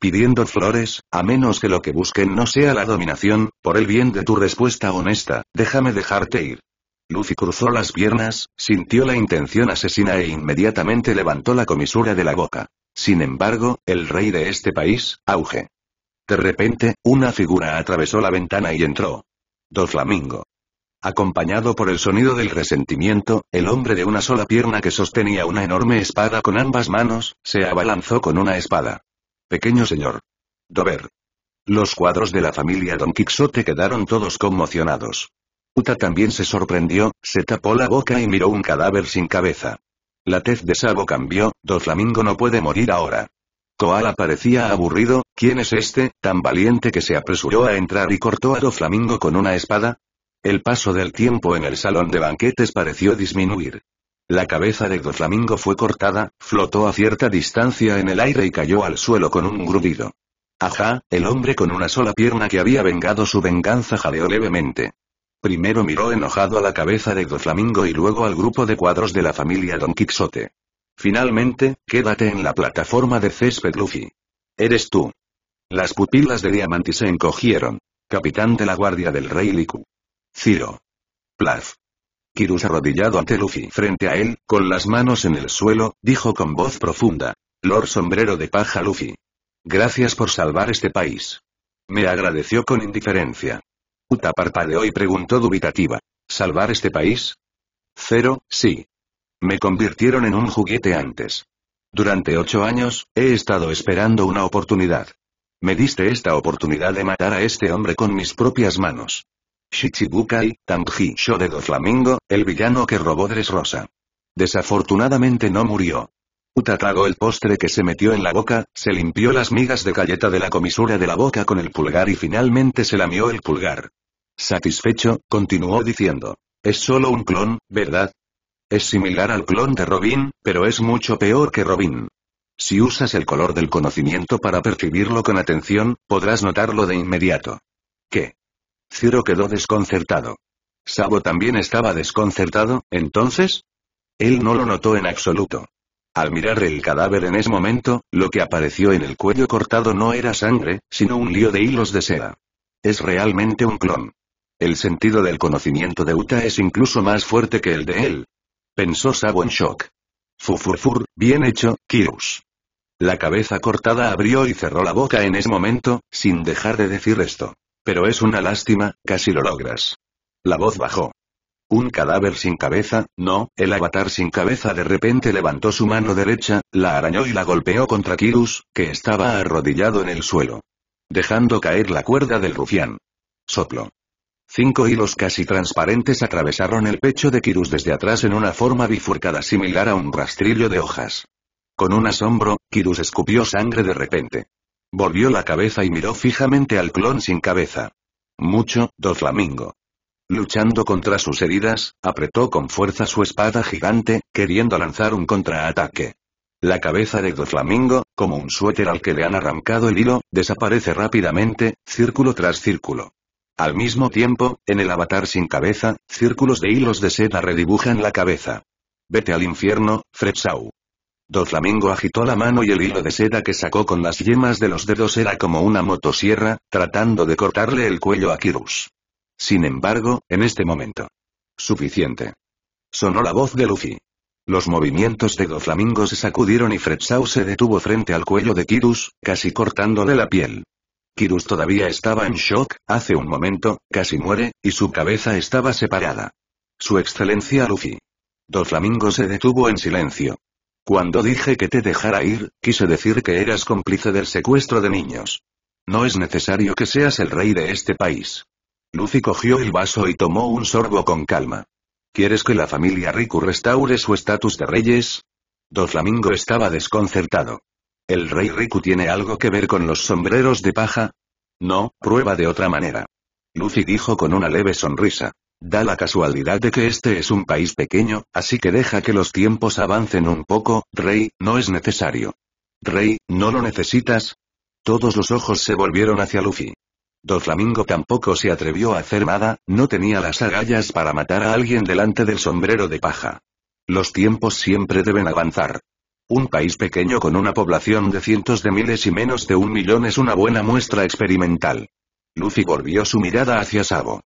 Pidiendo flores, a menos que lo que busquen no sea la dominación, por el bien de tu respuesta honesta, déjame dejarte ir. Lucy cruzó las piernas, sintió la intención asesina e inmediatamente levantó la comisura de la boca. Sin embargo, el rey de este país, auge. De repente, una figura atravesó la ventana y entró. flamingo. Acompañado por el sonido del resentimiento, el hombre de una sola pierna que sostenía una enorme espada con ambas manos, se abalanzó con una espada. Pequeño señor. Dover. Los cuadros de la familia Don Quixote quedaron todos conmocionados. Uta también se sorprendió, se tapó la boca y miró un cadáver sin cabeza. La tez de Sabo cambió, Doflamingo no puede morir ahora. Koala parecía aburrido, ¿quién es este, tan valiente que se apresuró a entrar y cortó a Doflamingo con una espada? El paso del tiempo en el salón de banquetes pareció disminuir. La cabeza de Doflamingo fue cortada, flotó a cierta distancia en el aire y cayó al suelo con un grudido. Ajá, el hombre con una sola pierna que había vengado su venganza jadeó levemente. Primero miró enojado a la cabeza de Doflamingo y luego al grupo de cuadros de la familia Don Quixote. Finalmente, quédate en la plataforma de césped Luffy. Eres tú. Las pupilas de Diamante se encogieron. Capitán de la Guardia del Rey Liku. Ciro. Plaf. Kirus arrodillado ante Luffy frente a él, con las manos en el suelo, dijo con voz profunda. Lord Sombrero de Paja Luffy. Gracias por salvar este país. Me agradeció con indiferencia. Uta parpadeó y preguntó dubitativa. ¿Salvar este país? Cero, sí. Me convirtieron en un juguete antes. Durante ocho años, he estado esperando una oportunidad. Me diste esta oportunidad de matar a este hombre con mis propias manos. Shichibukai, Tanji Sho de el villano que robó Rosa. Desafortunadamente no murió. Puta tragó el postre que se metió en la boca, se limpió las migas de galleta de la comisura de la boca con el pulgar y finalmente se lamió el pulgar. Satisfecho, continuó diciendo. Es solo un clon, ¿verdad? Es similar al clon de Robin, pero es mucho peor que Robin. Si usas el color del conocimiento para percibirlo con atención, podrás notarlo de inmediato. ¿Qué? Ciro quedó desconcertado. Sabo también estaba desconcertado, entonces? Él no lo notó en absoluto. Al mirar el cadáver en ese momento, lo que apareció en el cuello cortado no era sangre, sino un lío de hilos de seda. Es realmente un clon. El sentido del conocimiento de Uta es incluso más fuerte que el de él. Pensó Sabo en shock. Fufurfur, bien hecho, Kirus. La cabeza cortada abrió y cerró la boca en ese momento, sin dejar de decir esto. Pero es una lástima, casi lo logras. La voz bajó. Un cadáver sin cabeza, no, el avatar sin cabeza de repente levantó su mano derecha, la arañó y la golpeó contra Kirus, que estaba arrodillado en el suelo. Dejando caer la cuerda del rufián. Soplo. Cinco hilos casi transparentes atravesaron el pecho de Kirus desde atrás en una forma bifurcada similar a un rastrillo de hojas. Con un asombro, Kirus escupió sangre de repente. Volvió la cabeza y miró fijamente al clon sin cabeza. Mucho, dos flamingo. Luchando contra sus heridas, apretó con fuerza su espada gigante, queriendo lanzar un contraataque. La cabeza de Doflamingo, como un suéter al que le han arrancado el hilo, desaparece rápidamente, círculo tras círculo. Al mismo tiempo, en el avatar sin cabeza, círculos de hilos de seda redibujan la cabeza. Vete al infierno, Do Doflamingo agitó la mano y el hilo de seda que sacó con las yemas de los dedos era como una motosierra, tratando de cortarle el cuello a Kirus. Sin embargo, en este momento. Suficiente. Sonó la voz de Luffy. Los movimientos de Doflamingo se sacudieron y Fretzau se detuvo frente al cuello de Kirus, casi cortándole la piel. Kirus todavía estaba en shock, hace un momento, casi muere, y su cabeza estaba separada. Su excelencia Luffy. Doflamingo se detuvo en silencio. Cuando dije que te dejara ir, quise decir que eras cómplice del secuestro de niños. No es necesario que seas el rey de este país. Lucy cogió el vaso y tomó un sorbo con calma. ¿Quieres que la familia Riku restaure su estatus de reyes? Flamingo estaba desconcertado. ¿El rey Riku tiene algo que ver con los sombreros de paja? No, prueba de otra manera. Lucy dijo con una leve sonrisa. Da la casualidad de que este es un país pequeño, así que deja que los tiempos avancen un poco, Rey, no es necesario. Rey, ¿no lo necesitas? Todos los ojos se volvieron hacia Lucy flamingo tampoco se atrevió a hacer nada, no tenía las agallas para matar a alguien delante del sombrero de paja. Los tiempos siempre deben avanzar. Un país pequeño con una población de cientos de miles y menos de un millón es una buena muestra experimental. Luffy volvió su mirada hacia Sabo.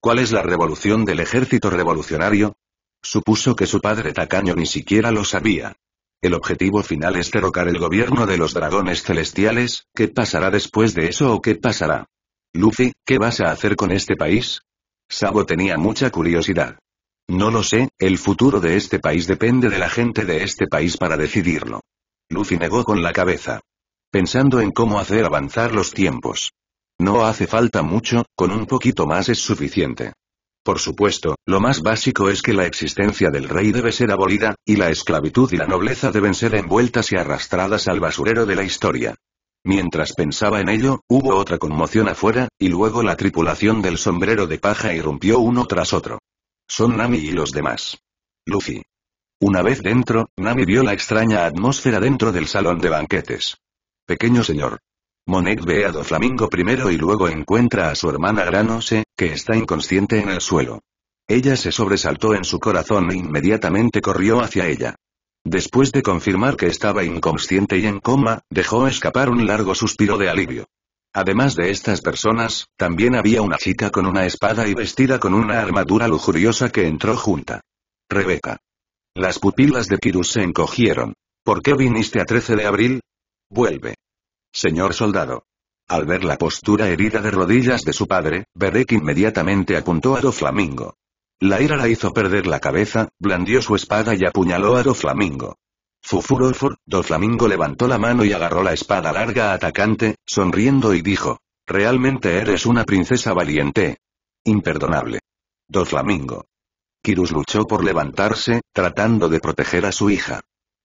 ¿Cuál es la revolución del ejército revolucionario? Supuso que su padre tacaño ni siquiera lo sabía. El objetivo final es derrocar el gobierno de los dragones celestiales, ¿qué pasará después de eso o qué pasará? Luffy, ¿qué vas a hacer con este país? Sabo tenía mucha curiosidad. No lo sé, el futuro de este país depende de la gente de este país para decidirlo. Luffy negó con la cabeza. Pensando en cómo hacer avanzar los tiempos. No hace falta mucho, con un poquito más es suficiente. Por supuesto, lo más básico es que la existencia del rey debe ser abolida, y la esclavitud y la nobleza deben ser envueltas y arrastradas al basurero de la historia. Mientras pensaba en ello, hubo otra conmoción afuera, y luego la tripulación del sombrero de paja irrumpió uno tras otro. Son Nami y los demás. Luffy. Una vez dentro, Nami vio la extraña atmósfera dentro del salón de banquetes. Pequeño señor. Monet ve a Doflamingo primero y luego encuentra a su hermana Granose, que está inconsciente en el suelo. Ella se sobresaltó en su corazón e inmediatamente corrió hacia ella. Después de confirmar que estaba inconsciente y en coma, dejó escapar un largo suspiro de alivio. Además de estas personas, también había una chica con una espada y vestida con una armadura lujuriosa que entró junta. Rebeca. Las pupilas de Kirus se encogieron. ¿Por qué viniste a 13 de abril? Vuelve. Señor soldado. Al ver la postura herida de rodillas de su padre, Berek inmediatamente apuntó a Flamingo. La ira la hizo perder la cabeza, blandió su espada y apuñaló a Doflamingo. Do Flamingo levantó la mano y agarró la espada larga atacante, sonriendo y dijo. Realmente eres una princesa valiente. Imperdonable. Flamingo. Kirus luchó por levantarse, tratando de proteger a su hija.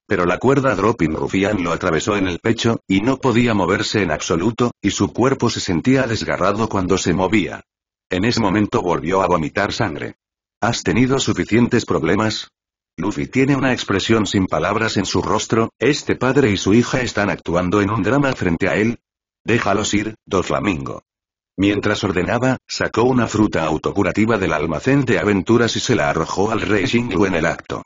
Pero la cuerda Dropping Rufian lo atravesó en el pecho, y no podía moverse en absoluto, y su cuerpo se sentía desgarrado cuando se movía. En ese momento volvió a vomitar sangre. ¿Has tenido suficientes problemas? Luffy tiene una expresión sin palabras en su rostro, este padre y su hija están actuando en un drama frente a él. Déjalos ir, Doflamingo. Mientras ordenaba, sacó una fruta autocurativa del almacén de aventuras y se la arrojó al rey Shinglu en el acto.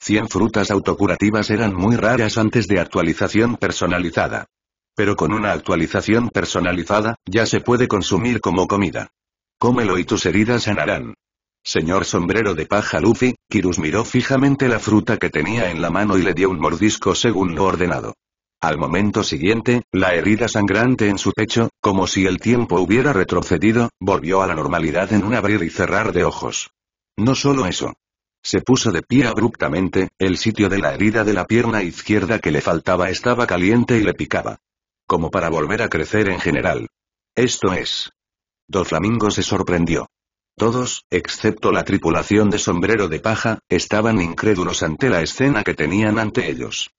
Cien frutas autocurativas eran muy raras antes de actualización personalizada. Pero con una actualización personalizada, ya se puede consumir como comida. Cómelo y tus heridas sanarán. Señor sombrero de paja Luffy, Kirus miró fijamente la fruta que tenía en la mano y le dio un mordisco según lo ordenado. Al momento siguiente, la herida sangrante en su pecho, como si el tiempo hubiera retrocedido, volvió a la normalidad en un abrir y cerrar de ojos. No solo eso. Se puso de pie abruptamente, el sitio de la herida de la pierna izquierda que le faltaba estaba caliente y le picaba. Como para volver a crecer en general. Esto es. Doflamingo se sorprendió. Todos, excepto la tripulación de sombrero de paja, estaban incrédulos ante la escena que tenían ante ellos.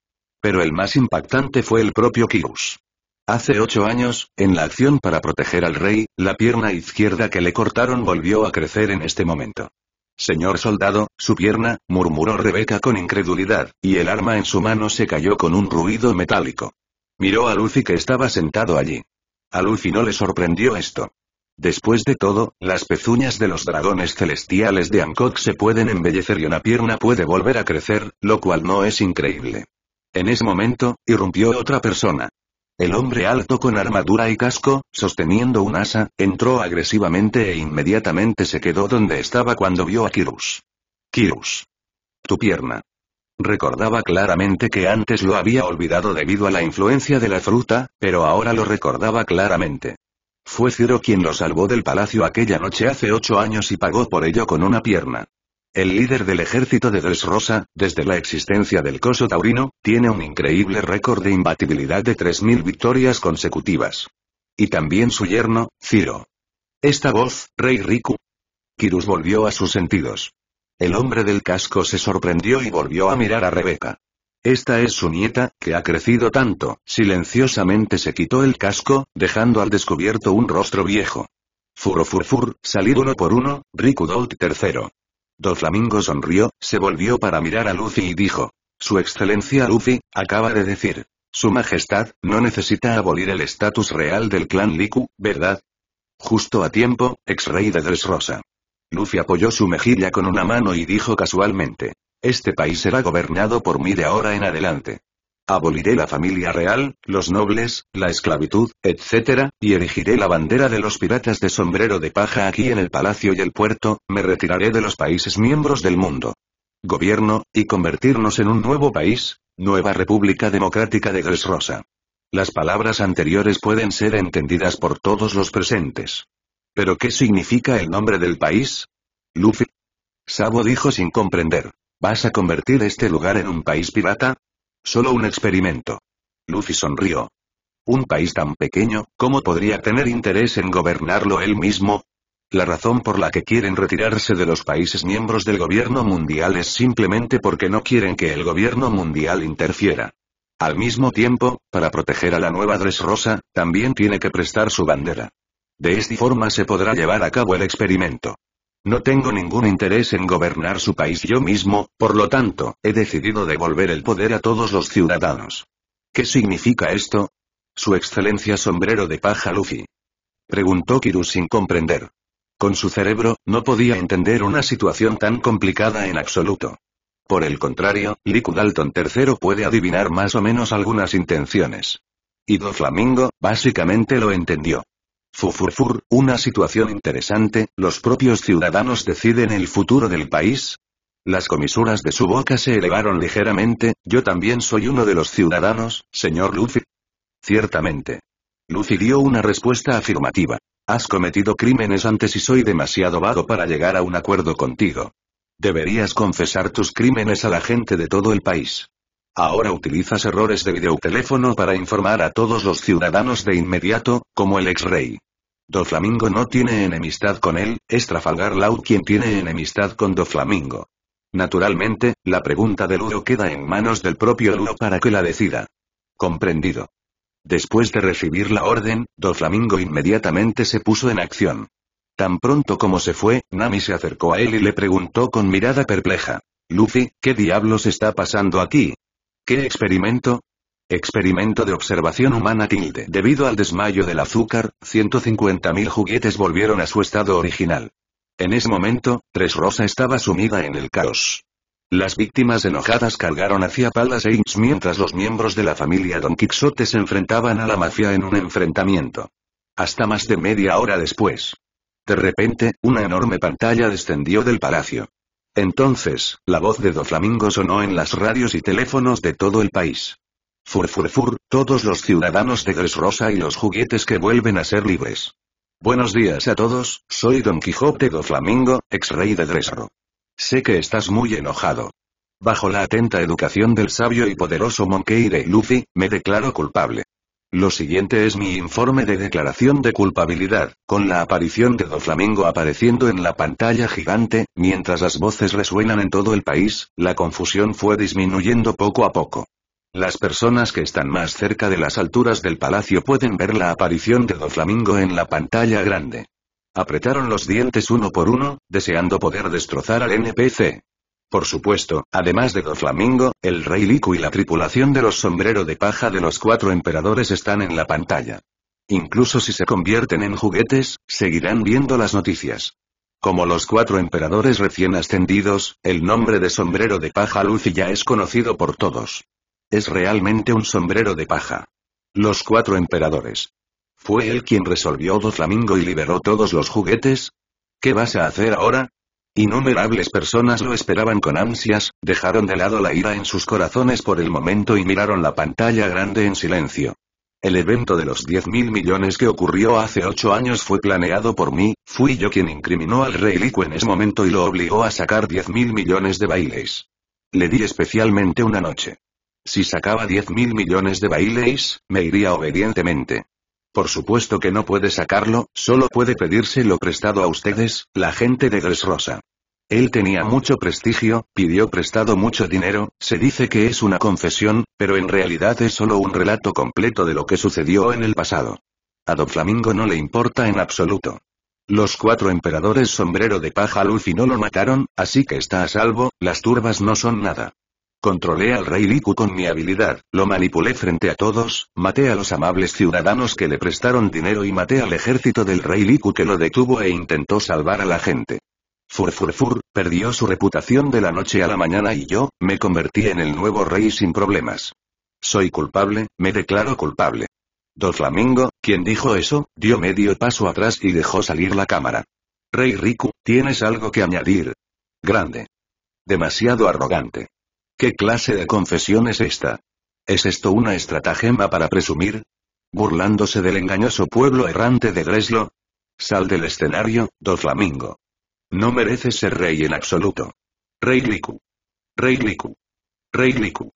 Pero el más impactante fue el propio Kyrus. Hace ocho años, en la acción para proteger al rey, la pierna izquierda que le cortaron volvió a crecer en este momento. Señor soldado, su pierna, murmuró Rebeca con incredulidad, y el arma en su mano se cayó con un ruido metálico. Miró a Lucy que estaba sentado allí. A Lucy no le sorprendió esto. Después de todo, las pezuñas de los dragones celestiales de Angkok se pueden embellecer y una pierna puede volver a crecer, lo cual no es increíble. En ese momento, irrumpió otra persona. El hombre alto con armadura y casco, sosteniendo un asa, entró agresivamente e inmediatamente se quedó donde estaba cuando vio a Kirus. Kirus. Tu pierna. Recordaba claramente que antes lo había olvidado debido a la influencia de la fruta, pero ahora lo recordaba claramente. Fue Ciro quien lo salvó del palacio aquella noche hace ocho años y pagó por ello con una pierna. El líder del ejército de Rosa, desde la existencia del coso taurino, tiene un increíble récord de imbatibilidad de 3.000 victorias consecutivas. Y también su yerno, Ciro. Esta voz, Rey Riku. Kirus volvió a sus sentidos. El hombre del casco se sorprendió y volvió a mirar a Rebeca. Esta es su nieta, que ha crecido tanto, silenciosamente se quitó el casco, dejando al descubierto un rostro viejo. Furofurfur, salir uno por uno, Tercero. III. Doflamingo sonrió, se volvió para mirar a Luffy y dijo. Su excelencia Luffy, acaba de decir. Su majestad, no necesita abolir el estatus real del clan Liku, ¿verdad? Justo a tiempo, ex rey de Dressrosa. Luffy apoyó su mejilla con una mano y dijo casualmente. Este país será gobernado por mí de ahora en adelante. Aboliré la familia real, los nobles, la esclavitud, etc., y erigiré la bandera de los piratas de sombrero de paja aquí en el palacio y el puerto, me retiraré de los países miembros del mundo. Gobierno, y convertirnos en un nuevo país, nueva República Democrática de Gresrosa. Las palabras anteriores pueden ser entendidas por todos los presentes. ¿Pero qué significa el nombre del país? Luffy. Sabo dijo sin comprender. ¿Vas a convertir este lugar en un país pirata? Solo un experimento. Luffy sonrió. Un país tan pequeño, ¿cómo podría tener interés en gobernarlo él mismo? La razón por la que quieren retirarse de los países miembros del gobierno mundial es simplemente porque no quieren que el gobierno mundial interfiera. Al mismo tiempo, para proteger a la nueva Dressrosa, también tiene que prestar su bandera. De esta forma se podrá llevar a cabo el experimento. No tengo ningún interés en gobernar su país yo mismo, por lo tanto, he decidido devolver el poder a todos los ciudadanos. ¿Qué significa esto? Su excelencia sombrero de paja Luffy. Preguntó Kiru sin comprender. Con su cerebro, no podía entender una situación tan complicada en absoluto. Por el contrario, Liku Dalton III puede adivinar más o menos algunas intenciones. Y Flamingo, básicamente lo entendió. Fufurfur, una situación interesante, los propios ciudadanos deciden el futuro del país. Las comisuras de su boca se elevaron ligeramente, yo también soy uno de los ciudadanos, señor Luffy. Ciertamente. Luffy dio una respuesta afirmativa. Has cometido crímenes antes y soy demasiado vago para llegar a un acuerdo contigo. Deberías confesar tus crímenes a la gente de todo el país. Ahora utilizas errores de videoteléfono para informar a todos los ciudadanos de inmediato, como el ex rey. Doflamingo no tiene enemistad con él, es Trafalgar Law quien tiene enemistad con Doflamingo. Naturalmente, la pregunta de Ludo queda en manos del propio Ludo para que la decida. Comprendido. Después de recibir la orden, Doflamingo inmediatamente se puso en acción. Tan pronto como se fue, Nami se acercó a él y le preguntó con mirada perpleja. Luffy, ¿qué diablos está pasando aquí? ¿Qué experimento? Experimento de observación humana tilde. Debido al desmayo del azúcar, 150.000 juguetes volvieron a su estado original. En ese momento, Tres Rosa estaba sumida en el caos. Las víctimas enojadas cargaron hacia Palas Ames mientras los miembros de la familia Don Quixote se enfrentaban a la mafia en un enfrentamiento. Hasta más de media hora después. De repente, una enorme pantalla descendió del palacio. Entonces, la voz de Doflamingo Flamingo sonó en las radios y teléfonos de todo el país. Fur fur fur, todos los ciudadanos de Gresrosa y los juguetes que vuelven a ser libres. Buenos días a todos, soy Don Quijote do Flamingo, ex rey de Dresro. Sé que estás muy enojado. Bajo la atenta educación del sabio y poderoso Monkey de Luffy, me declaro culpable. Lo siguiente es mi informe de declaración de culpabilidad, con la aparición de Do apareciendo en la pantalla gigante, mientras las voces resuenan en todo el país, la confusión fue disminuyendo poco a poco. Las personas que están más cerca de las alturas del palacio pueden ver la aparición de Do Flamingo en la pantalla grande. Apretaron los dientes uno por uno, deseando poder destrozar al NPC. Por supuesto, además de Doflamingo, el rey Liku y la tripulación de los sombrero de paja de los cuatro emperadores están en la pantalla. Incluso si se convierten en juguetes, seguirán viendo las noticias. Como los cuatro emperadores recién ascendidos, el nombre de sombrero de paja Luffy ya es conocido por todos. Es realmente un sombrero de paja. Los cuatro emperadores. ¿Fue él quien resolvió Doflamingo y liberó todos los juguetes? ¿Qué vas a hacer ahora? Innumerables personas lo esperaban con ansias, dejaron de lado la ira en sus corazones por el momento y miraron la pantalla grande en silencio. El evento de los 10.000 mil millones que ocurrió hace ocho años fue planeado por mí, fui yo quien incriminó al rey Lico en ese momento y lo obligó a sacar 10.000 mil millones de bailes. Le di especialmente una noche. Si sacaba 10.000 mil millones de bailes, me iría obedientemente. Por supuesto que no puede sacarlo, solo puede pedírselo prestado a ustedes, la gente de Dressrosa. Él tenía mucho prestigio, pidió prestado mucho dinero, se dice que es una confesión, pero en realidad es solo un relato completo de lo que sucedió en el pasado. A Don Flamingo no le importa en absoluto. Los cuatro emperadores sombrero de paja Luffy no lo mataron, así que está a salvo, las turbas no son nada. Controlé al rey Riku con mi habilidad, lo manipulé frente a todos, maté a los amables ciudadanos que le prestaron dinero y maté al ejército del rey Riku que lo detuvo e intentó salvar a la gente. Furfurfur, fur, perdió su reputación de la noche a la mañana y yo, me convertí en el nuevo rey sin problemas. Soy culpable, me declaro culpable. flamingo, quien dijo eso, dio medio paso atrás y dejó salir la cámara. Rey Riku, ¿tienes algo que añadir? Grande. Demasiado arrogante. ¿Qué clase de confesión es esta? ¿Es esto una estratagema para presumir? ¿Burlándose del engañoso pueblo errante de Greslo? Sal del escenario, Don Flamingo. No mereces ser rey en absoluto. Rey Liku. Rey Liku. Rey Liku.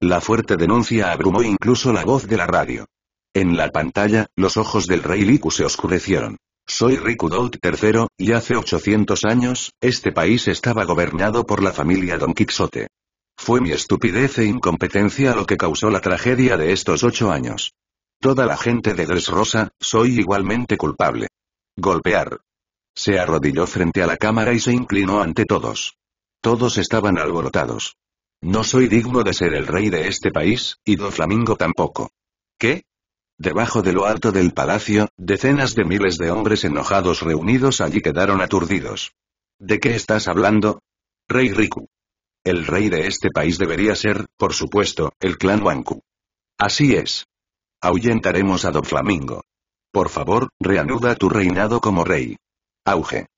La fuerte denuncia abrumó incluso la voz de la radio. En la pantalla, los ojos del rey Liku se oscurecieron. Soy Riku Dout III, y hace 800 años, este país estaba gobernado por la familia Don Quixote. Fue mi estupidez e incompetencia lo que causó la tragedia de estos ocho años. Toda la gente de Dressrosa, soy igualmente culpable. Golpear. Se arrodilló frente a la cámara y se inclinó ante todos. Todos estaban alborotados. No soy digno de ser el rey de este país, y Do Flamingo tampoco. ¿Qué? Debajo de lo alto del palacio, decenas de miles de hombres enojados reunidos allí quedaron aturdidos. ¿De qué estás hablando? Rey Riku. El rey de este país debería ser, por supuesto, el clan Wanku. Así es. Ahuyentaremos a Don Flamingo. Por favor, reanuda tu reinado como rey. Auge.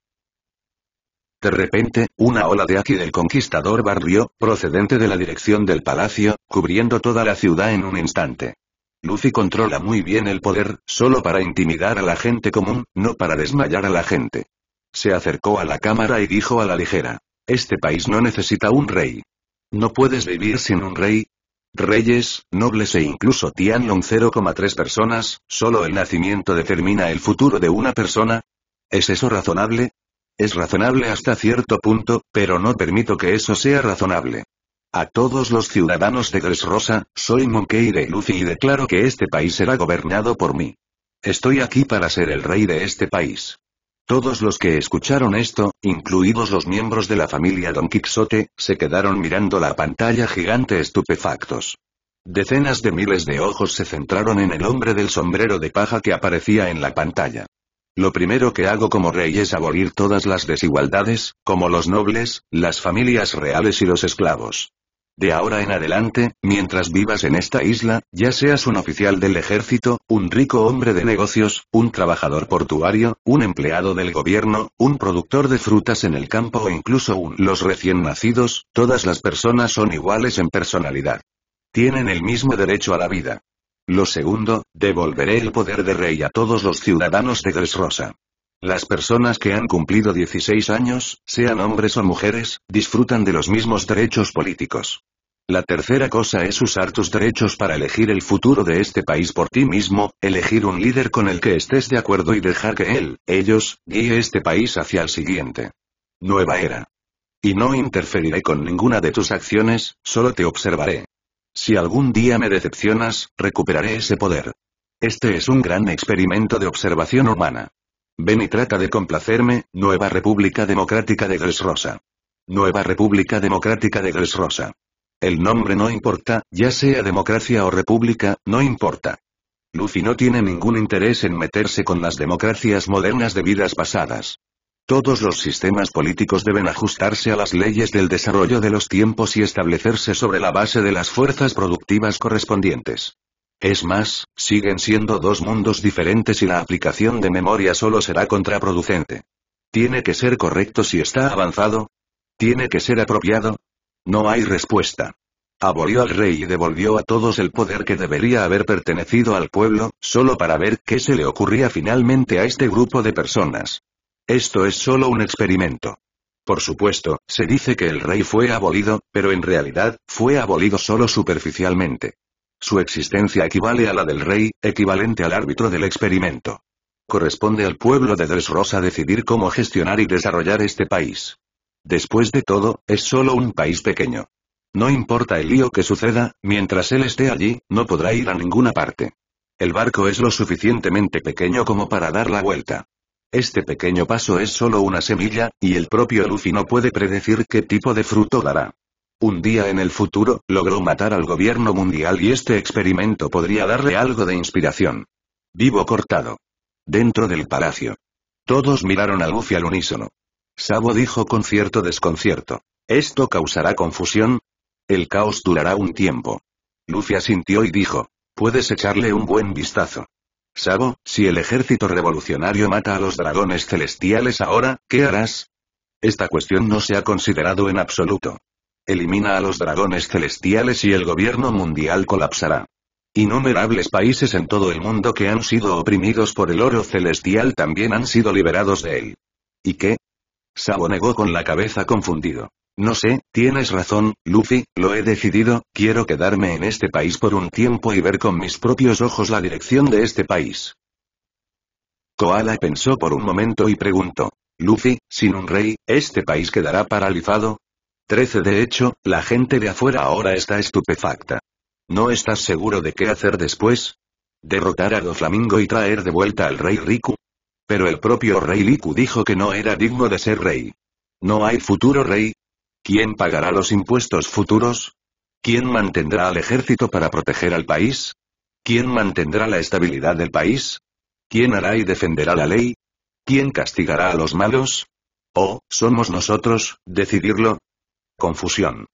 De repente, una ola de aquí del conquistador barrió, procedente de la dirección del palacio, cubriendo toda la ciudad en un instante. Lucy controla muy bien el poder, solo para intimidar a la gente común, no para desmayar a la gente. Se acercó a la cámara y dijo a la ligera. Este país no necesita un rey. No puedes vivir sin un rey. Reyes, nobles e incluso Tianlong 0,3 personas, solo el nacimiento determina el futuro de una persona. ¿Es eso razonable? Es razonable hasta cierto punto, pero no permito que eso sea razonable. A todos los ciudadanos de Gresrosa, soy Monkey de Lucy y declaro que este país será gobernado por mí. Estoy aquí para ser el rey de este país. Todos los que escucharon esto, incluidos los miembros de la familia Don Quixote, se quedaron mirando la pantalla gigante estupefactos. Decenas de miles de ojos se centraron en el hombre del sombrero de paja que aparecía en la pantalla. Lo primero que hago como rey es abolir todas las desigualdades, como los nobles, las familias reales y los esclavos. De ahora en adelante, mientras vivas en esta isla, ya seas un oficial del ejército, un rico hombre de negocios, un trabajador portuario, un empleado del gobierno, un productor de frutas en el campo o incluso un los recién nacidos, todas las personas son iguales en personalidad. Tienen el mismo derecho a la vida. Lo segundo, devolveré el poder de rey a todos los ciudadanos de Rosa. Las personas que han cumplido 16 años, sean hombres o mujeres, disfrutan de los mismos derechos políticos. La tercera cosa es usar tus derechos para elegir el futuro de este país por ti mismo, elegir un líder con el que estés de acuerdo y dejar que él, ellos, guíe este país hacia el siguiente. Nueva era. Y no interferiré con ninguna de tus acciones, solo te observaré. Si algún día me decepcionas, recuperaré ese poder. Este es un gran experimento de observación humana. Ven y trata de complacerme, Nueva República Democrática de Rosa. Nueva República Democrática de Rosa. El nombre no importa, ya sea democracia o república, no importa. Lucy no tiene ningún interés en meterse con las democracias modernas de vidas pasadas. Todos los sistemas políticos deben ajustarse a las leyes del desarrollo de los tiempos y establecerse sobre la base de las fuerzas productivas correspondientes. Es más, siguen siendo dos mundos diferentes y la aplicación de memoria solo será contraproducente. ¿Tiene que ser correcto si está avanzado? ¿Tiene que ser apropiado? No hay respuesta. Abolió al rey y devolvió a todos el poder que debería haber pertenecido al pueblo, solo para ver qué se le ocurría finalmente a este grupo de personas. Esto es solo un experimento. Por supuesto, se dice que el rey fue abolido, pero en realidad, fue abolido solo superficialmente. Su existencia equivale a la del rey, equivalente al árbitro del experimento. Corresponde al pueblo de a decidir cómo gestionar y desarrollar este país. Después de todo, es solo un país pequeño. No importa el lío que suceda, mientras él esté allí, no podrá ir a ninguna parte. El barco es lo suficientemente pequeño como para dar la vuelta. Este pequeño paso es solo una semilla, y el propio Luffy no puede predecir qué tipo de fruto dará. Un día en el futuro, logró matar al gobierno mundial y este experimento podría darle algo de inspiración. Vivo cortado. Dentro del palacio. Todos miraron a Luffy al unísono. Sabo dijo con cierto desconcierto. ¿Esto causará confusión? El caos durará un tiempo. Luffy asintió y dijo. Puedes echarle un buen vistazo. Sabo, si el ejército revolucionario mata a los dragones celestiales ahora, ¿qué harás? Esta cuestión no se ha considerado en absoluto. Elimina a los dragones celestiales y el gobierno mundial colapsará. Innumerables países en todo el mundo que han sido oprimidos por el oro celestial también han sido liberados de él. ¿Y qué? Sabonegó negó con la cabeza confundido. No sé, tienes razón, Luffy, lo he decidido, quiero quedarme en este país por un tiempo y ver con mis propios ojos la dirección de este país. Koala pensó por un momento y preguntó. Luffy, sin un rey, este país quedará paralizado, 13 De hecho, la gente de afuera ahora está estupefacta. ¿No estás seguro de qué hacer después? ¿Derrotar a Doflamingo y traer de vuelta al rey Riku? Pero el propio rey Riku dijo que no era digno de ser rey. ¿No hay futuro rey? ¿Quién pagará los impuestos futuros? ¿Quién mantendrá al ejército para proteger al país? ¿Quién mantendrá la estabilidad del país? ¿Quién hará y defenderá la ley? ¿Quién castigará a los malos? ¿O, oh, somos nosotros, decidirlo, confusión.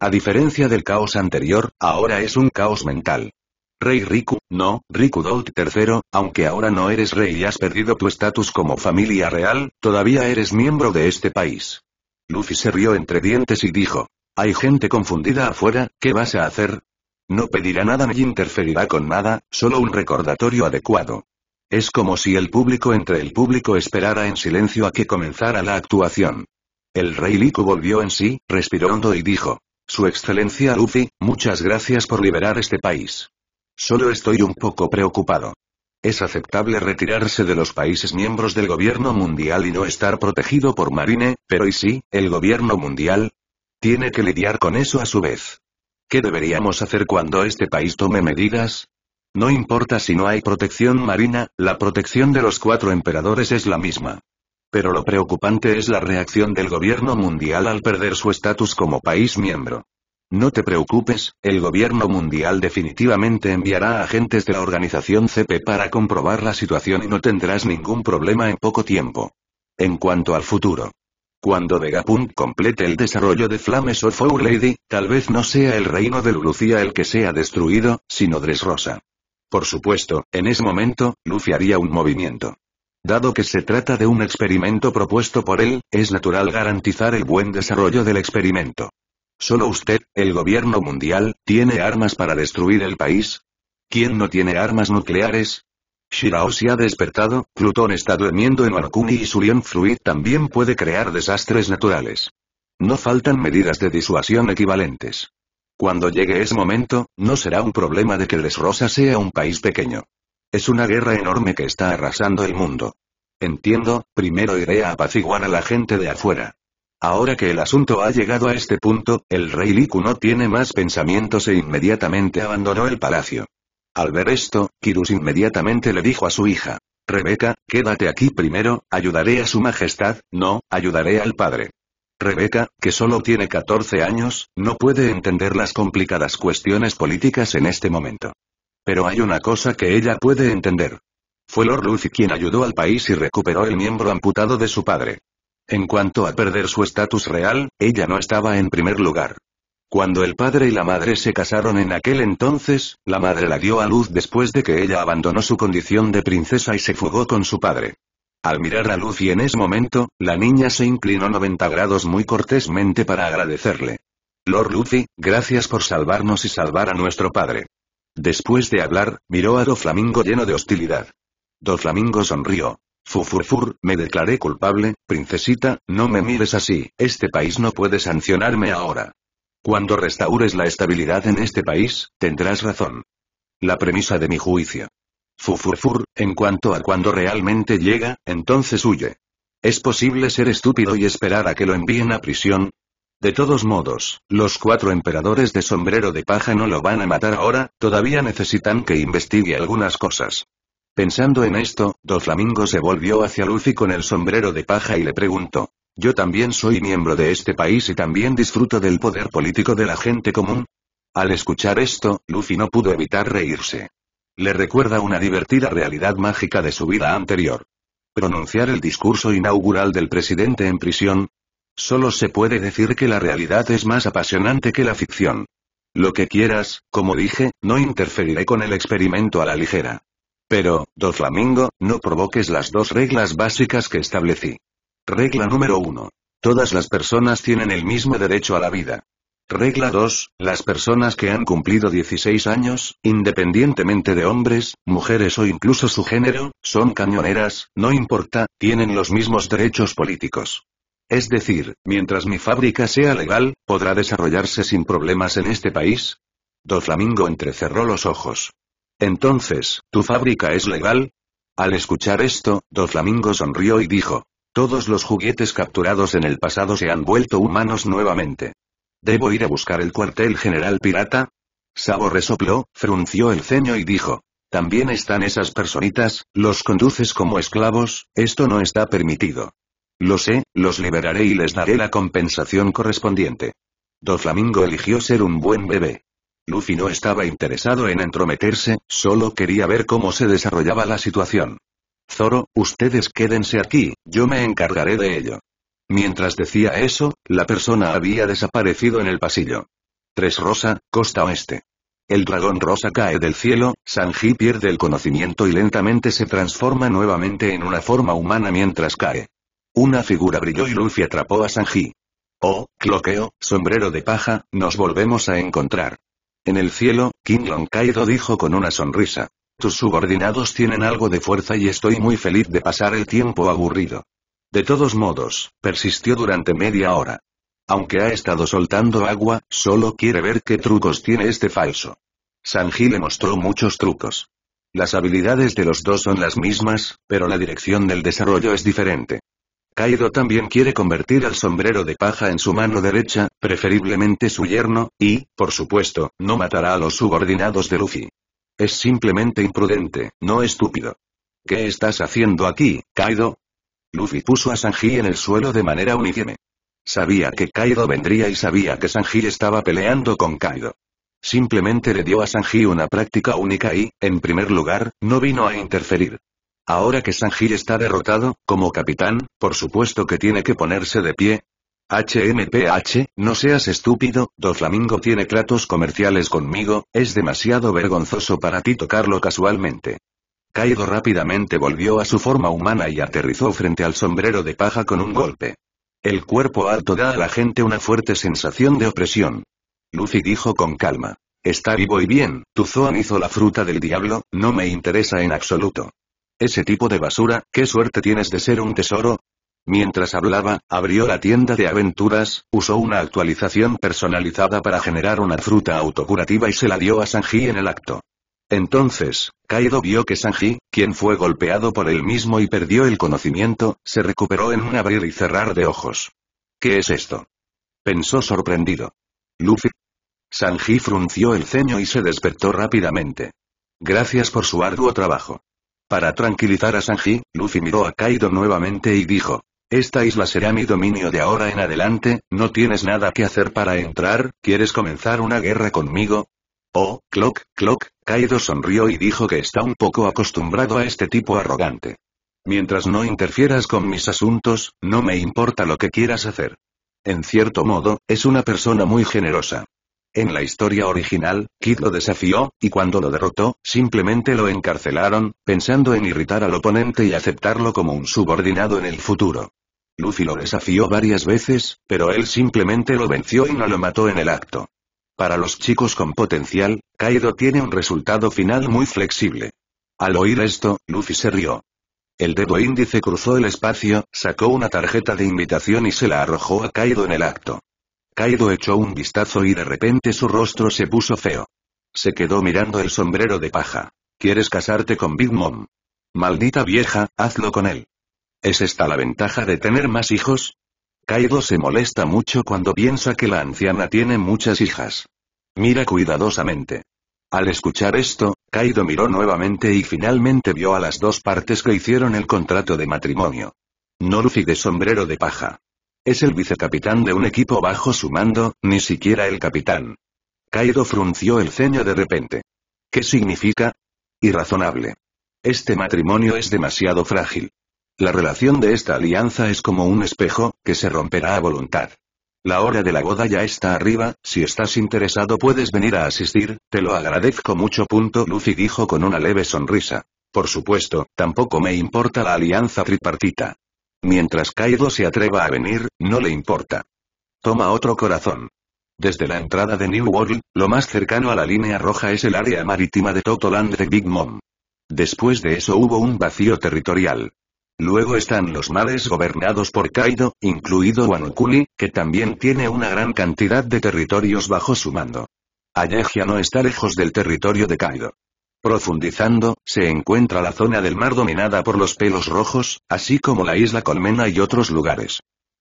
A diferencia del caos anterior, ahora es un caos mental. Rey Riku, no, Riku Dolt III, aunque ahora no eres rey y has perdido tu estatus como familia real, todavía eres miembro de este país. Luffy se rió entre dientes y dijo. Hay gente confundida afuera, ¿qué vas a hacer? No pedirá nada ni interferirá con nada, solo un recordatorio adecuado. Es como si el público entre el público esperara en silencio a que comenzara la actuación. El rey Liku volvió en sí, respiró hondo y dijo. Su excelencia Luffy, muchas gracias por liberar este país. Solo estoy un poco preocupado. Es aceptable retirarse de los países miembros del gobierno mundial y no estar protegido por Marine, pero ¿y si, el gobierno mundial? Tiene que lidiar con eso a su vez. ¿Qué deberíamos hacer cuando este país tome medidas? No importa si no hay protección marina, la protección de los cuatro emperadores es la misma. Pero lo preocupante es la reacción del gobierno mundial al perder su estatus como país miembro. No te preocupes, el gobierno mundial definitivamente enviará agentes de la organización CP para comprobar la situación y no tendrás ningún problema en poco tiempo. En cuanto al futuro. Cuando Vegapunk complete el desarrollo de Flames of Four Lady, tal vez no sea el reino de Lucía el que sea destruido, sino Dressrosa. Por supuesto, en ese momento, Luffy haría un movimiento. Dado que se trata de un experimento propuesto por él, es natural garantizar el buen desarrollo del experimento. Solo usted, el gobierno mundial, tiene armas para destruir el país. ¿Quién no tiene armas nucleares? Shirao se ha despertado, Plutón está durmiendo en Harkuni y su Fluid también puede crear desastres naturales. No faltan medidas de disuasión equivalentes. Cuando llegue ese momento, no será un problema de que Les sea un país pequeño. Es una guerra enorme que está arrasando el mundo. Entiendo, primero iré a apaciguar a la gente de afuera. Ahora que el asunto ha llegado a este punto, el rey Liku no tiene más pensamientos e inmediatamente abandonó el palacio. Al ver esto, Kirus inmediatamente le dijo a su hija, Rebeca, quédate aquí primero, ayudaré a su majestad, no, ayudaré al padre. Rebeca, que solo tiene 14 años, no puede entender las complicadas cuestiones políticas en este momento. Pero hay una cosa que ella puede entender. Fue Lord Luffy quien ayudó al país y recuperó el miembro amputado de su padre. En cuanto a perder su estatus real, ella no estaba en primer lugar. Cuando el padre y la madre se casaron en aquel entonces, la madre la dio a luz después de que ella abandonó su condición de princesa y se fugó con su padre. Al mirar a Luffy en ese momento, la niña se inclinó 90 grados muy cortésmente para agradecerle. Lord Luffy, gracias por salvarnos y salvar a nuestro padre. Después de hablar, miró a Doflamingo lleno de hostilidad. Doflamingo sonrió. Fufurfur, me declaré culpable, princesita, no me mires así, este país no puede sancionarme ahora. Cuando restaures la estabilidad en este país, tendrás razón. La premisa de mi juicio. Fufurfur, en cuanto a cuando realmente llega, entonces huye. ¿Es posible ser estúpido y esperar a que lo envíen a prisión? De todos modos, los cuatro emperadores de sombrero de paja no lo van a matar ahora, todavía necesitan que investigue algunas cosas. Pensando en esto, Doflamingo se volvió hacia Luffy con el sombrero de paja y le preguntó. Yo también soy miembro de este país y también disfruto del poder político de la gente común. Al escuchar esto, Luffy no pudo evitar reírse. Le recuerda una divertida realidad mágica de su vida anterior. Pronunciar el discurso inaugural del presidente en prisión, Solo se puede decir que la realidad es más apasionante que la ficción. Lo que quieras, como dije, no interferiré con el experimento a la ligera. Pero, dos flamingo, no provoques las dos reglas básicas que establecí. Regla número 1. Todas las personas tienen el mismo derecho a la vida. Regla 2. Las personas que han cumplido 16 años, independientemente de hombres, mujeres o incluso su género, son cañoneras, no importa, tienen los mismos derechos políticos. Es decir, mientras mi fábrica sea legal, podrá desarrollarse sin problemas en este país. Doflamingo entrecerró los ojos. Entonces, ¿tu fábrica es legal? Al escuchar esto, Doflamingo sonrió y dijo. Todos los juguetes capturados en el pasado se han vuelto humanos nuevamente. ¿Debo ir a buscar el cuartel general pirata? Sabo resopló, frunció el ceño y dijo. También están esas personitas, los conduces como esclavos, esto no está permitido. Lo sé, los liberaré y les daré la compensación correspondiente. Flamingo eligió ser un buen bebé. Luffy no estaba interesado en entrometerse, solo quería ver cómo se desarrollaba la situación. Zoro, ustedes quédense aquí, yo me encargaré de ello. Mientras decía eso, la persona había desaparecido en el pasillo. 3 Rosa, costa oeste. El dragón rosa cae del cielo, Sanji pierde el conocimiento y lentamente se transforma nuevamente en una forma humana mientras cae. Una figura brilló y Luffy atrapó a Sanji. Oh, cloqueo, sombrero de paja, nos volvemos a encontrar. En el cielo, King Long Kaido dijo con una sonrisa. Tus subordinados tienen algo de fuerza y estoy muy feliz de pasar el tiempo aburrido. De todos modos, persistió durante media hora. Aunque ha estado soltando agua, solo quiere ver qué trucos tiene este falso. Sanji le mostró muchos trucos. Las habilidades de los dos son las mismas, pero la dirección del desarrollo es diferente. Kaido también quiere convertir al sombrero de paja en su mano derecha, preferiblemente su yerno, y, por supuesto, no matará a los subordinados de Luffy. Es simplemente imprudente, no estúpido. ¿Qué estás haciendo aquí, Kaido? Luffy puso a Sanji en el suelo de manera uniforme. Sabía que Kaido vendría y sabía que Sanji estaba peleando con Kaido. Simplemente le dio a Sanji una práctica única y, en primer lugar, no vino a interferir. Ahora que Sanji está derrotado, como capitán, por supuesto que tiene que ponerse de pie. HMPH, no seas estúpido, Doflamingo tiene platos comerciales conmigo, es demasiado vergonzoso para ti tocarlo casualmente. Kaido rápidamente volvió a su forma humana y aterrizó frente al sombrero de paja con un golpe. El cuerpo alto da a la gente una fuerte sensación de opresión. Lucy dijo con calma. Está vivo y bien, tu Zoan hizo la fruta del diablo, no me interesa en absoluto. Ese tipo de basura, qué suerte tienes de ser un tesoro. Mientras hablaba, abrió la tienda de aventuras, usó una actualización personalizada para generar una fruta autocurativa y se la dio a Sanji en el acto. Entonces, Kaido vio que Sanji, quien fue golpeado por él mismo y perdió el conocimiento, se recuperó en un abrir y cerrar de ojos. ¿Qué es esto? Pensó sorprendido. Luffy. Sanji frunció el ceño y se despertó rápidamente. Gracias por su arduo trabajo. Para tranquilizar a Sanji, Luffy miró a Kaido nuevamente y dijo. Esta isla será mi dominio de ahora en adelante, no tienes nada que hacer para entrar, ¿quieres comenzar una guerra conmigo? Oh, Clock, Clock, Kaido sonrió y dijo que está un poco acostumbrado a este tipo arrogante. Mientras no interfieras con mis asuntos, no me importa lo que quieras hacer. En cierto modo, es una persona muy generosa. En la historia original, Kid lo desafió, y cuando lo derrotó, simplemente lo encarcelaron, pensando en irritar al oponente y aceptarlo como un subordinado en el futuro. Luffy lo desafió varias veces, pero él simplemente lo venció y no lo mató en el acto. Para los chicos con potencial, Kaido tiene un resultado final muy flexible. Al oír esto, Luffy se rió. El dedo índice cruzó el espacio, sacó una tarjeta de invitación y se la arrojó a Kaido en el acto. Kaido echó un vistazo y de repente su rostro se puso feo. Se quedó mirando el sombrero de paja. ¿Quieres casarte con Big Mom? Maldita vieja, hazlo con él. ¿Es esta la ventaja de tener más hijos? Kaido se molesta mucho cuando piensa que la anciana tiene muchas hijas. Mira cuidadosamente. Al escuchar esto, Kaido miró nuevamente y finalmente vio a las dos partes que hicieron el contrato de matrimonio. Norfi de sombrero de paja. Es el vicecapitán de un equipo bajo su mando, ni siquiera el capitán. Kaido frunció el ceño de repente. ¿Qué significa? Irrazonable. Este matrimonio es demasiado frágil. La relación de esta alianza es como un espejo, que se romperá a voluntad. La hora de la boda ya está arriba, si estás interesado puedes venir a asistir, te lo agradezco mucho. Punto Luffy dijo con una leve sonrisa. Por supuesto, tampoco me importa la alianza tripartita. Mientras Kaido se atreva a venir, no le importa. Toma otro corazón. Desde la entrada de New World, lo más cercano a la línea roja es el área marítima de Totoland de Big Mom. Después de eso hubo un vacío territorial. Luego están los mares gobernados por Kaido, incluido Wanukuli, que también tiene una gran cantidad de territorios bajo su mando. Allegia no está lejos del territorio de Kaido. Profundizando, se encuentra la zona del mar dominada por los pelos rojos, así como la isla Colmena y otros lugares.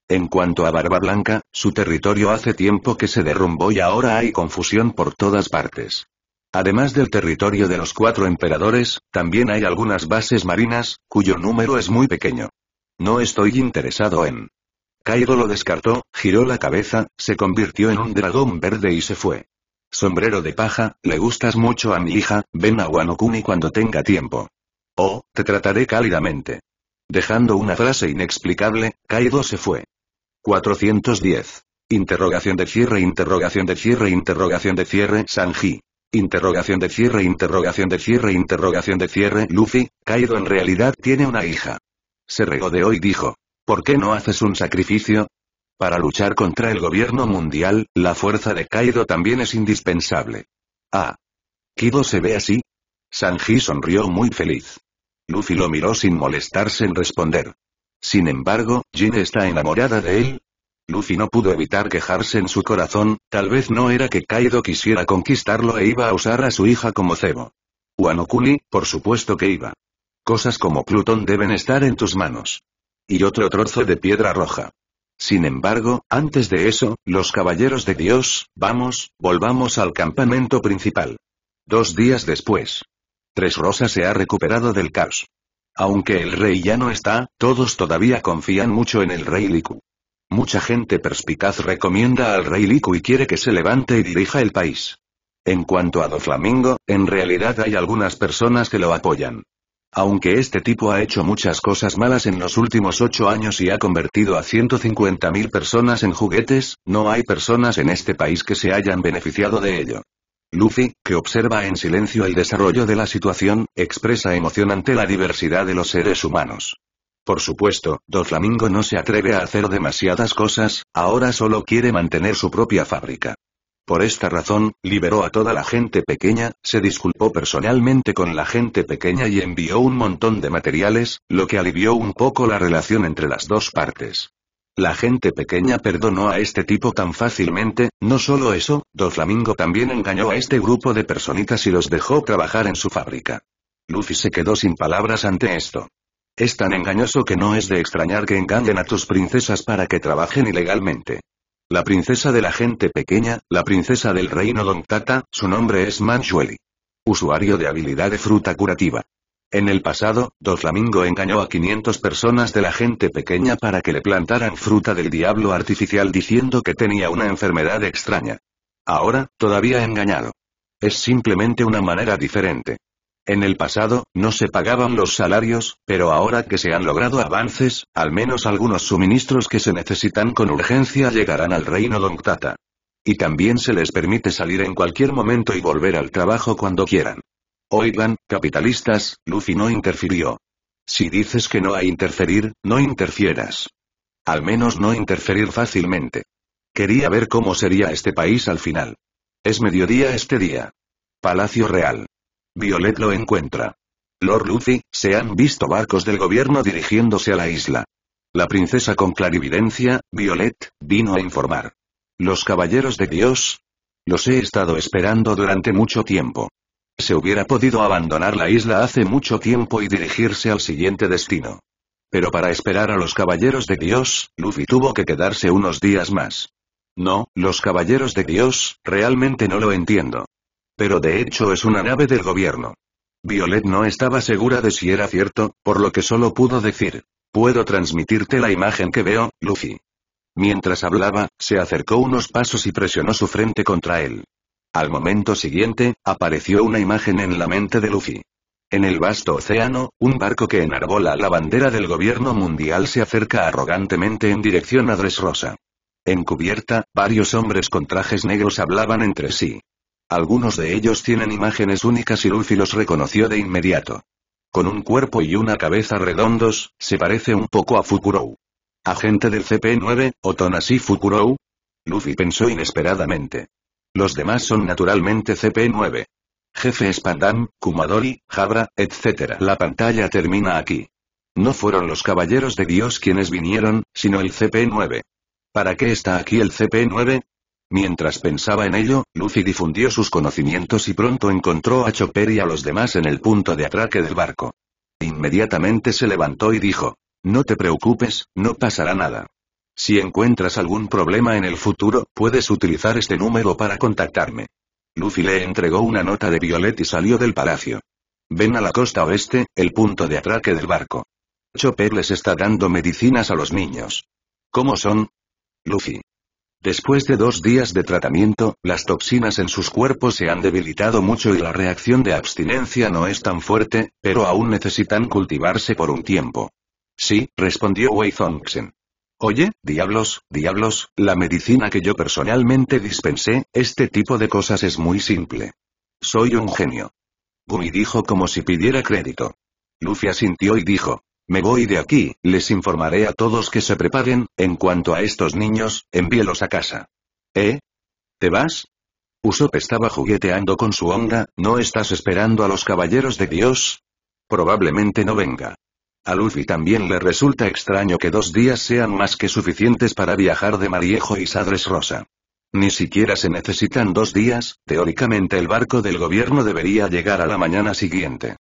En cuanto a Barba Blanca, su territorio hace tiempo que se derrumbó y ahora hay confusión por todas partes. Además del territorio de los cuatro emperadores, también hay algunas bases marinas, cuyo número es muy pequeño. No estoy interesado en... Cairo lo descartó, giró la cabeza, se convirtió en un dragón verde y se fue. Sombrero de paja, le gustas mucho a mi hija, ven a Wanokuni cuando tenga tiempo. Oh, te trataré cálidamente. Dejando una frase inexplicable, Kaido se fue. 410. Interrogación de cierre, interrogación de cierre, interrogación de cierre, Sanji. Interrogación de cierre, interrogación de cierre, interrogación de cierre, Luffy, Kaido en realidad tiene una hija. Se regodeó y dijo. ¿Por qué no haces un sacrificio? Para luchar contra el gobierno mundial, la fuerza de Kaido también es indispensable. Ah. ¿Kido se ve así? Sanji sonrió muy feliz. Luffy lo miró sin molestarse en responder. Sin embargo, Jin está enamorada de él. Luffy no pudo evitar quejarse en su corazón, tal vez no era que Kaido quisiera conquistarlo e iba a usar a su hija como cebo. Wanokuni, por supuesto que iba. Cosas como Plutón deben estar en tus manos. Y otro trozo de piedra roja. Sin embargo, antes de eso, los caballeros de Dios, vamos, volvamos al campamento principal. Dos días después. Tres Rosas se ha recuperado del caos. Aunque el rey ya no está, todos todavía confían mucho en el rey Liku. Mucha gente perspicaz recomienda al rey Liku y quiere que se levante y dirija el país. En cuanto a Doflamingo, en realidad hay algunas personas que lo apoyan. Aunque este tipo ha hecho muchas cosas malas en los últimos ocho años y ha convertido a 150.000 personas en juguetes, no hay personas en este país que se hayan beneficiado de ello. Luffy, que observa en silencio el desarrollo de la situación, expresa emoción ante la diversidad de los seres humanos. Por supuesto, Doflamingo no se atreve a hacer demasiadas cosas, ahora solo quiere mantener su propia fábrica. Por esta razón, liberó a toda la gente pequeña, se disculpó personalmente con la gente pequeña y envió un montón de materiales, lo que alivió un poco la relación entre las dos partes. La gente pequeña perdonó a este tipo tan fácilmente, no solo eso, Doflamingo también engañó a este grupo de personitas y los dejó trabajar en su fábrica. Luffy se quedó sin palabras ante esto. Es tan engañoso que no es de extrañar que engañen a tus princesas para que trabajen ilegalmente. La princesa de la gente pequeña, la princesa del reino Don Tata, su nombre es Manchueli. Usuario de habilidad de fruta curativa. En el pasado, Flamingo engañó a 500 personas de la gente pequeña para que le plantaran fruta del diablo artificial diciendo que tenía una enfermedad extraña. Ahora, todavía engañado. Es simplemente una manera diferente. En el pasado, no se pagaban los salarios, pero ahora que se han logrado avances, al menos algunos suministros que se necesitan con urgencia llegarán al reino Dongtata. Y también se les permite salir en cualquier momento y volver al trabajo cuando quieran. Oigan, capitalistas, Luffy no interfirió. Si dices que no hay interferir, no interfieras. Al menos no interferir fácilmente. Quería ver cómo sería este país al final. Es mediodía este día. Palacio Real. Violet lo encuentra. Lord Luffy, se han visto barcos del gobierno dirigiéndose a la isla. La princesa con clarividencia, Violet, vino a informar. Los caballeros de Dios. Los he estado esperando durante mucho tiempo. Se hubiera podido abandonar la isla hace mucho tiempo y dirigirse al siguiente destino. Pero para esperar a los caballeros de Dios, Luffy tuvo que quedarse unos días más. No, los caballeros de Dios, realmente no lo entiendo pero de hecho es una nave del gobierno. Violet no estaba segura de si era cierto, por lo que solo pudo decir. Puedo transmitirte la imagen que veo, Luffy». Mientras hablaba, se acercó unos pasos y presionó su frente contra él. Al momento siguiente, apareció una imagen en la mente de Luffy. En el vasto océano, un barco que enarbola la bandera del gobierno mundial se acerca arrogantemente en dirección a Dressrosa. En cubierta, varios hombres con trajes negros hablaban entre sí. Algunos de ellos tienen imágenes únicas y Luffy los reconoció de inmediato. Con un cuerpo y una cabeza redondos, se parece un poco a Fukurou. Agente del CP9, Otonasi Fukuro. Luffy pensó inesperadamente. Los demás son naturalmente CP9. Jefe Spandam, Kumadori, Jabra, etc. La pantalla termina aquí. No fueron los caballeros de Dios quienes vinieron, sino el CP9. ¿Para qué está aquí el CP9? Mientras pensaba en ello, Lucy difundió sus conocimientos y pronto encontró a Chopper y a los demás en el punto de atraque del barco. Inmediatamente se levantó y dijo, No te preocupes, no pasará nada. Si encuentras algún problema en el futuro, puedes utilizar este número para contactarme. Lucy le entregó una nota de Violet y salió del palacio. Ven a la costa oeste, el punto de atraque del barco. Chopper les está dando medicinas a los niños. ¿Cómo son? Luffy. Después de dos días de tratamiento, las toxinas en sus cuerpos se han debilitado mucho y la reacción de abstinencia no es tan fuerte, pero aún necesitan cultivarse por un tiempo. Sí, respondió Wei Zongxen. Oye, diablos, diablos, la medicina que yo personalmente dispensé, este tipo de cosas es muy simple. Soy un genio. Gumi dijo como si pidiera crédito. Lucia asintió y dijo, me voy de aquí, les informaré a todos que se preparen, en cuanto a estos niños, envíelos a casa. ¿Eh? ¿Te vas? Usopp estaba jugueteando con su onda, ¿no estás esperando a los caballeros de Dios? Probablemente no venga. A Luffy también le resulta extraño que dos días sean más que suficientes para viajar de Mariejo y Sadres Rosa. Ni siquiera se necesitan dos días, teóricamente el barco del gobierno debería llegar a la mañana siguiente.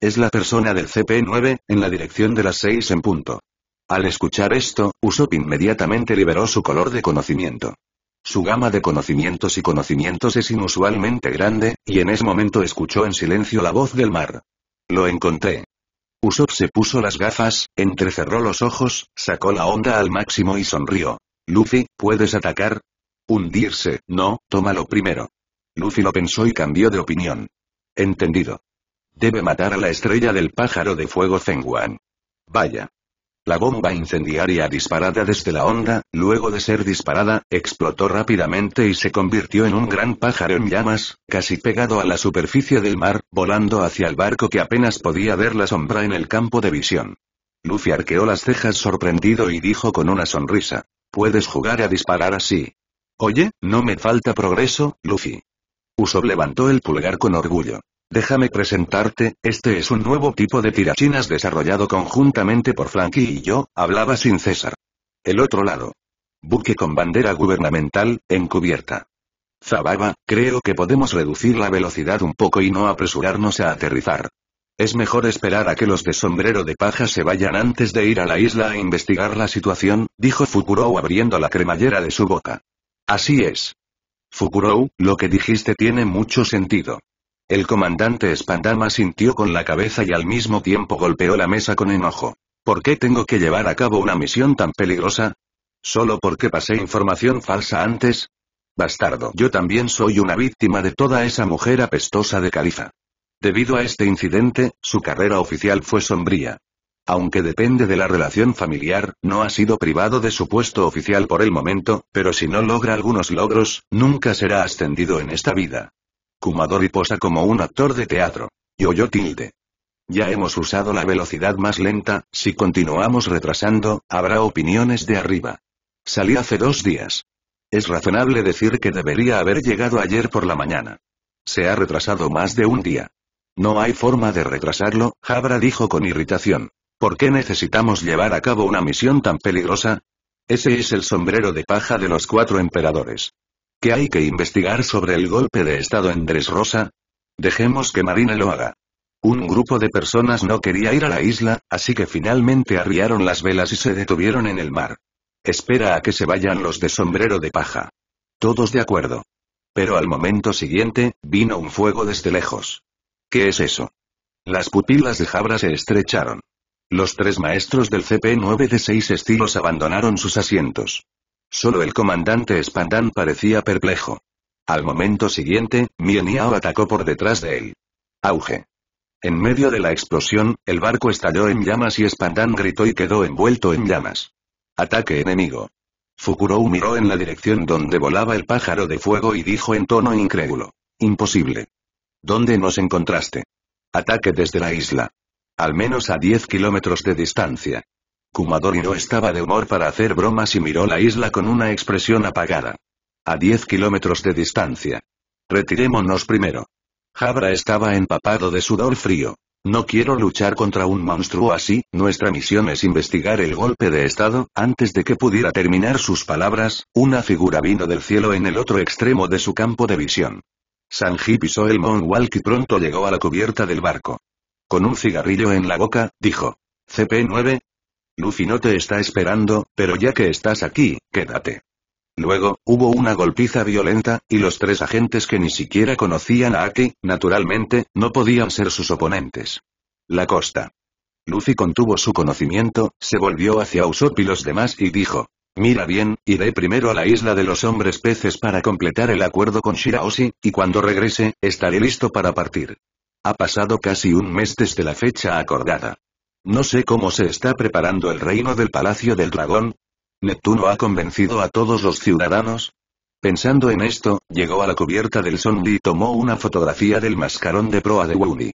Es la persona del CP9, en la dirección de las 6 en punto. Al escuchar esto, Usopp inmediatamente liberó su color de conocimiento. Su gama de conocimientos y conocimientos es inusualmente grande, y en ese momento escuchó en silencio la voz del mar. Lo encontré. Usopp se puso las gafas, entrecerró los ojos, sacó la onda al máximo y sonrió. Luffy, ¿puedes atacar? Hundirse, no, tómalo primero. Luffy lo pensó y cambió de opinión. Entendido. Debe matar a la estrella del pájaro de fuego Zenguan. Vaya. La bomba incendiaria disparada desde la onda, luego de ser disparada, explotó rápidamente y se convirtió en un gran pájaro en llamas, casi pegado a la superficie del mar, volando hacia el barco que apenas podía ver la sombra en el campo de visión. Luffy arqueó las cejas sorprendido y dijo con una sonrisa. Puedes jugar a disparar así. Oye, no me falta progreso, Luffy. Usopp levantó el pulgar con orgullo. Déjame presentarte, este es un nuevo tipo de tirachinas desarrollado conjuntamente por Frankie y yo, hablaba sin cesar. El otro lado. Buque con bandera gubernamental, encubierta. Zababa, creo que podemos reducir la velocidad un poco y no apresurarnos a aterrizar. Es mejor esperar a que los de sombrero de paja se vayan antes de ir a la isla a investigar la situación, dijo Fukurou abriendo la cremallera de su boca. Así es. Fukurou, lo que dijiste tiene mucho sentido. El comandante Spandama sintió con la cabeza y al mismo tiempo golpeó la mesa con enojo. ¿Por qué tengo que llevar a cabo una misión tan peligrosa? ¿Solo porque pasé información falsa antes? Bastardo. Yo también soy una víctima de toda esa mujer apestosa de Califa. Debido a este incidente, su carrera oficial fue sombría. Aunque depende de la relación familiar, no ha sido privado de su puesto oficial por el momento, pero si no logra algunos logros, nunca será ascendido en esta vida fumador y posa como un actor de teatro. Yo-yo tilde. Ya hemos usado la velocidad más lenta, si continuamos retrasando, habrá opiniones de arriba. Salí hace dos días. Es razonable decir que debería haber llegado ayer por la mañana. Se ha retrasado más de un día. No hay forma de retrasarlo, Jabra dijo con irritación. ¿Por qué necesitamos llevar a cabo una misión tan peligrosa? Ese es el sombrero de paja de los cuatro emperadores. ¿Qué hay que investigar sobre el golpe de estado en Rosa? Dejemos que Marina lo haga. Un grupo de personas no quería ir a la isla, así que finalmente arriaron las velas y se detuvieron en el mar. Espera a que se vayan los de sombrero de paja. Todos de acuerdo. Pero al momento siguiente, vino un fuego desde lejos. ¿Qué es eso? Las pupilas de Jabra se estrecharon. Los tres maestros del CP9 de seis estilos abandonaron sus asientos. Solo el comandante Spandan parecía perplejo. Al momento siguiente, Mieniao atacó por detrás de él. Auge. En medio de la explosión, el barco estalló en llamas y Spandan gritó y quedó envuelto en llamas. Ataque enemigo. Fukurou miró en la dirección donde volaba el pájaro de fuego y dijo en tono incrédulo. Imposible. ¿Dónde nos encontraste? Ataque desde la isla. Al menos a 10 kilómetros de distancia. Kumadori no estaba de humor para hacer bromas y miró la isla con una expresión apagada. A 10 kilómetros de distancia. Retirémonos primero. Jabra estaba empapado de sudor frío. No quiero luchar contra un monstruo así, nuestra misión es investigar el golpe de estado, antes de que pudiera terminar sus palabras, una figura vino del cielo en el otro extremo de su campo de visión. Sanji pisó el Moonwalk y pronto llegó a la cubierta del barco. Con un cigarrillo en la boca, dijo. CP9, Luffy no te está esperando, pero ya que estás aquí, quédate. Luego, hubo una golpiza violenta, y los tres agentes que ni siquiera conocían a Aki, naturalmente, no podían ser sus oponentes. La costa. Luffy contuvo su conocimiento, se volvió hacia Usopp y los demás y dijo. Mira bien, iré primero a la isla de los hombres peces para completar el acuerdo con Shiraoshi, y cuando regrese, estaré listo para partir. Ha pasado casi un mes desde la fecha acordada. No sé cómo se está preparando el reino del Palacio del Dragón. Neptuno ha convencido a todos los ciudadanos. Pensando en esto, llegó a la cubierta del Sonny y tomó una fotografía del mascarón de proa de Woody.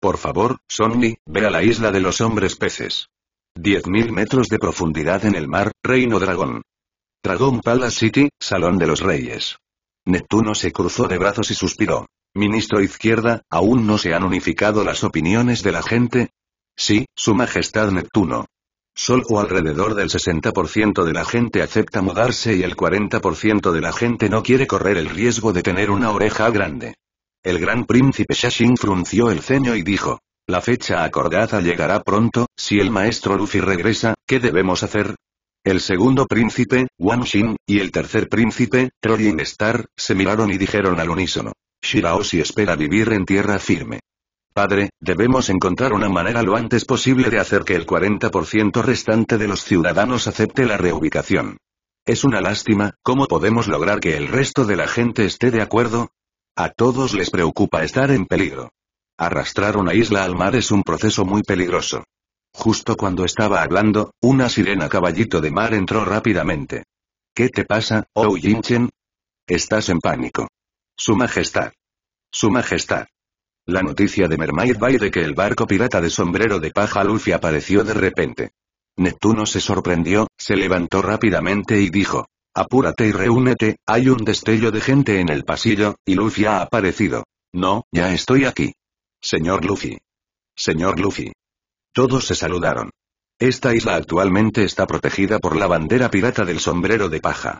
Por favor, Sonny, ve a la isla de los hombres peces. 10.000 metros de profundidad en el mar, Reino Dragón. «Dragón Palace City, Salón de los Reyes. Neptuno se cruzó de brazos y suspiró. Ministro Izquierda, ¿aún no se han unificado las opiniones de la gente? Sí, Su Majestad Neptuno. Solo alrededor del 60% de la gente acepta mudarse y el 40% de la gente no quiere correr el riesgo de tener una oreja grande. El gran príncipe Shashin frunció el ceño y dijo, la fecha acordada llegará pronto, si el maestro Luffy regresa, ¿qué debemos hacer? El segundo príncipe, Wang y el tercer príncipe, Trollin Star, se miraron y dijeron al unísono. Shiraoshi espera vivir en tierra firme. Padre, debemos encontrar una manera lo antes posible de hacer que el 40% restante de los ciudadanos acepte la reubicación. Es una lástima, ¿cómo podemos lograr que el resto de la gente esté de acuerdo? A todos les preocupa estar en peligro. Arrastrar una isla al mar es un proceso muy peligroso. Justo cuando estaba hablando, una sirena caballito de mar entró rápidamente. ¿Qué te pasa, Oh Jinchen? Estás en pánico. Su Majestad. Su Majestad. La noticia de Mermaid Bay de que el barco pirata de sombrero de paja Luffy apareció de repente. Neptuno se sorprendió, se levantó rápidamente y dijo. Apúrate y reúnete, hay un destello de gente en el pasillo, y Luffy ha aparecido. No, ya estoy aquí. Señor Luffy. Señor Luffy. Todos se saludaron. Esta isla actualmente está protegida por la bandera pirata del sombrero de paja.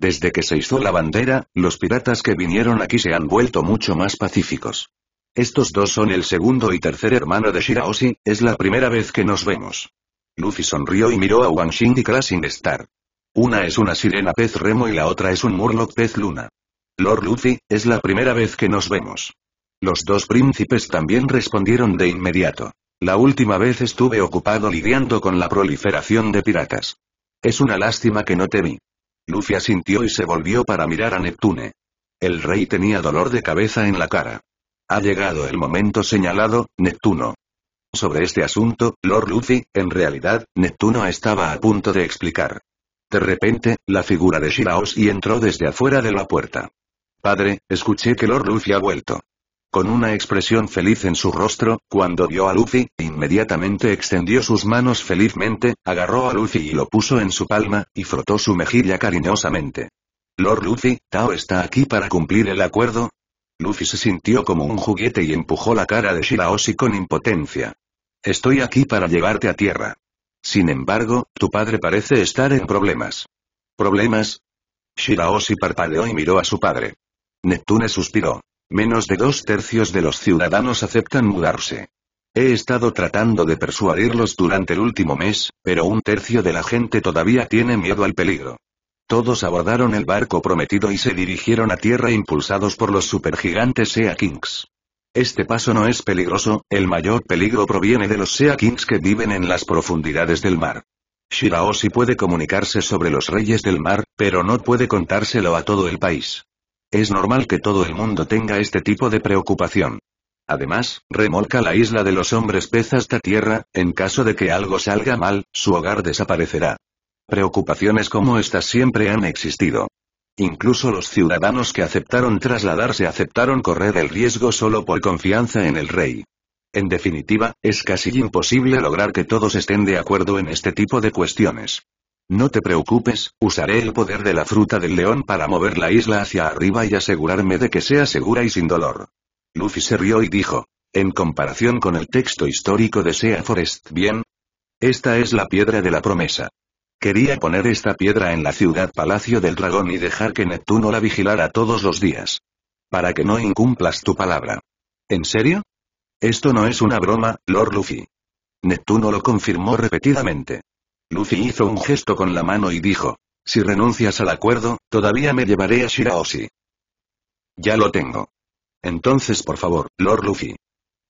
Desde que se hizo la bandera, los piratas que vinieron aquí se han vuelto mucho más pacíficos. Estos dos son el segundo y tercer hermano de Shiraoshi, es la primera vez que nos vemos. Luffy sonrió y miró a Wanshin y sin estar. Una es una sirena pez remo y la otra es un murloc pez luna. Lord Luffy, es la primera vez que nos vemos. Los dos príncipes también respondieron de inmediato. La última vez estuve ocupado lidiando con la proliferación de piratas. Es una lástima que no te vi. Luffy asintió y se volvió para mirar a Neptune. El rey tenía dolor de cabeza en la cara. Ha llegado el momento señalado, Neptuno. Sobre este asunto, Lord Luffy, en realidad, Neptuno estaba a punto de explicar. De repente, la figura de y entró desde afuera de la puerta. Padre, escuché que Lord Luffy ha vuelto. Con una expresión feliz en su rostro, cuando vio a Luffy, inmediatamente extendió sus manos felizmente, agarró a Luffy y lo puso en su palma, y frotó su mejilla cariñosamente. Lord Luffy, Tao está aquí para cumplir el acuerdo, Luffy se sintió como un juguete y empujó la cara de Shiraoshi con impotencia. Estoy aquí para llevarte a tierra. Sin embargo, tu padre parece estar en problemas. ¿Problemas? Shiraoshi parpadeó y miró a su padre. Neptune suspiró. Menos de dos tercios de los ciudadanos aceptan mudarse. He estado tratando de persuadirlos durante el último mes, pero un tercio de la gente todavía tiene miedo al peligro. Todos abordaron el barco prometido y se dirigieron a tierra impulsados por los supergigantes Sea Kings. Este paso no es peligroso, el mayor peligro proviene de los Sea Kings que viven en las profundidades del mar. Shiraoshi puede comunicarse sobre los reyes del mar, pero no puede contárselo a todo el país. Es normal que todo el mundo tenga este tipo de preocupación. Además, remolca la isla de los hombres pez hasta tierra, en caso de que algo salga mal, su hogar desaparecerá. Preocupaciones como estas siempre han existido. Incluso los ciudadanos que aceptaron trasladarse aceptaron correr el riesgo solo por confianza en el rey. En definitiva, es casi imposible lograr que todos estén de acuerdo en este tipo de cuestiones. No te preocupes, usaré el poder de la fruta del león para mover la isla hacia arriba y asegurarme de que sea segura y sin dolor. Lucy se rió y dijo, en comparación con el texto histórico de Sea Forest, bien. Esta es la piedra de la promesa. Quería poner esta piedra en la ciudad Palacio del Dragón y dejar que Neptuno la vigilara todos los días. Para que no incumplas tu palabra. ¿En serio? Esto no es una broma, Lord Luffy. Neptuno lo confirmó repetidamente. Luffy hizo un gesto con la mano y dijo, si renuncias al acuerdo, todavía me llevaré a Shiraoshi. Ya lo tengo. Entonces por favor, Lord Luffy.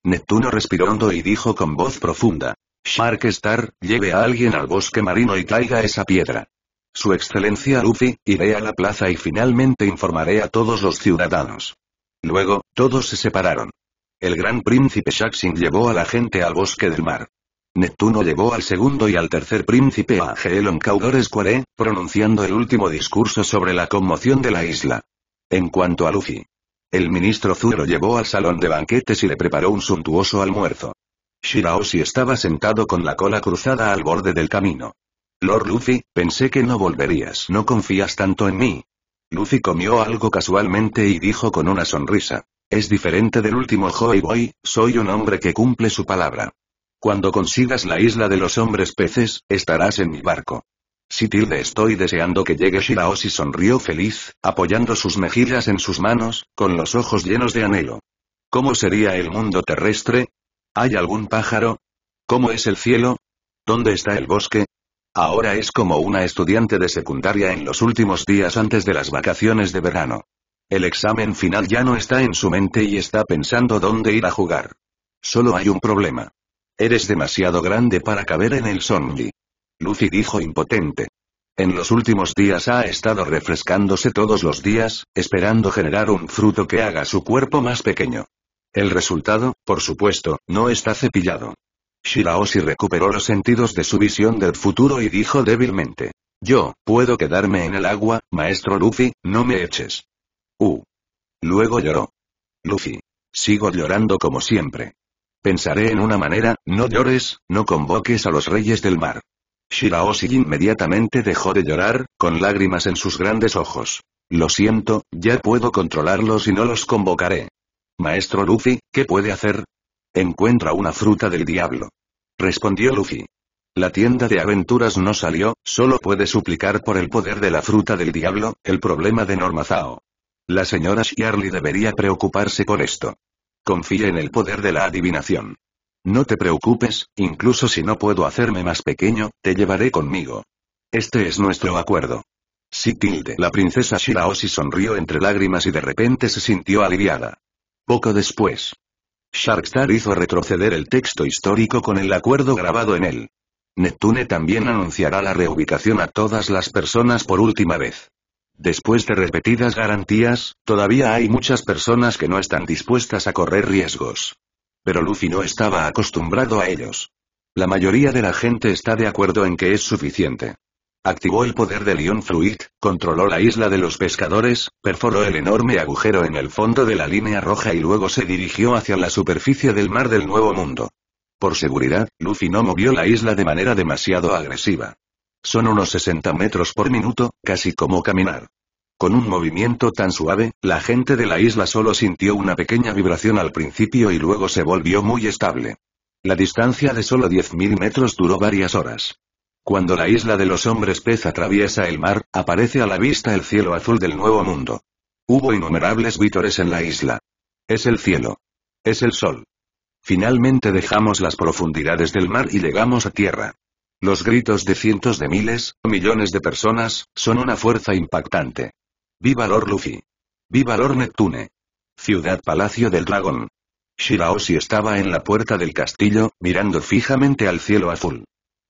Neptuno respiró hondo y dijo con voz profunda, Star, lleve a alguien al bosque marino y traiga esa piedra. Su Excelencia Luffy, iré a la plaza y finalmente informaré a todos los ciudadanos. Luego, todos se separaron. El gran príncipe Shaxin llevó a la gente al bosque del mar. Neptuno llevó al segundo y al tercer príncipe a Gelon Caudor Square, pronunciando el último discurso sobre la conmoción de la isla. En cuanto a Luffy, el ministro Zuro llevó al salón de banquetes y le preparó un suntuoso almuerzo. Shiraoshi estaba sentado con la cola cruzada al borde del camino. Lord Luffy, pensé que no volverías. No confías tanto en mí. Luffy comió algo casualmente y dijo con una sonrisa. Es diferente del último Joy Boy, soy un hombre que cumple su palabra. Cuando consigas la isla de los hombres peces, estarás en mi barco. Si tilde estoy deseando que llegue Shiraoshi sonrió feliz, apoyando sus mejillas en sus manos, con los ojos llenos de anhelo. ¿Cómo sería el mundo terrestre? ¿Hay algún pájaro? ¿Cómo es el cielo? ¿Dónde está el bosque? Ahora es como una estudiante de secundaria en los últimos días antes de las vacaciones de verano. El examen final ya no está en su mente y está pensando dónde ir a jugar. Solo hay un problema. Eres demasiado grande para caber en el zombie». Lucy dijo impotente. En los últimos días ha estado refrescándose todos los días, esperando generar un fruto que haga su cuerpo más pequeño. El resultado, por supuesto, no está cepillado. Shiraoshi recuperó los sentidos de su visión del futuro y dijo débilmente. Yo, puedo quedarme en el agua, maestro Luffy, no me eches. Uh. Luego lloró. Luffy. Sigo llorando como siempre. Pensaré en una manera, no llores, no convoques a los reyes del mar. Shiraoshi inmediatamente dejó de llorar, con lágrimas en sus grandes ojos. Lo siento, ya puedo controlarlos y no los convocaré. Maestro Luffy, ¿qué puede hacer? Encuentra una fruta del diablo. Respondió Luffy. La tienda de aventuras no salió, solo puede suplicar por el poder de la fruta del diablo, el problema de Normazao. La señora Shirley debería preocuparse por esto. Confía en el poder de la adivinación. No te preocupes, incluso si no puedo hacerme más pequeño, te llevaré conmigo. Este es nuestro acuerdo. Sí, tilde. La princesa Shiraoshi sonrió entre lágrimas y de repente se sintió aliviada. Poco después. Sharkstar hizo retroceder el texto histórico con el acuerdo grabado en él. Neptune también anunciará la reubicación a todas las personas por última vez. Después de repetidas garantías, todavía hay muchas personas que no están dispuestas a correr riesgos. Pero Luffy no estaba acostumbrado a ellos. La mayoría de la gente está de acuerdo en que es suficiente. Activó el poder de Leon Fluid, controló la isla de los pescadores, perforó el enorme agujero en el fondo de la línea roja y luego se dirigió hacia la superficie del mar del Nuevo Mundo. Por seguridad, Luffy no movió la isla de manera demasiado agresiva. Son unos 60 metros por minuto, casi como caminar. Con un movimiento tan suave, la gente de la isla solo sintió una pequeña vibración al principio y luego se volvió muy estable. La distancia de solo 10.000 metros duró varias horas. Cuando la isla de los hombres pez atraviesa el mar, aparece a la vista el cielo azul del Nuevo Mundo. Hubo innumerables vítores en la isla. Es el cielo. Es el sol. Finalmente dejamos las profundidades del mar y llegamos a tierra. Los gritos de cientos de miles, millones de personas, son una fuerza impactante. ¡Viva Lord Luffy! ¡Viva Lord Neptune! Ciudad Palacio del Dragón. Shiraoshi estaba en la puerta del castillo, mirando fijamente al cielo azul.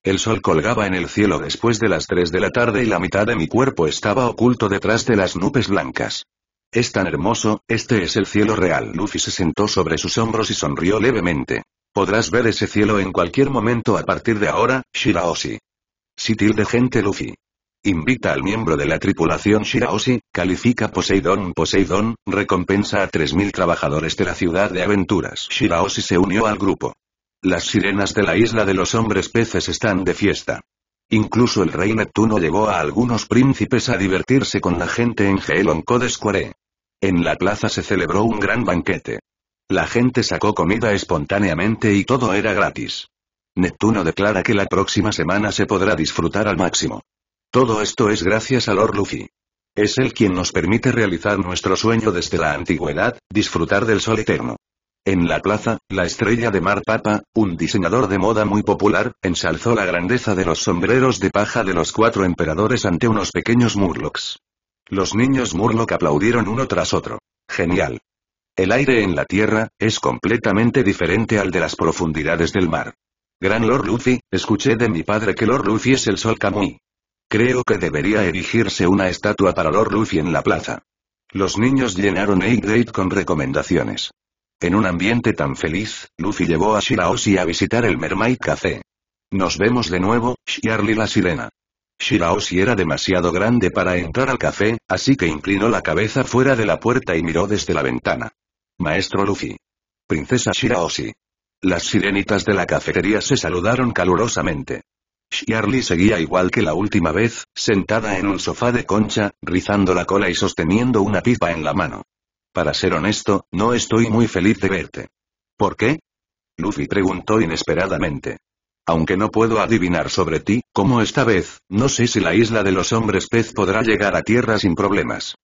El sol colgaba en el cielo después de las 3 de la tarde y la mitad de mi cuerpo estaba oculto detrás de las nubes blancas. Es tan hermoso, este es el cielo real. Luffy se sentó sobre sus hombros y sonrió levemente. Podrás ver ese cielo en cualquier momento a partir de ahora, Shiraoshi. Sitil de gente Luffy. Invita al miembro de la tripulación Shiraoshi, califica Poseidón Poseidón, recompensa a 3.000 trabajadores de la ciudad de aventuras. Shiraoshi se unió al grupo. Las sirenas de la isla de los hombres peces están de fiesta. Incluso el rey Neptuno llevó a algunos príncipes a divertirse con la gente en Geelon Code Square. En la plaza se celebró un gran banquete. La gente sacó comida espontáneamente y todo era gratis. Neptuno declara que la próxima semana se podrá disfrutar al máximo. Todo esto es gracias a Lord Luffy. Es él quien nos permite realizar nuestro sueño desde la antigüedad, disfrutar del sol eterno. En la plaza, la estrella de mar Papa, un diseñador de moda muy popular, ensalzó la grandeza de los sombreros de paja de los cuatro emperadores ante unos pequeños murlocs. Los niños murloc aplaudieron uno tras otro. Genial. El aire en la tierra, es completamente diferente al de las profundidades del mar. Gran Lord Luffy, escuché de mi padre que Lord Luffy es el Sol Kamui. Creo que debería erigirse una estatua para Lord Luffy en la plaza. Los niños llenaron Gate con recomendaciones. En un ambiente tan feliz, Luffy llevó a Shiraoshi a visitar el Mermaid Café. Nos vemos de nuevo, Shirley la sirena. Shiraoshi era demasiado grande para entrar al café, así que inclinó la cabeza fuera de la puerta y miró desde la ventana. Maestro Luffy. Princesa Shiraoshi. Las sirenitas de la cafetería se saludaron calurosamente. Shirley seguía igual que la última vez, sentada en un sofá de concha, rizando la cola y sosteniendo una pipa en la mano. Para ser honesto, no estoy muy feliz de verte. ¿Por qué? Luffy preguntó inesperadamente. Aunque no puedo adivinar sobre ti, como esta vez, no sé si la isla de los hombres pez podrá llegar a tierra sin problemas.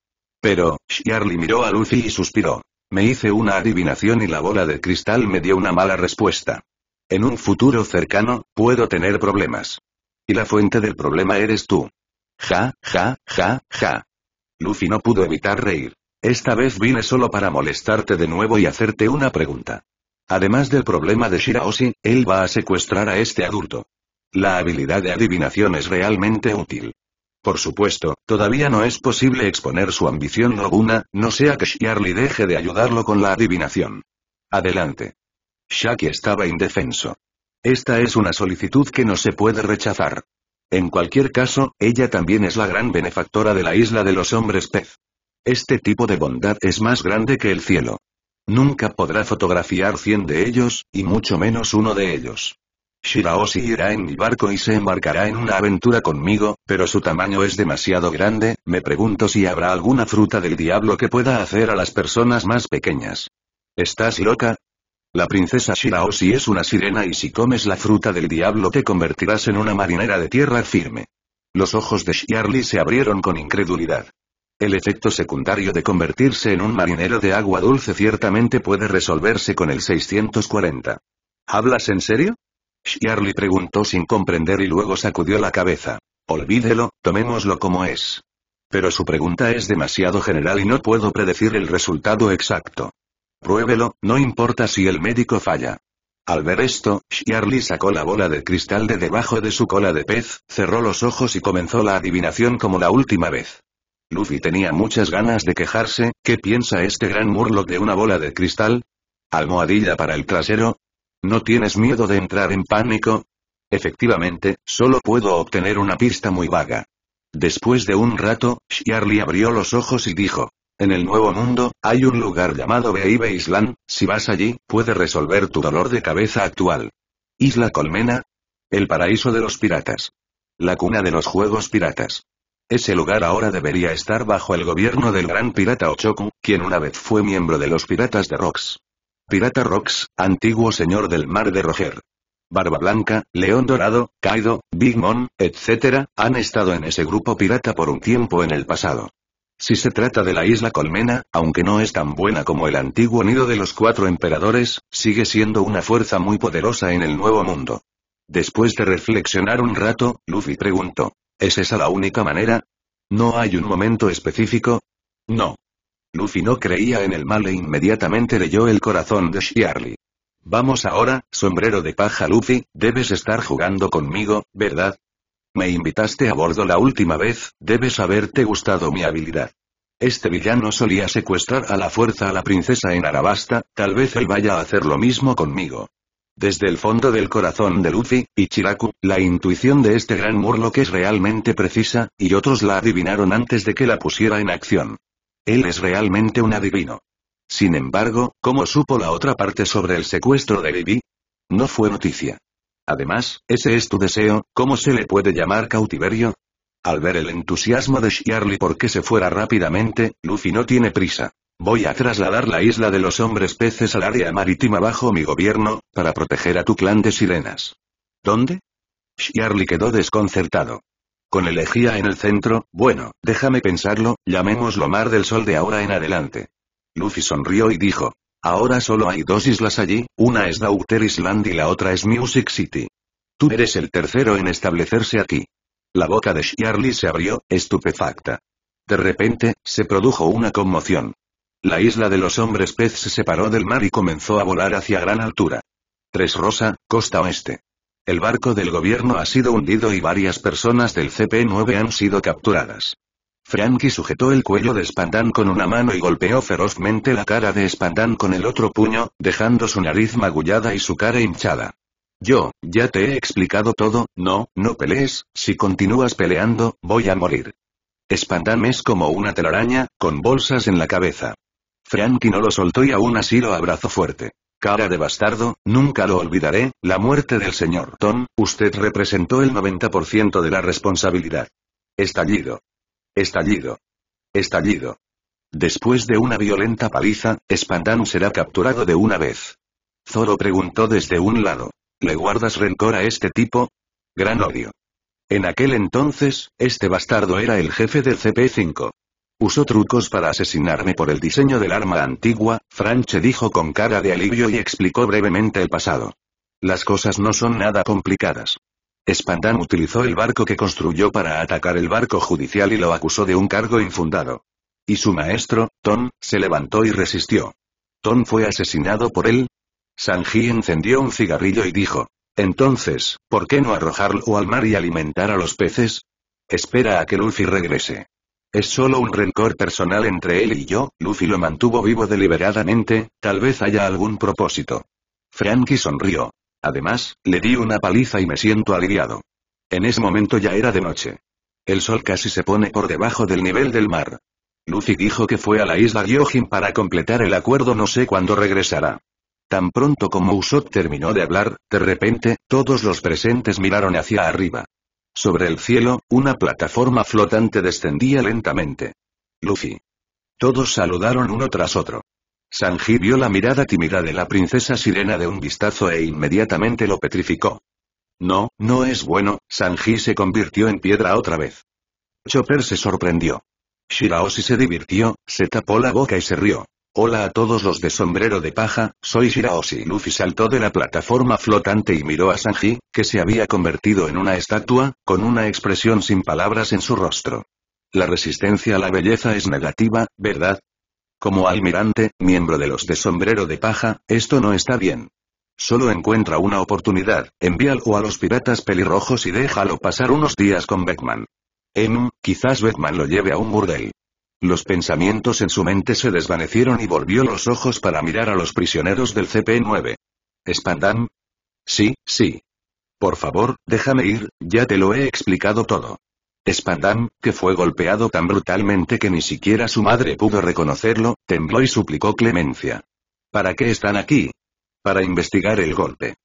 Pero, Charlie miró a Luffy y suspiró. Me hice una adivinación y la bola de cristal me dio una mala respuesta. En un futuro cercano, puedo tener problemas. Y la fuente del problema eres tú. Ja, ja, ja, ja. Luffy no pudo evitar reír. Esta vez vine solo para molestarte de nuevo y hacerte una pregunta. Además del problema de Shiraoshi, él va a secuestrar a este adulto. La habilidad de adivinación es realmente útil. Por supuesto, todavía no es posible exponer su ambición alguna, no sea que Shirley deje de ayudarlo con la adivinación. Adelante. Shaki estaba indefenso. Esta es una solicitud que no se puede rechazar. En cualquier caso, ella también es la gran benefactora de la isla de los hombres pez. Este tipo de bondad es más grande que el cielo. Nunca podrá fotografiar cien de ellos, y mucho menos uno de ellos. Shiraoshi irá en mi barco y se embarcará en una aventura conmigo, pero su tamaño es demasiado grande, me pregunto si habrá alguna fruta del diablo que pueda hacer a las personas más pequeñas. ¿Estás loca? La princesa Shiraoshi es una sirena y si comes la fruta del diablo te convertirás en una marinera de tierra firme. Los ojos de Shirley se abrieron con incredulidad. El efecto secundario de convertirse en un marinero de agua dulce ciertamente puede resolverse con el 640. ¿Hablas en serio? Shirley preguntó sin comprender y luego sacudió la cabeza. Olvídelo, tomémoslo como es. Pero su pregunta es demasiado general y no puedo predecir el resultado exacto. Pruébelo, no importa si el médico falla. Al ver esto, Shirley sacó la bola de cristal de debajo de su cola de pez, cerró los ojos y comenzó la adivinación como la última vez. Luffy tenía muchas ganas de quejarse, ¿qué piensa este gran murlo de una bola de cristal? ¿Almohadilla para el trasero? ¿No tienes miedo de entrar en pánico? Efectivamente, solo puedo obtener una pista muy vaga. Después de un rato, Charlie abrió los ojos y dijo, en el Nuevo Mundo, hay un lugar llamado Baby Island, si vas allí, puede resolver tu dolor de cabeza actual. Isla Colmena. El paraíso de los piratas. La cuna de los juegos piratas. Ese lugar ahora debería estar bajo el gobierno del gran pirata Ochoku, quien una vez fue miembro de los piratas de Rox. Pirata Rox, antiguo señor del mar de Roger. Barba Blanca, León Dorado, Kaido, Big Mom, etc., han estado en ese grupo pirata por un tiempo en el pasado. Si se trata de la isla Colmena, aunque no es tan buena como el antiguo nido de los cuatro emperadores, sigue siendo una fuerza muy poderosa en el nuevo mundo. Después de reflexionar un rato, Luffy preguntó. ¿Es esa la única manera? ¿No hay un momento específico? No. Luffy no creía en el mal e inmediatamente leyó el corazón de Shirley. Vamos ahora, sombrero de paja Luffy, debes estar jugando conmigo, ¿verdad? Me invitaste a bordo la última vez, debes haberte gustado mi habilidad. Este villano solía secuestrar a la fuerza a la princesa en Arabasta, tal vez él vaya a hacer lo mismo conmigo. Desde el fondo del corazón de Luffy, Ichiraku, la intuición de este gran Murloc es realmente precisa, y otros la adivinaron antes de que la pusiera en acción. Él es realmente un adivino. Sin embargo, ¿cómo supo la otra parte sobre el secuestro de Vivi? No fue noticia. Además, ese es tu deseo, ¿cómo se le puede llamar cautiverio? Al ver el entusiasmo de por porque se fuera rápidamente, Luffy no tiene prisa. Voy a trasladar la isla de los hombres peces al área marítima bajo mi gobierno, para proteger a tu clan de sirenas. ¿Dónde? Shirley quedó desconcertado. Con elegía en el centro, bueno, déjame pensarlo, llamémoslo Mar del Sol de ahora en adelante. Luffy sonrió y dijo. Ahora solo hay dos islas allí, una es Daughter Island y la otra es Music City. Tú eres el tercero en establecerse aquí. La boca de Shirley se abrió, estupefacta. De repente, se produjo una conmoción. La isla de los hombres pez se separó del mar y comenzó a volar hacia gran altura. Tres Rosa, costa oeste. El barco del gobierno ha sido hundido y varias personas del CP-9 han sido capturadas. Frankie sujetó el cuello de Spandan con una mano y golpeó ferozmente la cara de Spandan con el otro puño, dejando su nariz magullada y su cara hinchada. Yo, ya te he explicado todo, no, no pelees, si continúas peleando, voy a morir. Spandan es como una telaraña, con bolsas en la cabeza. Frankie no lo soltó y aún así lo abrazó fuerte. Cara de bastardo, nunca lo olvidaré, la muerte del señor Tom, usted representó el 90% de la responsabilidad. Estallido. Estallido. Estallido. Después de una violenta paliza, Spandam será capturado de una vez. Zoro preguntó desde un lado. ¿Le guardas rencor a este tipo? Gran odio. En aquel entonces, este bastardo era el jefe del CP5. Usó trucos para asesinarme por el diseño del arma antigua, Franche dijo con cara de alivio y explicó brevemente el pasado. Las cosas no son nada complicadas. Spandam utilizó el barco que construyó para atacar el barco judicial y lo acusó de un cargo infundado. Y su maestro, Tom, se levantó y resistió. Tom fue asesinado por él. Sanji encendió un cigarrillo y dijo, entonces, ¿por qué no arrojarlo al mar y alimentar a los peces? Espera a que Luffy regrese. Es solo un rencor personal entre él y yo, Lucy lo mantuvo vivo deliberadamente, tal vez haya algún propósito. Frankie sonrió. Además, le di una paliza y me siento aliviado. En ese momento ya era de noche. El sol casi se pone por debajo del nivel del mar. Lucy dijo que fue a la isla Gyojin para completar el acuerdo no sé cuándo regresará. Tan pronto como Usopp terminó de hablar, de repente, todos los presentes miraron hacia arriba. Sobre el cielo, una plataforma flotante descendía lentamente. Luffy. Todos saludaron uno tras otro. Sanji vio la mirada tímida de la princesa sirena de un vistazo e inmediatamente lo petrificó. No, no es bueno, Sanji se convirtió en piedra otra vez. Chopper se sorprendió. Shiraoshi se divirtió, se tapó la boca y se rió. Hola a todos los de sombrero de paja, soy Shiraoshi. Luffy saltó de la plataforma flotante y miró a Sanji, que se había convertido en una estatua, con una expresión sin palabras en su rostro. La resistencia a la belleza es negativa, ¿verdad? Como almirante, miembro de los de sombrero de paja, esto no está bien. Solo encuentra una oportunidad, envíalo a los piratas pelirrojos y déjalo pasar unos días con Beckman. un quizás Beckman lo lleve a un burdel. Los pensamientos en su mente se desvanecieron y volvió los ojos para mirar a los prisioneros del CP-9. ¿Spandam? Sí, sí. Por favor, déjame ir, ya te lo he explicado todo. Spandam, que fue golpeado tan brutalmente que ni siquiera su madre pudo reconocerlo, tembló y suplicó clemencia. ¿Para qué están aquí? Para investigar el golpe.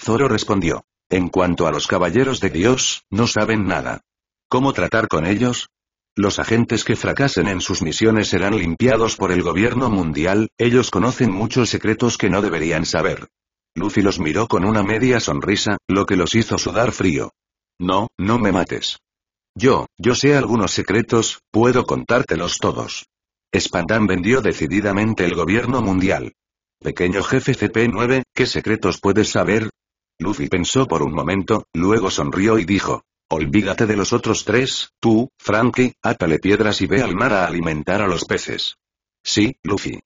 Zoro respondió. En cuanto a los caballeros de Dios, no saben nada. ¿Cómo tratar con ellos? Los agentes que fracasen en sus misiones serán limpiados por el gobierno mundial, ellos conocen muchos secretos que no deberían saber. Lucy los miró con una media sonrisa, lo que los hizo sudar frío. No, no me mates. Yo, yo sé algunos secretos, puedo contártelos todos. Spandam vendió decididamente el gobierno mundial. Pequeño jefe CP9, ¿qué secretos puedes saber? Luffy pensó por un momento, luego sonrió y dijo, Olvídate de los otros tres, tú, Frankie, átale piedras y ve al mar a alimentar a los peces. Sí, Luffy.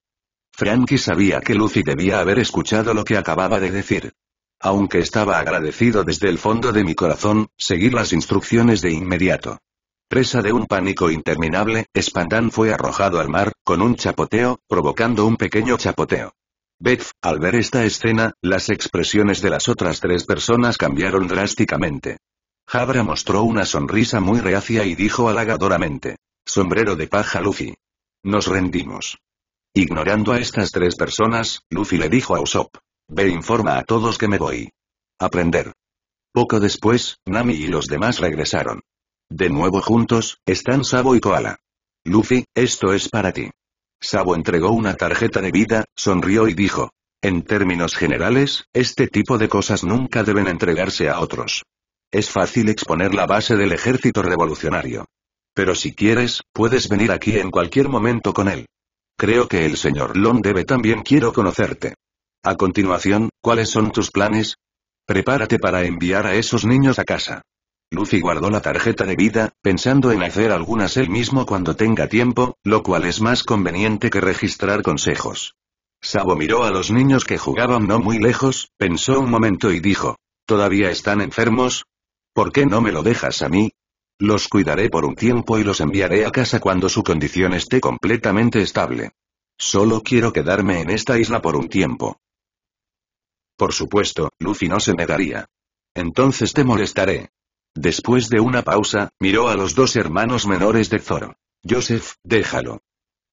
Frankie sabía que Luffy debía haber escuchado lo que acababa de decir. Aunque estaba agradecido desde el fondo de mi corazón, seguir las instrucciones de inmediato. Presa de un pánico interminable, Spandán fue arrojado al mar, con un chapoteo, provocando un pequeño chapoteo. Beth, al ver esta escena, las expresiones de las otras tres personas cambiaron drásticamente. Jabra mostró una sonrisa muy reacia y dijo halagadoramente. Sombrero de paja Luffy. Nos rendimos. Ignorando a estas tres personas, Luffy le dijo a Usopp. Ve informa a todos que me voy. Aprender. Poco después, Nami y los demás regresaron. De nuevo juntos, están Sabo y Koala. Luffy, esto es para ti. Sabo entregó una tarjeta de vida, sonrió y dijo. En términos generales, este tipo de cosas nunca deben entregarse a otros. Es fácil exponer la base del ejército revolucionario. Pero si quieres, puedes venir aquí en cualquier momento con él. Creo que el señor Long debe también quiero conocerte. A continuación, ¿cuáles son tus planes? Prepárate para enviar a esos niños a casa. Lucy guardó la tarjeta de vida, pensando en hacer algunas él mismo cuando tenga tiempo, lo cual es más conveniente que registrar consejos. Sabo miró a los niños que jugaban no muy lejos, pensó un momento y dijo, ¿todavía están enfermos? ¿Por qué no me lo dejas a mí? Los cuidaré por un tiempo y los enviaré a casa cuando su condición esté completamente estable. Solo quiero quedarme en esta isla por un tiempo. Por supuesto, Luffy no se negaría. Entonces te molestaré. Después de una pausa, miró a los dos hermanos menores de Zoro. Joseph, déjalo.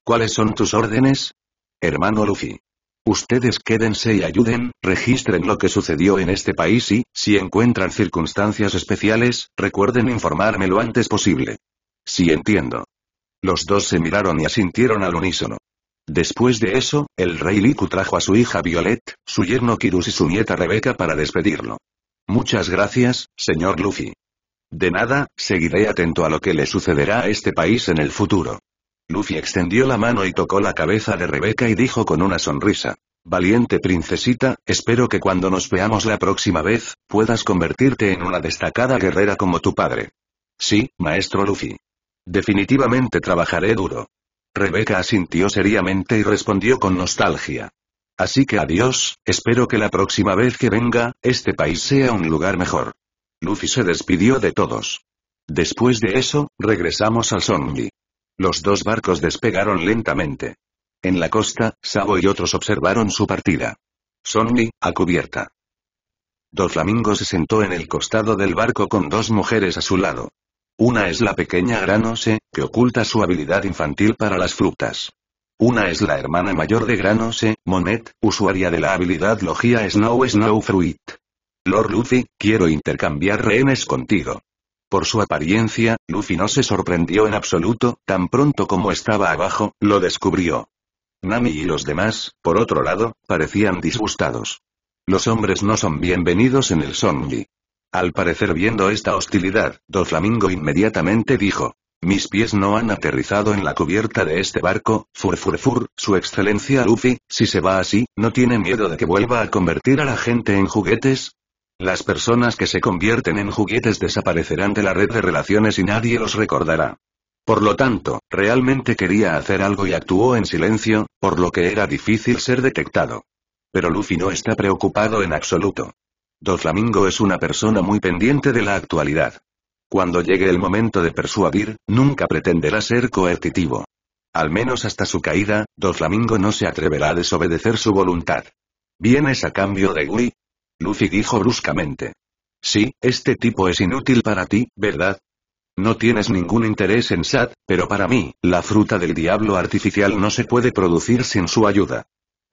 ¿Cuáles son tus órdenes? Hermano Luffy. Ustedes quédense y ayuden, registren lo que sucedió en este país y, si encuentran circunstancias especiales, recuerden informarme lo antes posible. Sí entiendo. Los dos se miraron y asintieron al unísono. Después de eso, el rey Liku trajo a su hija Violet, su yerno Kirus y su nieta Rebeca para despedirlo. Muchas gracias, señor Luffy. De nada, seguiré atento a lo que le sucederá a este país en el futuro. Luffy extendió la mano y tocó la cabeza de Rebeca y dijo con una sonrisa. Valiente princesita, espero que cuando nos veamos la próxima vez, puedas convertirte en una destacada guerrera como tu padre. Sí, maestro Luffy. Definitivamente trabajaré duro. Rebeca asintió seriamente y respondió con nostalgia. Así que adiós, espero que la próxima vez que venga, este país sea un lugar mejor. Luffy se despidió de todos. Después de eso, regresamos al zombie. Los dos barcos despegaron lentamente. En la costa, Sabo y otros observaron su partida. Sonny, a cubierta. flamingos se sentó en el costado del barco con dos mujeres a su lado. Una es la pequeña Granose, que oculta su habilidad infantil para las frutas. Una es la hermana mayor de Granose, Monet, usuaria de la habilidad Logia Snow Snow Fruit. Lord Luffy, quiero intercambiar rehenes contigo. Por su apariencia, Luffy no se sorprendió en absoluto, tan pronto como estaba abajo, lo descubrió. Nami y los demás, por otro lado, parecían disgustados. Los hombres no son bienvenidos en el Sonji. Al parecer viendo esta hostilidad, Doflamingo inmediatamente dijo. Mis pies no han aterrizado en la cubierta de este barco, fur fur, su excelencia Luffy, si se va así, ¿no tiene miedo de que vuelva a convertir a la gente en juguetes? Las personas que se convierten en juguetes desaparecerán de la red de relaciones y nadie los recordará. Por lo tanto, realmente quería hacer algo y actuó en silencio, por lo que era difícil ser detectado. Pero Luffy no está preocupado en absoluto. Doflamingo es una persona muy pendiente de la actualidad. Cuando llegue el momento de persuadir, nunca pretenderá ser coercitivo. Al menos hasta su caída, Doflamingo no se atreverá a desobedecer su voluntad. ¿Vienes a cambio de Gui? Luffy dijo bruscamente. Sí, este tipo es inútil para ti, ¿verdad? No tienes ningún interés en Sad, pero para mí, la fruta del diablo artificial no se puede producir sin su ayuda.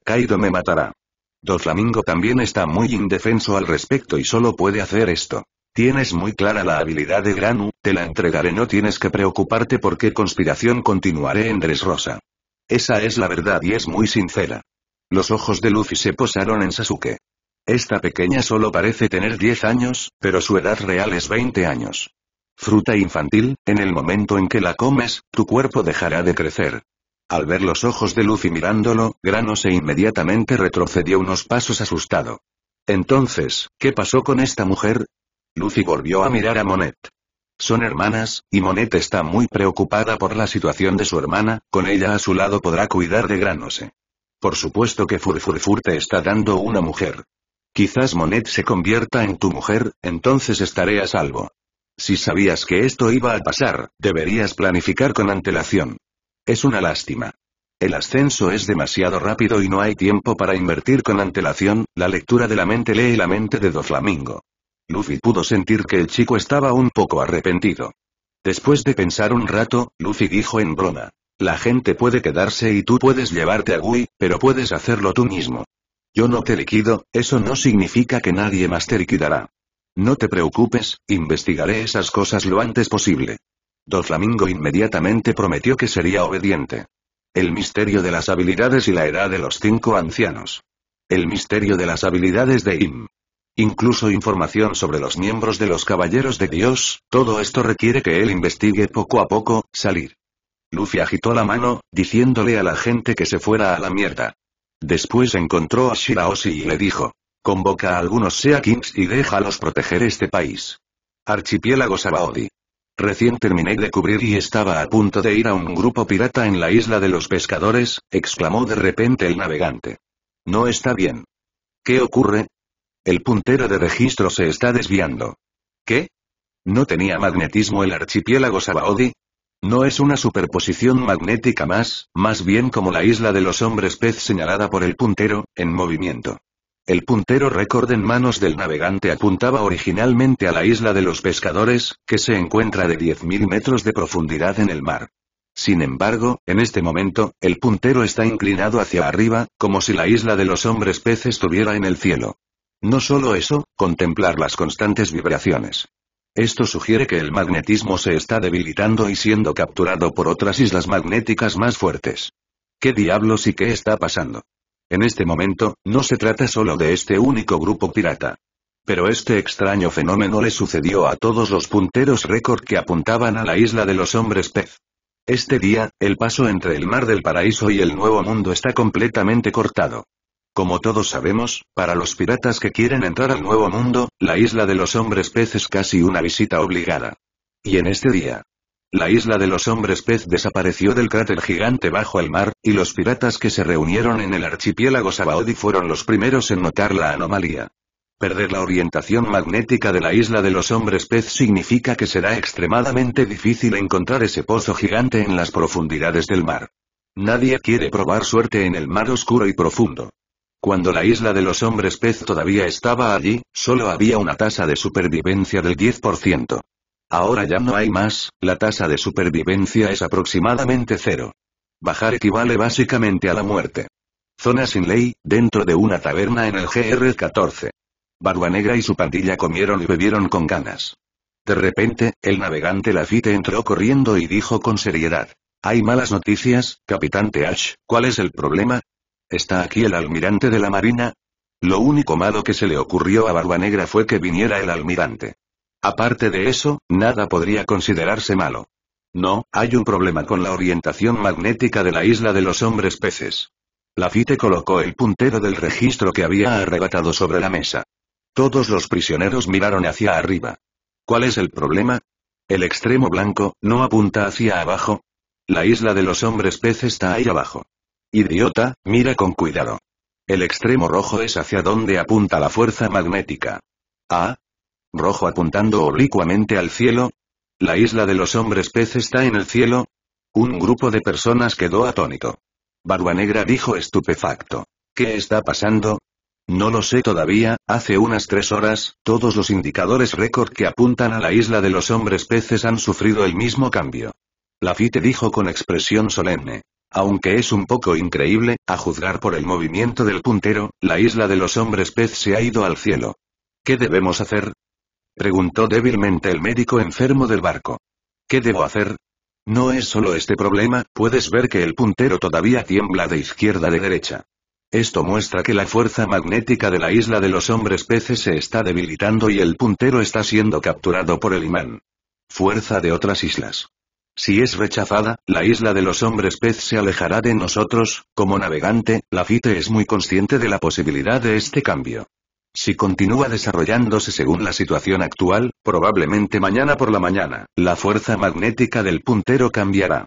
Kaido me matará. Doflamingo también está muy indefenso al respecto y solo puede hacer esto. Tienes muy clara la habilidad de Granu, te la entregaré no tienes que preocuparte porque qué conspiración continuaré en Rosa. Esa es la verdad y es muy sincera. Los ojos de Luffy se posaron en Sasuke. Esta pequeña solo parece tener 10 años, pero su edad real es 20 años. Fruta infantil, en el momento en que la comes, tu cuerpo dejará de crecer. Al ver los ojos de Lucy mirándolo, Granose inmediatamente retrocedió unos pasos asustado. Entonces, ¿qué pasó con esta mujer? Lucy volvió a mirar a Monet. Son hermanas, y Monet está muy preocupada por la situación de su hermana, con ella a su lado podrá cuidar de Granose. Por supuesto que Furfurfur te está dando una mujer. Quizás Monet se convierta en tu mujer, entonces estaré a salvo. Si sabías que esto iba a pasar, deberías planificar con antelación. Es una lástima. El ascenso es demasiado rápido y no hay tiempo para invertir con antelación, la lectura de la mente lee la mente de Doflamingo». Flamingo. Luffy pudo sentir que el chico estaba un poco arrepentido. Después de pensar un rato, Luffy dijo en broma. La gente puede quedarse y tú puedes llevarte a Gui, pero puedes hacerlo tú mismo. Yo no te liquido, eso no significa que nadie más te liquidará. No te preocupes, investigaré esas cosas lo antes posible. flamingo inmediatamente prometió que sería obediente. El misterio de las habilidades y la edad de los cinco ancianos. El misterio de las habilidades de Im. Incluso información sobre los miembros de los caballeros de Dios, todo esto requiere que él investigue poco a poco, salir. Luffy agitó la mano, diciéndole a la gente que se fuera a la mierda. Después encontró a Shiraoshi y le dijo. Convoca a algunos Sea Kings y déjalos proteger este país. Archipiélago Sabaody. Recién terminé de cubrir y estaba a punto de ir a un grupo pirata en la isla de los pescadores, exclamó de repente el navegante. No está bien. ¿Qué ocurre? El puntero de registro se está desviando. ¿Qué? ¿No tenía magnetismo el archipiélago Sabaody? No es una superposición magnética más, más bien como la isla de los hombres pez señalada por el puntero, en movimiento. El puntero récord en manos del navegante apuntaba originalmente a la isla de los pescadores, que se encuentra de 10.000 metros de profundidad en el mar. Sin embargo, en este momento, el puntero está inclinado hacia arriba, como si la isla de los hombres pez estuviera en el cielo. No solo eso, contemplar las constantes vibraciones. Esto sugiere que el magnetismo se está debilitando y siendo capturado por otras islas magnéticas más fuertes. ¿Qué diablos y qué está pasando? En este momento, no se trata solo de este único grupo pirata. Pero este extraño fenómeno le sucedió a todos los punteros récord que apuntaban a la isla de los hombres pez. Este día, el paso entre el mar del paraíso y el nuevo mundo está completamente cortado. Como todos sabemos, para los piratas que quieren entrar al Nuevo Mundo, la isla de los hombres pez es casi una visita obligada. Y en este día. La isla de los hombres pez desapareció del cráter gigante bajo el mar, y los piratas que se reunieron en el archipiélago Sabaody fueron los primeros en notar la anomalía. Perder la orientación magnética de la isla de los hombres pez significa que será extremadamente difícil encontrar ese pozo gigante en las profundidades del mar. Nadie quiere probar suerte en el mar oscuro y profundo. Cuando la isla de los hombres pez todavía estaba allí, solo había una tasa de supervivencia del 10%. Ahora ya no hay más, la tasa de supervivencia es aproximadamente cero. Bajar equivale básicamente a la muerte. Zona sin ley, dentro de una taberna en el GR14. Barba Negra y su pandilla comieron y bebieron con ganas. De repente, el navegante Lafitte entró corriendo y dijo con seriedad. Hay malas noticias, Capitán Teach, ¿cuál es el problema? ¿Está aquí el almirante de la Marina? Lo único malo que se le ocurrió a Barba Negra fue que viniera el almirante. Aparte de eso, nada podría considerarse malo. No, hay un problema con la orientación magnética de la isla de los hombres peces. Lafite colocó el puntero del registro que había arrebatado sobre la mesa. Todos los prisioneros miraron hacia arriba. ¿Cuál es el problema? El extremo blanco, ¿no apunta hacia abajo? La isla de los hombres peces está ahí abajo. Idiota, mira con cuidado. El extremo rojo es hacia donde apunta la fuerza magnética. Ah. Rojo apuntando oblicuamente al cielo. La isla de los hombres peces está en el cielo. Un grupo de personas quedó atónito. Barba Negra dijo estupefacto. ¿Qué está pasando? No lo sé todavía, hace unas tres horas, todos los indicadores récord que apuntan a la isla de los hombres peces han sufrido el mismo cambio. Lafitte dijo con expresión solemne. Aunque es un poco increíble, a juzgar por el movimiento del puntero, la isla de los hombres pez se ha ido al cielo. ¿Qué debemos hacer? Preguntó débilmente el médico enfermo del barco. ¿Qué debo hacer? No es solo este problema, puedes ver que el puntero todavía tiembla de izquierda a derecha. Esto muestra que la fuerza magnética de la isla de los hombres peces se está debilitando y el puntero está siendo capturado por el imán. Fuerza de otras islas. Si es rechazada, la isla de los hombres pez se alejará de nosotros, como navegante, la FITE es muy consciente de la posibilidad de este cambio. Si continúa desarrollándose según la situación actual, probablemente mañana por la mañana, la fuerza magnética del puntero cambiará.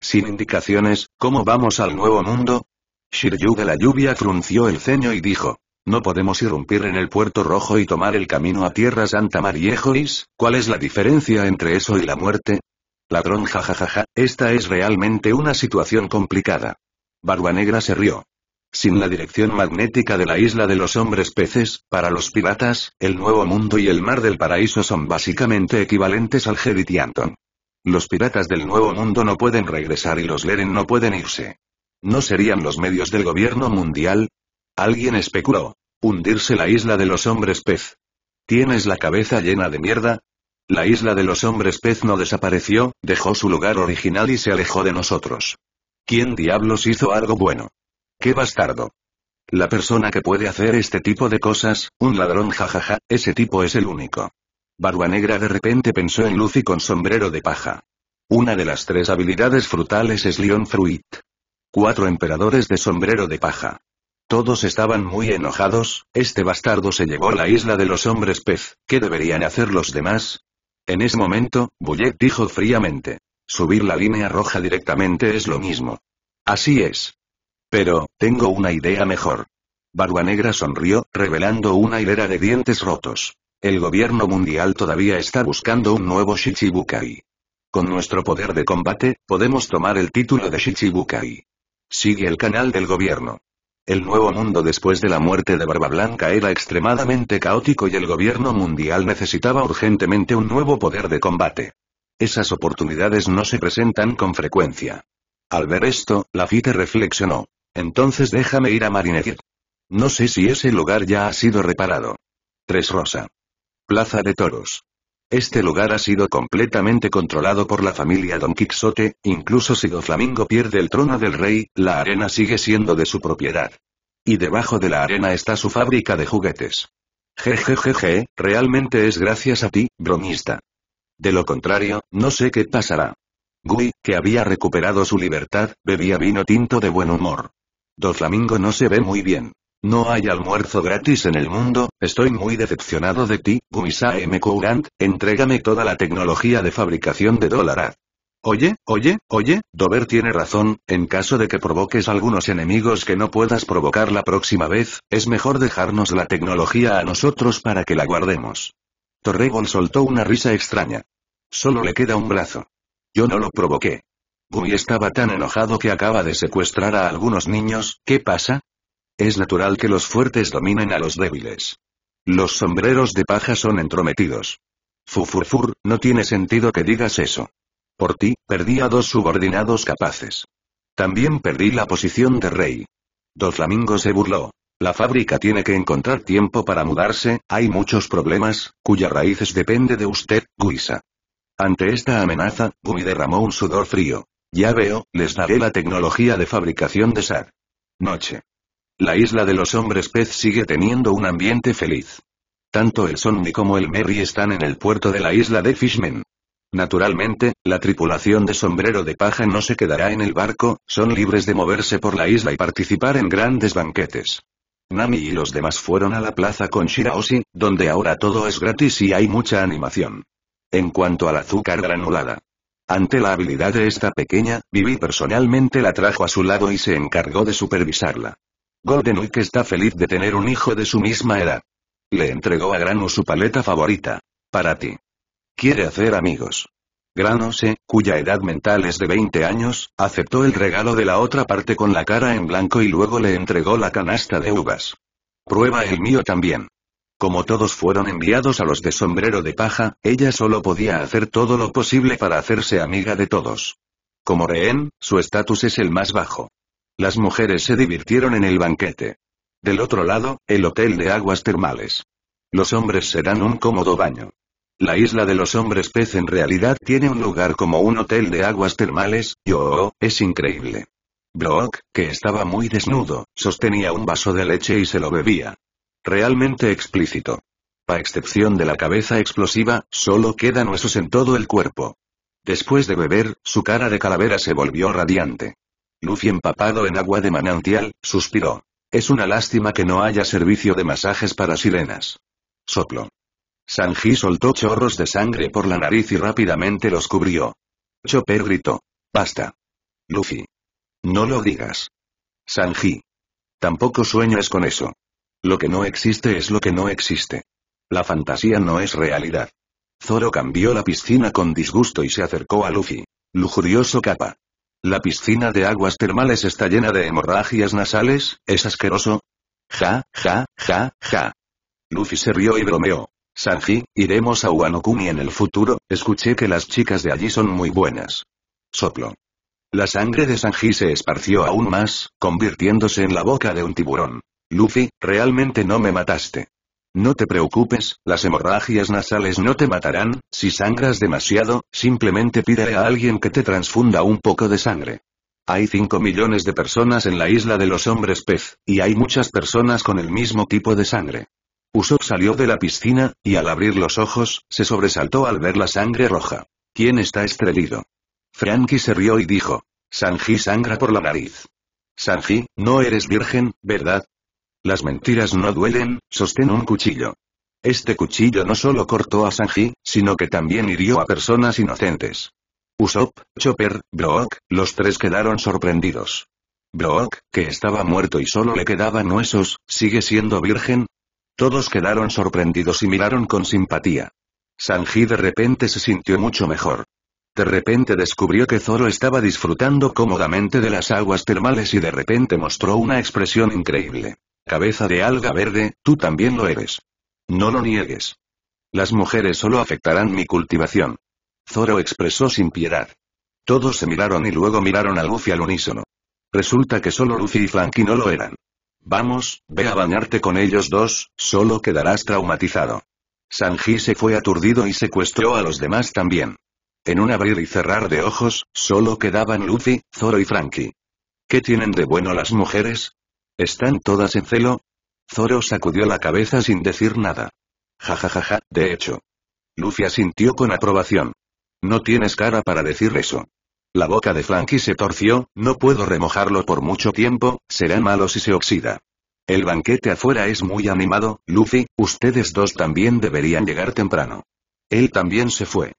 Sin indicaciones, ¿cómo vamos al nuevo mundo? Shiryu de la lluvia frunció el ceño y dijo. No podemos irrumpir en el puerto rojo y tomar el camino a Tierra Santa Mariejois, ¿cuál es la diferencia entre eso y la muerte? Ladrón jajajaja, esta es realmente una situación complicada. Barba Negra se rió. Sin la dirección magnética de la isla de los hombres peces, para los piratas, el Nuevo Mundo y el Mar del Paraíso son básicamente equivalentes al Anton. Los piratas del Nuevo Mundo no pueden regresar y los Leren no pueden irse. ¿No serían los medios del gobierno mundial? Alguien especuló. Hundirse la isla de los hombres pez. Tienes la cabeza llena de mierda, la isla de los hombres pez no desapareció, dejó su lugar original y se alejó de nosotros. ¿Quién diablos hizo algo bueno? ¡Qué bastardo! La persona que puede hacer este tipo de cosas, un ladrón jajaja, ese tipo es el único. Barba Negra de repente pensó en Lucy con sombrero de paja. Una de las tres habilidades frutales es Leon Fruit. Cuatro emperadores de sombrero de paja. Todos estaban muy enojados, este bastardo se llevó a la isla de los hombres pez, ¿qué deberían hacer los demás? En ese momento, Bullet dijo fríamente. Subir la línea roja directamente es lo mismo. Así es. Pero, tengo una idea mejor. Barba Negra sonrió, revelando una hilera de dientes rotos. El gobierno mundial todavía está buscando un nuevo Shichibukai. Con nuestro poder de combate, podemos tomar el título de Shichibukai. Sigue el canal del gobierno. El nuevo mundo después de la muerte de Barba Blanca era extremadamente caótico y el gobierno mundial necesitaba urgentemente un nuevo poder de combate. Esas oportunidades no se presentan con frecuencia. Al ver esto, Lafitte reflexionó. Entonces déjame ir a Marinette. No sé si ese lugar ya ha sido reparado. 3 Rosa. Plaza de Toros. Este lugar ha sido completamente controlado por la familia Don Quixote, incluso si Do Flamingo pierde el trono del rey, la arena sigue siendo de su propiedad. Y debajo de la arena está su fábrica de juguetes. Jejejeje, realmente es gracias a ti, bromista. De lo contrario, no sé qué pasará. Gui, que había recuperado su libertad, bebía vino tinto de buen humor. Flamingo no se ve muy bien. No hay almuerzo gratis en el mundo, estoy muy decepcionado de ti, Gumisa M. Courant, entrégame toda la tecnología de fabricación de Dólaraz. Oye, oye, oye, Dover tiene razón, en caso de que provoques algunos enemigos que no puedas provocar la próxima vez, es mejor dejarnos la tecnología a nosotros para que la guardemos. Torregon soltó una risa extraña. Solo le queda un brazo. Yo no lo provoqué. Gumi estaba tan enojado que acaba de secuestrar a algunos niños, ¿qué pasa? Es natural que los fuertes dominen a los débiles. Los sombreros de paja son entrometidos. Fufurfur, no tiene sentido que digas eso. Por ti, perdí a dos subordinados capaces. También perdí la posición de rey. Dos flamingos se burló. La fábrica tiene que encontrar tiempo para mudarse, hay muchos problemas, cuyas raíces depende de usted, Guisa. Ante esta amenaza, Gumi derramó un sudor frío. Ya veo, les daré la tecnología de fabricación de SAR. Noche. La isla de los hombres pez sigue teniendo un ambiente feliz. Tanto el Sonny como el Merry están en el puerto de la isla de Fishman. Naturalmente, la tripulación de sombrero de paja no se quedará en el barco, son libres de moverse por la isla y participar en grandes banquetes. Nami y los demás fueron a la plaza con Shiraoshi, donde ahora todo es gratis y hay mucha animación. En cuanto al azúcar granulada. Ante la habilidad de esta pequeña, Vivi personalmente la trajo a su lado y se encargó de supervisarla. Goldenwick está feliz de tener un hijo de su misma edad. Le entregó a Grano su paleta favorita. Para ti. Quiere hacer amigos. Grano cuya edad mental es de 20 años, aceptó el regalo de la otra parte con la cara en blanco y luego le entregó la canasta de uvas. Prueba el mío también. Como todos fueron enviados a los de sombrero de paja, ella solo podía hacer todo lo posible para hacerse amiga de todos. Como rehén, su estatus es el más bajo. Las mujeres se divirtieron en el banquete. Del otro lado, el hotel de aguas termales. Los hombres serán un cómodo baño. La isla de los hombres pez en realidad tiene un lugar como un hotel de aguas termales, Yo, oh, oh, es increíble. Brock, que estaba muy desnudo, sostenía un vaso de leche y se lo bebía. Realmente explícito. A excepción de la cabeza explosiva, solo quedan huesos en todo el cuerpo. Después de beber, su cara de calavera se volvió radiante. Luffy empapado en agua de manantial, suspiró. Es una lástima que no haya servicio de masajes para sirenas. Soplo. Sanji soltó chorros de sangre por la nariz y rápidamente los cubrió. Chopper gritó. Basta. Luffy. No lo digas. Sanji. Tampoco sueñes con eso. Lo que no existe es lo que no existe. La fantasía no es realidad. Zoro cambió la piscina con disgusto y se acercó a Luffy. Lujurioso capa. La piscina de aguas termales está llena de hemorragias nasales, es asqueroso. Ja, ja, ja, ja. Luffy se rió y bromeó. Sanji, iremos a Wanokumi en el futuro, escuché que las chicas de allí son muy buenas. Soplo. La sangre de Sanji se esparció aún más, convirtiéndose en la boca de un tiburón. Luffy, realmente no me mataste. No te preocupes, las hemorragias nasales no te matarán, si sangras demasiado, simplemente pídele a alguien que te transfunda un poco de sangre. Hay 5 millones de personas en la isla de los hombres pez, y hay muchas personas con el mismo tipo de sangre. Usopp salió de la piscina, y al abrir los ojos, se sobresaltó al ver la sangre roja. ¿Quién está estrelido? Frankie se rió y dijo. Sanji sangra por la nariz. Sanji, no eres virgen, ¿verdad? Las mentiras no duelen, sostén un cuchillo. Este cuchillo no solo cortó a Sanji, sino que también hirió a personas inocentes. Usopp, Chopper, Brook, los tres quedaron sorprendidos. Brook, que estaba muerto y solo le quedaban huesos, sigue siendo virgen. Todos quedaron sorprendidos y miraron con simpatía. Sanji de repente se sintió mucho mejor. De repente descubrió que Zoro estaba disfrutando cómodamente de las aguas termales y de repente mostró una expresión increíble. Cabeza de alga verde, tú también lo eres. No lo niegues. Las mujeres solo afectarán mi cultivación. Zoro expresó sin piedad. Todos se miraron y luego miraron a Luffy al unísono. Resulta que solo Luffy y Frankie no lo eran. Vamos, ve a bañarte con ellos dos, solo quedarás traumatizado. Sanji se fue aturdido y secuestró a los demás también. En un abrir y cerrar de ojos, solo quedaban Luffy, Zoro y Frankie. ¿Qué tienen de bueno las mujeres? ¿Están todas en celo? Zoro sacudió la cabeza sin decir nada. Jajajaja, de hecho. Luffy asintió con aprobación. No tienes cara para decir eso. La boca de Frankie se torció, no puedo remojarlo por mucho tiempo, será malo si se oxida. El banquete afuera es muy animado, Luffy, ustedes dos también deberían llegar temprano. Él también se fue.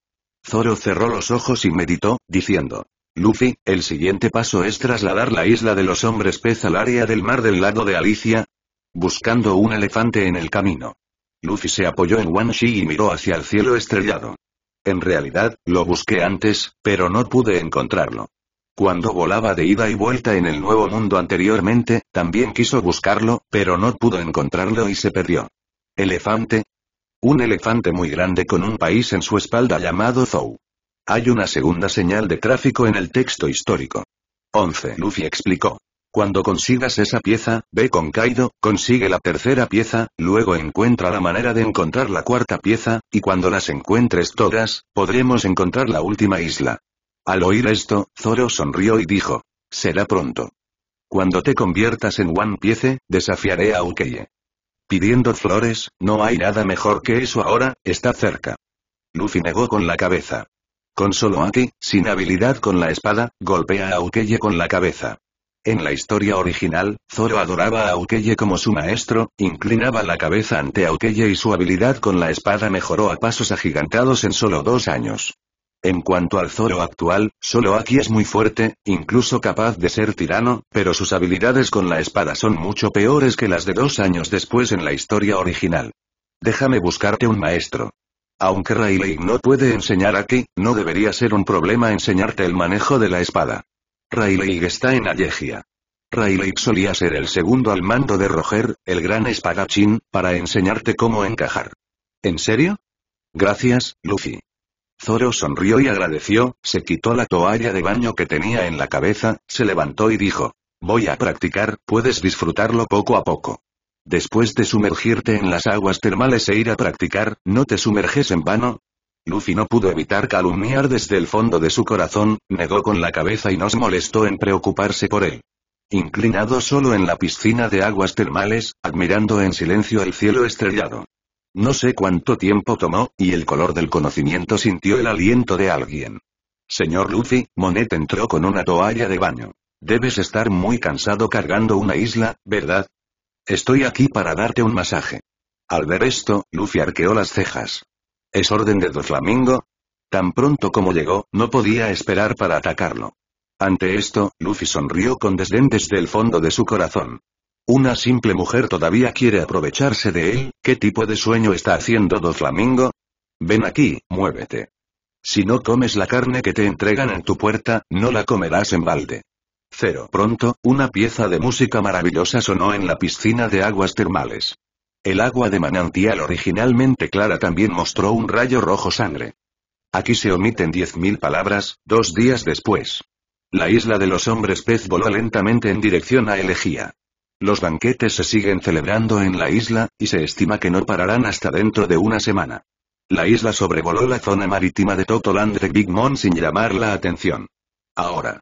Zoro cerró los ojos y meditó, diciendo, Luffy, el siguiente paso es trasladar la isla de los hombres pez al área del mar del lado de Alicia, buscando un elefante en el camino. Luffy se apoyó en Wanshi y miró hacia el cielo estrellado. En realidad, lo busqué antes, pero no pude encontrarlo. Cuando volaba de ida y vuelta en el nuevo mundo anteriormente, también quiso buscarlo, pero no pudo encontrarlo y se perdió. ¿Elefante? Un elefante muy grande con un país en su espalda llamado Zou. Hay una segunda señal de tráfico en el texto histórico. 11. Luffy explicó. Cuando consigas esa pieza, ve con Kaido, consigue la tercera pieza, luego encuentra la manera de encontrar la cuarta pieza, y cuando las encuentres todas, podremos encontrar la última isla. Al oír esto, Zoro sonrió y dijo. Será pronto. Cuando te conviertas en One Piece, desafiaré a Ukeye. Pidiendo flores, no hay nada mejor que eso ahora, está cerca. Luffy negó con la cabeza. Con solo Aki, sin habilidad con la espada, golpea a Ukeye con la cabeza. En la historia original, Zoro adoraba a Ukeye como su maestro, inclinaba la cabeza ante Ukeye y su habilidad con la espada mejoró a pasos agigantados en solo dos años. En cuanto al Zoro actual, solo Aki es muy fuerte, incluso capaz de ser tirano, pero sus habilidades con la espada son mucho peores que las de dos años después en la historia original. Déjame buscarte un maestro. Aunque Rayleigh no puede enseñar aquí, no debería ser un problema enseñarte el manejo de la espada. Rayleigh está en Allegia. Rayleigh solía ser el segundo al mando de Roger, el gran espadachín, para enseñarte cómo encajar. ¿En serio? Gracias, Luffy. Zoro sonrió y agradeció, se quitó la toalla de baño que tenía en la cabeza, se levantó y dijo, voy a practicar, puedes disfrutarlo poco a poco. Después de sumergirte en las aguas termales e ir a practicar, ¿no te sumerges en vano? Luffy no pudo evitar calumniar desde el fondo de su corazón, negó con la cabeza y no se molestó en preocuparse por él. Inclinado solo en la piscina de aguas termales, admirando en silencio el cielo estrellado. No sé cuánto tiempo tomó, y el color del conocimiento sintió el aliento de alguien. Señor Luffy, Monet entró con una toalla de baño. Debes estar muy cansado cargando una isla, ¿verdad? Estoy aquí para darte un masaje. Al ver esto, Luffy arqueó las cejas. ¿Es orden de Doflamingo? Tan pronto como llegó, no podía esperar para atacarlo. Ante esto, Luffy sonrió con desdén desde el fondo de su corazón. Una simple mujer todavía quiere aprovecharse de él, ¿qué tipo de sueño está haciendo Doflamingo? Ven aquí, muévete. Si no comes la carne que te entregan en tu puerta, no la comerás en balde. Cero pronto, una pieza de música maravillosa sonó en la piscina de aguas termales. El agua de manantial originalmente clara también mostró un rayo rojo sangre. Aquí se omiten diez mil palabras, dos días después. La isla de los hombres pez voló lentamente en dirección a Elegía. Los banquetes se siguen celebrando en la isla, y se estima que no pararán hasta dentro de una semana. La isla sobrevoló la zona marítima de Totoland de Big sin llamar la atención. Ahora,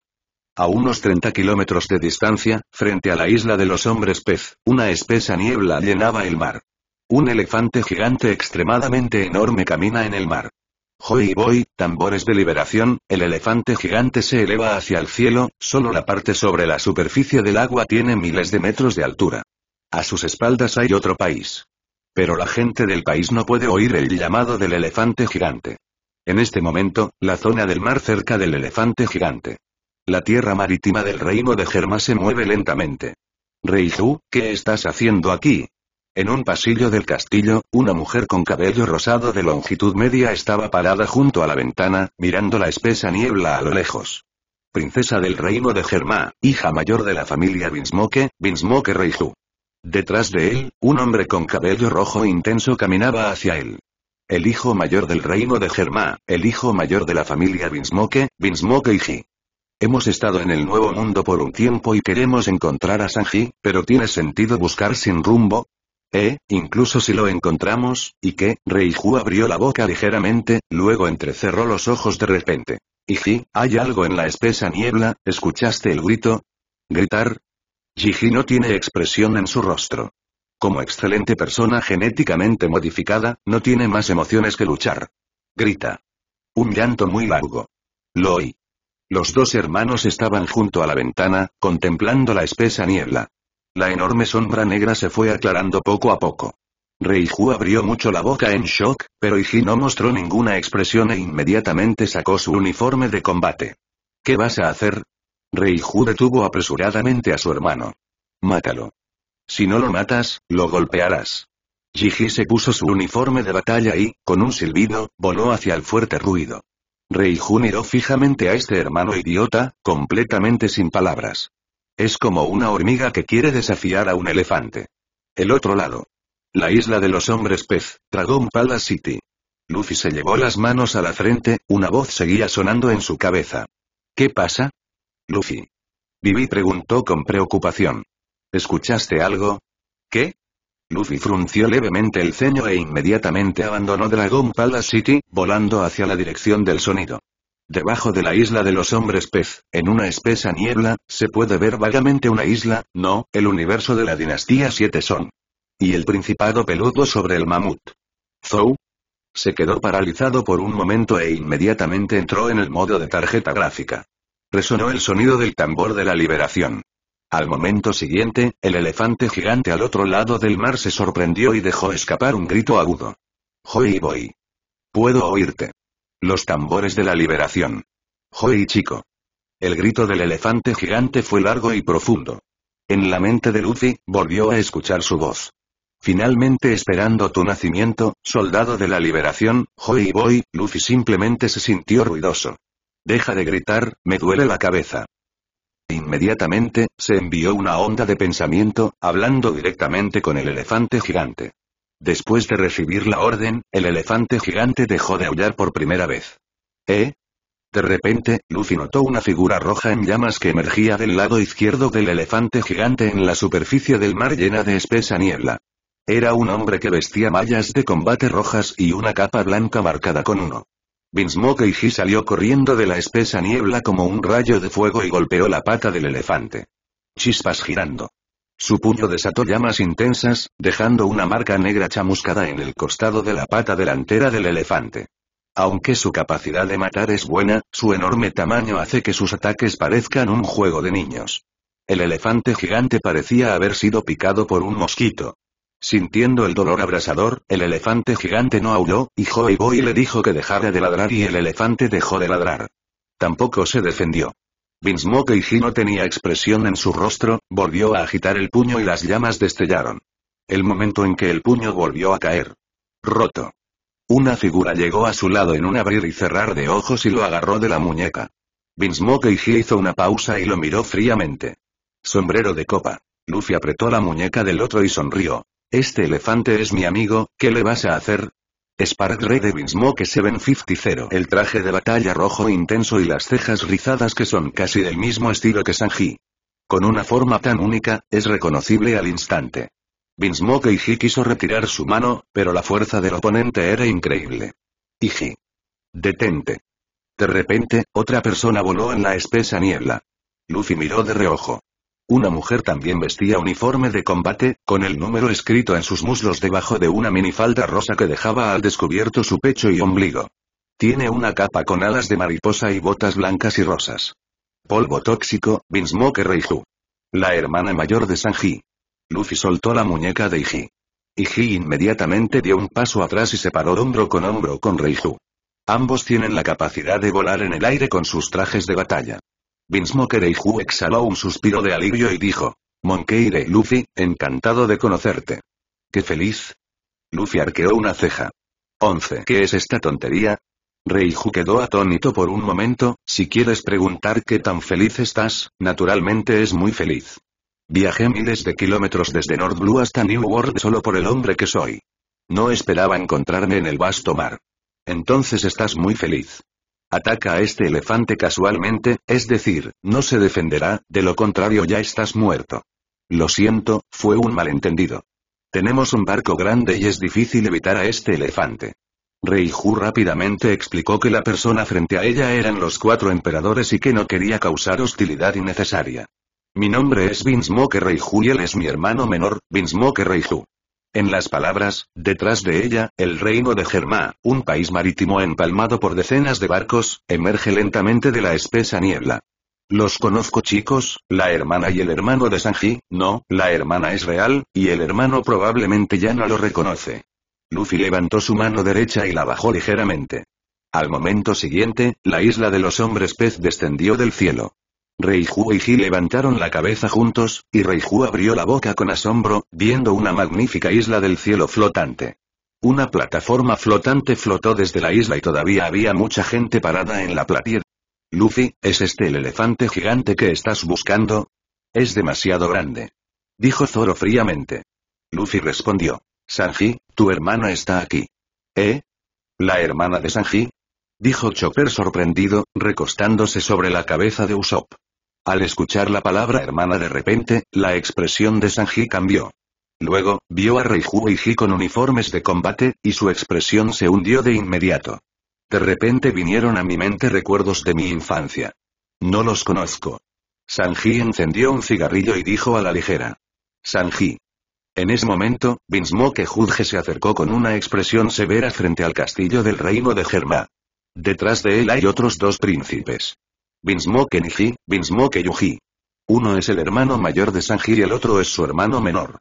a unos 30 kilómetros de distancia, frente a la isla de los hombres pez, una espesa niebla llenaba el mar. Un elefante gigante extremadamente enorme camina en el mar. Joy Boy, tambores de liberación, el elefante gigante se eleva hacia el cielo, solo la parte sobre la superficie del agua tiene miles de metros de altura. A sus espaldas hay otro país. Pero la gente del país no puede oír el llamado del elefante gigante. En este momento, la zona del mar cerca del elefante gigante. La tierra marítima del reino de Germá se mueve lentamente. Reiju, ¿qué estás haciendo aquí? En un pasillo del castillo, una mujer con cabello rosado de longitud media estaba parada junto a la ventana, mirando la espesa niebla a lo lejos. Princesa del reino de Germá, hija mayor de la familia Binsmoke, Binsmoke Reiju. Detrás de él, un hombre con cabello rojo intenso caminaba hacia él. El hijo mayor del reino de Germá, el hijo mayor de la familia Binsmoke, Binsmoke Iji. Hemos estado en el Nuevo Mundo por un tiempo y queremos encontrar a Sanji, pero ¿tiene sentido buscar sin rumbo? Eh, incluso si lo encontramos, ¿y qué? Reiju abrió la boca ligeramente, luego entrecerró los ojos de repente. Iji, hay algo en la espesa niebla, ¿escuchaste el grito? ¿Gritar? Jiji no tiene expresión en su rostro. Como excelente persona genéticamente modificada, no tiene más emociones que luchar. Grita. Un llanto muy largo. Lo oí. Los dos hermanos estaban junto a la ventana, contemplando la espesa niebla. La enorme sombra negra se fue aclarando poco a poco. Reiju abrió mucho la boca en shock, pero Iji no mostró ninguna expresión e inmediatamente sacó su uniforme de combate. ¿Qué vas a hacer? Reiju detuvo apresuradamente a su hermano. Mátalo. Si no lo matas, lo golpearás. Jiji se puso su uniforme de batalla y, con un silbido, voló hacia el fuerte ruido. Rey miró fijamente a este hermano idiota, completamente sin palabras. Es como una hormiga que quiere desafiar a un elefante. El otro lado. La isla de los hombres pez, Dragon Palace City. Luffy se llevó las manos a la frente, una voz seguía sonando en su cabeza. ¿Qué pasa? Luffy. Vivi preguntó con preocupación. ¿Escuchaste algo? ¿Qué? Luffy frunció levemente el ceño e inmediatamente abandonó Dragon Palace City, volando hacia la dirección del sonido. Debajo de la isla de los hombres pez, en una espesa niebla, se puede ver vagamente una isla, no, el universo de la dinastía 7 son. Y el principado peludo sobre el mamut. Zou. Se quedó paralizado por un momento e inmediatamente entró en el modo de tarjeta gráfica. Resonó el sonido del tambor de la liberación. Al momento siguiente, el elefante gigante al otro lado del mar se sorprendió y dejó escapar un grito agudo. Joy boy. Puedo oírte. Los tambores de la liberación. Joy chico. El grito del elefante gigante fue largo y profundo. En la mente de Luffy, volvió a escuchar su voz. Finalmente esperando tu nacimiento, soldado de la liberación, Joy Boy, Luffy simplemente se sintió ruidoso. Deja de gritar, me duele la cabeza inmediatamente, se envió una onda de pensamiento, hablando directamente con el elefante gigante. Después de recibir la orden, el elefante gigante dejó de aullar por primera vez. ¿Eh? De repente, Lucy notó una figura roja en llamas que emergía del lado izquierdo del elefante gigante en la superficie del mar llena de espesa niebla. Era un hombre que vestía mallas de combate rojas y una capa blanca marcada con uno. Binsmoke y salió corriendo de la espesa niebla como un rayo de fuego y golpeó la pata del elefante. Chispas girando. Su puño desató llamas intensas, dejando una marca negra chamuscada en el costado de la pata delantera del elefante. Aunque su capacidad de matar es buena, su enorme tamaño hace que sus ataques parezcan un juego de niños. El elefante gigante parecía haber sido picado por un mosquito. Sintiendo el dolor abrasador, el elefante gigante no aulló, y Joy Boy le dijo que dejara de ladrar y el elefante dejó de ladrar. Tampoco se defendió. Vince y no tenía expresión en su rostro, volvió a agitar el puño y las llamas destellaron. El momento en que el puño volvió a caer. Roto. Una figura llegó a su lado en un abrir y cerrar de ojos y lo agarró de la muñeca. Vince gino hizo una pausa y lo miró fríamente. Sombrero de copa. Luffy apretó la muñeca del otro y sonrió. Este elefante es mi amigo, ¿qué le vas a hacer? Spark de Fifty 750 El traje de batalla rojo intenso y las cejas rizadas que son casi del mismo estilo que Sanji. Con una forma tan única, es reconocible al instante. y Iji quiso retirar su mano, pero la fuerza del oponente era increíble. Iji. Detente. De repente, otra persona voló en la espesa niebla. Luffy miró de reojo. Una mujer también vestía uniforme de combate, con el número escrito en sus muslos debajo de una minifalda rosa que dejaba al descubierto su pecho y ombligo. Tiene una capa con alas de mariposa y botas blancas y rosas. Polvo tóxico, Binsmoke Reiju. La hermana mayor de Sanji. Luffy soltó la muñeca de Iji. Iji inmediatamente dio un paso atrás y se paró hombro con hombro con Reiju. Ambos tienen la capacidad de volar en el aire con sus trajes de batalla. Smoker Eiju exhaló un suspiro de alivio y dijo. Monkeire Luffy, encantado de conocerte. ¡Qué feliz! Luffy arqueó una ceja. 11. ¿Qué es esta tontería? Reiju quedó atónito por un momento, si quieres preguntar qué tan feliz estás, naturalmente es muy feliz. Viajé miles de kilómetros desde North Blue hasta New World solo por el hombre que soy. No esperaba encontrarme en el vasto mar. Entonces estás muy feliz. Ataca a este elefante casualmente, es decir, no se defenderá, de lo contrario ya estás muerto. Lo siento, fue un malentendido. Tenemos un barco grande y es difícil evitar a este elefante. Reiju rápidamente explicó que la persona frente a ella eran los cuatro emperadores y que no quería causar hostilidad innecesaria. Mi nombre es Vinsmoke Reiju y él es mi hermano menor, Vinsmoke Reiju. En las palabras, detrás de ella, el reino de Germá, un país marítimo empalmado por decenas de barcos, emerge lentamente de la espesa niebla. Los conozco chicos, la hermana y el hermano de Sanji, no, la hermana es real, y el hermano probablemente ya no lo reconoce. Luffy levantó su mano derecha y la bajó ligeramente. Al momento siguiente, la isla de los hombres pez descendió del cielo. Reiju y Ji levantaron la cabeza juntos, y Reiju abrió la boca con asombro, viendo una magnífica isla del cielo flotante. Una plataforma flotante flotó desde la isla y todavía había mucha gente parada en la platier. Luffy, ¿es este el elefante gigante que estás buscando? Es demasiado grande. Dijo Zoro fríamente. Luffy respondió. Sanji, tu hermana está aquí. ¿Eh? ¿La hermana de Sanji? Dijo Chopper sorprendido, recostándose sobre la cabeza de Usopp. Al escuchar la palabra hermana de repente, la expresión de Sanji cambió. Luego, vio a Reiju y Ji con uniformes de combate, y su expresión se hundió de inmediato. De repente vinieron a mi mente recuerdos de mi infancia. No los conozco. Sanji encendió un cigarrillo y dijo a la ligera. Sanji. En ese momento, Vinsmoke Judge se acercó con una expresión severa frente al castillo del reino de Germa. Detrás de él hay otros dos príncipes. Binsmoke Niji, Binsmoke Yuji. Uno es el hermano mayor de Sanji y el otro es su hermano menor.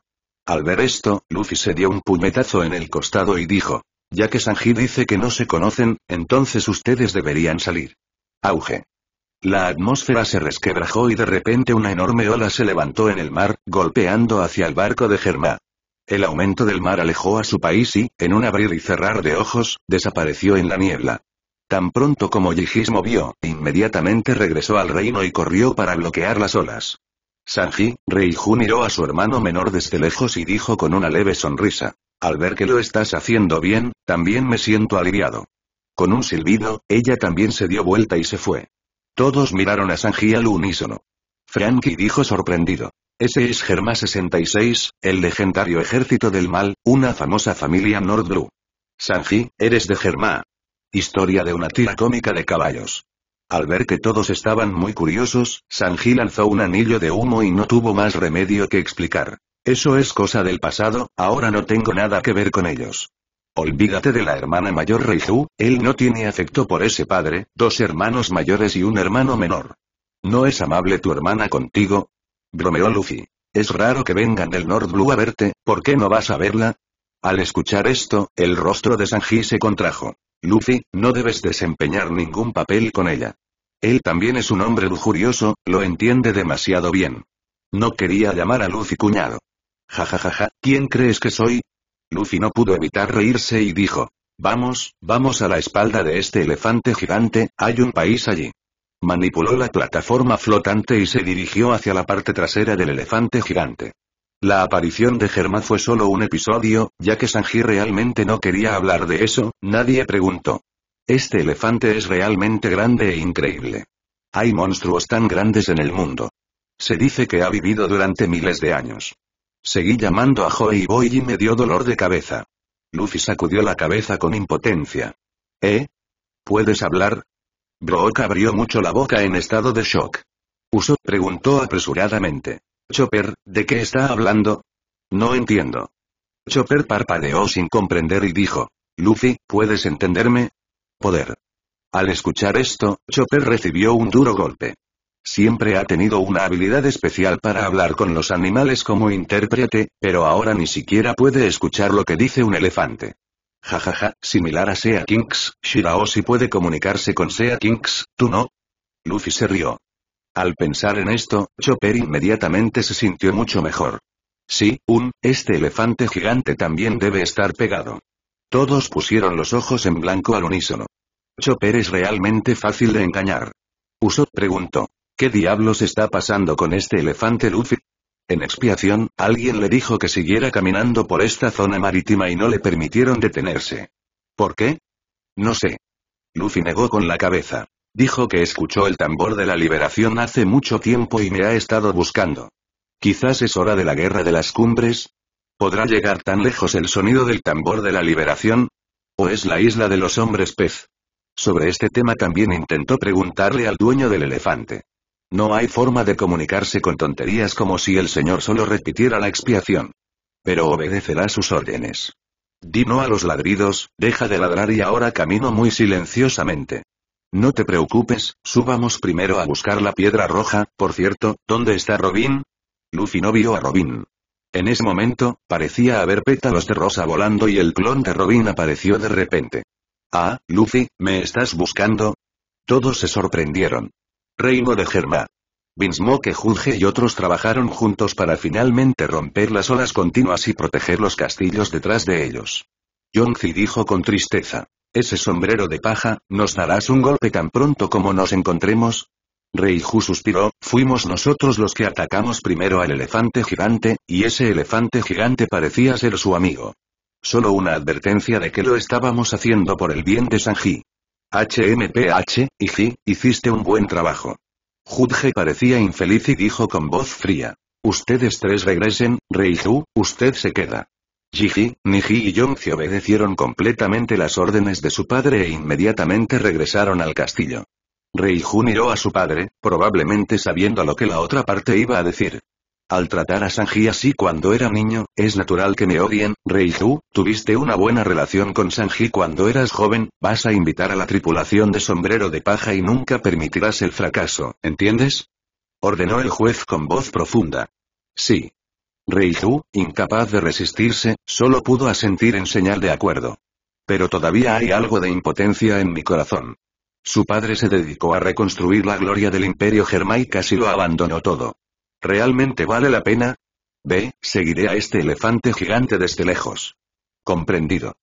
Al ver esto, Luffy se dio un puñetazo en el costado y dijo, ya que Sanji dice que no se conocen, entonces ustedes deberían salir. Auge. La atmósfera se resquebrajó y de repente una enorme ola se levantó en el mar, golpeando hacia el barco de Germa. El aumento del mar alejó a su país y, en un abrir y cerrar de ojos, desapareció en la niebla. Tan pronto como Yijismo vio, inmediatamente regresó al reino y corrió para bloquear las olas. Sanji, Jun, miró a su hermano menor desde lejos y dijo con una leve sonrisa. Al ver que lo estás haciendo bien, también me siento aliviado. Con un silbido, ella también se dio vuelta y se fue. Todos miraron a Sanji al unísono. Frankie dijo sorprendido. Ese es Germa 66, el legendario ejército del mal, una famosa familia Nordru. Sanji, eres de Germa, Historia de una tira cómica de caballos. Al ver que todos estaban muy curiosos, Sanji lanzó un anillo de humo y no tuvo más remedio que explicar. Eso es cosa del pasado, ahora no tengo nada que ver con ellos. Olvídate de la hermana mayor Reizu, él no tiene afecto por ese padre, dos hermanos mayores y un hermano menor. ¿No es amable tu hermana contigo? Bromeó Luffy. Es raro que vengan del Nord Blue a verte, ¿por qué no vas a verla? Al escuchar esto, el rostro de Sanji se contrajo. Luffy, no debes desempeñar ningún papel con ella. Él también es un hombre lujurioso, lo entiende demasiado bien. No quería llamar a Luffy cuñado. Ja ja ja ja, ¿quién crees que soy? Luffy no pudo evitar reírse y dijo. Vamos, vamos a la espalda de este elefante gigante, hay un país allí. Manipuló la plataforma flotante y se dirigió hacia la parte trasera del elefante gigante. La aparición de Germán fue solo un episodio, ya que Sanji realmente no quería hablar de eso, nadie preguntó. Este elefante es realmente grande e increíble. Hay monstruos tan grandes en el mundo. Se dice que ha vivido durante miles de años. Seguí llamando a Joey Boy y me dio dolor de cabeza. Luffy sacudió la cabeza con impotencia. ¿Eh? ¿Puedes hablar? Brook abrió mucho la boca en estado de shock. ¿Uso? preguntó apresuradamente. Chopper, ¿de qué está hablando? No entiendo. Chopper parpadeó sin comprender y dijo, Luffy, ¿puedes entenderme? Poder. Al escuchar esto, Chopper recibió un duro golpe. Siempre ha tenido una habilidad especial para hablar con los animales como intérprete, pero ahora ni siquiera puede escuchar lo que dice un elefante. Jajaja, ja, ja, similar a Sea Kings, si puede comunicarse con Sea Kings, ¿tú no? Luffy se rió. Al pensar en esto, Chopper inmediatamente se sintió mucho mejor. Sí, un, este elefante gigante también debe estar pegado. Todos pusieron los ojos en blanco al unísono. Chopper es realmente fácil de engañar. Usopp preguntó. ¿Qué diablos está pasando con este elefante Luffy? En expiación, alguien le dijo que siguiera caminando por esta zona marítima y no le permitieron detenerse. ¿Por qué? No sé. Luffy negó con la cabeza. Dijo que escuchó el tambor de la liberación hace mucho tiempo y me ha estado buscando. Quizás es hora de la guerra de las cumbres. ¿Podrá llegar tan lejos el sonido del tambor de la liberación? ¿O es la isla de los hombres pez? Sobre este tema también intentó preguntarle al dueño del elefante. No hay forma de comunicarse con tonterías como si el señor solo repitiera la expiación. Pero obedecerá sus órdenes. Dino a los ladridos, deja de ladrar y ahora camino muy silenciosamente. No te preocupes, subamos primero a buscar la piedra roja, por cierto, ¿dónde está Robin? Luffy no vio a Robin. En ese momento, parecía haber pétalos de rosa volando y el clon de Robin apareció de repente. Ah, Luffy, ¿me estás buscando? Todos se sorprendieron. Reino de Germa. Vinsmoke Junge y otros trabajaron juntos para finalmente romper las olas continuas y proteger los castillos detrás de ellos. Yonzi dijo con tristeza ese sombrero de paja, ¿nos darás un golpe tan pronto como nos encontremos? Reiju suspiró, fuimos nosotros los que atacamos primero al elefante gigante, y ese elefante gigante parecía ser su amigo. Solo una advertencia de que lo estábamos haciendo por el bien de Sanji. HMPH, Iji, hiciste un buen trabajo. Judge parecía infeliz y dijo con voz fría. Ustedes tres regresen, Reiju, usted se queda. Ji, Niji y Yongzi obedecieron completamente las órdenes de su padre e inmediatamente regresaron al castillo. Rei ju miró a su padre, probablemente sabiendo lo que la otra parte iba a decir. Al tratar a Sanji así cuando era niño, es natural que me odien, Rei-Ju, tuviste una buena relación con Sanji cuando eras joven, vas a invitar a la tripulación de sombrero de paja y nunca permitirás el fracaso, ¿entiendes? Ordenó el juez con voz profunda. Sí. Reiju, incapaz de resistirse, solo pudo asentir en señal de acuerdo. Pero todavía hay algo de impotencia en mi corazón. Su padre se dedicó a reconstruir la gloria del imperio Germán y casi lo abandonó todo. ¿Realmente vale la pena? Ve, seguiré a este elefante gigante desde lejos. Comprendido.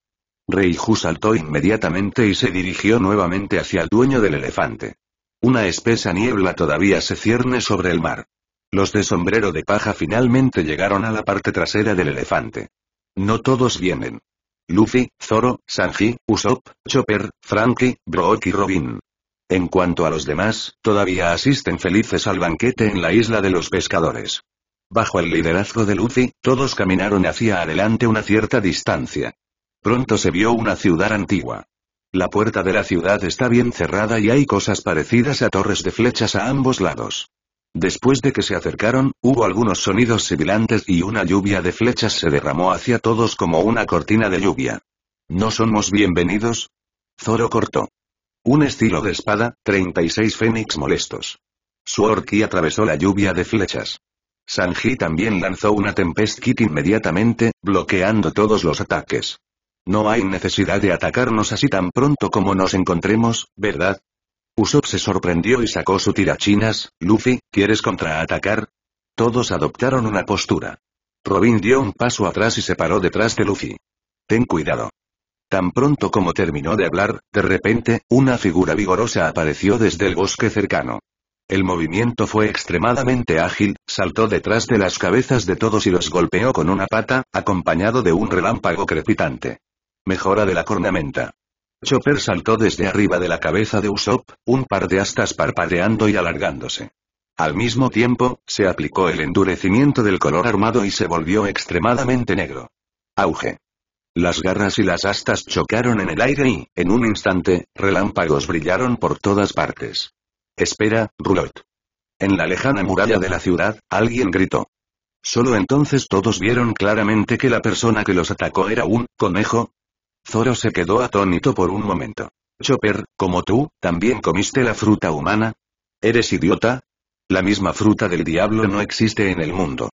Reiju saltó inmediatamente y se dirigió nuevamente hacia el dueño del elefante. Una espesa niebla todavía se cierne sobre el mar. Los de sombrero de paja finalmente llegaron a la parte trasera del elefante. No todos vienen. Luffy, Zoro, Sanji, Usopp, Chopper, Frankie, Brook y Robin. En cuanto a los demás, todavía asisten felices al banquete en la isla de los pescadores. Bajo el liderazgo de Luffy, todos caminaron hacia adelante una cierta distancia. Pronto se vio una ciudad antigua. La puerta de la ciudad está bien cerrada y hay cosas parecidas a torres de flechas a ambos lados. Después de que se acercaron, hubo algunos sonidos sibilantes y una lluvia de flechas se derramó hacia todos como una cortina de lluvia. ¿No somos bienvenidos? Zoro cortó. Un estilo de espada, 36 fénix molestos. Su orquí atravesó la lluvia de flechas. Sanji también lanzó una Tempest Kit inmediatamente, bloqueando todos los ataques. No hay necesidad de atacarnos así tan pronto como nos encontremos, ¿verdad? Usopp se sorprendió y sacó su tirachinas, Luffy, ¿quieres contraatacar? Todos adoptaron una postura. Robin dio un paso atrás y se paró detrás de Luffy. Ten cuidado. Tan pronto como terminó de hablar, de repente, una figura vigorosa apareció desde el bosque cercano. El movimiento fue extremadamente ágil, saltó detrás de las cabezas de todos y los golpeó con una pata, acompañado de un relámpago crepitante. Mejora de la cornamenta. Chopper saltó desde arriba de la cabeza de Usopp, un par de astas parpadeando y alargándose. Al mismo tiempo, se aplicó el endurecimiento del color armado y se volvió extremadamente negro. Auge. Las garras y las astas chocaron en el aire y, en un instante, relámpagos brillaron por todas partes. Espera, Rulot. En la lejana muralla de la ciudad, alguien gritó. Solo entonces todos vieron claramente que la persona que los atacó era un conejo, Zoro se quedó atónito por un momento. Chopper, como tú, también comiste la fruta humana. ¿Eres idiota? La misma fruta del diablo no existe en el mundo.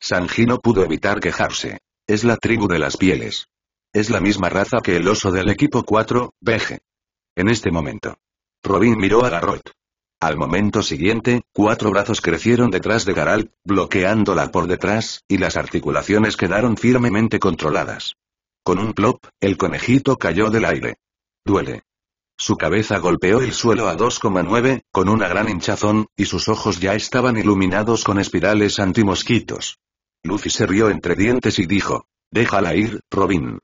Sanji no pudo evitar quejarse. Es la tribu de las pieles. Es la misma raza que el oso del equipo 4, Veje. En este momento. Robin miró a Garrot. Al momento siguiente, cuatro brazos crecieron detrás de Garal, bloqueándola por detrás, y las articulaciones quedaron firmemente controladas. Con un plop, el conejito cayó del aire. Duele. Su cabeza golpeó el suelo a 2,9, con una gran hinchazón, y sus ojos ya estaban iluminados con espirales antimosquitos. Lucy se rió entre dientes y dijo, Déjala ir, Robin.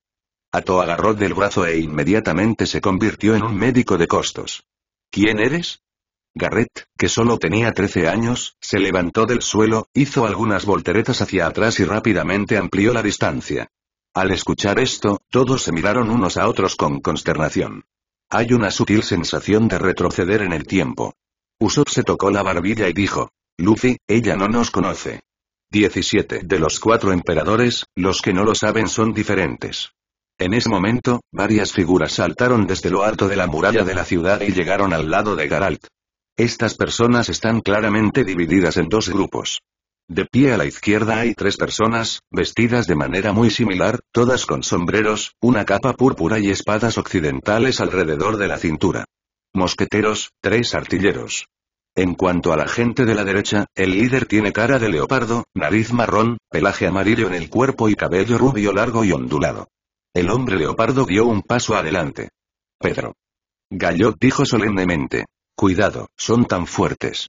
Ato agarró del brazo e inmediatamente se convirtió en un médico de costos. ¿Quién eres? Garrett, que solo tenía 13 años, se levantó del suelo, hizo algunas volteretas hacia atrás y rápidamente amplió la distancia. Al escuchar esto, todos se miraron unos a otros con consternación. Hay una sutil sensación de retroceder en el tiempo. Usopp se tocó la barbilla y dijo, Luffy, ella no nos conoce. 17 de los cuatro emperadores, los que no lo saben son diferentes. En ese momento, varias figuras saltaron desde lo alto de la muralla de la ciudad y llegaron al lado de Garalt. Estas personas están claramente divididas en dos grupos. De pie a la izquierda hay tres personas, vestidas de manera muy similar, todas con sombreros, una capa púrpura y espadas occidentales alrededor de la cintura. Mosqueteros, tres artilleros. En cuanto a la gente de la derecha, el líder tiene cara de leopardo, nariz marrón, pelaje amarillo en el cuerpo y cabello rubio largo y ondulado. El hombre leopardo dio un paso adelante. Pedro. Gallot dijo solemnemente. Cuidado, son tan fuertes.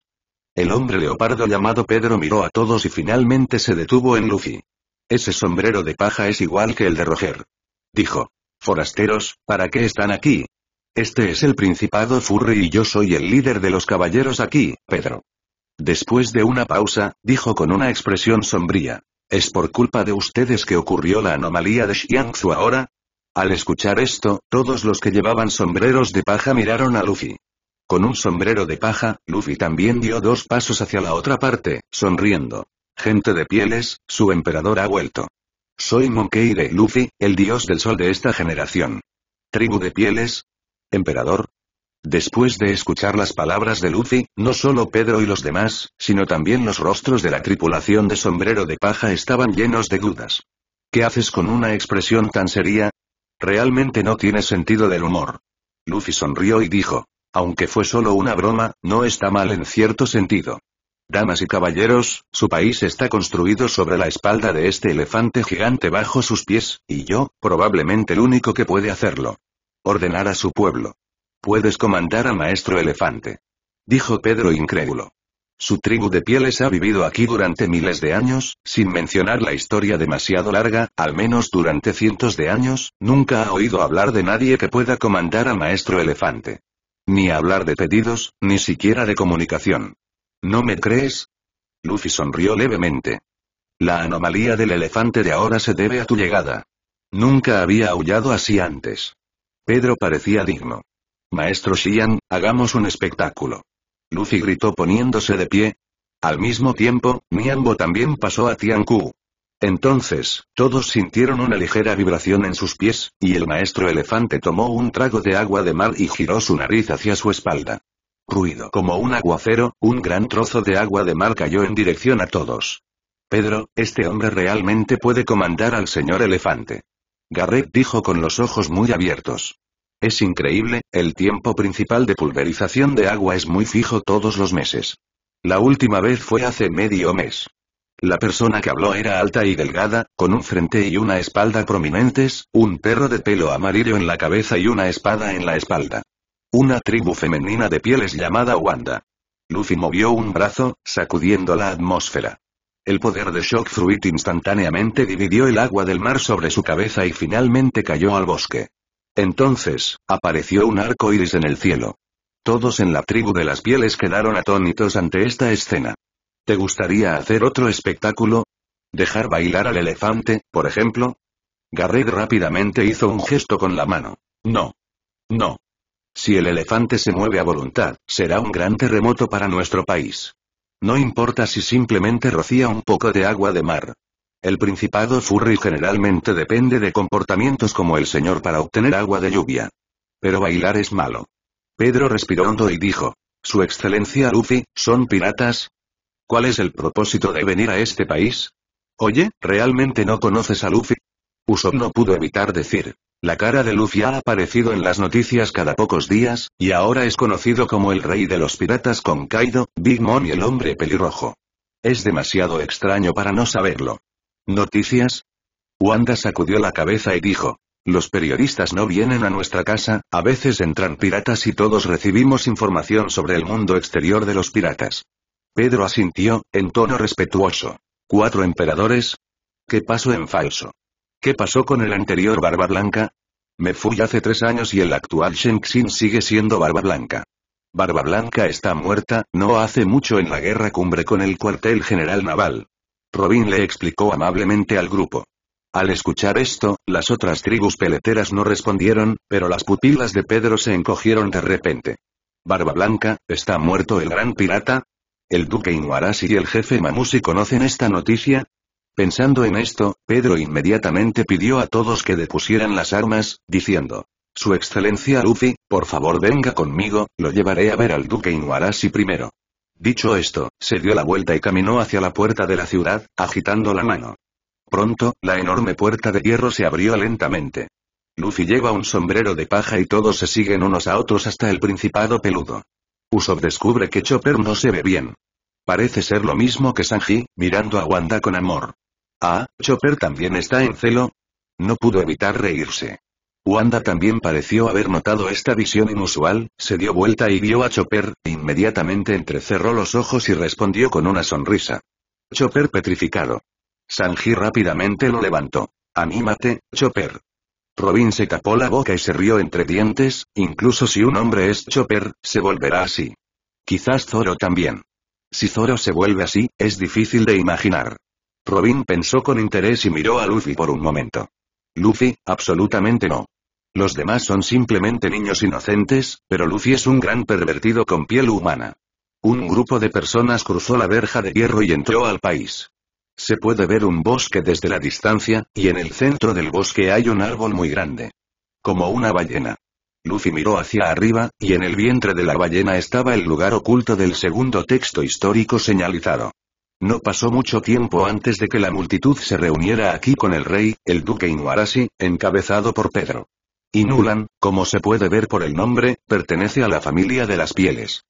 El hombre leopardo llamado Pedro miró a todos y finalmente se detuvo en Luffy. Ese sombrero de paja es igual que el de Roger. Dijo. Forasteros, ¿para qué están aquí? Este es el Principado Furry y yo soy el líder de los caballeros aquí, Pedro. Después de una pausa, dijo con una expresión sombría. ¿Es por culpa de ustedes que ocurrió la anomalía de Xiangzu ahora? Al escuchar esto, todos los que llevaban sombreros de paja miraron a Luffy. Con un sombrero de paja, Luffy también dio dos pasos hacia la otra parte, sonriendo. Gente de pieles, su emperador ha vuelto. Soy Monkey de Luffy, el dios del sol de esta generación. Tribu de pieles. Emperador. Después de escuchar las palabras de Luffy, no solo Pedro y los demás, sino también los rostros de la tripulación de sombrero de paja estaban llenos de dudas. ¿Qué haces con una expresión tan seria? Realmente no tiene sentido del humor. Luffy sonrió y dijo, aunque fue solo una broma, no está mal en cierto sentido. Damas y caballeros, su país está construido sobre la espalda de este elefante gigante bajo sus pies, y yo, probablemente el único que puede hacerlo. Ordenar a su pueblo. Puedes comandar a maestro elefante. Dijo Pedro incrédulo. Su tribu de pieles ha vivido aquí durante miles de años, sin mencionar la historia demasiado larga, al menos durante cientos de años, nunca ha oído hablar de nadie que pueda comandar a maestro elefante. Ni hablar de pedidos, ni siquiera de comunicación. ¿No me crees? Luffy sonrió levemente. La anomalía del elefante de ahora se debe a tu llegada. Nunca había aullado así antes. Pedro parecía digno. Maestro Xian, hagamos un espectáculo. Luffy gritó poniéndose de pie. Al mismo tiempo, Miambo también pasó a Tian Ku. Entonces, todos sintieron una ligera vibración en sus pies, y el maestro elefante tomó un trago de agua de mar y giró su nariz hacia su espalda. Ruido como un aguacero, un gran trozo de agua de mar cayó en dirección a todos. Pedro, este hombre realmente puede comandar al señor elefante. Garrett dijo con los ojos muy abiertos. Es increíble, el tiempo principal de pulverización de agua es muy fijo todos los meses. La última vez fue hace medio mes. La persona que habló era alta y delgada, con un frente y una espalda prominentes, un perro de pelo amarillo en la cabeza y una espada en la espalda. Una tribu femenina de pieles llamada Wanda. Luffy movió un brazo, sacudiendo la atmósfera. El poder de Shock Fruit instantáneamente dividió el agua del mar sobre su cabeza y finalmente cayó al bosque. Entonces, apareció un arco iris en el cielo. Todos en la tribu de las pieles quedaron atónitos ante esta escena. ¿Te gustaría hacer otro espectáculo? ¿Dejar bailar al elefante, por ejemplo? Garrett rápidamente hizo un gesto con la mano. No. No. Si el elefante se mueve a voluntad, será un gran terremoto para nuestro país. No importa si simplemente rocía un poco de agua de mar. El Principado Furry generalmente depende de comportamientos como el señor para obtener agua de lluvia. Pero bailar es malo. Pedro respiró hondo y dijo. Su excelencia Luffy, ¿son piratas? ¿Cuál es el propósito de venir a este país? Oye, ¿realmente no conoces a Luffy? Usopp no pudo evitar decir. La cara de Luffy ha aparecido en las noticias cada pocos días, y ahora es conocido como el rey de los piratas con Kaido, Big Mom y el hombre pelirrojo. Es demasiado extraño para no saberlo. ¿Noticias? Wanda sacudió la cabeza y dijo. Los periodistas no vienen a nuestra casa, a veces entran piratas y todos recibimos información sobre el mundo exterior de los piratas. Pedro asintió, en tono respetuoso. ¿Cuatro emperadores? ¿Qué pasó en falso? ¿Qué pasó con el anterior Barba Blanca? Me fui hace tres años y el actual Shenxin sigue siendo Barba Blanca. Barba Blanca está muerta, no hace mucho en la guerra cumbre con el cuartel general naval. Robin le explicó amablemente al grupo. Al escuchar esto, las otras tribus peleteras no respondieron, pero las pupilas de Pedro se encogieron de repente. Barba Blanca, ¿está muerto el gran pirata? El duque Inuarasi y el jefe Mamusi conocen esta noticia, Pensando en esto, Pedro inmediatamente pidió a todos que depusieran las armas, diciendo, Su Excelencia Luffy, por favor venga conmigo, lo llevaré a ver al duque Inuarasi primero. Dicho esto, se dio la vuelta y caminó hacia la puerta de la ciudad, agitando la mano. Pronto, la enorme puerta de hierro se abrió lentamente. Luffy lleva un sombrero de paja y todos se siguen unos a otros hasta el Principado Peludo. Usopp descubre que Chopper no se ve bien. Parece ser lo mismo que Sanji, mirando a Wanda con amor. Ah, Chopper también está en celo. No pudo evitar reírse. Wanda también pareció haber notado esta visión inusual, se dio vuelta y vio a Chopper, inmediatamente entrecerró los ojos y respondió con una sonrisa. Chopper petrificado. Sanji rápidamente lo levantó. Anímate, Chopper. Robin se tapó la boca y se rió entre dientes, incluso si un hombre es Chopper, se volverá así. Quizás Zoro también. Si Zoro se vuelve así, es difícil de imaginar. Robin pensó con interés y miró a Luffy por un momento. Luffy, absolutamente no. Los demás son simplemente niños inocentes, pero Luffy es un gran pervertido con piel humana. Un grupo de personas cruzó la verja de hierro y entró al país. Se puede ver un bosque desde la distancia, y en el centro del bosque hay un árbol muy grande. Como una ballena. Lucy miró hacia arriba, y en el vientre de la ballena estaba el lugar oculto del segundo texto histórico señalizado. No pasó mucho tiempo antes de que la multitud se reuniera aquí con el rey, el duque Inuarasi, encabezado por Pedro. Inulan, como se puede ver por el nombre, pertenece a la familia de las pieles.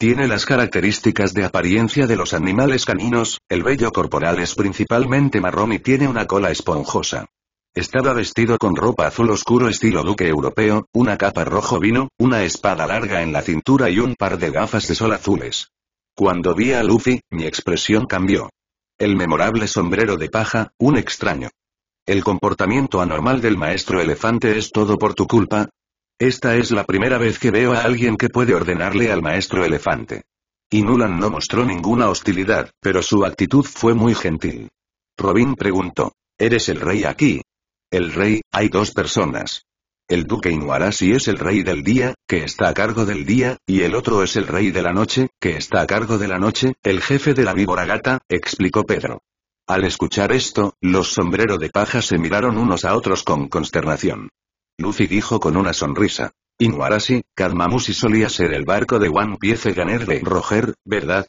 Tiene las características de apariencia de los animales caninos, el vello corporal es principalmente marrón y tiene una cola esponjosa. Estaba vestido con ropa azul oscuro estilo duque europeo, una capa rojo vino, una espada larga en la cintura y un par de gafas de sol azules. Cuando vi a Luffy, mi expresión cambió. El memorable sombrero de paja, un extraño. El comportamiento anormal del maestro elefante es todo por tu culpa, esta es la primera vez que veo a alguien que puede ordenarle al maestro elefante. Y no mostró ninguna hostilidad, pero su actitud fue muy gentil. Robin preguntó, ¿eres el rey aquí? El rey, hay dos personas. El duque Inuarasi es el rey del día, que está a cargo del día, y el otro es el rey de la noche, que está a cargo de la noche, el jefe de la víbora gata, explicó Pedro. Al escuchar esto, los sombrero de paja se miraron unos a otros con consternación. Lucy dijo con una sonrisa. Inuarashi, Karmamushi solía ser el barco de One Piece ganerle, de Roger, ¿verdad?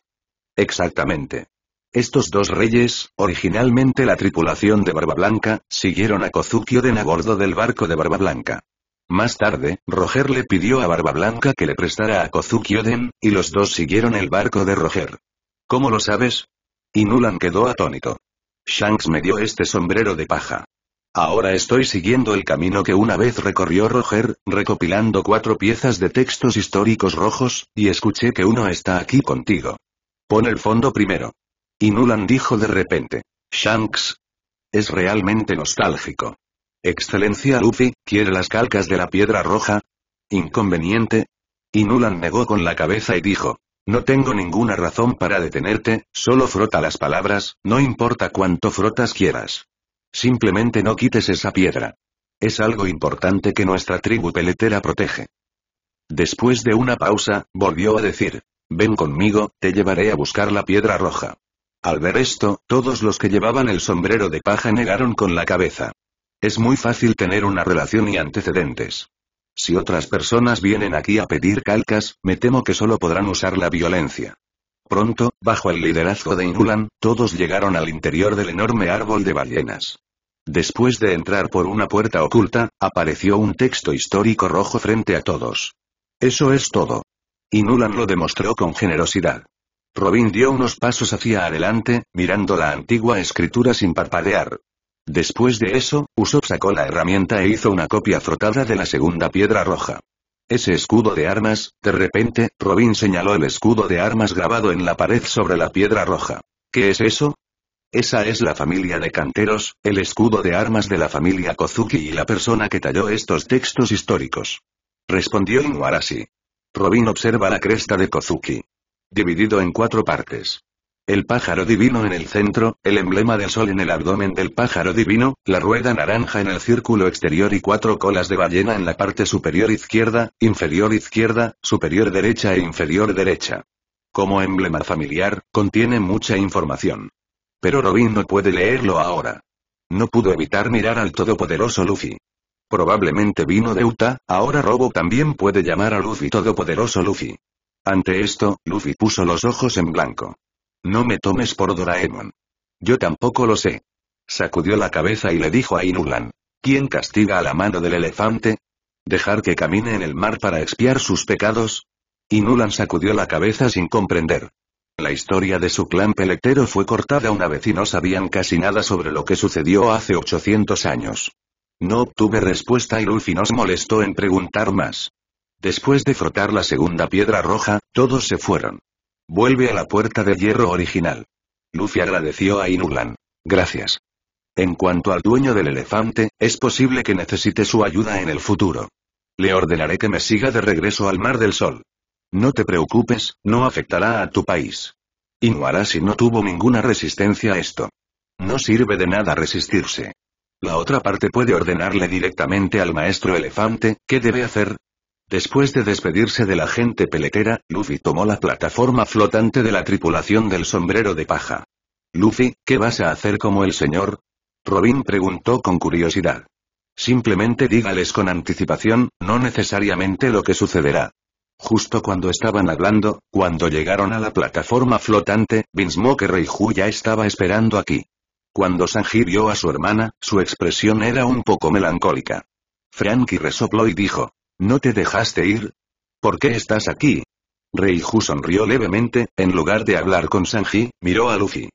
Exactamente. Estos dos reyes, originalmente la tripulación de Barba Blanca, siguieron a Kozuki Oden a bordo del barco de Barba Blanca. Más tarde, Roger le pidió a Barba Blanca que le prestara a Kozuki Oden, y los dos siguieron el barco de Roger. ¿Cómo lo sabes? Inulan quedó atónito. Shanks me dio este sombrero de paja. Ahora estoy siguiendo el camino que una vez recorrió Roger, recopilando cuatro piezas de textos históricos rojos, y escuché que uno está aquí contigo. Pon el fondo primero. Y Nulan dijo de repente. Shanks. Es realmente nostálgico. Excelencia Luffy, ¿quiere las calcas de la piedra roja? Inconveniente. Y Nulan negó con la cabeza y dijo. No tengo ninguna razón para detenerte, solo frota las palabras, no importa cuánto frotas quieras. Simplemente no quites esa piedra. Es algo importante que nuestra tribu peletera protege. Después de una pausa, volvió a decir, ven conmigo, te llevaré a buscar la piedra roja. Al ver esto, todos los que llevaban el sombrero de paja negaron con la cabeza. Es muy fácil tener una relación y antecedentes. Si otras personas vienen aquí a pedir calcas, me temo que solo podrán usar la violencia. Pronto, bajo el liderazgo de Inulan, todos llegaron al interior del enorme árbol de ballenas. Después de entrar por una puerta oculta, apareció un texto histórico rojo frente a todos. Eso es todo. Inulan lo demostró con generosidad. Robin dio unos pasos hacia adelante, mirando la antigua escritura sin parpadear. Después de eso, Usopp sacó la herramienta e hizo una copia frotada de la segunda piedra roja. Ese escudo de armas, de repente, Robin señaló el escudo de armas grabado en la pared sobre la piedra roja. ¿Qué es eso? Esa es la familia de canteros, el escudo de armas de la familia Kozuki y la persona que talló estos textos históricos. Respondió Inuarashi. Robin observa la cresta de Kozuki. Dividido en cuatro partes el pájaro divino en el centro, el emblema del sol en el abdomen del pájaro divino, la rueda naranja en el círculo exterior y cuatro colas de ballena en la parte superior izquierda, inferior izquierda, superior derecha e inferior derecha. Como emblema familiar, contiene mucha información. Pero Robin no puede leerlo ahora. No pudo evitar mirar al todopoderoso Luffy. Probablemente vino de Utah, ahora Robo también puede llamar a Luffy todopoderoso Luffy. Ante esto, Luffy puso los ojos en blanco. No me tomes por Doraemon. Yo tampoco lo sé. Sacudió la cabeza y le dijo a Inulan. ¿Quién castiga a la mano del elefante? ¿Dejar que camine en el mar para expiar sus pecados? Inulan sacudió la cabeza sin comprender. La historia de su clan peletero fue cortada una vez y no sabían casi nada sobre lo que sucedió hace 800 años. No obtuve respuesta y Luffy nos molestó en preguntar más. Después de frotar la segunda piedra roja, todos se fueron. Vuelve a la puerta de hierro original. Luffy agradeció a Inulan. Gracias. En cuanto al dueño del elefante, es posible que necesite su ayuda en el futuro. Le ordenaré que me siga de regreso al Mar del Sol. No te preocupes, no afectará a tu país. si no tuvo ninguna resistencia a esto. No sirve de nada resistirse. La otra parte puede ordenarle directamente al maestro elefante, ¿qué debe hacer? Después de despedirse de la gente peletera, Luffy tomó la plataforma flotante de la tripulación del sombrero de paja. Luffy, ¿qué vas a hacer como el señor? Robin preguntó con curiosidad. Simplemente dígales con anticipación, no necesariamente lo que sucederá. Justo cuando estaban hablando, cuando llegaron a la plataforma flotante, Bin smoke y ya estaba esperando aquí. Cuando Sanji vio a su hermana, su expresión era un poco melancólica. Frankie resopló y dijo, ¿No te dejaste ir? ¿Por qué estás aquí? Reiju sonrió levemente, en lugar de hablar con Sanji, miró a Luffy.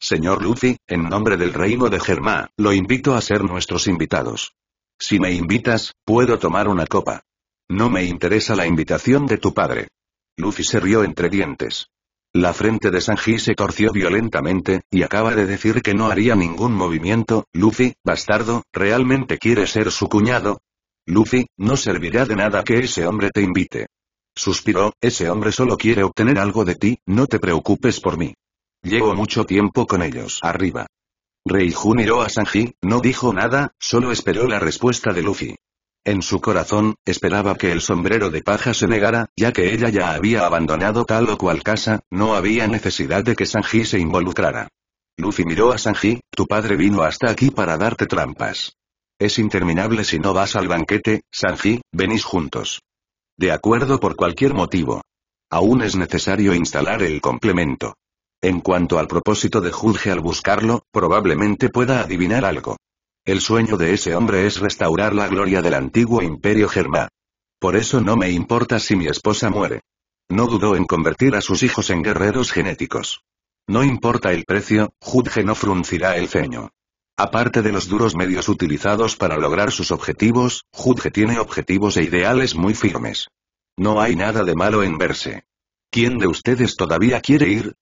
Señor Luffy, en nombre del reino de Germá, lo invito a ser nuestros invitados. Si me invitas, puedo tomar una copa. No me interesa la invitación de tu padre. Luffy se rió entre dientes. La frente de Sanji se torció violentamente, y acaba de decir que no haría ningún movimiento, Luffy, bastardo, ¿realmente quiere ser su cuñado? Luffy, no servirá de nada que ese hombre te invite. Suspiró, ese hombre solo quiere obtener algo de ti, no te preocupes por mí. Llevo mucho tiempo con ellos arriba. Reiju miró a Sanji, no dijo nada, solo esperó la respuesta de Luffy. En su corazón, esperaba que el sombrero de paja se negara, ya que ella ya había abandonado tal o cual casa, no había necesidad de que Sanji se involucrara. Luffy miró a Sanji, tu padre vino hasta aquí para darte trampas. Es interminable si no vas al banquete, Sanji, venís juntos. De acuerdo por cualquier motivo. Aún es necesario instalar el complemento. En cuanto al propósito de Judge al buscarlo, probablemente pueda adivinar algo. El sueño de ese hombre es restaurar la gloria del antiguo imperio Germá. Por eso no me importa si mi esposa muere. No dudó en convertir a sus hijos en guerreros genéticos. No importa el precio, Judge no fruncirá el ceño. Aparte de los duros medios utilizados para lograr sus objetivos, Judge tiene objetivos e ideales muy firmes. No hay nada de malo en verse. ¿Quién de ustedes todavía quiere ir?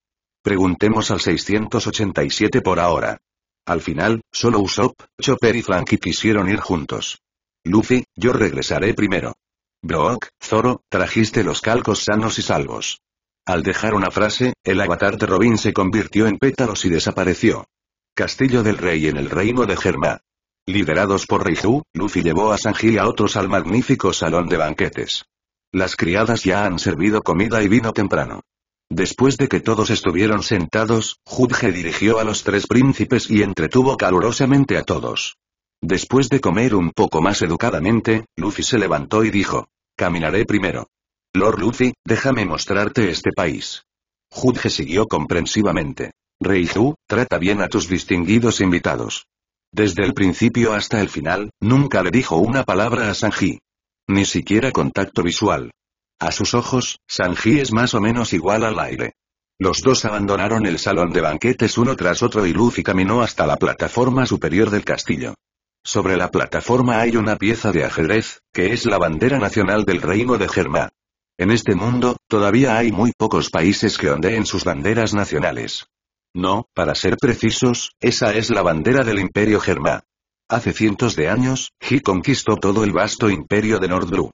Preguntemos al 687 por ahora. Al final, solo Usopp, Chopper y Frankie quisieron ir juntos. Luffy, yo regresaré primero. Brock, Zoro, trajiste los calcos sanos y salvos. Al dejar una frase, el avatar de Robin se convirtió en pétalos y desapareció. Castillo del Rey en el reino de Germa. Liderados por Reiju, Luffy llevó a Sanji y a otros al magnífico salón de banquetes. Las criadas ya han servido comida y vino temprano. Después de que todos estuvieron sentados, Judge dirigió a los tres príncipes y entretuvo calurosamente a todos. Después de comer un poco más educadamente, Luffy se levantó y dijo, caminaré primero. Lord Luffy, déjame mostrarte este país. Judge siguió comprensivamente. Zhu, trata bien a tus distinguidos invitados. Desde el principio hasta el final, nunca le dijo una palabra a Sanji. Ni siquiera contacto visual. A sus ojos, Sanji es más o menos igual al aire. Los dos abandonaron el salón de banquetes uno tras otro y Luffy caminó hasta la plataforma superior del castillo. Sobre la plataforma hay una pieza de ajedrez, que es la bandera nacional del reino de Germá. En este mundo, todavía hay muy pocos países que ondeen sus banderas nacionales. No, para ser precisos, esa es la bandera del Imperio Germá. Hace cientos de años, He conquistó todo el vasto imperio de Nordru.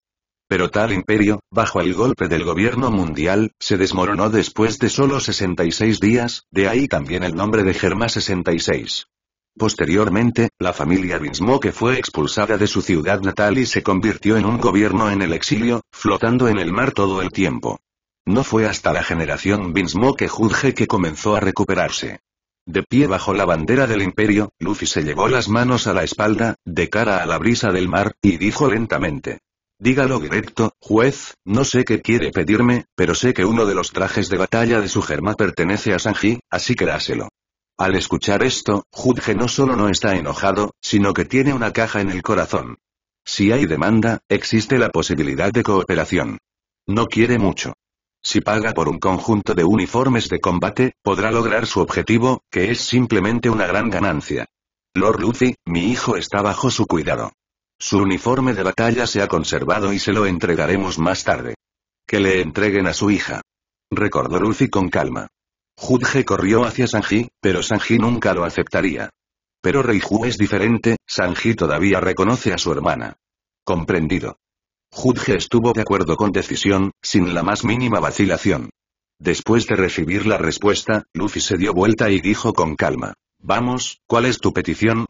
Pero tal imperio, bajo el golpe del gobierno mundial, se desmoronó después de solo 66 días, de ahí también el nombre de Germá 66. Posteriormente, la familia que fue expulsada de su ciudad natal y se convirtió en un gobierno en el exilio, flotando en el mar todo el tiempo. No fue hasta la generación Binsmo que Judge que comenzó a recuperarse. De pie bajo la bandera del imperio, Luffy se llevó las manos a la espalda, de cara a la brisa del mar, y dijo lentamente. Dígalo directo, juez, no sé qué quiere pedirme, pero sé que uno de los trajes de batalla de su germa pertenece a Sanji, así que dáselo. Al escuchar esto, Judge no solo no está enojado, sino que tiene una caja en el corazón. Si hay demanda, existe la posibilidad de cooperación. No quiere mucho. Si paga por un conjunto de uniformes de combate, podrá lograr su objetivo, que es simplemente una gran ganancia. Lord Lucy, mi hijo está bajo su cuidado. Su uniforme de batalla se ha conservado y se lo entregaremos más tarde. Que le entreguen a su hija. Recordó Lucy con calma. Judge corrió hacia Sanji, pero Sanji nunca lo aceptaría. Pero Reiju es diferente, Sanji todavía reconoce a su hermana. Comprendido. Judge estuvo de acuerdo con decisión, sin la más mínima vacilación. Después de recibir la respuesta, Luffy se dio vuelta y dijo con calma. Vamos, ¿cuál es tu petición?